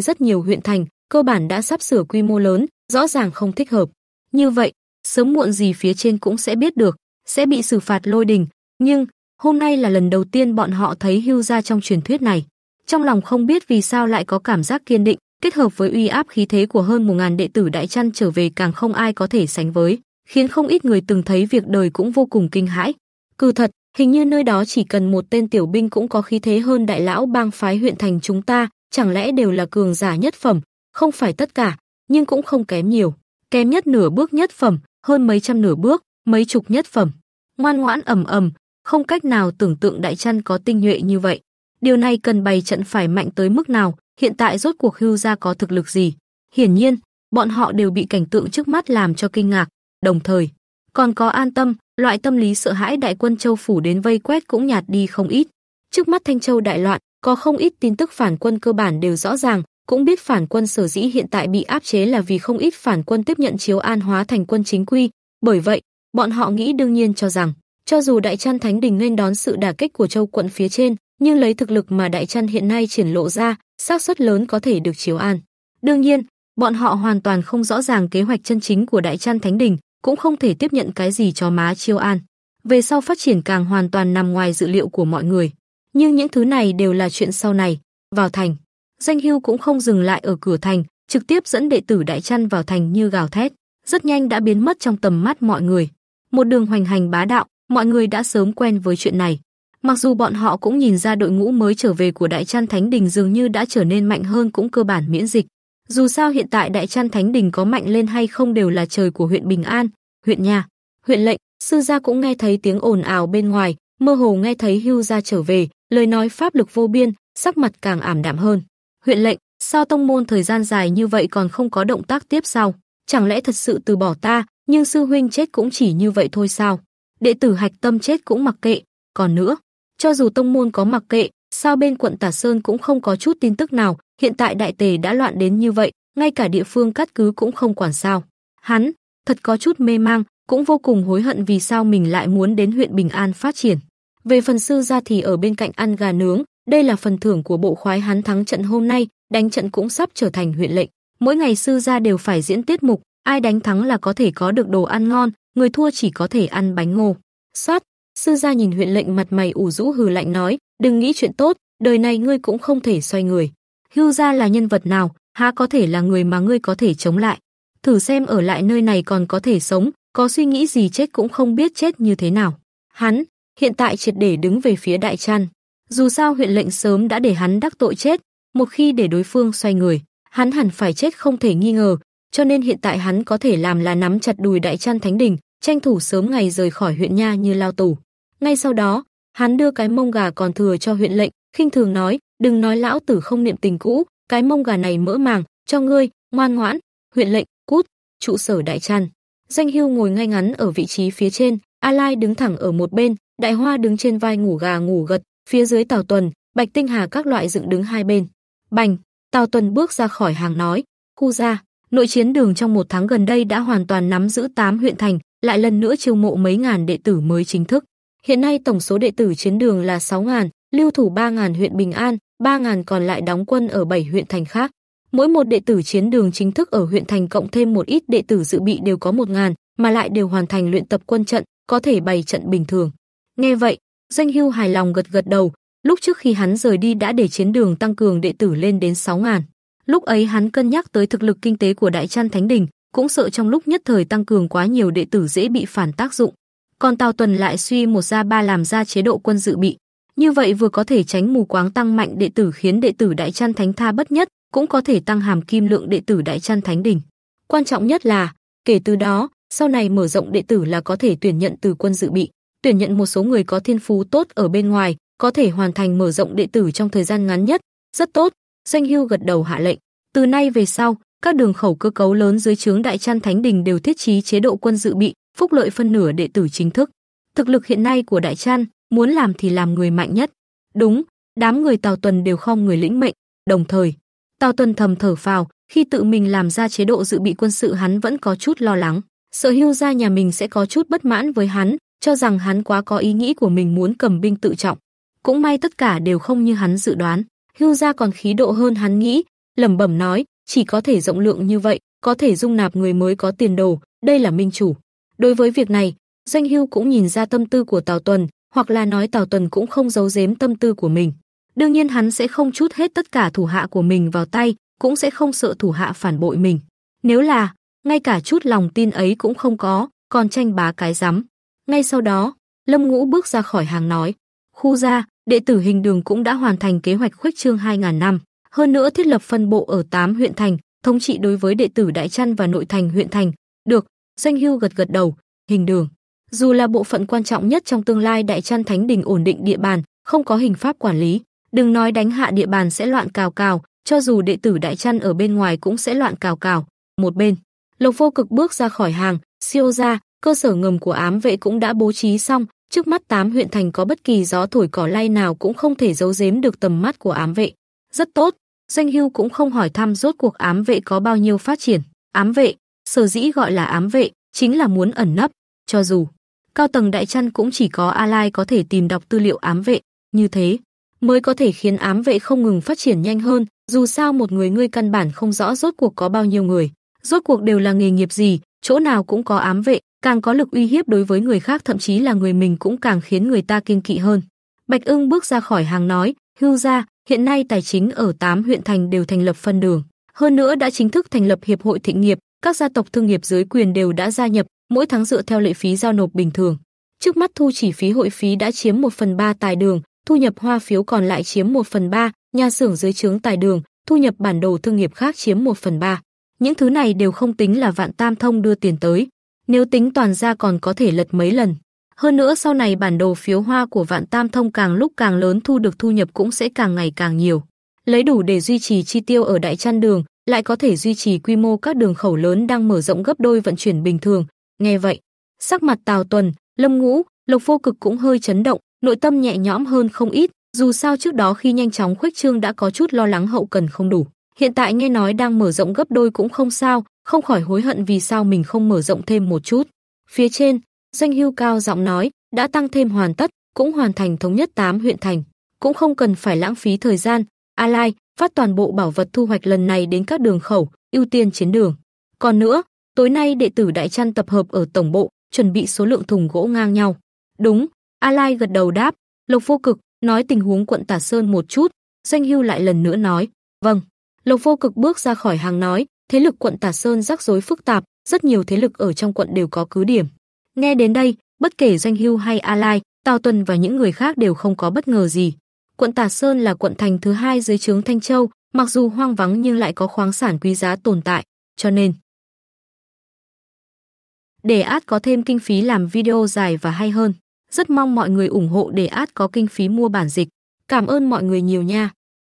S1: rất nhiều huyện thành, cơ bản đã sắp sửa quy mô lớn, rõ ràng không thích hợp. Như vậy, sớm muộn gì phía trên cũng sẽ biết được, sẽ bị xử phạt lôi đình, nhưng hôm nay là lần đầu tiên bọn họ thấy Hưu gia trong truyền thuyết này. Trong lòng không biết vì sao lại có cảm giác kiên định, kết hợp với uy áp khí thế của hơn một ngàn đệ tử đại chăn trở về càng không ai có thể sánh với, khiến không ít người từng thấy việc đời cũng vô cùng kinh hãi. cừ thật, hình như nơi đó chỉ cần một tên tiểu binh cũng có khí thế hơn đại lão bang phái huyện thành chúng ta, chẳng lẽ đều là cường giả nhất phẩm, không phải tất cả, nhưng cũng không kém nhiều, kém nhất nửa bước nhất phẩm, hơn mấy trăm nửa bước, mấy chục nhất phẩm. Ngoan ngoãn ầm ầm, không cách nào tưởng tượng đại chăn có tinh nhuệ như vậy. Điều này cần bày trận phải mạnh tới mức nào, hiện tại rốt cuộc Hưu gia có thực lực gì? Hiển nhiên, bọn họ đều bị cảnh tượng trước mắt làm cho kinh ngạc, đồng thời còn có an tâm, loại tâm lý sợ hãi đại quân châu phủ đến vây quét cũng nhạt đi không ít. Trước mắt Thanh Châu đại loạn, có không ít tin tức phản quân cơ bản đều rõ ràng, cũng biết phản quân sở dĩ hiện tại bị áp chế là vì không ít phản quân tiếp nhận chiếu an hóa thành quân chính quy, bởi vậy, bọn họ nghĩ đương nhiên cho rằng, cho dù đại trăn thánh đình nên đón sự đả kích của châu quận phía trên, nhưng lấy thực lực mà đại chân hiện nay triển lộ ra, xác suất lớn có thể được chiếu an. Đương nhiên, bọn họ hoàn toàn không rõ ràng kế hoạch chân chính của đại chân thánh đình, cũng không thể tiếp nhận cái gì cho má chiêu an. Về sau phát triển càng hoàn toàn nằm ngoài dự liệu của mọi người. Nhưng những thứ này đều là chuyện sau này, vào thành. Danh hưu cũng không dừng lại ở cửa thành, trực tiếp dẫn đệ tử đại chăn vào thành như gào thét, rất nhanh đã biến mất trong tầm mắt mọi người. Một đường hoành hành bá đạo, mọi người đã sớm quen với chuyện này. Mặc dù bọn họ cũng nhìn ra đội ngũ mới trở về của Đại Trăn Thánh Đình dường như đã trở nên mạnh hơn cũng cơ bản miễn dịch. Dù sao hiện tại Đại Trăn Thánh Đình có mạnh lên hay không đều là trời của huyện Bình An, huyện nhà, huyện lệnh, sư gia cũng nghe thấy tiếng ồn ào bên ngoài, mơ hồ nghe thấy Hưu gia trở về, lời nói pháp lực vô biên, sắc mặt càng ảm đạm hơn. Huyện lệnh, sao tông môn thời gian dài như vậy còn không có động tác tiếp sau? Chẳng lẽ thật sự từ bỏ ta, nhưng sư huynh chết cũng chỉ như vậy thôi sao? Đệ tử hạch tâm chết cũng mặc kệ, còn nữa, cho dù tông môn có mặc kệ, sao bên quận Tả Sơn cũng không có chút tin tức nào, hiện tại đại tề đã loạn đến như vậy, ngay cả địa phương cát cứ cũng không quản sao. Hắn, thật có chút mê mang, cũng vô cùng hối hận vì sao mình lại muốn đến huyện Bình An phát triển. Về phần sư gia thì ở bên cạnh ăn gà nướng, đây là phần thưởng của bộ khoái hắn thắng trận hôm nay, đánh trận cũng sắp trở thành huyện lệnh. Mỗi ngày sư gia đều phải diễn tiết mục, ai đánh thắng là có thể có được đồ ăn ngon, người thua chỉ có thể ăn bánh ngô. Xoát. Sư gia nhìn huyện lệnh mặt mày ủ rũ hừ lạnh nói, đừng nghĩ chuyện tốt, đời này ngươi cũng không thể xoay người. Hưu gia là nhân vật nào, há có thể là người mà ngươi có thể chống lại. Thử xem ở lại nơi này còn có thể sống, có suy nghĩ gì chết cũng không biết chết như thế nào. Hắn, hiện tại triệt để đứng về phía đại trăn. Dù sao huyện lệnh sớm đã để hắn đắc tội chết, một khi để đối phương xoay người, hắn hẳn phải chết không thể nghi ngờ, cho nên hiện tại hắn có thể làm là nắm chặt đùi đại trăn thánh đình, tranh thủ sớm ngày rời khỏi huyện nha như lao tù. Ngay sau đó, hắn đưa cái mông gà còn thừa cho huyện lệnh, khinh thường nói, đừng nói lão tử không niệm tình cũ, cái mông gà này mỡ màng, cho ngươi, ngoan ngoãn, huyện lệnh, cút, trụ sở đại tràn, Danh hưu ngồi ngay ngắn ở vị trí phía trên, A Lai đứng thẳng ở một bên, Đại Hoa đứng trên vai ngủ gà ngủ gật, phía dưới tàu Tuần, Bạch Tinh Hà các loại dựng đứng hai bên. Bành, tàu Tuần bước ra khỏi hàng nói, khu ra, nội chiến đường trong một tháng gần đây đã hoàn toàn nắm giữ tám huyện thành, lại lần nữa chiêu mộ mấy ngàn đệ tử mới chính thức. Hiện nay tổng số đệ tử chiến đường là 6.000, lưu thủ 3.000 huyện Bình An, 3.000 còn lại đóng quân ở 7 huyện thành khác. Mỗi một đệ tử chiến đường chính thức ở huyện thành cộng thêm một ít đệ tử dự bị đều có 1.000, mà lại đều hoàn thành luyện tập quân trận, có thể bày trận bình thường. Nghe vậy, Danh Hưu hài lòng gật gật đầu, lúc trước khi hắn rời đi đã để chiến đường tăng cường đệ tử lên đến 6.000. Lúc ấy hắn cân nhắc tới thực lực kinh tế của Đại Trăn Thánh Đình, cũng sợ trong lúc nhất thời tăng cường quá nhiều đệ tử dễ bị phản tác dụng còn Tào Tuần lại suy một ra ba làm ra chế độ quân dự bị. Như vậy vừa có thể tránh mù quáng tăng mạnh đệ tử khiến đệ tử Đại Chân Thánh tha bất nhất, cũng có thể tăng hàm kim lượng đệ tử Đại Chân Thánh đỉnh. Quan trọng nhất là, kể từ đó, sau này mở rộng đệ tử là có thể tuyển nhận từ quân dự bị, tuyển nhận một số người có thiên phú tốt ở bên ngoài, có thể hoàn thành mở rộng đệ tử trong thời gian ngắn nhất, rất tốt. Doanh Hưu gật đầu hạ lệnh, từ nay về sau, các đường khẩu cơ cấu lớn dưới trướng Đại Chân Thánh Đình đều thiết trí chế độ quân dự bị, phúc lợi phân nửa đệ tử chính thức. Thực lực hiện nay của Đại Trăn, muốn làm thì làm người mạnh nhất. Đúng, đám người Tào Tuần đều không người lĩnh mệnh, đồng thời, Tào Tuần thầm thở phào, khi tự mình làm ra chế độ dự bị quân sự hắn vẫn có chút lo lắng, sợ Hưu gia nhà mình sẽ có chút bất mãn với hắn, cho rằng hắn quá có ý nghĩ của mình muốn cầm binh tự trọng. Cũng may tất cả đều không như hắn dự đoán, Hưu gia còn khí độ hơn hắn nghĩ, lẩm bẩm nói, chỉ có thể rộng lượng như vậy, có thể dung nạp người mới có tiền đồ, đây là minh chủ. Đối với việc này, Doanh Hưu cũng nhìn ra tâm tư của Tào Tuần, hoặc là nói Tào Tuần cũng không giấu giếm tâm tư của mình. Đương nhiên hắn sẽ không chút hết tất cả thủ hạ của mình vào tay, cũng sẽ không sợ thủ hạ phản bội mình. Nếu là, ngay cả chút lòng tin ấy cũng không có, còn tranh bá cái rắm. Ngay sau đó, Lâm Ngũ bước ra khỏi hàng nói, khu gia, đệ tử hình đường cũng đã hoàn thành kế hoạch khuếch trương 2000 năm, hơn nữa thiết lập phân bộ ở 8 huyện thành, thống trị đối với đệ tử Đại Trăn và nội thành huyện thành. Được, Doanh Hưu gật gật đầu, hình đường, dù là bộ phận quan trọng nhất trong tương lai Đại Chân Thánh Đình ổn định địa bàn, không có hình pháp quản lý, đừng nói đánh hạ địa bàn sẽ loạn cào cào, cho dù đệ tử Đại Chân ở bên ngoài cũng sẽ loạn cào cào. Một bên, Lộc Vô Cực bước ra khỏi hàng, siêu ra, cơ sở ngầm của ám vệ cũng đã bố trí xong, trước mắt tám huyện thành có bất kỳ gió thổi cỏ lay nào cũng không thể giấu giếm được tầm mắt của ám vệ. Rất tốt, Doanh Hưu cũng không hỏi thăm rốt cuộc ám vệ có bao nhiêu phát triển. Ám vệ, Sở dĩ gọi là ám vệ, chính là muốn ẩn nấp, cho dù cao tầng đại chăn cũng chỉ có A Lai có thể tìm đọc tư liệu ám vệ, như thế mới có thể khiến ám vệ không ngừng phát triển nhanh hơn, dù sao một người ngươi căn bản không rõ rốt cuộc có bao nhiêu người, rốt cuộc đều là nghề nghiệp gì, chỗ nào cũng có ám vệ, càng có lực uy hiếp đối với người khác thậm chí là người mình cũng càng khiến người ta kiêng kỵ hơn. Bạch Ưng bước ra khỏi hàng nói, hưu gia hiện nay tài chính ở 8 huyện thành đều thành lập phân đường, hơn nữa đã chính thức thành lập hiệp hội thịnh nghiệp, các gia tộc thương nghiệp dưới quyền đều đã gia nhập, mỗi tháng dựa theo lệ phí giao nộp bình thường. Trước mắt thu chỉ phí hội phí đã chiếm 1 phần 3 tài đường, thu nhập hoa phiếu còn lại chiếm 1 phần 3, nhà xưởng dưới trướng tài đường, thu nhập bản đồ thương nghiệp khác chiếm 1 phần 3. Những thứ này đều không tính là vạn tam thông đưa tiền tới. Nếu tính toàn ra còn có thể lật mấy lần. Hơn nữa sau này bản đồ phiếu hoa của vạn tam thông càng lúc càng lớn thu được thu nhập cũng sẽ càng ngày càng nhiều. Lấy đủ để duy trì chi tiêu ở đại chăn đường, lại có thể duy trì quy mô các đường khẩu lớn đang mở rộng gấp đôi vận chuyển bình thường. Nghe vậy, sắc mặt Tào Tuần, Lâm Ngũ, Lộc Vô Cực cũng hơi chấn động, nội tâm nhẹ nhõm hơn không ít, dù sao trước đó khi nhanh chóng khuếch trương đã có chút lo lắng hậu cần không đủ. Hiện tại nghe nói đang mở rộng gấp đôi cũng không sao, không khỏi hối hận vì sao mình không mở rộng thêm một chút. Phía trên, danh Hưu cao giọng nói, đã tăng thêm hoàn tất, cũng hoàn thành thống nhất 8 huyện thành, cũng không cần phải lãng phí thời gian, A Lai phát toàn bộ bảo vật thu hoạch lần này đến các đường khẩu, ưu tiên chiến đường. Còn nữa, tối nay đệ tử đại chăn tập hợp ở tổng bộ, chuẩn bị số lượng thùng gỗ ngang nhau. Đúng, A Lai gật đầu đáp, Lộc Vô Cực nói tình huống quận Tả Sơn một chút, Doanh Hưu lại lần nữa nói, "Vâng." Lộc Vô Cực bước ra khỏi hàng nói, thế lực quận Tả Sơn rắc rối phức tạp, rất nhiều thế lực ở trong quận đều có cứ điểm. Nghe đến đây, bất kể Doanh Hưu hay A Lai, Tào Tuần và những người khác đều không có bất ngờ gì. Quận Tả Sơn là quận thành thứ hai dưới trướng Thanh Châu, mặc dù hoang vắng nhưng lại có khoáng sản quý giá tồn tại, cho nên để ad có thêm kinh phí làm video dài và hay hơn. Rất mong mọi người ủng hộ để ad có kinh phí mua bản dịch. Cảm ơn mọi người nhiều nha.